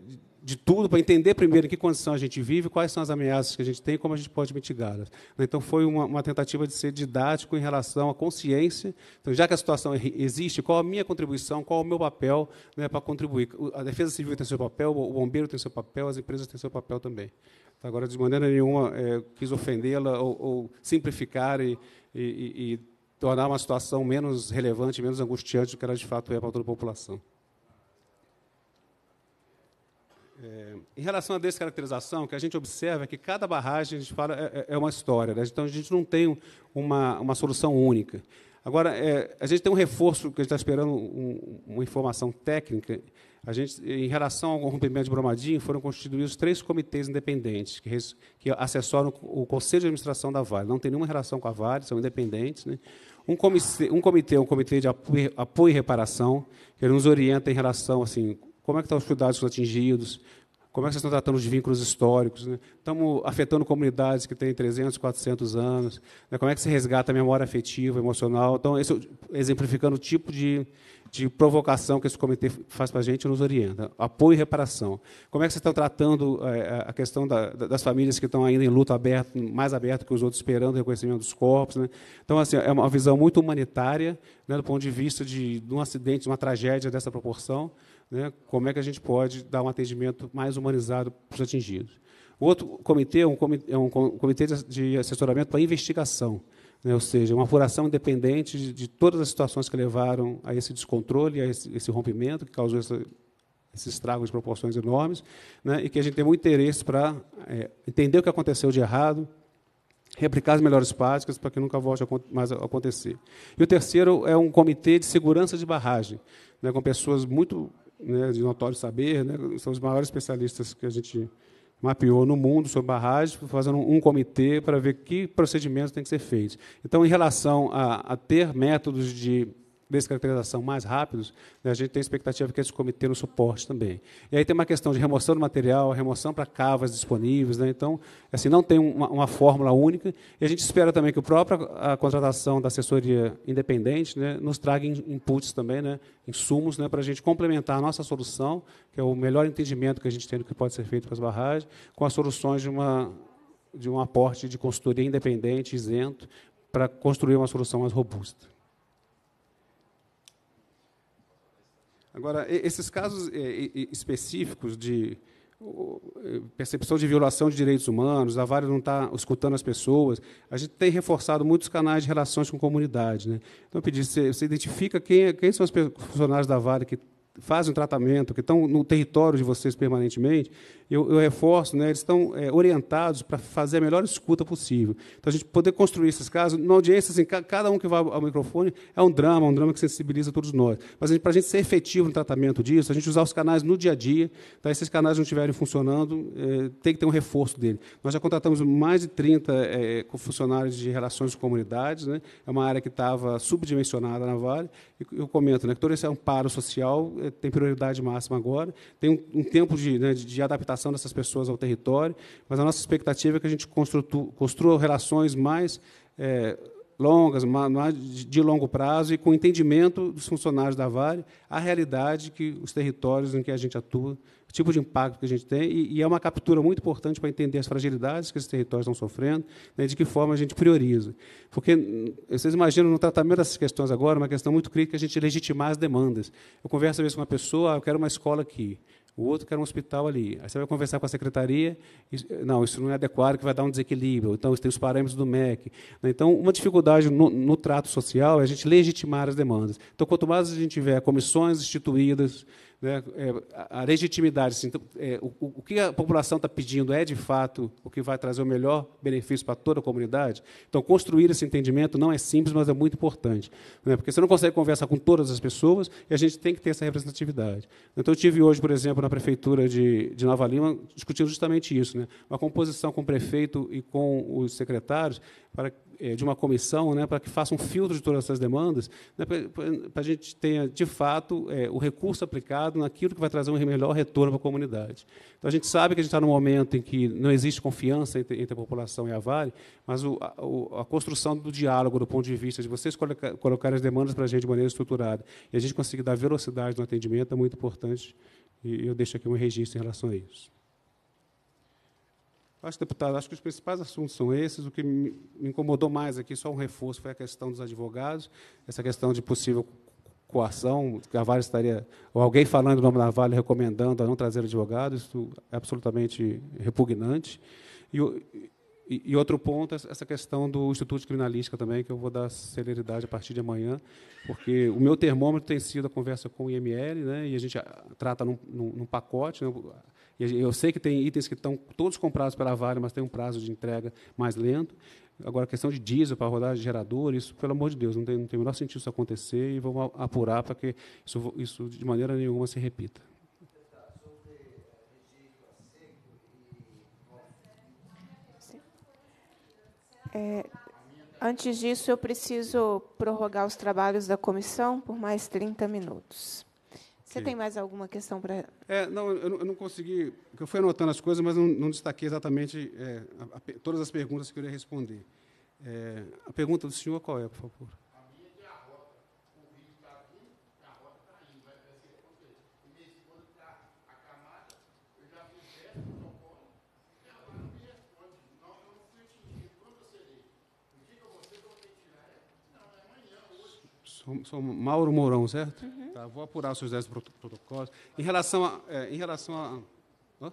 de tudo para entender primeiro em que condição a gente vive, quais são as ameaças que a gente tem e como a gente pode mitigá-las. Então, foi uma, uma, tentativa de ser didático em relação à consciência. Então, já que a situação é existe, qual a minha contribuição, qual o meu papel né, para contribuir? A Defesa Civil tem seu papel, o bombeiro tem seu papel, as empresas têm seu papel também. Então, agora, de maneira nenhuma, é, quis ofendê-la ou, ou, simplificar e, e, e tornar uma situação menos relevante, menos angustiante do que ela de fato é para toda a população. É, em relação à descaracterização, o que a gente observa é que cada barragem, a gente fala, é, é, é uma história. Né? Então, a gente não tem uma, uma solução única. Agora, é, a gente tem um reforço, que a gente está esperando um, uma informação técnica. A gente, em relação ao rompimento de Brumadinho, foram constituídos três comitês independentes que, que assessoram o, o Conselho de Administração da Vale. Não tem nenhuma relação com a Vale, são independentes. Né? Um, comitê, um comitê, é um comitê de apoio, apoio e reparação, que nos orienta em relação, assim, como é que estão os cuidados com atingidos, como é que vocês estão tratando os vínculos históricos, né? estamos afetando comunidades que têm 300, 400 anos, né? como é que se resgata a memória afetiva, emocional. Então, esse, é exemplificando o tipo de, de provocação que esse comitê faz para a gente nos orienta. Apoio e reparação. Como é que vocês estão tratando eh, a questão da, das famílias que estão ainda em luta aberto, mais aberta que os outros, esperando o reconhecimento dos corpos? Né? Então, assim, é uma visão muito humanitária, né, do ponto de vista de, de um acidente, de uma tragédia dessa proporção, né, como é que a gente pode dar um atendimento mais humanizado para os atingidos. O outro comitê é um comitê, é um comitê de assessoramento para investigação, né, ou seja, uma apuração independente de, de, todas as situações que levaram a esse descontrole, a esse, esse rompimento que causou essa, esse estrago de proporções enormes, né, e que a gente tem muito interesse para é, entender o que aconteceu de errado, replicar as melhores práticas para que nunca volte mais a acontecer. E o terceiro é um comitê de segurança de barragem, né, com pessoas muito né, de notório saber, né, são os maiores especialistas que a gente mapeou no mundo sobre barragens, fazendo um comitê para ver que procedimentos têm que ser feitos. Então, em relação a, a ter métodos de descaracterização mais rápidos, né, a gente tem expectativa que esse comitê nos suporte também. E aí tem uma questão de remoção do material, remoção para cavas disponíveis, né, então, assim, não tem uma, uma, fórmula única, e a gente espera também que a própria a contratação da assessoria independente né, nos traga inputs também, né, insumos, né, para a gente complementar a nossa solução, que é o melhor entendimento que a gente tem do que pode ser feito para as barragens, com as soluções de uma de um aporte de consultoria independente, isento, para construir uma solução mais robusta. Agora, esses casos específicos de percepção de violação de direitos humanos, a Vale não está escutando as pessoas. A gente tem reforçado muitos canais de relações com comunidade. Né? Então, eu pedi, você, você identifica quem, é, quem são os funcionários da Vale que fazem o tratamento, que estão no território de vocês permanentemente, eu, eu reforço, né, eles estão é, orientados para fazer a melhor escuta possível. Então, a gente poder construir esses casos, na audiência, assim, cada um que vai ao microfone é um drama, um drama que sensibiliza todos nós. Mas assim, para a gente ser efetivo no tratamento disso, a gente usar os canais no dia a dia, tá? esses canais não estiverem funcionando, é, tem que ter um reforço dele. Nós já contratamos mais de 30 é, funcionários de relações com comunidades, né? é uma área que estava subdimensionada na Vale, e eu comento né, que todo esse amparo social é, tem prioridade máxima agora, tem um, um tempo de, né, de adaptação adaptação dessas pessoas ao território, mas a nossa expectativa é que a gente construa, relações mais é, longas, mais de longo prazo e com entendimento dos funcionários da Vale a realidade que os territórios em que a gente atua, o tipo de impacto que a gente tem, e, e é uma captura muito importante para entender as fragilidades que esses territórios estão sofrendo né, de que forma a gente prioriza. Porque hum, vocês imaginam, no tratamento dessas questões agora, uma questão muito crítica, é a gente legitimar as demandas. Eu converso às vezes com uma pessoa, ah, eu quero uma escola aqui o outro quer um hospital ali. Aí você vai conversar com a secretaria, e, não, isso não é adequado, que vai dar um desequilíbrio. Então, isso tem os parâmetros do MEC. Né? Então, uma dificuldade no, no trato social é a gente legitimar as demandas. Então, quanto mais a gente tiver comissões instituídas, né? É, a legitimidade, assim, então, é, o, o, que a população está pedindo é, de fato, o que vai trazer o melhor benefício para toda a comunidade? Então, construir esse entendimento não é simples, mas é muito importante, né? porque você não consegue conversar com todas as pessoas e a gente tem que ter essa representatividade. Então, eu tive hoje, por exemplo, na Prefeitura de, de Nova Lima, discutindo justamente isso, né? uma composição com o prefeito e com os secretários para é, de uma comissão né, para que faça um filtro de todas essas demandas, né, para a gente tenha, de fato, é, o recurso aplicado naquilo que vai trazer um melhor retorno para a comunidade. Então, a gente sabe que a gente está num momento em que não existe confiança entre, entre a população e a Vale, mas o, a, a, construção do diálogo, do ponto de vista de vocês colocar, colocar as demandas para a gente de maneira estruturada e a gente conseguir dar velocidade no atendimento é muito importante. E eu deixo aqui um registro em relação a isso. Acho, deputado, acho que os principais assuntos são esses. O que me incomodou mais aqui, só um reforço, foi a questão dos advogados, essa questão de possível coação. Carvalho estaria, ou alguém falando o nome da Vale recomendando a não trazer advogados, isso é absolutamente repugnante. E, e, outro ponto, é essa questão do Instituto de Criminalística também, que eu vou dar celeridade a partir de amanhã, porque o meu termômetro tem sido a conversa com o IML, né, e a gente trata num, num, num pacote. Né, eu sei que tem itens que estão todos comprados pela Vale, mas tem um prazo de entrega mais lento. Agora, a questão de diesel para rodar gerador, isso, pelo amor de Deus, não tem, não tem o menor sentido isso acontecer e vamos apurar para que isso, isso de maneira nenhuma se repita.
É, antes disso, eu preciso prorrogar os trabalhos da comissão por mais 30 minutos. Você tem mais alguma questão para. É, não, eu, eu, não consegui.
Eu fui anotando as coisas, mas não, não destaquei exatamente é, a, a, todas as perguntas que eu ia responder. É, a pergunta do senhor qual é, por favor? Sou, sou Mauro Mourão, certo? Uhum. Tá, vou apurar os seus 10 protocolos. Em relação a. É, em relação a. Hã?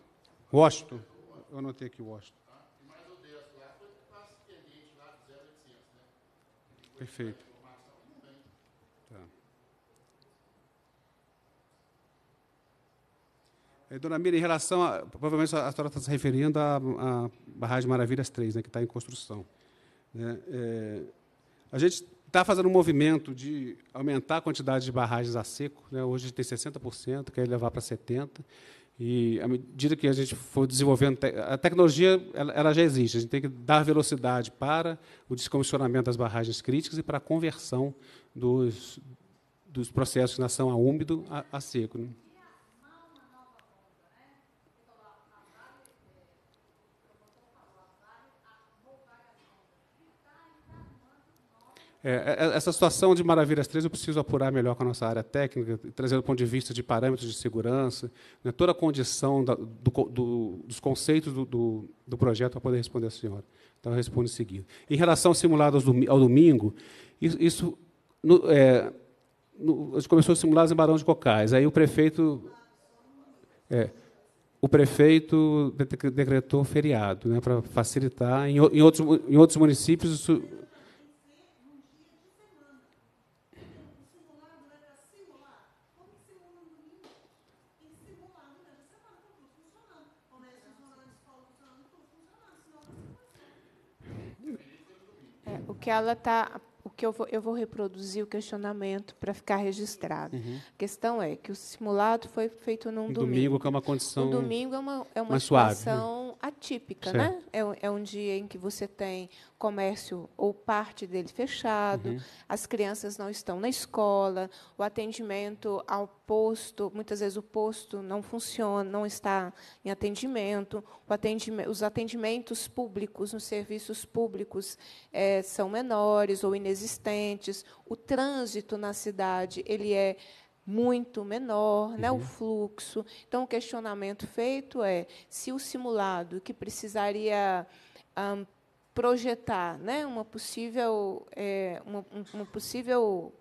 Washington. Eu anotei aqui Washington.
Perfeito. Tá.
É, dona Mira, em relação a. Provavelmente a senhora está se referindo à, à Barragem Maravilhas 3, né, que está em construção. Né? É, a gente está fazendo um movimento de aumentar a quantidade de barragens a seco. Né? Hoje tem 60%, quer levar para 70%. E, à medida que a gente for desenvolvendo... Te a tecnologia ela, ela, já existe. A gente tem que dar velocidade para o descomissionamento das barragens críticas e para a conversão dos, dos processos de nação a úmido a, a seco. Né? É, é, é, essa situação de Maravilhas 3 eu preciso apurar melhor com a nossa área técnica, trazer do ponto de vista de parâmetros de segurança, né, toda a condição da, do, do, dos conceitos do, do, do projeto para poder responder à senhora. Então, eu respondo em seguida. Em relação ao simulado ao domingo, isso, isso no, é, no, a gente começou em Barão de Cocais. Aí o prefeito. É, o prefeito decretou feriado né, para facilitar. Em, em, outros, em outros municípios, isso
que ela está o que eu vou, eu vou reproduzir o questionamento para ficar registrado. Uhum. A questão é que o simulado foi feito num domingo. Domingo
que é uma condição. O domingo
é uma, é uma situação suave, né? atípica, certo. né? É, é um dia em que você tem comércio ou parte dele fechado, uhum. as crianças não estão na escola, o atendimento ao posto, muitas vezes o posto não funciona, não está em atendimento, atendimento os atendimentos públicos, os serviços públicos é, são menores ou inexistentes, o trânsito na cidade ele é muito menor, né, o uhum. fluxo. Então, o questionamento feito é se o simulado que precisaria um, projetar né, uma possível, é, uma, uma possível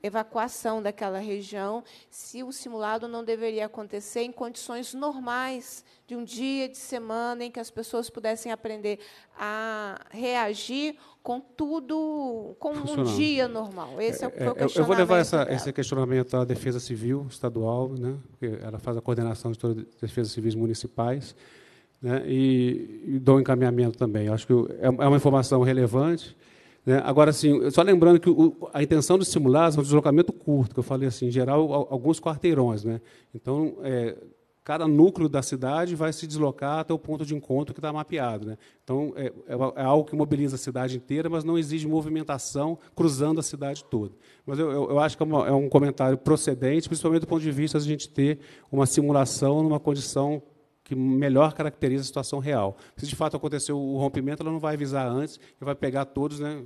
evacuação daquela região, se o simulado não deveria acontecer em condições normais, de um dia de semana em que as pessoas pudessem aprender a reagir com tudo, com um dia normal. Esse é, o meu é, questionamento. É, eu vou levar
essa, esse questionamento à Defesa Civil Estadual, né, porque ela faz a coordenação de todas as defesas civis municipais né, e, e dou um encaminhamento também. acho que é, é uma informação relevante. Né? Agora, assim, só lembrando que o, a intenção dos simulados é um deslocamento curto, que eu falei assim, em geral, alguns quarteirões. Né? Então, é, cada núcleo da cidade vai se deslocar até o ponto de encontro que está mapeado. Né? Então, é, é, é, algo que mobiliza a cidade inteira, mas não exige movimentação cruzando a cidade toda. Mas eu, eu, eu acho que é, uma, é um comentário procedente, principalmente do ponto de vista de a gente ter uma simulação numa condição que melhor caracteriza a situação real. Se de fato aconteceu o rompimento, ela não vai avisar antes e vai pegar todos, né,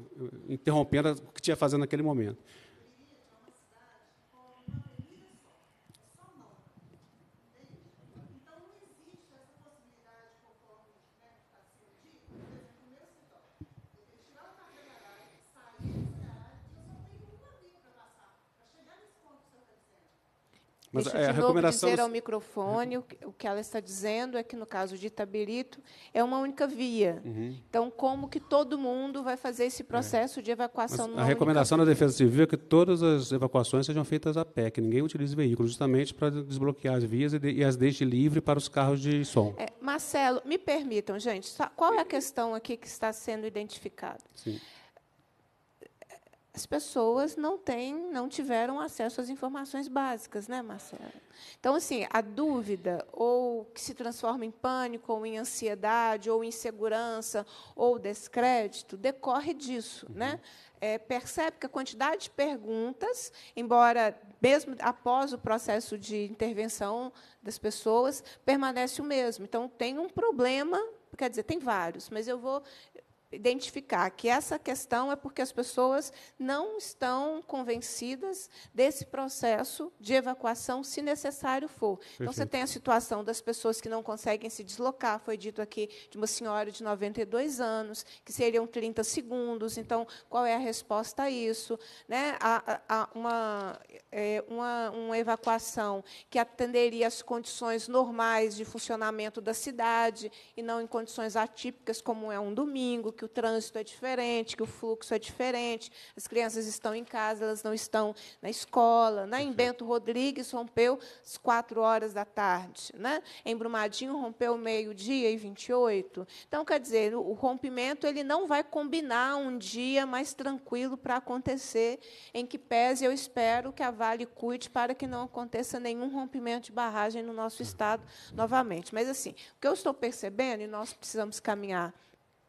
interrompendo o que tinha fazendo naquele momento.
Mas Deixa é, de novo recomendação... dizer ao microfone, o que ela está dizendo é que, no caso de Itaberito, é uma única via. Uhum. Então, como que todo mundo vai fazer esse é. processo é. de evacuação numa A recomendação da
Defesa Civil é que todas as evacuações sejam feitas a pé, que ninguém utilize veículos, justamente para desbloquear as vias e, de, e as deixe livre para os carros de som.
É, Marcelo, me permitam, gente, qual é a questão aqui que está sendo identificada? Sim as pessoas não têm, não tiveram acesso às informações básicas, né, Marcela? Então, assim, a dúvida ou que se transforma em pânico, ou em ansiedade, ou insegurança, ou descrédito, decorre disso, né? uhum. né? É, percebe que a quantidade de perguntas, embora mesmo após o processo de intervenção das pessoas, permanece o mesmo. Então, tem um problema, quer dizer, tem vários, mas eu vou identificar que essa questão é porque as pessoas não estão convencidas desse processo de evacuação, se necessário for. Perfeito. Então, você tem a situação das pessoas que não conseguem se deslocar, foi dito aqui de uma senhora de 92 anos, que seriam 30 segundos. Então, qual é a resposta a isso? Né? A, a, uma, é, uma, uma evacuação que atenderia as condições normais de funcionamento da cidade e não em condições atípicas, como é um domingo, que o trânsito é diferente, que o fluxo é diferente, as crianças estão em casa, elas não estão na escola. Né? Em Bento Rodrigues rompeu às 4 horas da tarde. Né? Em Brumadinho rompeu meio-dia e 28. Então, quer dizer, o rompimento ele não vai combinar um dia mais tranquilo para acontecer, em que pese eu espero que a Vale cuide para que não aconteça nenhum rompimento de barragem no nosso uhum. estado novamente. Mas, assim, o que eu estou percebendo, e nós precisamos caminhar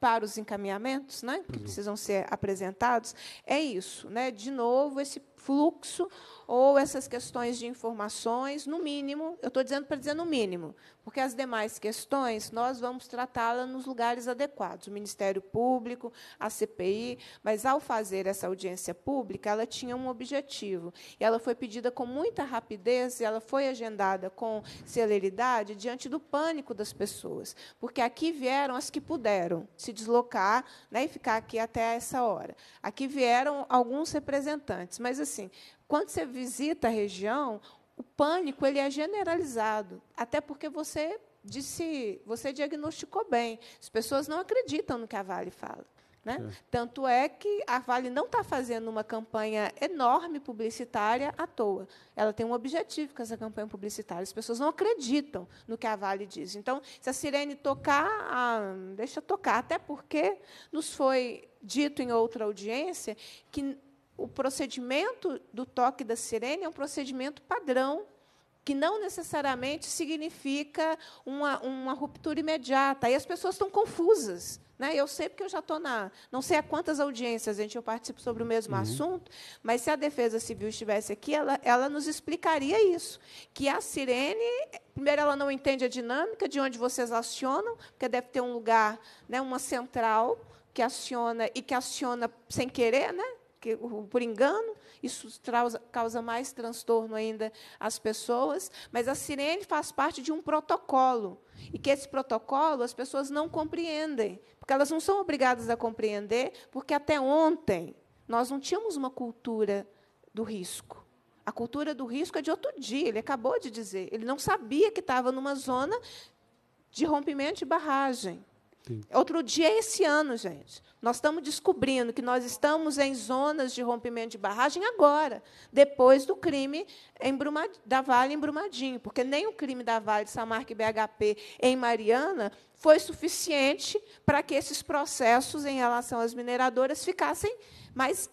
para os encaminhamentos, né, que uhum. precisam ser apresentados, é isso. Né? De novo, esse fluxo ou essas questões de informações, no mínimo, eu estou dizendo para dizer no mínimo, porque as demais questões nós vamos tratá-las nos lugares adequados, o Ministério Público, a CPI, mas ao fazer essa audiência pública, ela tinha um objetivo, e ela foi pedida com muita rapidez, e ela foi agendada com celeridade diante do pânico das pessoas, porque aqui vieram as que puderam se deslocar né, e ficar aqui até essa hora. Aqui vieram alguns representantes, mas assim, assim, quando você visita a região, o pânico ele é generalizado, até porque você disse, você diagnosticou bem. As pessoas não acreditam no que a Vale fala. Né? Tanto é que a Vale não está fazendo uma campanha enorme publicitária à toa. Ela tem um objetivo com essa campanha publicitária. As pessoas não acreditam no que a Vale diz. Então, se a sirene tocar, ah, deixa tocar. Até porque nos foi dito em outra audiência que o procedimento do toque da sirene é um procedimento padrão que não necessariamente significa uma, uma ruptura imediata. Aí as pessoas estão confusas. Né? Eu sei porque eu já estou na. Não sei a quantas audiências, gente, eu participo sobre o mesmo uhum. assunto, mas se a Defesa Civil estivesse aqui, ela, ela nos explicaria isso. Que a sirene, primeiro, ela não entende a dinâmica de onde vocês acionam, porque deve ter um lugar, né, uma central que aciona e que aciona sem querer, né? porque por engano isso causa mais transtorno ainda às pessoas, mas a sirene faz parte de um protocolo. E que esse protocolo as pessoas não compreendem, porque elas não são obrigadas a compreender, porque até ontem nós não tínhamos uma cultura do risco. A cultura do risco é de outro dia, ele acabou de dizer. Ele não sabia que estava numa zona de rompimento de barragem. Sim. Outro dia, esse ano, gente, nós estamos descobrindo que nós estamos em zonas de rompimento de barragem agora, depois do crime Bruma, da Vale em Brumadinho, porque nem o crime da Vale de Samarca e BHP em Mariana foi suficiente para que esses processos em relação às mineradoras ficassem mais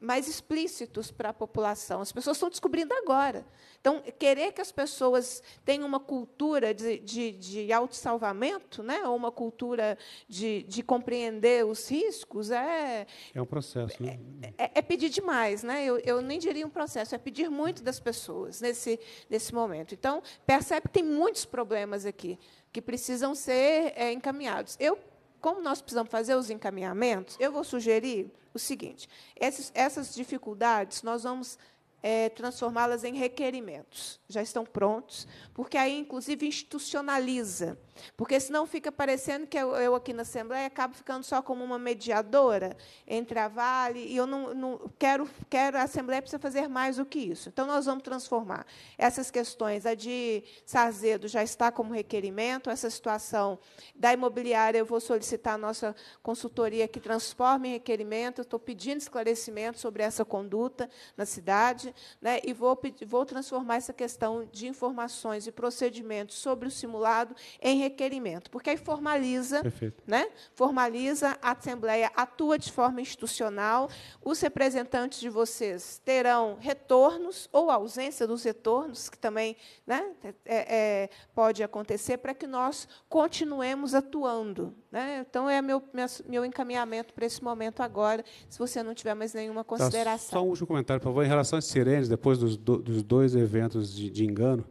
mais explícitos para a população. As pessoas estão descobrindo agora. Então, querer que as pessoas tenham uma cultura de, de, de autossalvamento, né? ou uma cultura de, de compreender os riscos, é.
É um processo. Né?
É, é, pedir demais. Né? Eu, eu nem diria um processo, é pedir muito das pessoas nesse, nesse momento. Então, percebe que tem muitos problemas aqui que precisam ser é, encaminhados. Eu como nós precisamos fazer os encaminhamentos, eu vou sugerir o seguinte: essas, essas dificuldades nós vamos é, transformá-las em requerimentos. Já estão prontos, porque aí, inclusive, institucionaliza porque senão fica parecendo que eu, eu, aqui na Assembleia acabo ficando só como uma mediadora entre a Vale, e eu não, não quero, quero, a Assembleia precisa fazer mais do que isso. Então, nós vamos transformar essas questões, a de Sarzedo já está como requerimento, essa situação da imobiliária, eu vou solicitar a nossa consultoria que transforme em requerimento, estou pedindo esclarecimento sobre essa conduta na cidade, né, e vou, vou transformar essa questão de informações e procedimentos sobre o simulado em requerimento requerimento, porque aí formaliza, né? Formaliza a assembleia atua de forma institucional, os representantes de vocês terão retornos ou ausência dos retornos, que também, né, é, é, pode acontecer para que nós continuemos atuando, né? Então é meu meu encaminhamento para esse momento agora, se você não tiver mais nenhuma tá, consideração. Tá, só um
último comentário, por favor, em relação às sirenes, depois dos, do, dos dois eventos de, de engano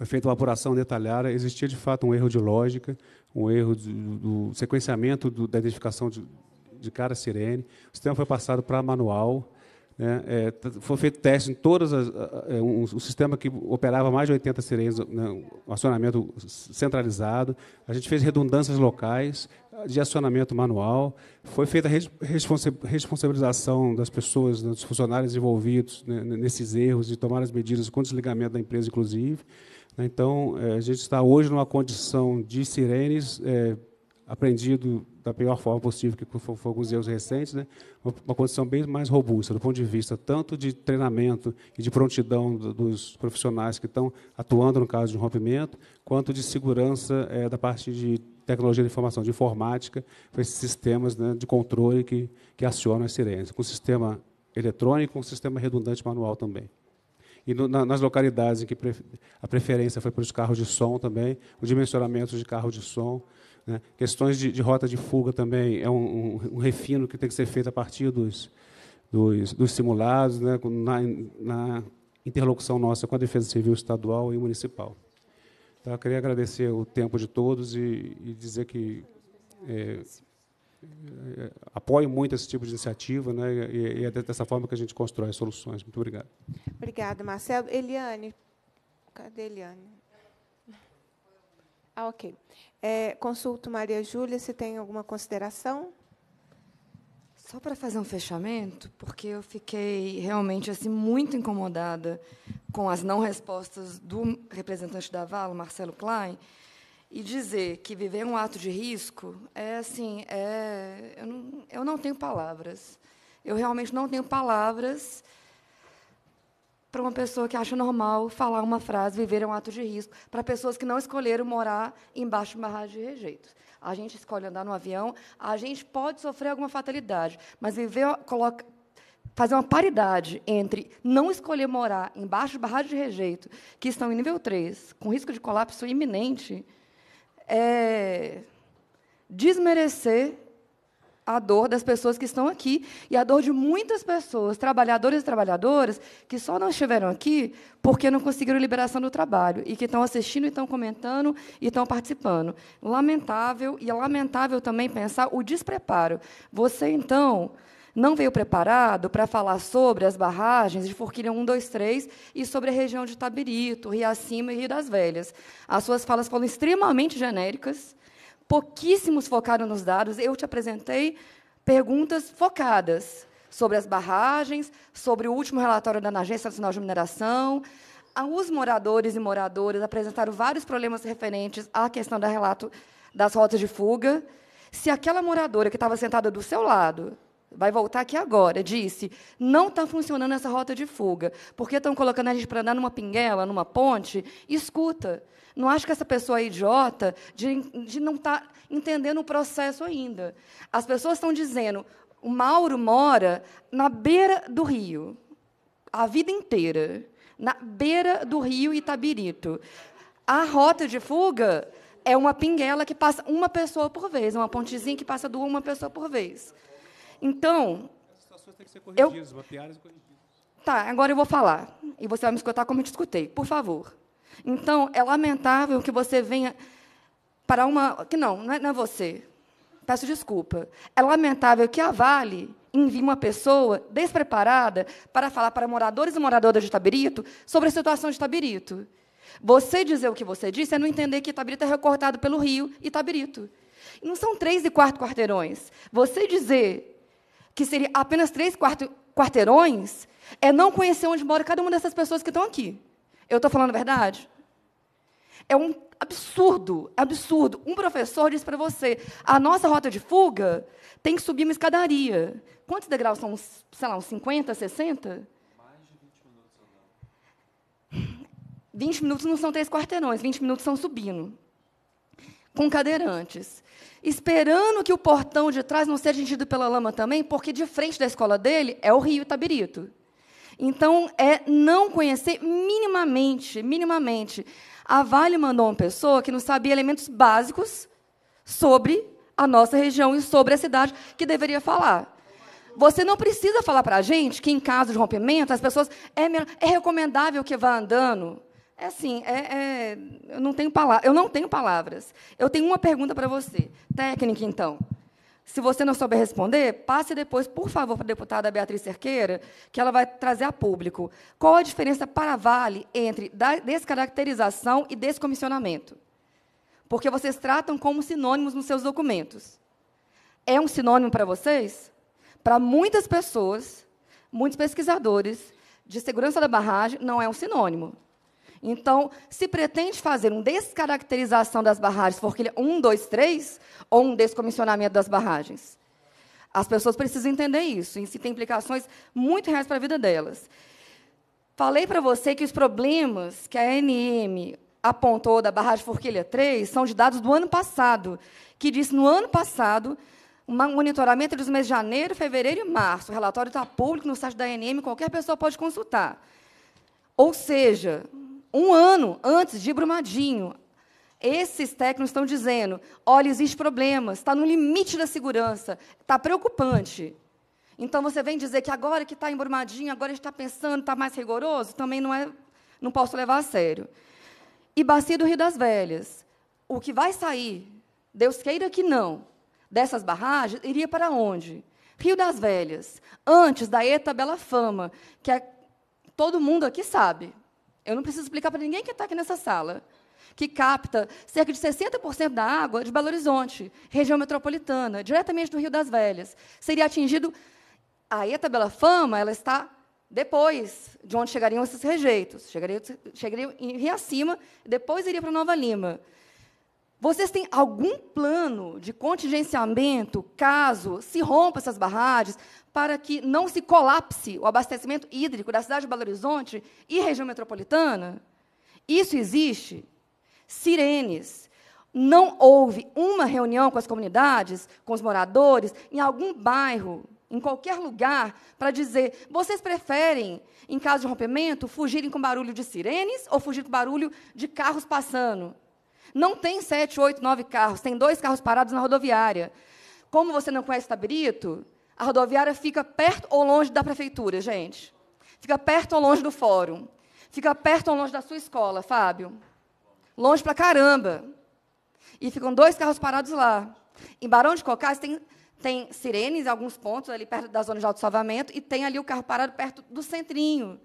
foi feita uma apuração detalhada, existia de fato um erro de lógica, um erro do, do sequenciamento do, da identificação de, de cada sirene. O sistema foi passado para manual. Né? É, foi feito teste em todas as. É, um, um, sistema que operava mais de 80 sirenes, né? um acionamento centralizado. A gente fez redundâncias locais de acionamento manual. Foi feita a responsabilização das pessoas, dos funcionários envolvidos né? nesses erros, de tomar as medidas com desligamento da empresa, inclusive. Então, é, a gente está hoje numa condição de sirenes, é, aprendido da pior forma possível, que foram alguns erros recentes, né? uma condição bem mais robusta, do ponto de vista tanto de treinamento e de prontidão dos profissionais que estão atuando no caso de um rompimento, quanto de segurança é, da parte de tecnologia de informação, de informática, com esses sistemas né, de controle que, que acionam as sirenes, com sistema eletrônico, com sistema redundante manual também. E no, na, nas localidades em que pre, a preferência foi para os carros de som também, o dimensionamento de carro de som. Né? Questões de, de, rota de fuga também é um, um, um, refino que tem que ser feito a partir dos, dos, dos simulados, né? na, na interlocução nossa com a Defesa Civil Estadual e Municipal. Então, eu queria agradecer o tempo de todos e, e dizer que. É, apoio muito esse tipo de iniciativa, né? E, é dessa forma que a gente constrói
soluções. Muito obrigado. Obrigada, Marcelo. Eliane, cadê Eliane? Ah, ok. É, consulto Maria Júlia se tem alguma consideração.
Só para fazer um fechamento, porque eu fiquei realmente assim muito incomodada com as não respostas do representante da Valo, Marcelo Klein, e dizer que viver é um ato de risco é assim, é, eu, não, eu não tenho palavras. Eu realmente não tenho palavras para uma pessoa que acha normal falar uma frase, viver é um ato de risco, para pessoas que não escolheram morar embaixo de uma barragem de rejeito. A gente escolhe andar no avião, a gente pode sofrer alguma fatalidade, mas viver, coloca, fazer uma paridade entre não escolher morar embaixo de barragem de rejeito, que estão em nível 3, com risco de colapso iminente, é, desmerecer a dor das pessoas que estão aqui e a dor de muitas pessoas, trabalhadores e trabalhadoras, que só não estiveram aqui porque não conseguiram liberação do trabalho e que estão assistindo, estão comentando e estão participando. Lamentável, e é lamentável também pensar o despreparo. Você, então, não veio preparado para falar sobre as barragens de Forquilha 1, 2, 3 e sobre a região de Tabirito, Acima e Rio das Velhas. As suas falas foram extremamente genéricas, pouquíssimos focaram nos dados. Eu te apresentei perguntas focadas sobre as barragens, sobre o último relatório da Agência Nacional de Mineração. Ah, os moradores e moradoras apresentaram vários problemas referentes à questão da relato das rotas de fuga. Se aquela moradora que estava sentada do seu lado vai voltar aqui agora, disse: não está funcionando essa rota de fuga, porque estão colocando a gente para andar numa pinguela, numa ponte. Escuta, não acho que essa pessoa é idiota de, de não estar tá entendendo o processo ainda. As pessoas estão dizendo: o Mauro mora na beira do rio, a vida inteira, na beira do rio Itabirito. A rota de fuga é uma pinguela que passa uma pessoa por vez, é uma pontezinha que passa de uma pessoa por vez. Então.
As situações têm que ser corrigidas, eu... corrigidas.
Tá, agora eu vou falar. E você vai me escutar como eu te escutei, por favor. Então, é lamentável que você venha para uma. Que não, não é, não é você. Peço desculpa. É lamentável que a Vale envie uma pessoa despreparada para falar para moradores e moradoras de Tabirito sobre a situação de Tabirito. Você dizer o que você disse é não entender que Tabirito é recortado pelo rio e Tabirito. não são três e quatro quarteirões. Você dizer que seria apenas três quarteirões, é não conhecer onde mora cada uma dessas pessoas que estão aqui. Eu estou falando a verdade? É um absurdo, absurdo. Um professor disse para você: a nossa rota de fuga tem que subir uma escadaria. Quantos degraus são? Sei lá, uns 50, 60? Mais de 20 minutos. Não. 20 minutos não são três quarteirões, 20 minutos são subindo. Com cadeirantes esperando que o portão de trás não seja atingido pela lama também, porque de frente da escola dele é o rio Itabirito. Então, é não conhecer minimamente, minimamente. A Vale mandou uma pessoa que não sabia elementos básicos sobre a nossa região e sobre a cidade que deveria falar. Você não precisa falar para a gente que, em caso de rompimento, as pessoas. É, é recomendável que vá andando é assim, é, é, eu, não tenho eu não tenho palavras. Eu tenho uma pergunta para você. Técnica, então. Se você não souber responder, passe depois, por favor, para a deputada Beatriz Cerqueira, que ela vai trazer a público. Qual a diferença para a Vale entre descaracterização e descomissionamento? Porque vocês tratam como sinônimos nos seus documentos. É um sinônimo para vocês? Para muitas pessoas, muitos pesquisadores, de segurança da barragem não é um sinônimo. Então, se pretende fazer uma descaracterização das barragens, porque é um, dois, três, ou um descomissionamento das barragens? As pessoas precisam entender isso, isso tem implicações muito reais para a vida delas. Falei para você que os problemas que a ANM apontou da barragem Forquilha 3 são de dados do ano passado, que diz no ano passado, um monitoramento dos meses de janeiro, fevereiro e março. O relatório está público no site da ANM, qualquer pessoa pode consultar. Ou seja, um ano antes de Brumadinho, esses técnicos estão dizendo: olha, existe problema, está no limite da segurança, está preocupante. Então você vem dizer que agora que está embrumadinho, agora está pensando, está mais rigoroso, também não é, não posso levar a sério. E bacia do Rio das Velhas, o que vai sair, Deus queira que não, dessas barragens iria para onde? Rio das Velhas, antes da ETA Bela Fama, que é, todo mundo aqui sabe, eu não preciso explicar para ninguém que está aqui nessa sala que capta cerca de 60% da água de Belo Horizonte, região metropolitana, diretamente do Rio das Velhas. Seria atingido. Aí a tabela fama ela está depois de onde chegariam esses rejeitos. Chegariam, em iria acima, depois iria para Nova Lima. Vocês têm algum plano de contingenciamento caso se rompa essas barragens para que não se colapse o abastecimento hídrico da cidade de Belo Horizonte e região metropolitana? Isso existe? Sirenes. Não houve uma reunião com as comunidades, com os moradores, em algum bairro, em qualquer lugar, para dizer: vocês preferem, em caso de rompimento, fugirem com barulho de sirenes ou fugir com barulho de carros passando? Não tem sete, oito, nove carros, tem dois carros parados na rodoviária. Como você não conhece Tabirito, a rodoviária fica perto ou longe da prefeitura, gente. Fica perto ou longe do fórum. Fica perto ou longe da sua escola, Fábio. Longe pra caramba. E ficam dois carros parados lá. Em Barão de Cocais tem, tem sirenes em alguns pontos, ali perto da zona de auto-salvamento, e tem ali o carro parado perto do centrinho.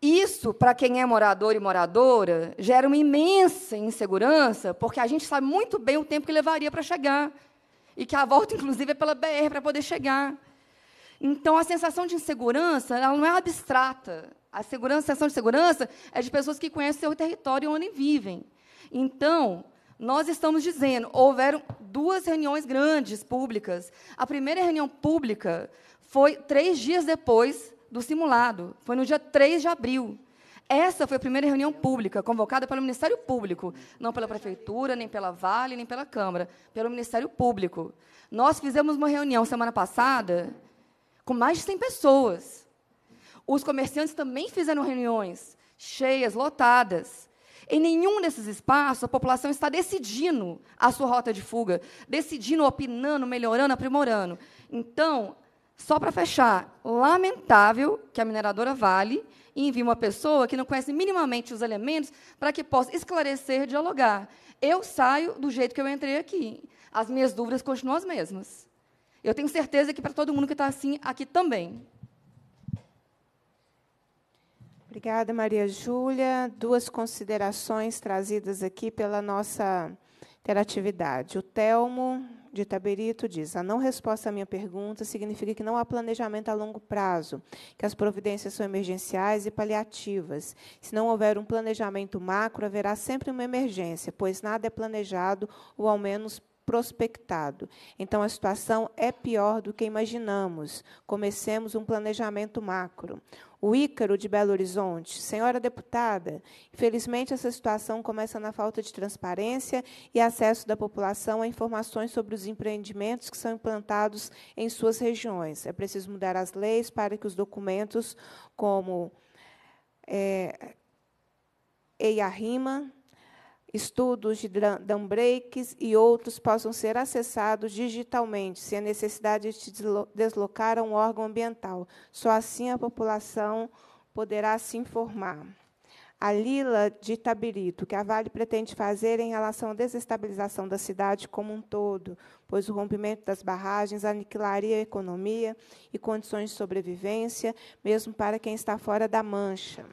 Isso, para quem é morador e moradora, gera uma imensa insegurança, porque a gente sabe muito bem o tempo que levaria para chegar. E que a volta, inclusive, é pela BR para poder chegar. Então, a sensação de insegurança ela não é abstrata. A, segurança, a sensação de segurança é de pessoas que conhecem o seu território onde vivem. Então, nós estamos dizendo, houveram duas reuniões grandes públicas. A primeira reunião pública foi três dias depois do simulado. Foi no dia 3 de abril. Essa foi a primeira reunião pública, convocada pelo Ministério Público, não pela Prefeitura, nem pela Vale, nem pela Câmara, pelo Ministério Público. Nós fizemos uma reunião semana passada com mais de 100 pessoas. Os comerciantes também fizeram reuniões, cheias, lotadas. Em nenhum desses espaços, a população está decidindo a sua rota de fuga, decidindo, opinando, melhorando, aprimorando. Então, só para fechar, lamentável que a mineradora Vale envie uma pessoa que não conhece minimamente os elementos para que possa esclarecer, e dialogar. Eu saio do jeito que eu entrei aqui. As minhas dúvidas continuam as mesmas. Eu tenho certeza que para todo mundo que está assim aqui também.
Obrigada, Maria Júlia. Duas considerações trazidas aqui pela nossa Interatividade. O Telmo de Taberito diz: a não resposta à minha pergunta significa que não há planejamento a longo prazo, que as providências são emergenciais e paliativas. Se não houver um planejamento macro, haverá sempre uma emergência, pois nada é planejado ou ao menos prospectado. Então a situação é pior do que imaginamos. Comecemos um planejamento macro o Ícaro de Belo Horizonte. Senhora deputada, infelizmente essa situação começa na falta de transparência e acesso da população a informações sobre os empreendimentos que são implantados em suas regiões. É preciso mudar as leis para que os documentos como é, EIA-RIMA, Estudos de downbreaks e outros possam ser acessados digitalmente, sem a necessidade de deslocar a um órgão ambiental. Só assim a população poderá se informar. A Lila de Itabirito, que a Vale pretende fazer em relação à desestabilização da cidade como um todo, pois o rompimento das barragens aniquilaria a economia e condições de sobrevivência, mesmo para quem está fora da mancha.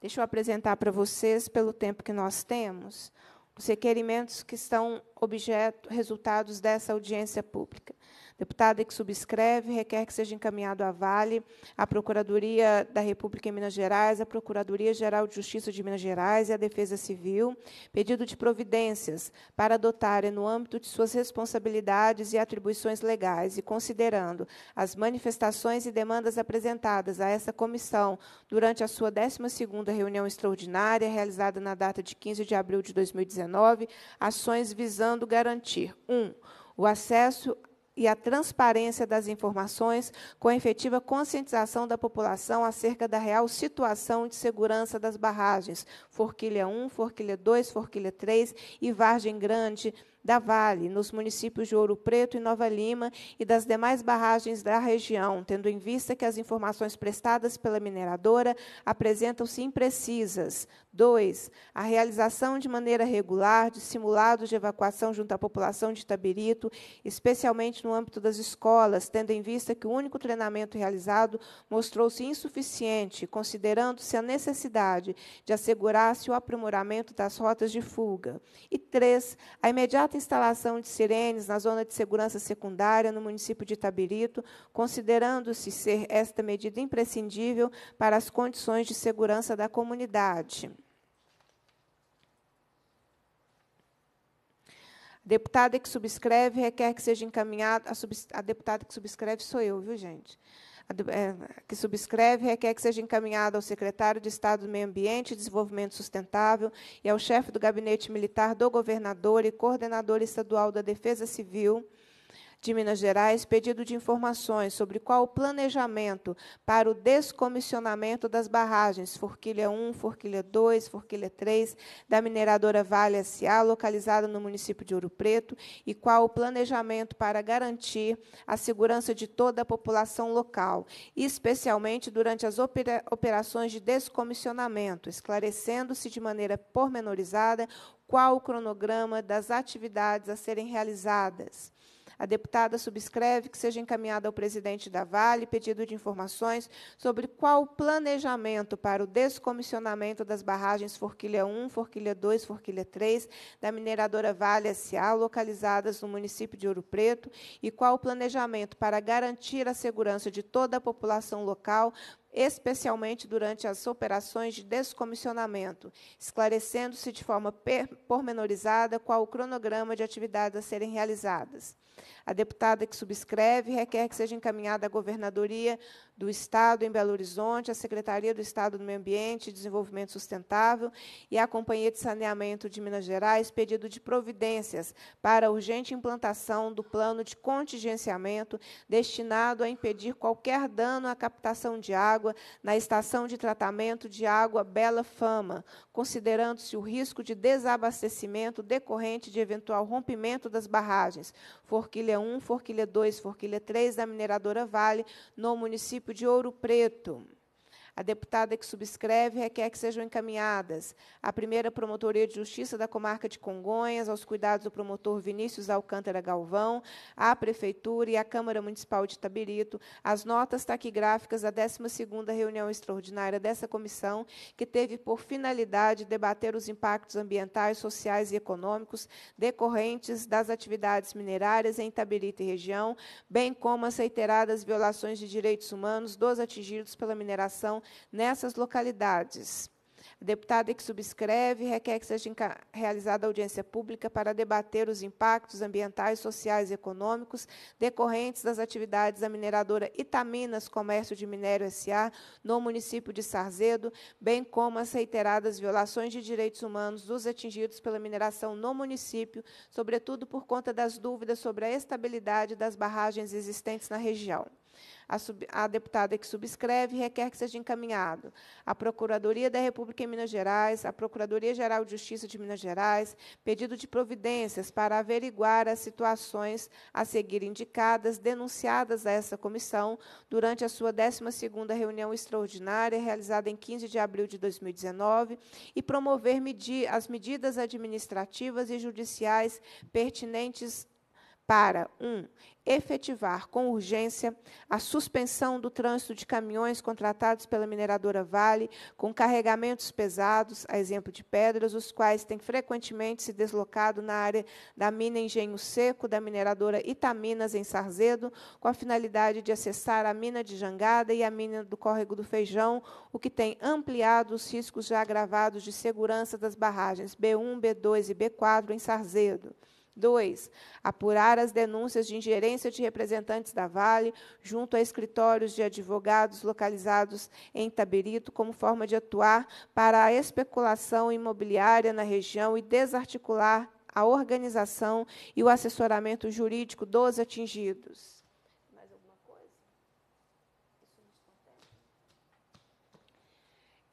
Deixa eu apresentar para vocês, pelo tempo que nós temos, os requerimentos que estão objeto, resultados dessa audiência pública. Deputada que subscreve requer que seja encaminhado à Vale, à Procuradoria da República em Minas Gerais, à Procuradoria Geral de Justiça de Minas Gerais e à Defesa Civil, pedido de providências para adotarem, no âmbito de suas responsabilidades e atribuições legais, e considerando as manifestações e demandas apresentadas a essa comissão durante a sua 12ª reunião extraordinária, realizada na data de 15 de abril de 2019, ações visando garantir: 1. Um, o acesso e a transparência das informações com efetiva conscientização da população acerca da real situação de segurança das barragens, Forquilha 1, Forquilha 2, Forquilha 3 e Vargem Grande, da Vale, nos municípios de Ouro Preto e Nova Lima e das demais barragens da região, tendo em vista que as informações prestadas pela mineradora apresentam-se imprecisas. 2. A realização de maneira regular de simulados de evacuação junto à população de Itabirito, especialmente no âmbito das escolas, tendo em vista que o único treinamento realizado mostrou-se insuficiente, considerando-se a necessidade de assegurar-se o aprimoramento das rotas de fuga. E 3. A imediata instalação de sirenes na zona de segurança secundária no município de Itabirito, considerando-se ser esta medida imprescindível para as condições de segurança da comunidade. Deputada que subscreve requer que seja encaminhado a, a deputada que subscreve sou eu, viu, gente? É, que subscreve requer que seja encaminhado ao secretário de Estado do Meio Ambiente e Desenvolvimento Sustentável e ao chefe do Gabinete Militar do Governador e coordenador estadual da Defesa Civil de Minas Gerais pedido de informações sobre qual o planejamento para o descomissionamento das barragens Forquilha 1, Forquilha 2, Forquilha 3 da mineradora Vale SA, localizada no município de Ouro Preto, e qual o planejamento para garantir a segurança de toda a população local, especialmente durante as opera operações de descomissionamento, esclarecendo-se de maneira pormenorizada qual o cronograma das atividades a serem realizadas a deputada subscreve que seja encaminhado ao presidente da Vale pedido de informações sobre qual o planejamento para o descomissionamento das barragens Forquilha 1, Forquilha 2, Forquilha 3 da mineradora Vale SA, localizadas no município de Ouro Preto, e qual o planejamento para garantir a segurança de toda a população local especialmente durante as operações de descomissionamento, esclarecendo-se de forma pormenorizada qual o cronograma de atividades a serem realizadas. A deputada que subscreve requer que seja encaminhada à governadoria do Estado em Belo Horizonte, a Secretaria do Estado do Meio Ambiente e Desenvolvimento Sustentável e a Companhia de Saneamento de Minas Gerais pedido de providências para a urgente implantação do plano de contingenciamento destinado a impedir qualquer dano à captação de água na estação de tratamento de água Bela Fama, considerando-se o risco de desabastecimento decorrente de eventual rompimento das barragens Forquilha 1, Forquilha 2, Forquilha 3 da mineradora Vale no município município de Ouro Preto. A deputada que subscreve requer que sejam encaminhadas à primeira Promotoria de Justiça da Comarca de Congonhas, aos cuidados do promotor Vinícius Alcântara Galvão, à Prefeitura e à Câmara Municipal de Tabirito, as notas taquigráficas da 12ª reunião extraordinária dessa comissão, que teve por finalidade debater os impactos ambientais, sociais e econômicos decorrentes das atividades minerárias em Tabirito e região, bem como as reiteradas violações de direitos humanos dos atingidos pela mineração nessas localidades. A deputada que subscreve requer que seja realizada audiência pública para debater os impactos ambientais, sociais e econômicos decorrentes das atividades da mineradora Itaminas Comércio de Minério S.A. no município de Sarzedo, bem como as reiteradas violações de direitos humanos dos atingidos pela mineração no município, sobretudo por conta das dúvidas sobre a estabilidade das barragens existentes na região. A, sub, a, deputada que subscreve requer que seja encaminhado à Procuradoria da República em Minas Gerais, à Procuradoria-Geral de Justiça de Minas Gerais, pedido de providências para averiguar as situações a seguir indicadas, denunciadas a essa comissão durante a sua 12ª reunião extraordinária, realizada em 15 de abril de 2019, e promover as medidas administrativas e judiciais pertinentes para 1. Um, efetivar com urgência a suspensão do trânsito de caminhões contratados pela mineradora Vale com carregamentos pesados, a exemplo de pedras, os quais têm frequentemente se deslocado na área da mina Engenho Seco da mineradora Itaminas em Sarzedo, com a finalidade de acessar a mina de Jangada e a mina do Córrego do Feijão, o que tem ampliado os riscos já agravados de segurança das barragens B1, B2 e B4 em Sarzedo. 2. Apurar as denúncias de ingerência de representantes da Vale junto a escritórios de advogados localizados em Taberito como forma de atuar para a especulação imobiliária na região e desarticular a organização e o assessoramento jurídico dos atingidos.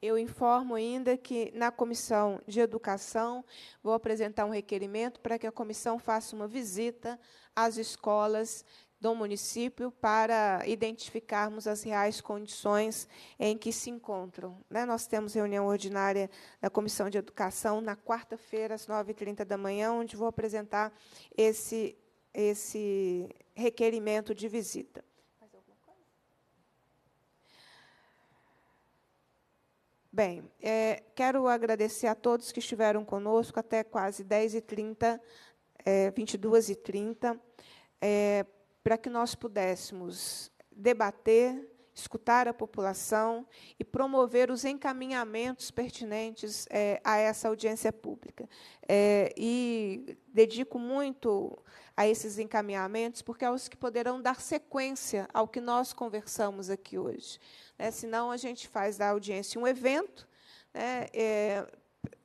Eu informo ainda que na comissão de educação vou apresentar um requerimento para que a comissão faça uma visita às escolas do município para identificarmos as reais condições em que se encontram. Né? Nós temos reunião ordinária da Comissão de Educação na quarta-feira, às 9h30 da manhã, onde vou apresentar esse, esse requerimento de visita. Bem, é, quero agradecer a todos que estiveram conosco até quase 10h30, é, 22h30, é, para que nós pudéssemos debater, escutar a população e promover os encaminhamentos pertinentes é, a essa audiência pública. É, e dedico muito a esses encaminhamentos, porque é os que poderão dar sequência ao que nós conversamos aqui hoje. Né? Senão, a gente faz da audiência um evento. Né? É,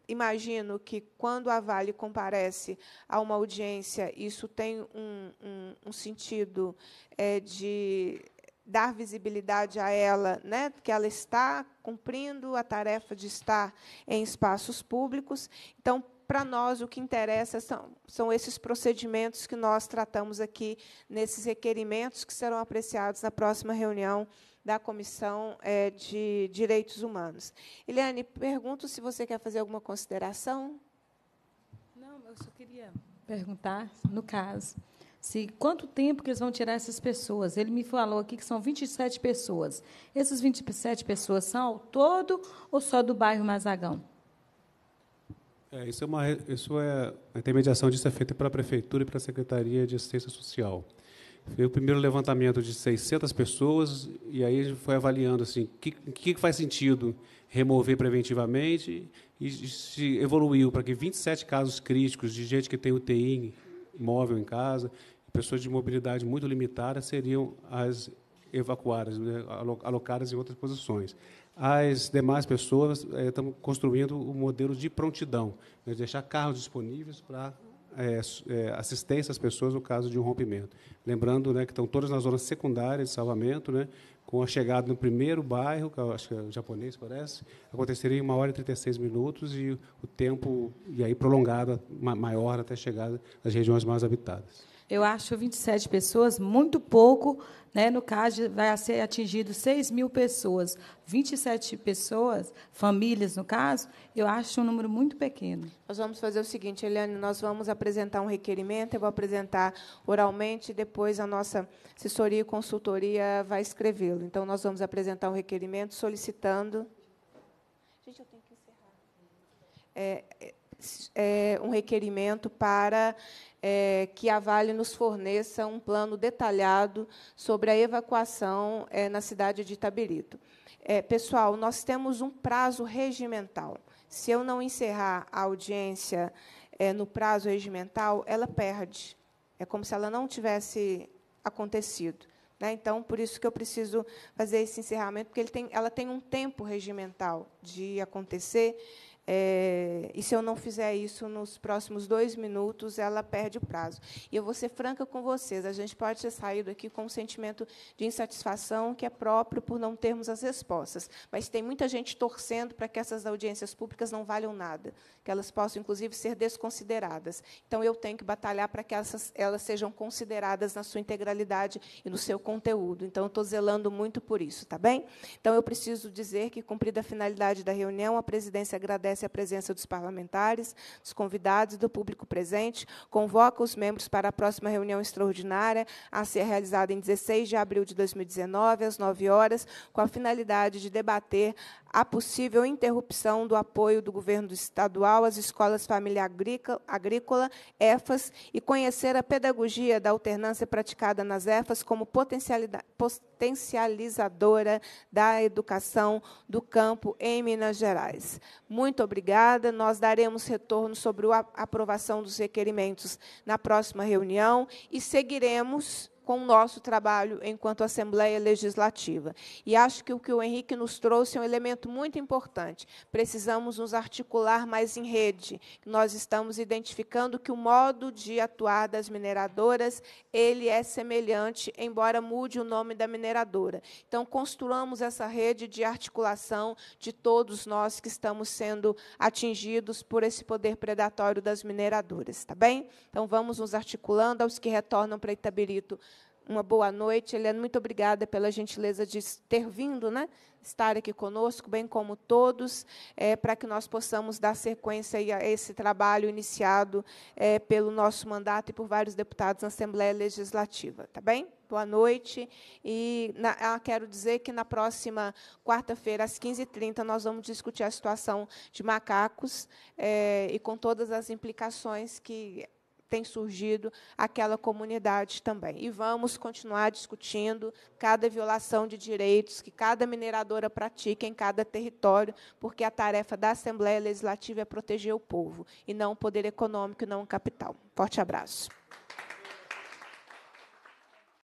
imagino que, quando a Vale comparece a uma audiência, isso tem um, um, um sentido é, de dar visibilidade a ela, né, que ela está cumprindo a tarefa de estar em espaços públicos. Então, para nós, o que interessa são, são esses procedimentos que nós tratamos aqui, nesses requerimentos que serão apreciados na próxima reunião da Comissão é, de Direitos Humanos. Eliane, pergunto se você quer fazer alguma consideração.
Não, eu só queria perguntar, no caso, se quanto tempo que eles vão tirar essas pessoas. Ele me falou aqui que são 27 pessoas. Essas 27 pessoas são ao todo ou só do bairro Mazagão?
É, isso é uma, isso é a intermediação disso é feita pela prefeitura e pela secretaria de assistência social. Foi o primeiro levantamento de 600 pessoas e aí foi avaliando assim, que que faz sentido remover preventivamente e se evoluiu para que 27 casos críticos de gente que tem UTI móvel em casa, pessoas de mobilidade muito limitada seriam as evacuadas, né, alocadas em outras posições. As demais pessoas eh, estamos é, construindo o um modelo de prontidão, né, deixar carros disponíveis para é, é, assistência às pessoas no caso de um rompimento. Lembrando né, que estão todas nas zonas secundárias de salvamento, né, com a chegada no primeiro bairro, que eu acho que é japonês, parece, aconteceria em 1 hora e 36 minutos e o tempo e aí prolongado, maior até a chegada nas regiões mais habitadas
eu acho 27 pessoas muito pouco. Né? No caso, vai ser atingido 6 mil pessoas. 27 pessoas, famílias, no caso, eu acho um número muito pequeno.
Nós vamos fazer o seguinte, Eliane, nós vamos apresentar um requerimento, eu vou apresentar oralmente, depois a nossa assessoria e consultoria vai escrevê-lo. Então, nós vamos apresentar um requerimento solicitando... Gente, eu tenho que encerrar. É, é é, um requerimento para é, que a Vale nos forneça um plano detalhado sobre a evacuação é, na cidade de Itabirito. É, pessoal, nós temos um prazo regimental. Se eu não encerrar a audiência é, no prazo regimental, ela perde. É como se ela não tivesse acontecido. Né? Então, por isso que eu preciso fazer esse encerramento, porque tem, ela tem um tempo regimental de acontecer é, e se eu não fizer isso nos próximos dois minutos, ela perde o prazo. E eu vou ser franca com vocês: a gente pode ter saído aqui com um sentimento de insatisfação que é próprio por não termos as respostas, mas tem muita gente torcendo para que essas audiências públicas não valham nada, que elas possam, inclusive, ser desconsideradas. Então, eu tenho que batalhar para que essas, elas sejam consideradas na sua integralidade e no seu conteúdo. Então, eu estou zelando muito por isso, tá bem? Então, eu preciso dizer que, cumprida a finalidade da reunião, a presidência agradece reverência a presença dos parlamentares, dos convidados e do público presente, convoca os membros para a próxima reunião extraordinária, a ser realizada em 16 de abril de 2019, às 9 horas, com a finalidade de debater a possível interrupção do apoio do governo estadual às escolas família agrícola, EFAS, e conhecer a pedagogia da alternância praticada nas EFAS como potencializadora da educação do campo em Minas Gerais. Muito obrigada. Nós daremos retorno sobre a aprovação dos requerimentos na próxima reunião e seguiremos com o nosso trabalho enquanto Assembleia Legislativa. E acho que o que o Henrique nos trouxe é um elemento muito importante. Precisamos nos articular mais em rede. Nós estamos identificando que o modo de atuar das mineradoras ele é semelhante, embora mude o nome da mineradora. Então, construamos essa rede de articulação de todos nós que estamos sendo atingidos por esse poder predatório das mineradoras, tá bem? Então, vamos nos articulando aos que retornam para Itabirito uma boa noite. Eliane, muito obrigada pela gentileza de ter vindo, né? estar aqui conosco, bem como todos, é, para que nós possamos dar sequência a esse trabalho iniciado é, pelo nosso mandato e por vários deputados na Assembleia Legislativa. Tá bem? Boa noite. E na, ah, quero dizer que na próxima quarta-feira, às 15h30, nós vamos discutir a situação de macacos é, e com todas as implicações que tem surgido aquela comunidade também. E vamos continuar discutindo cada violação de direitos que cada mineradora pratica em cada território, porque a tarefa da Assembleia Legislativa é proteger o povo, e não o poder econômico e não o capital. Forte abraço.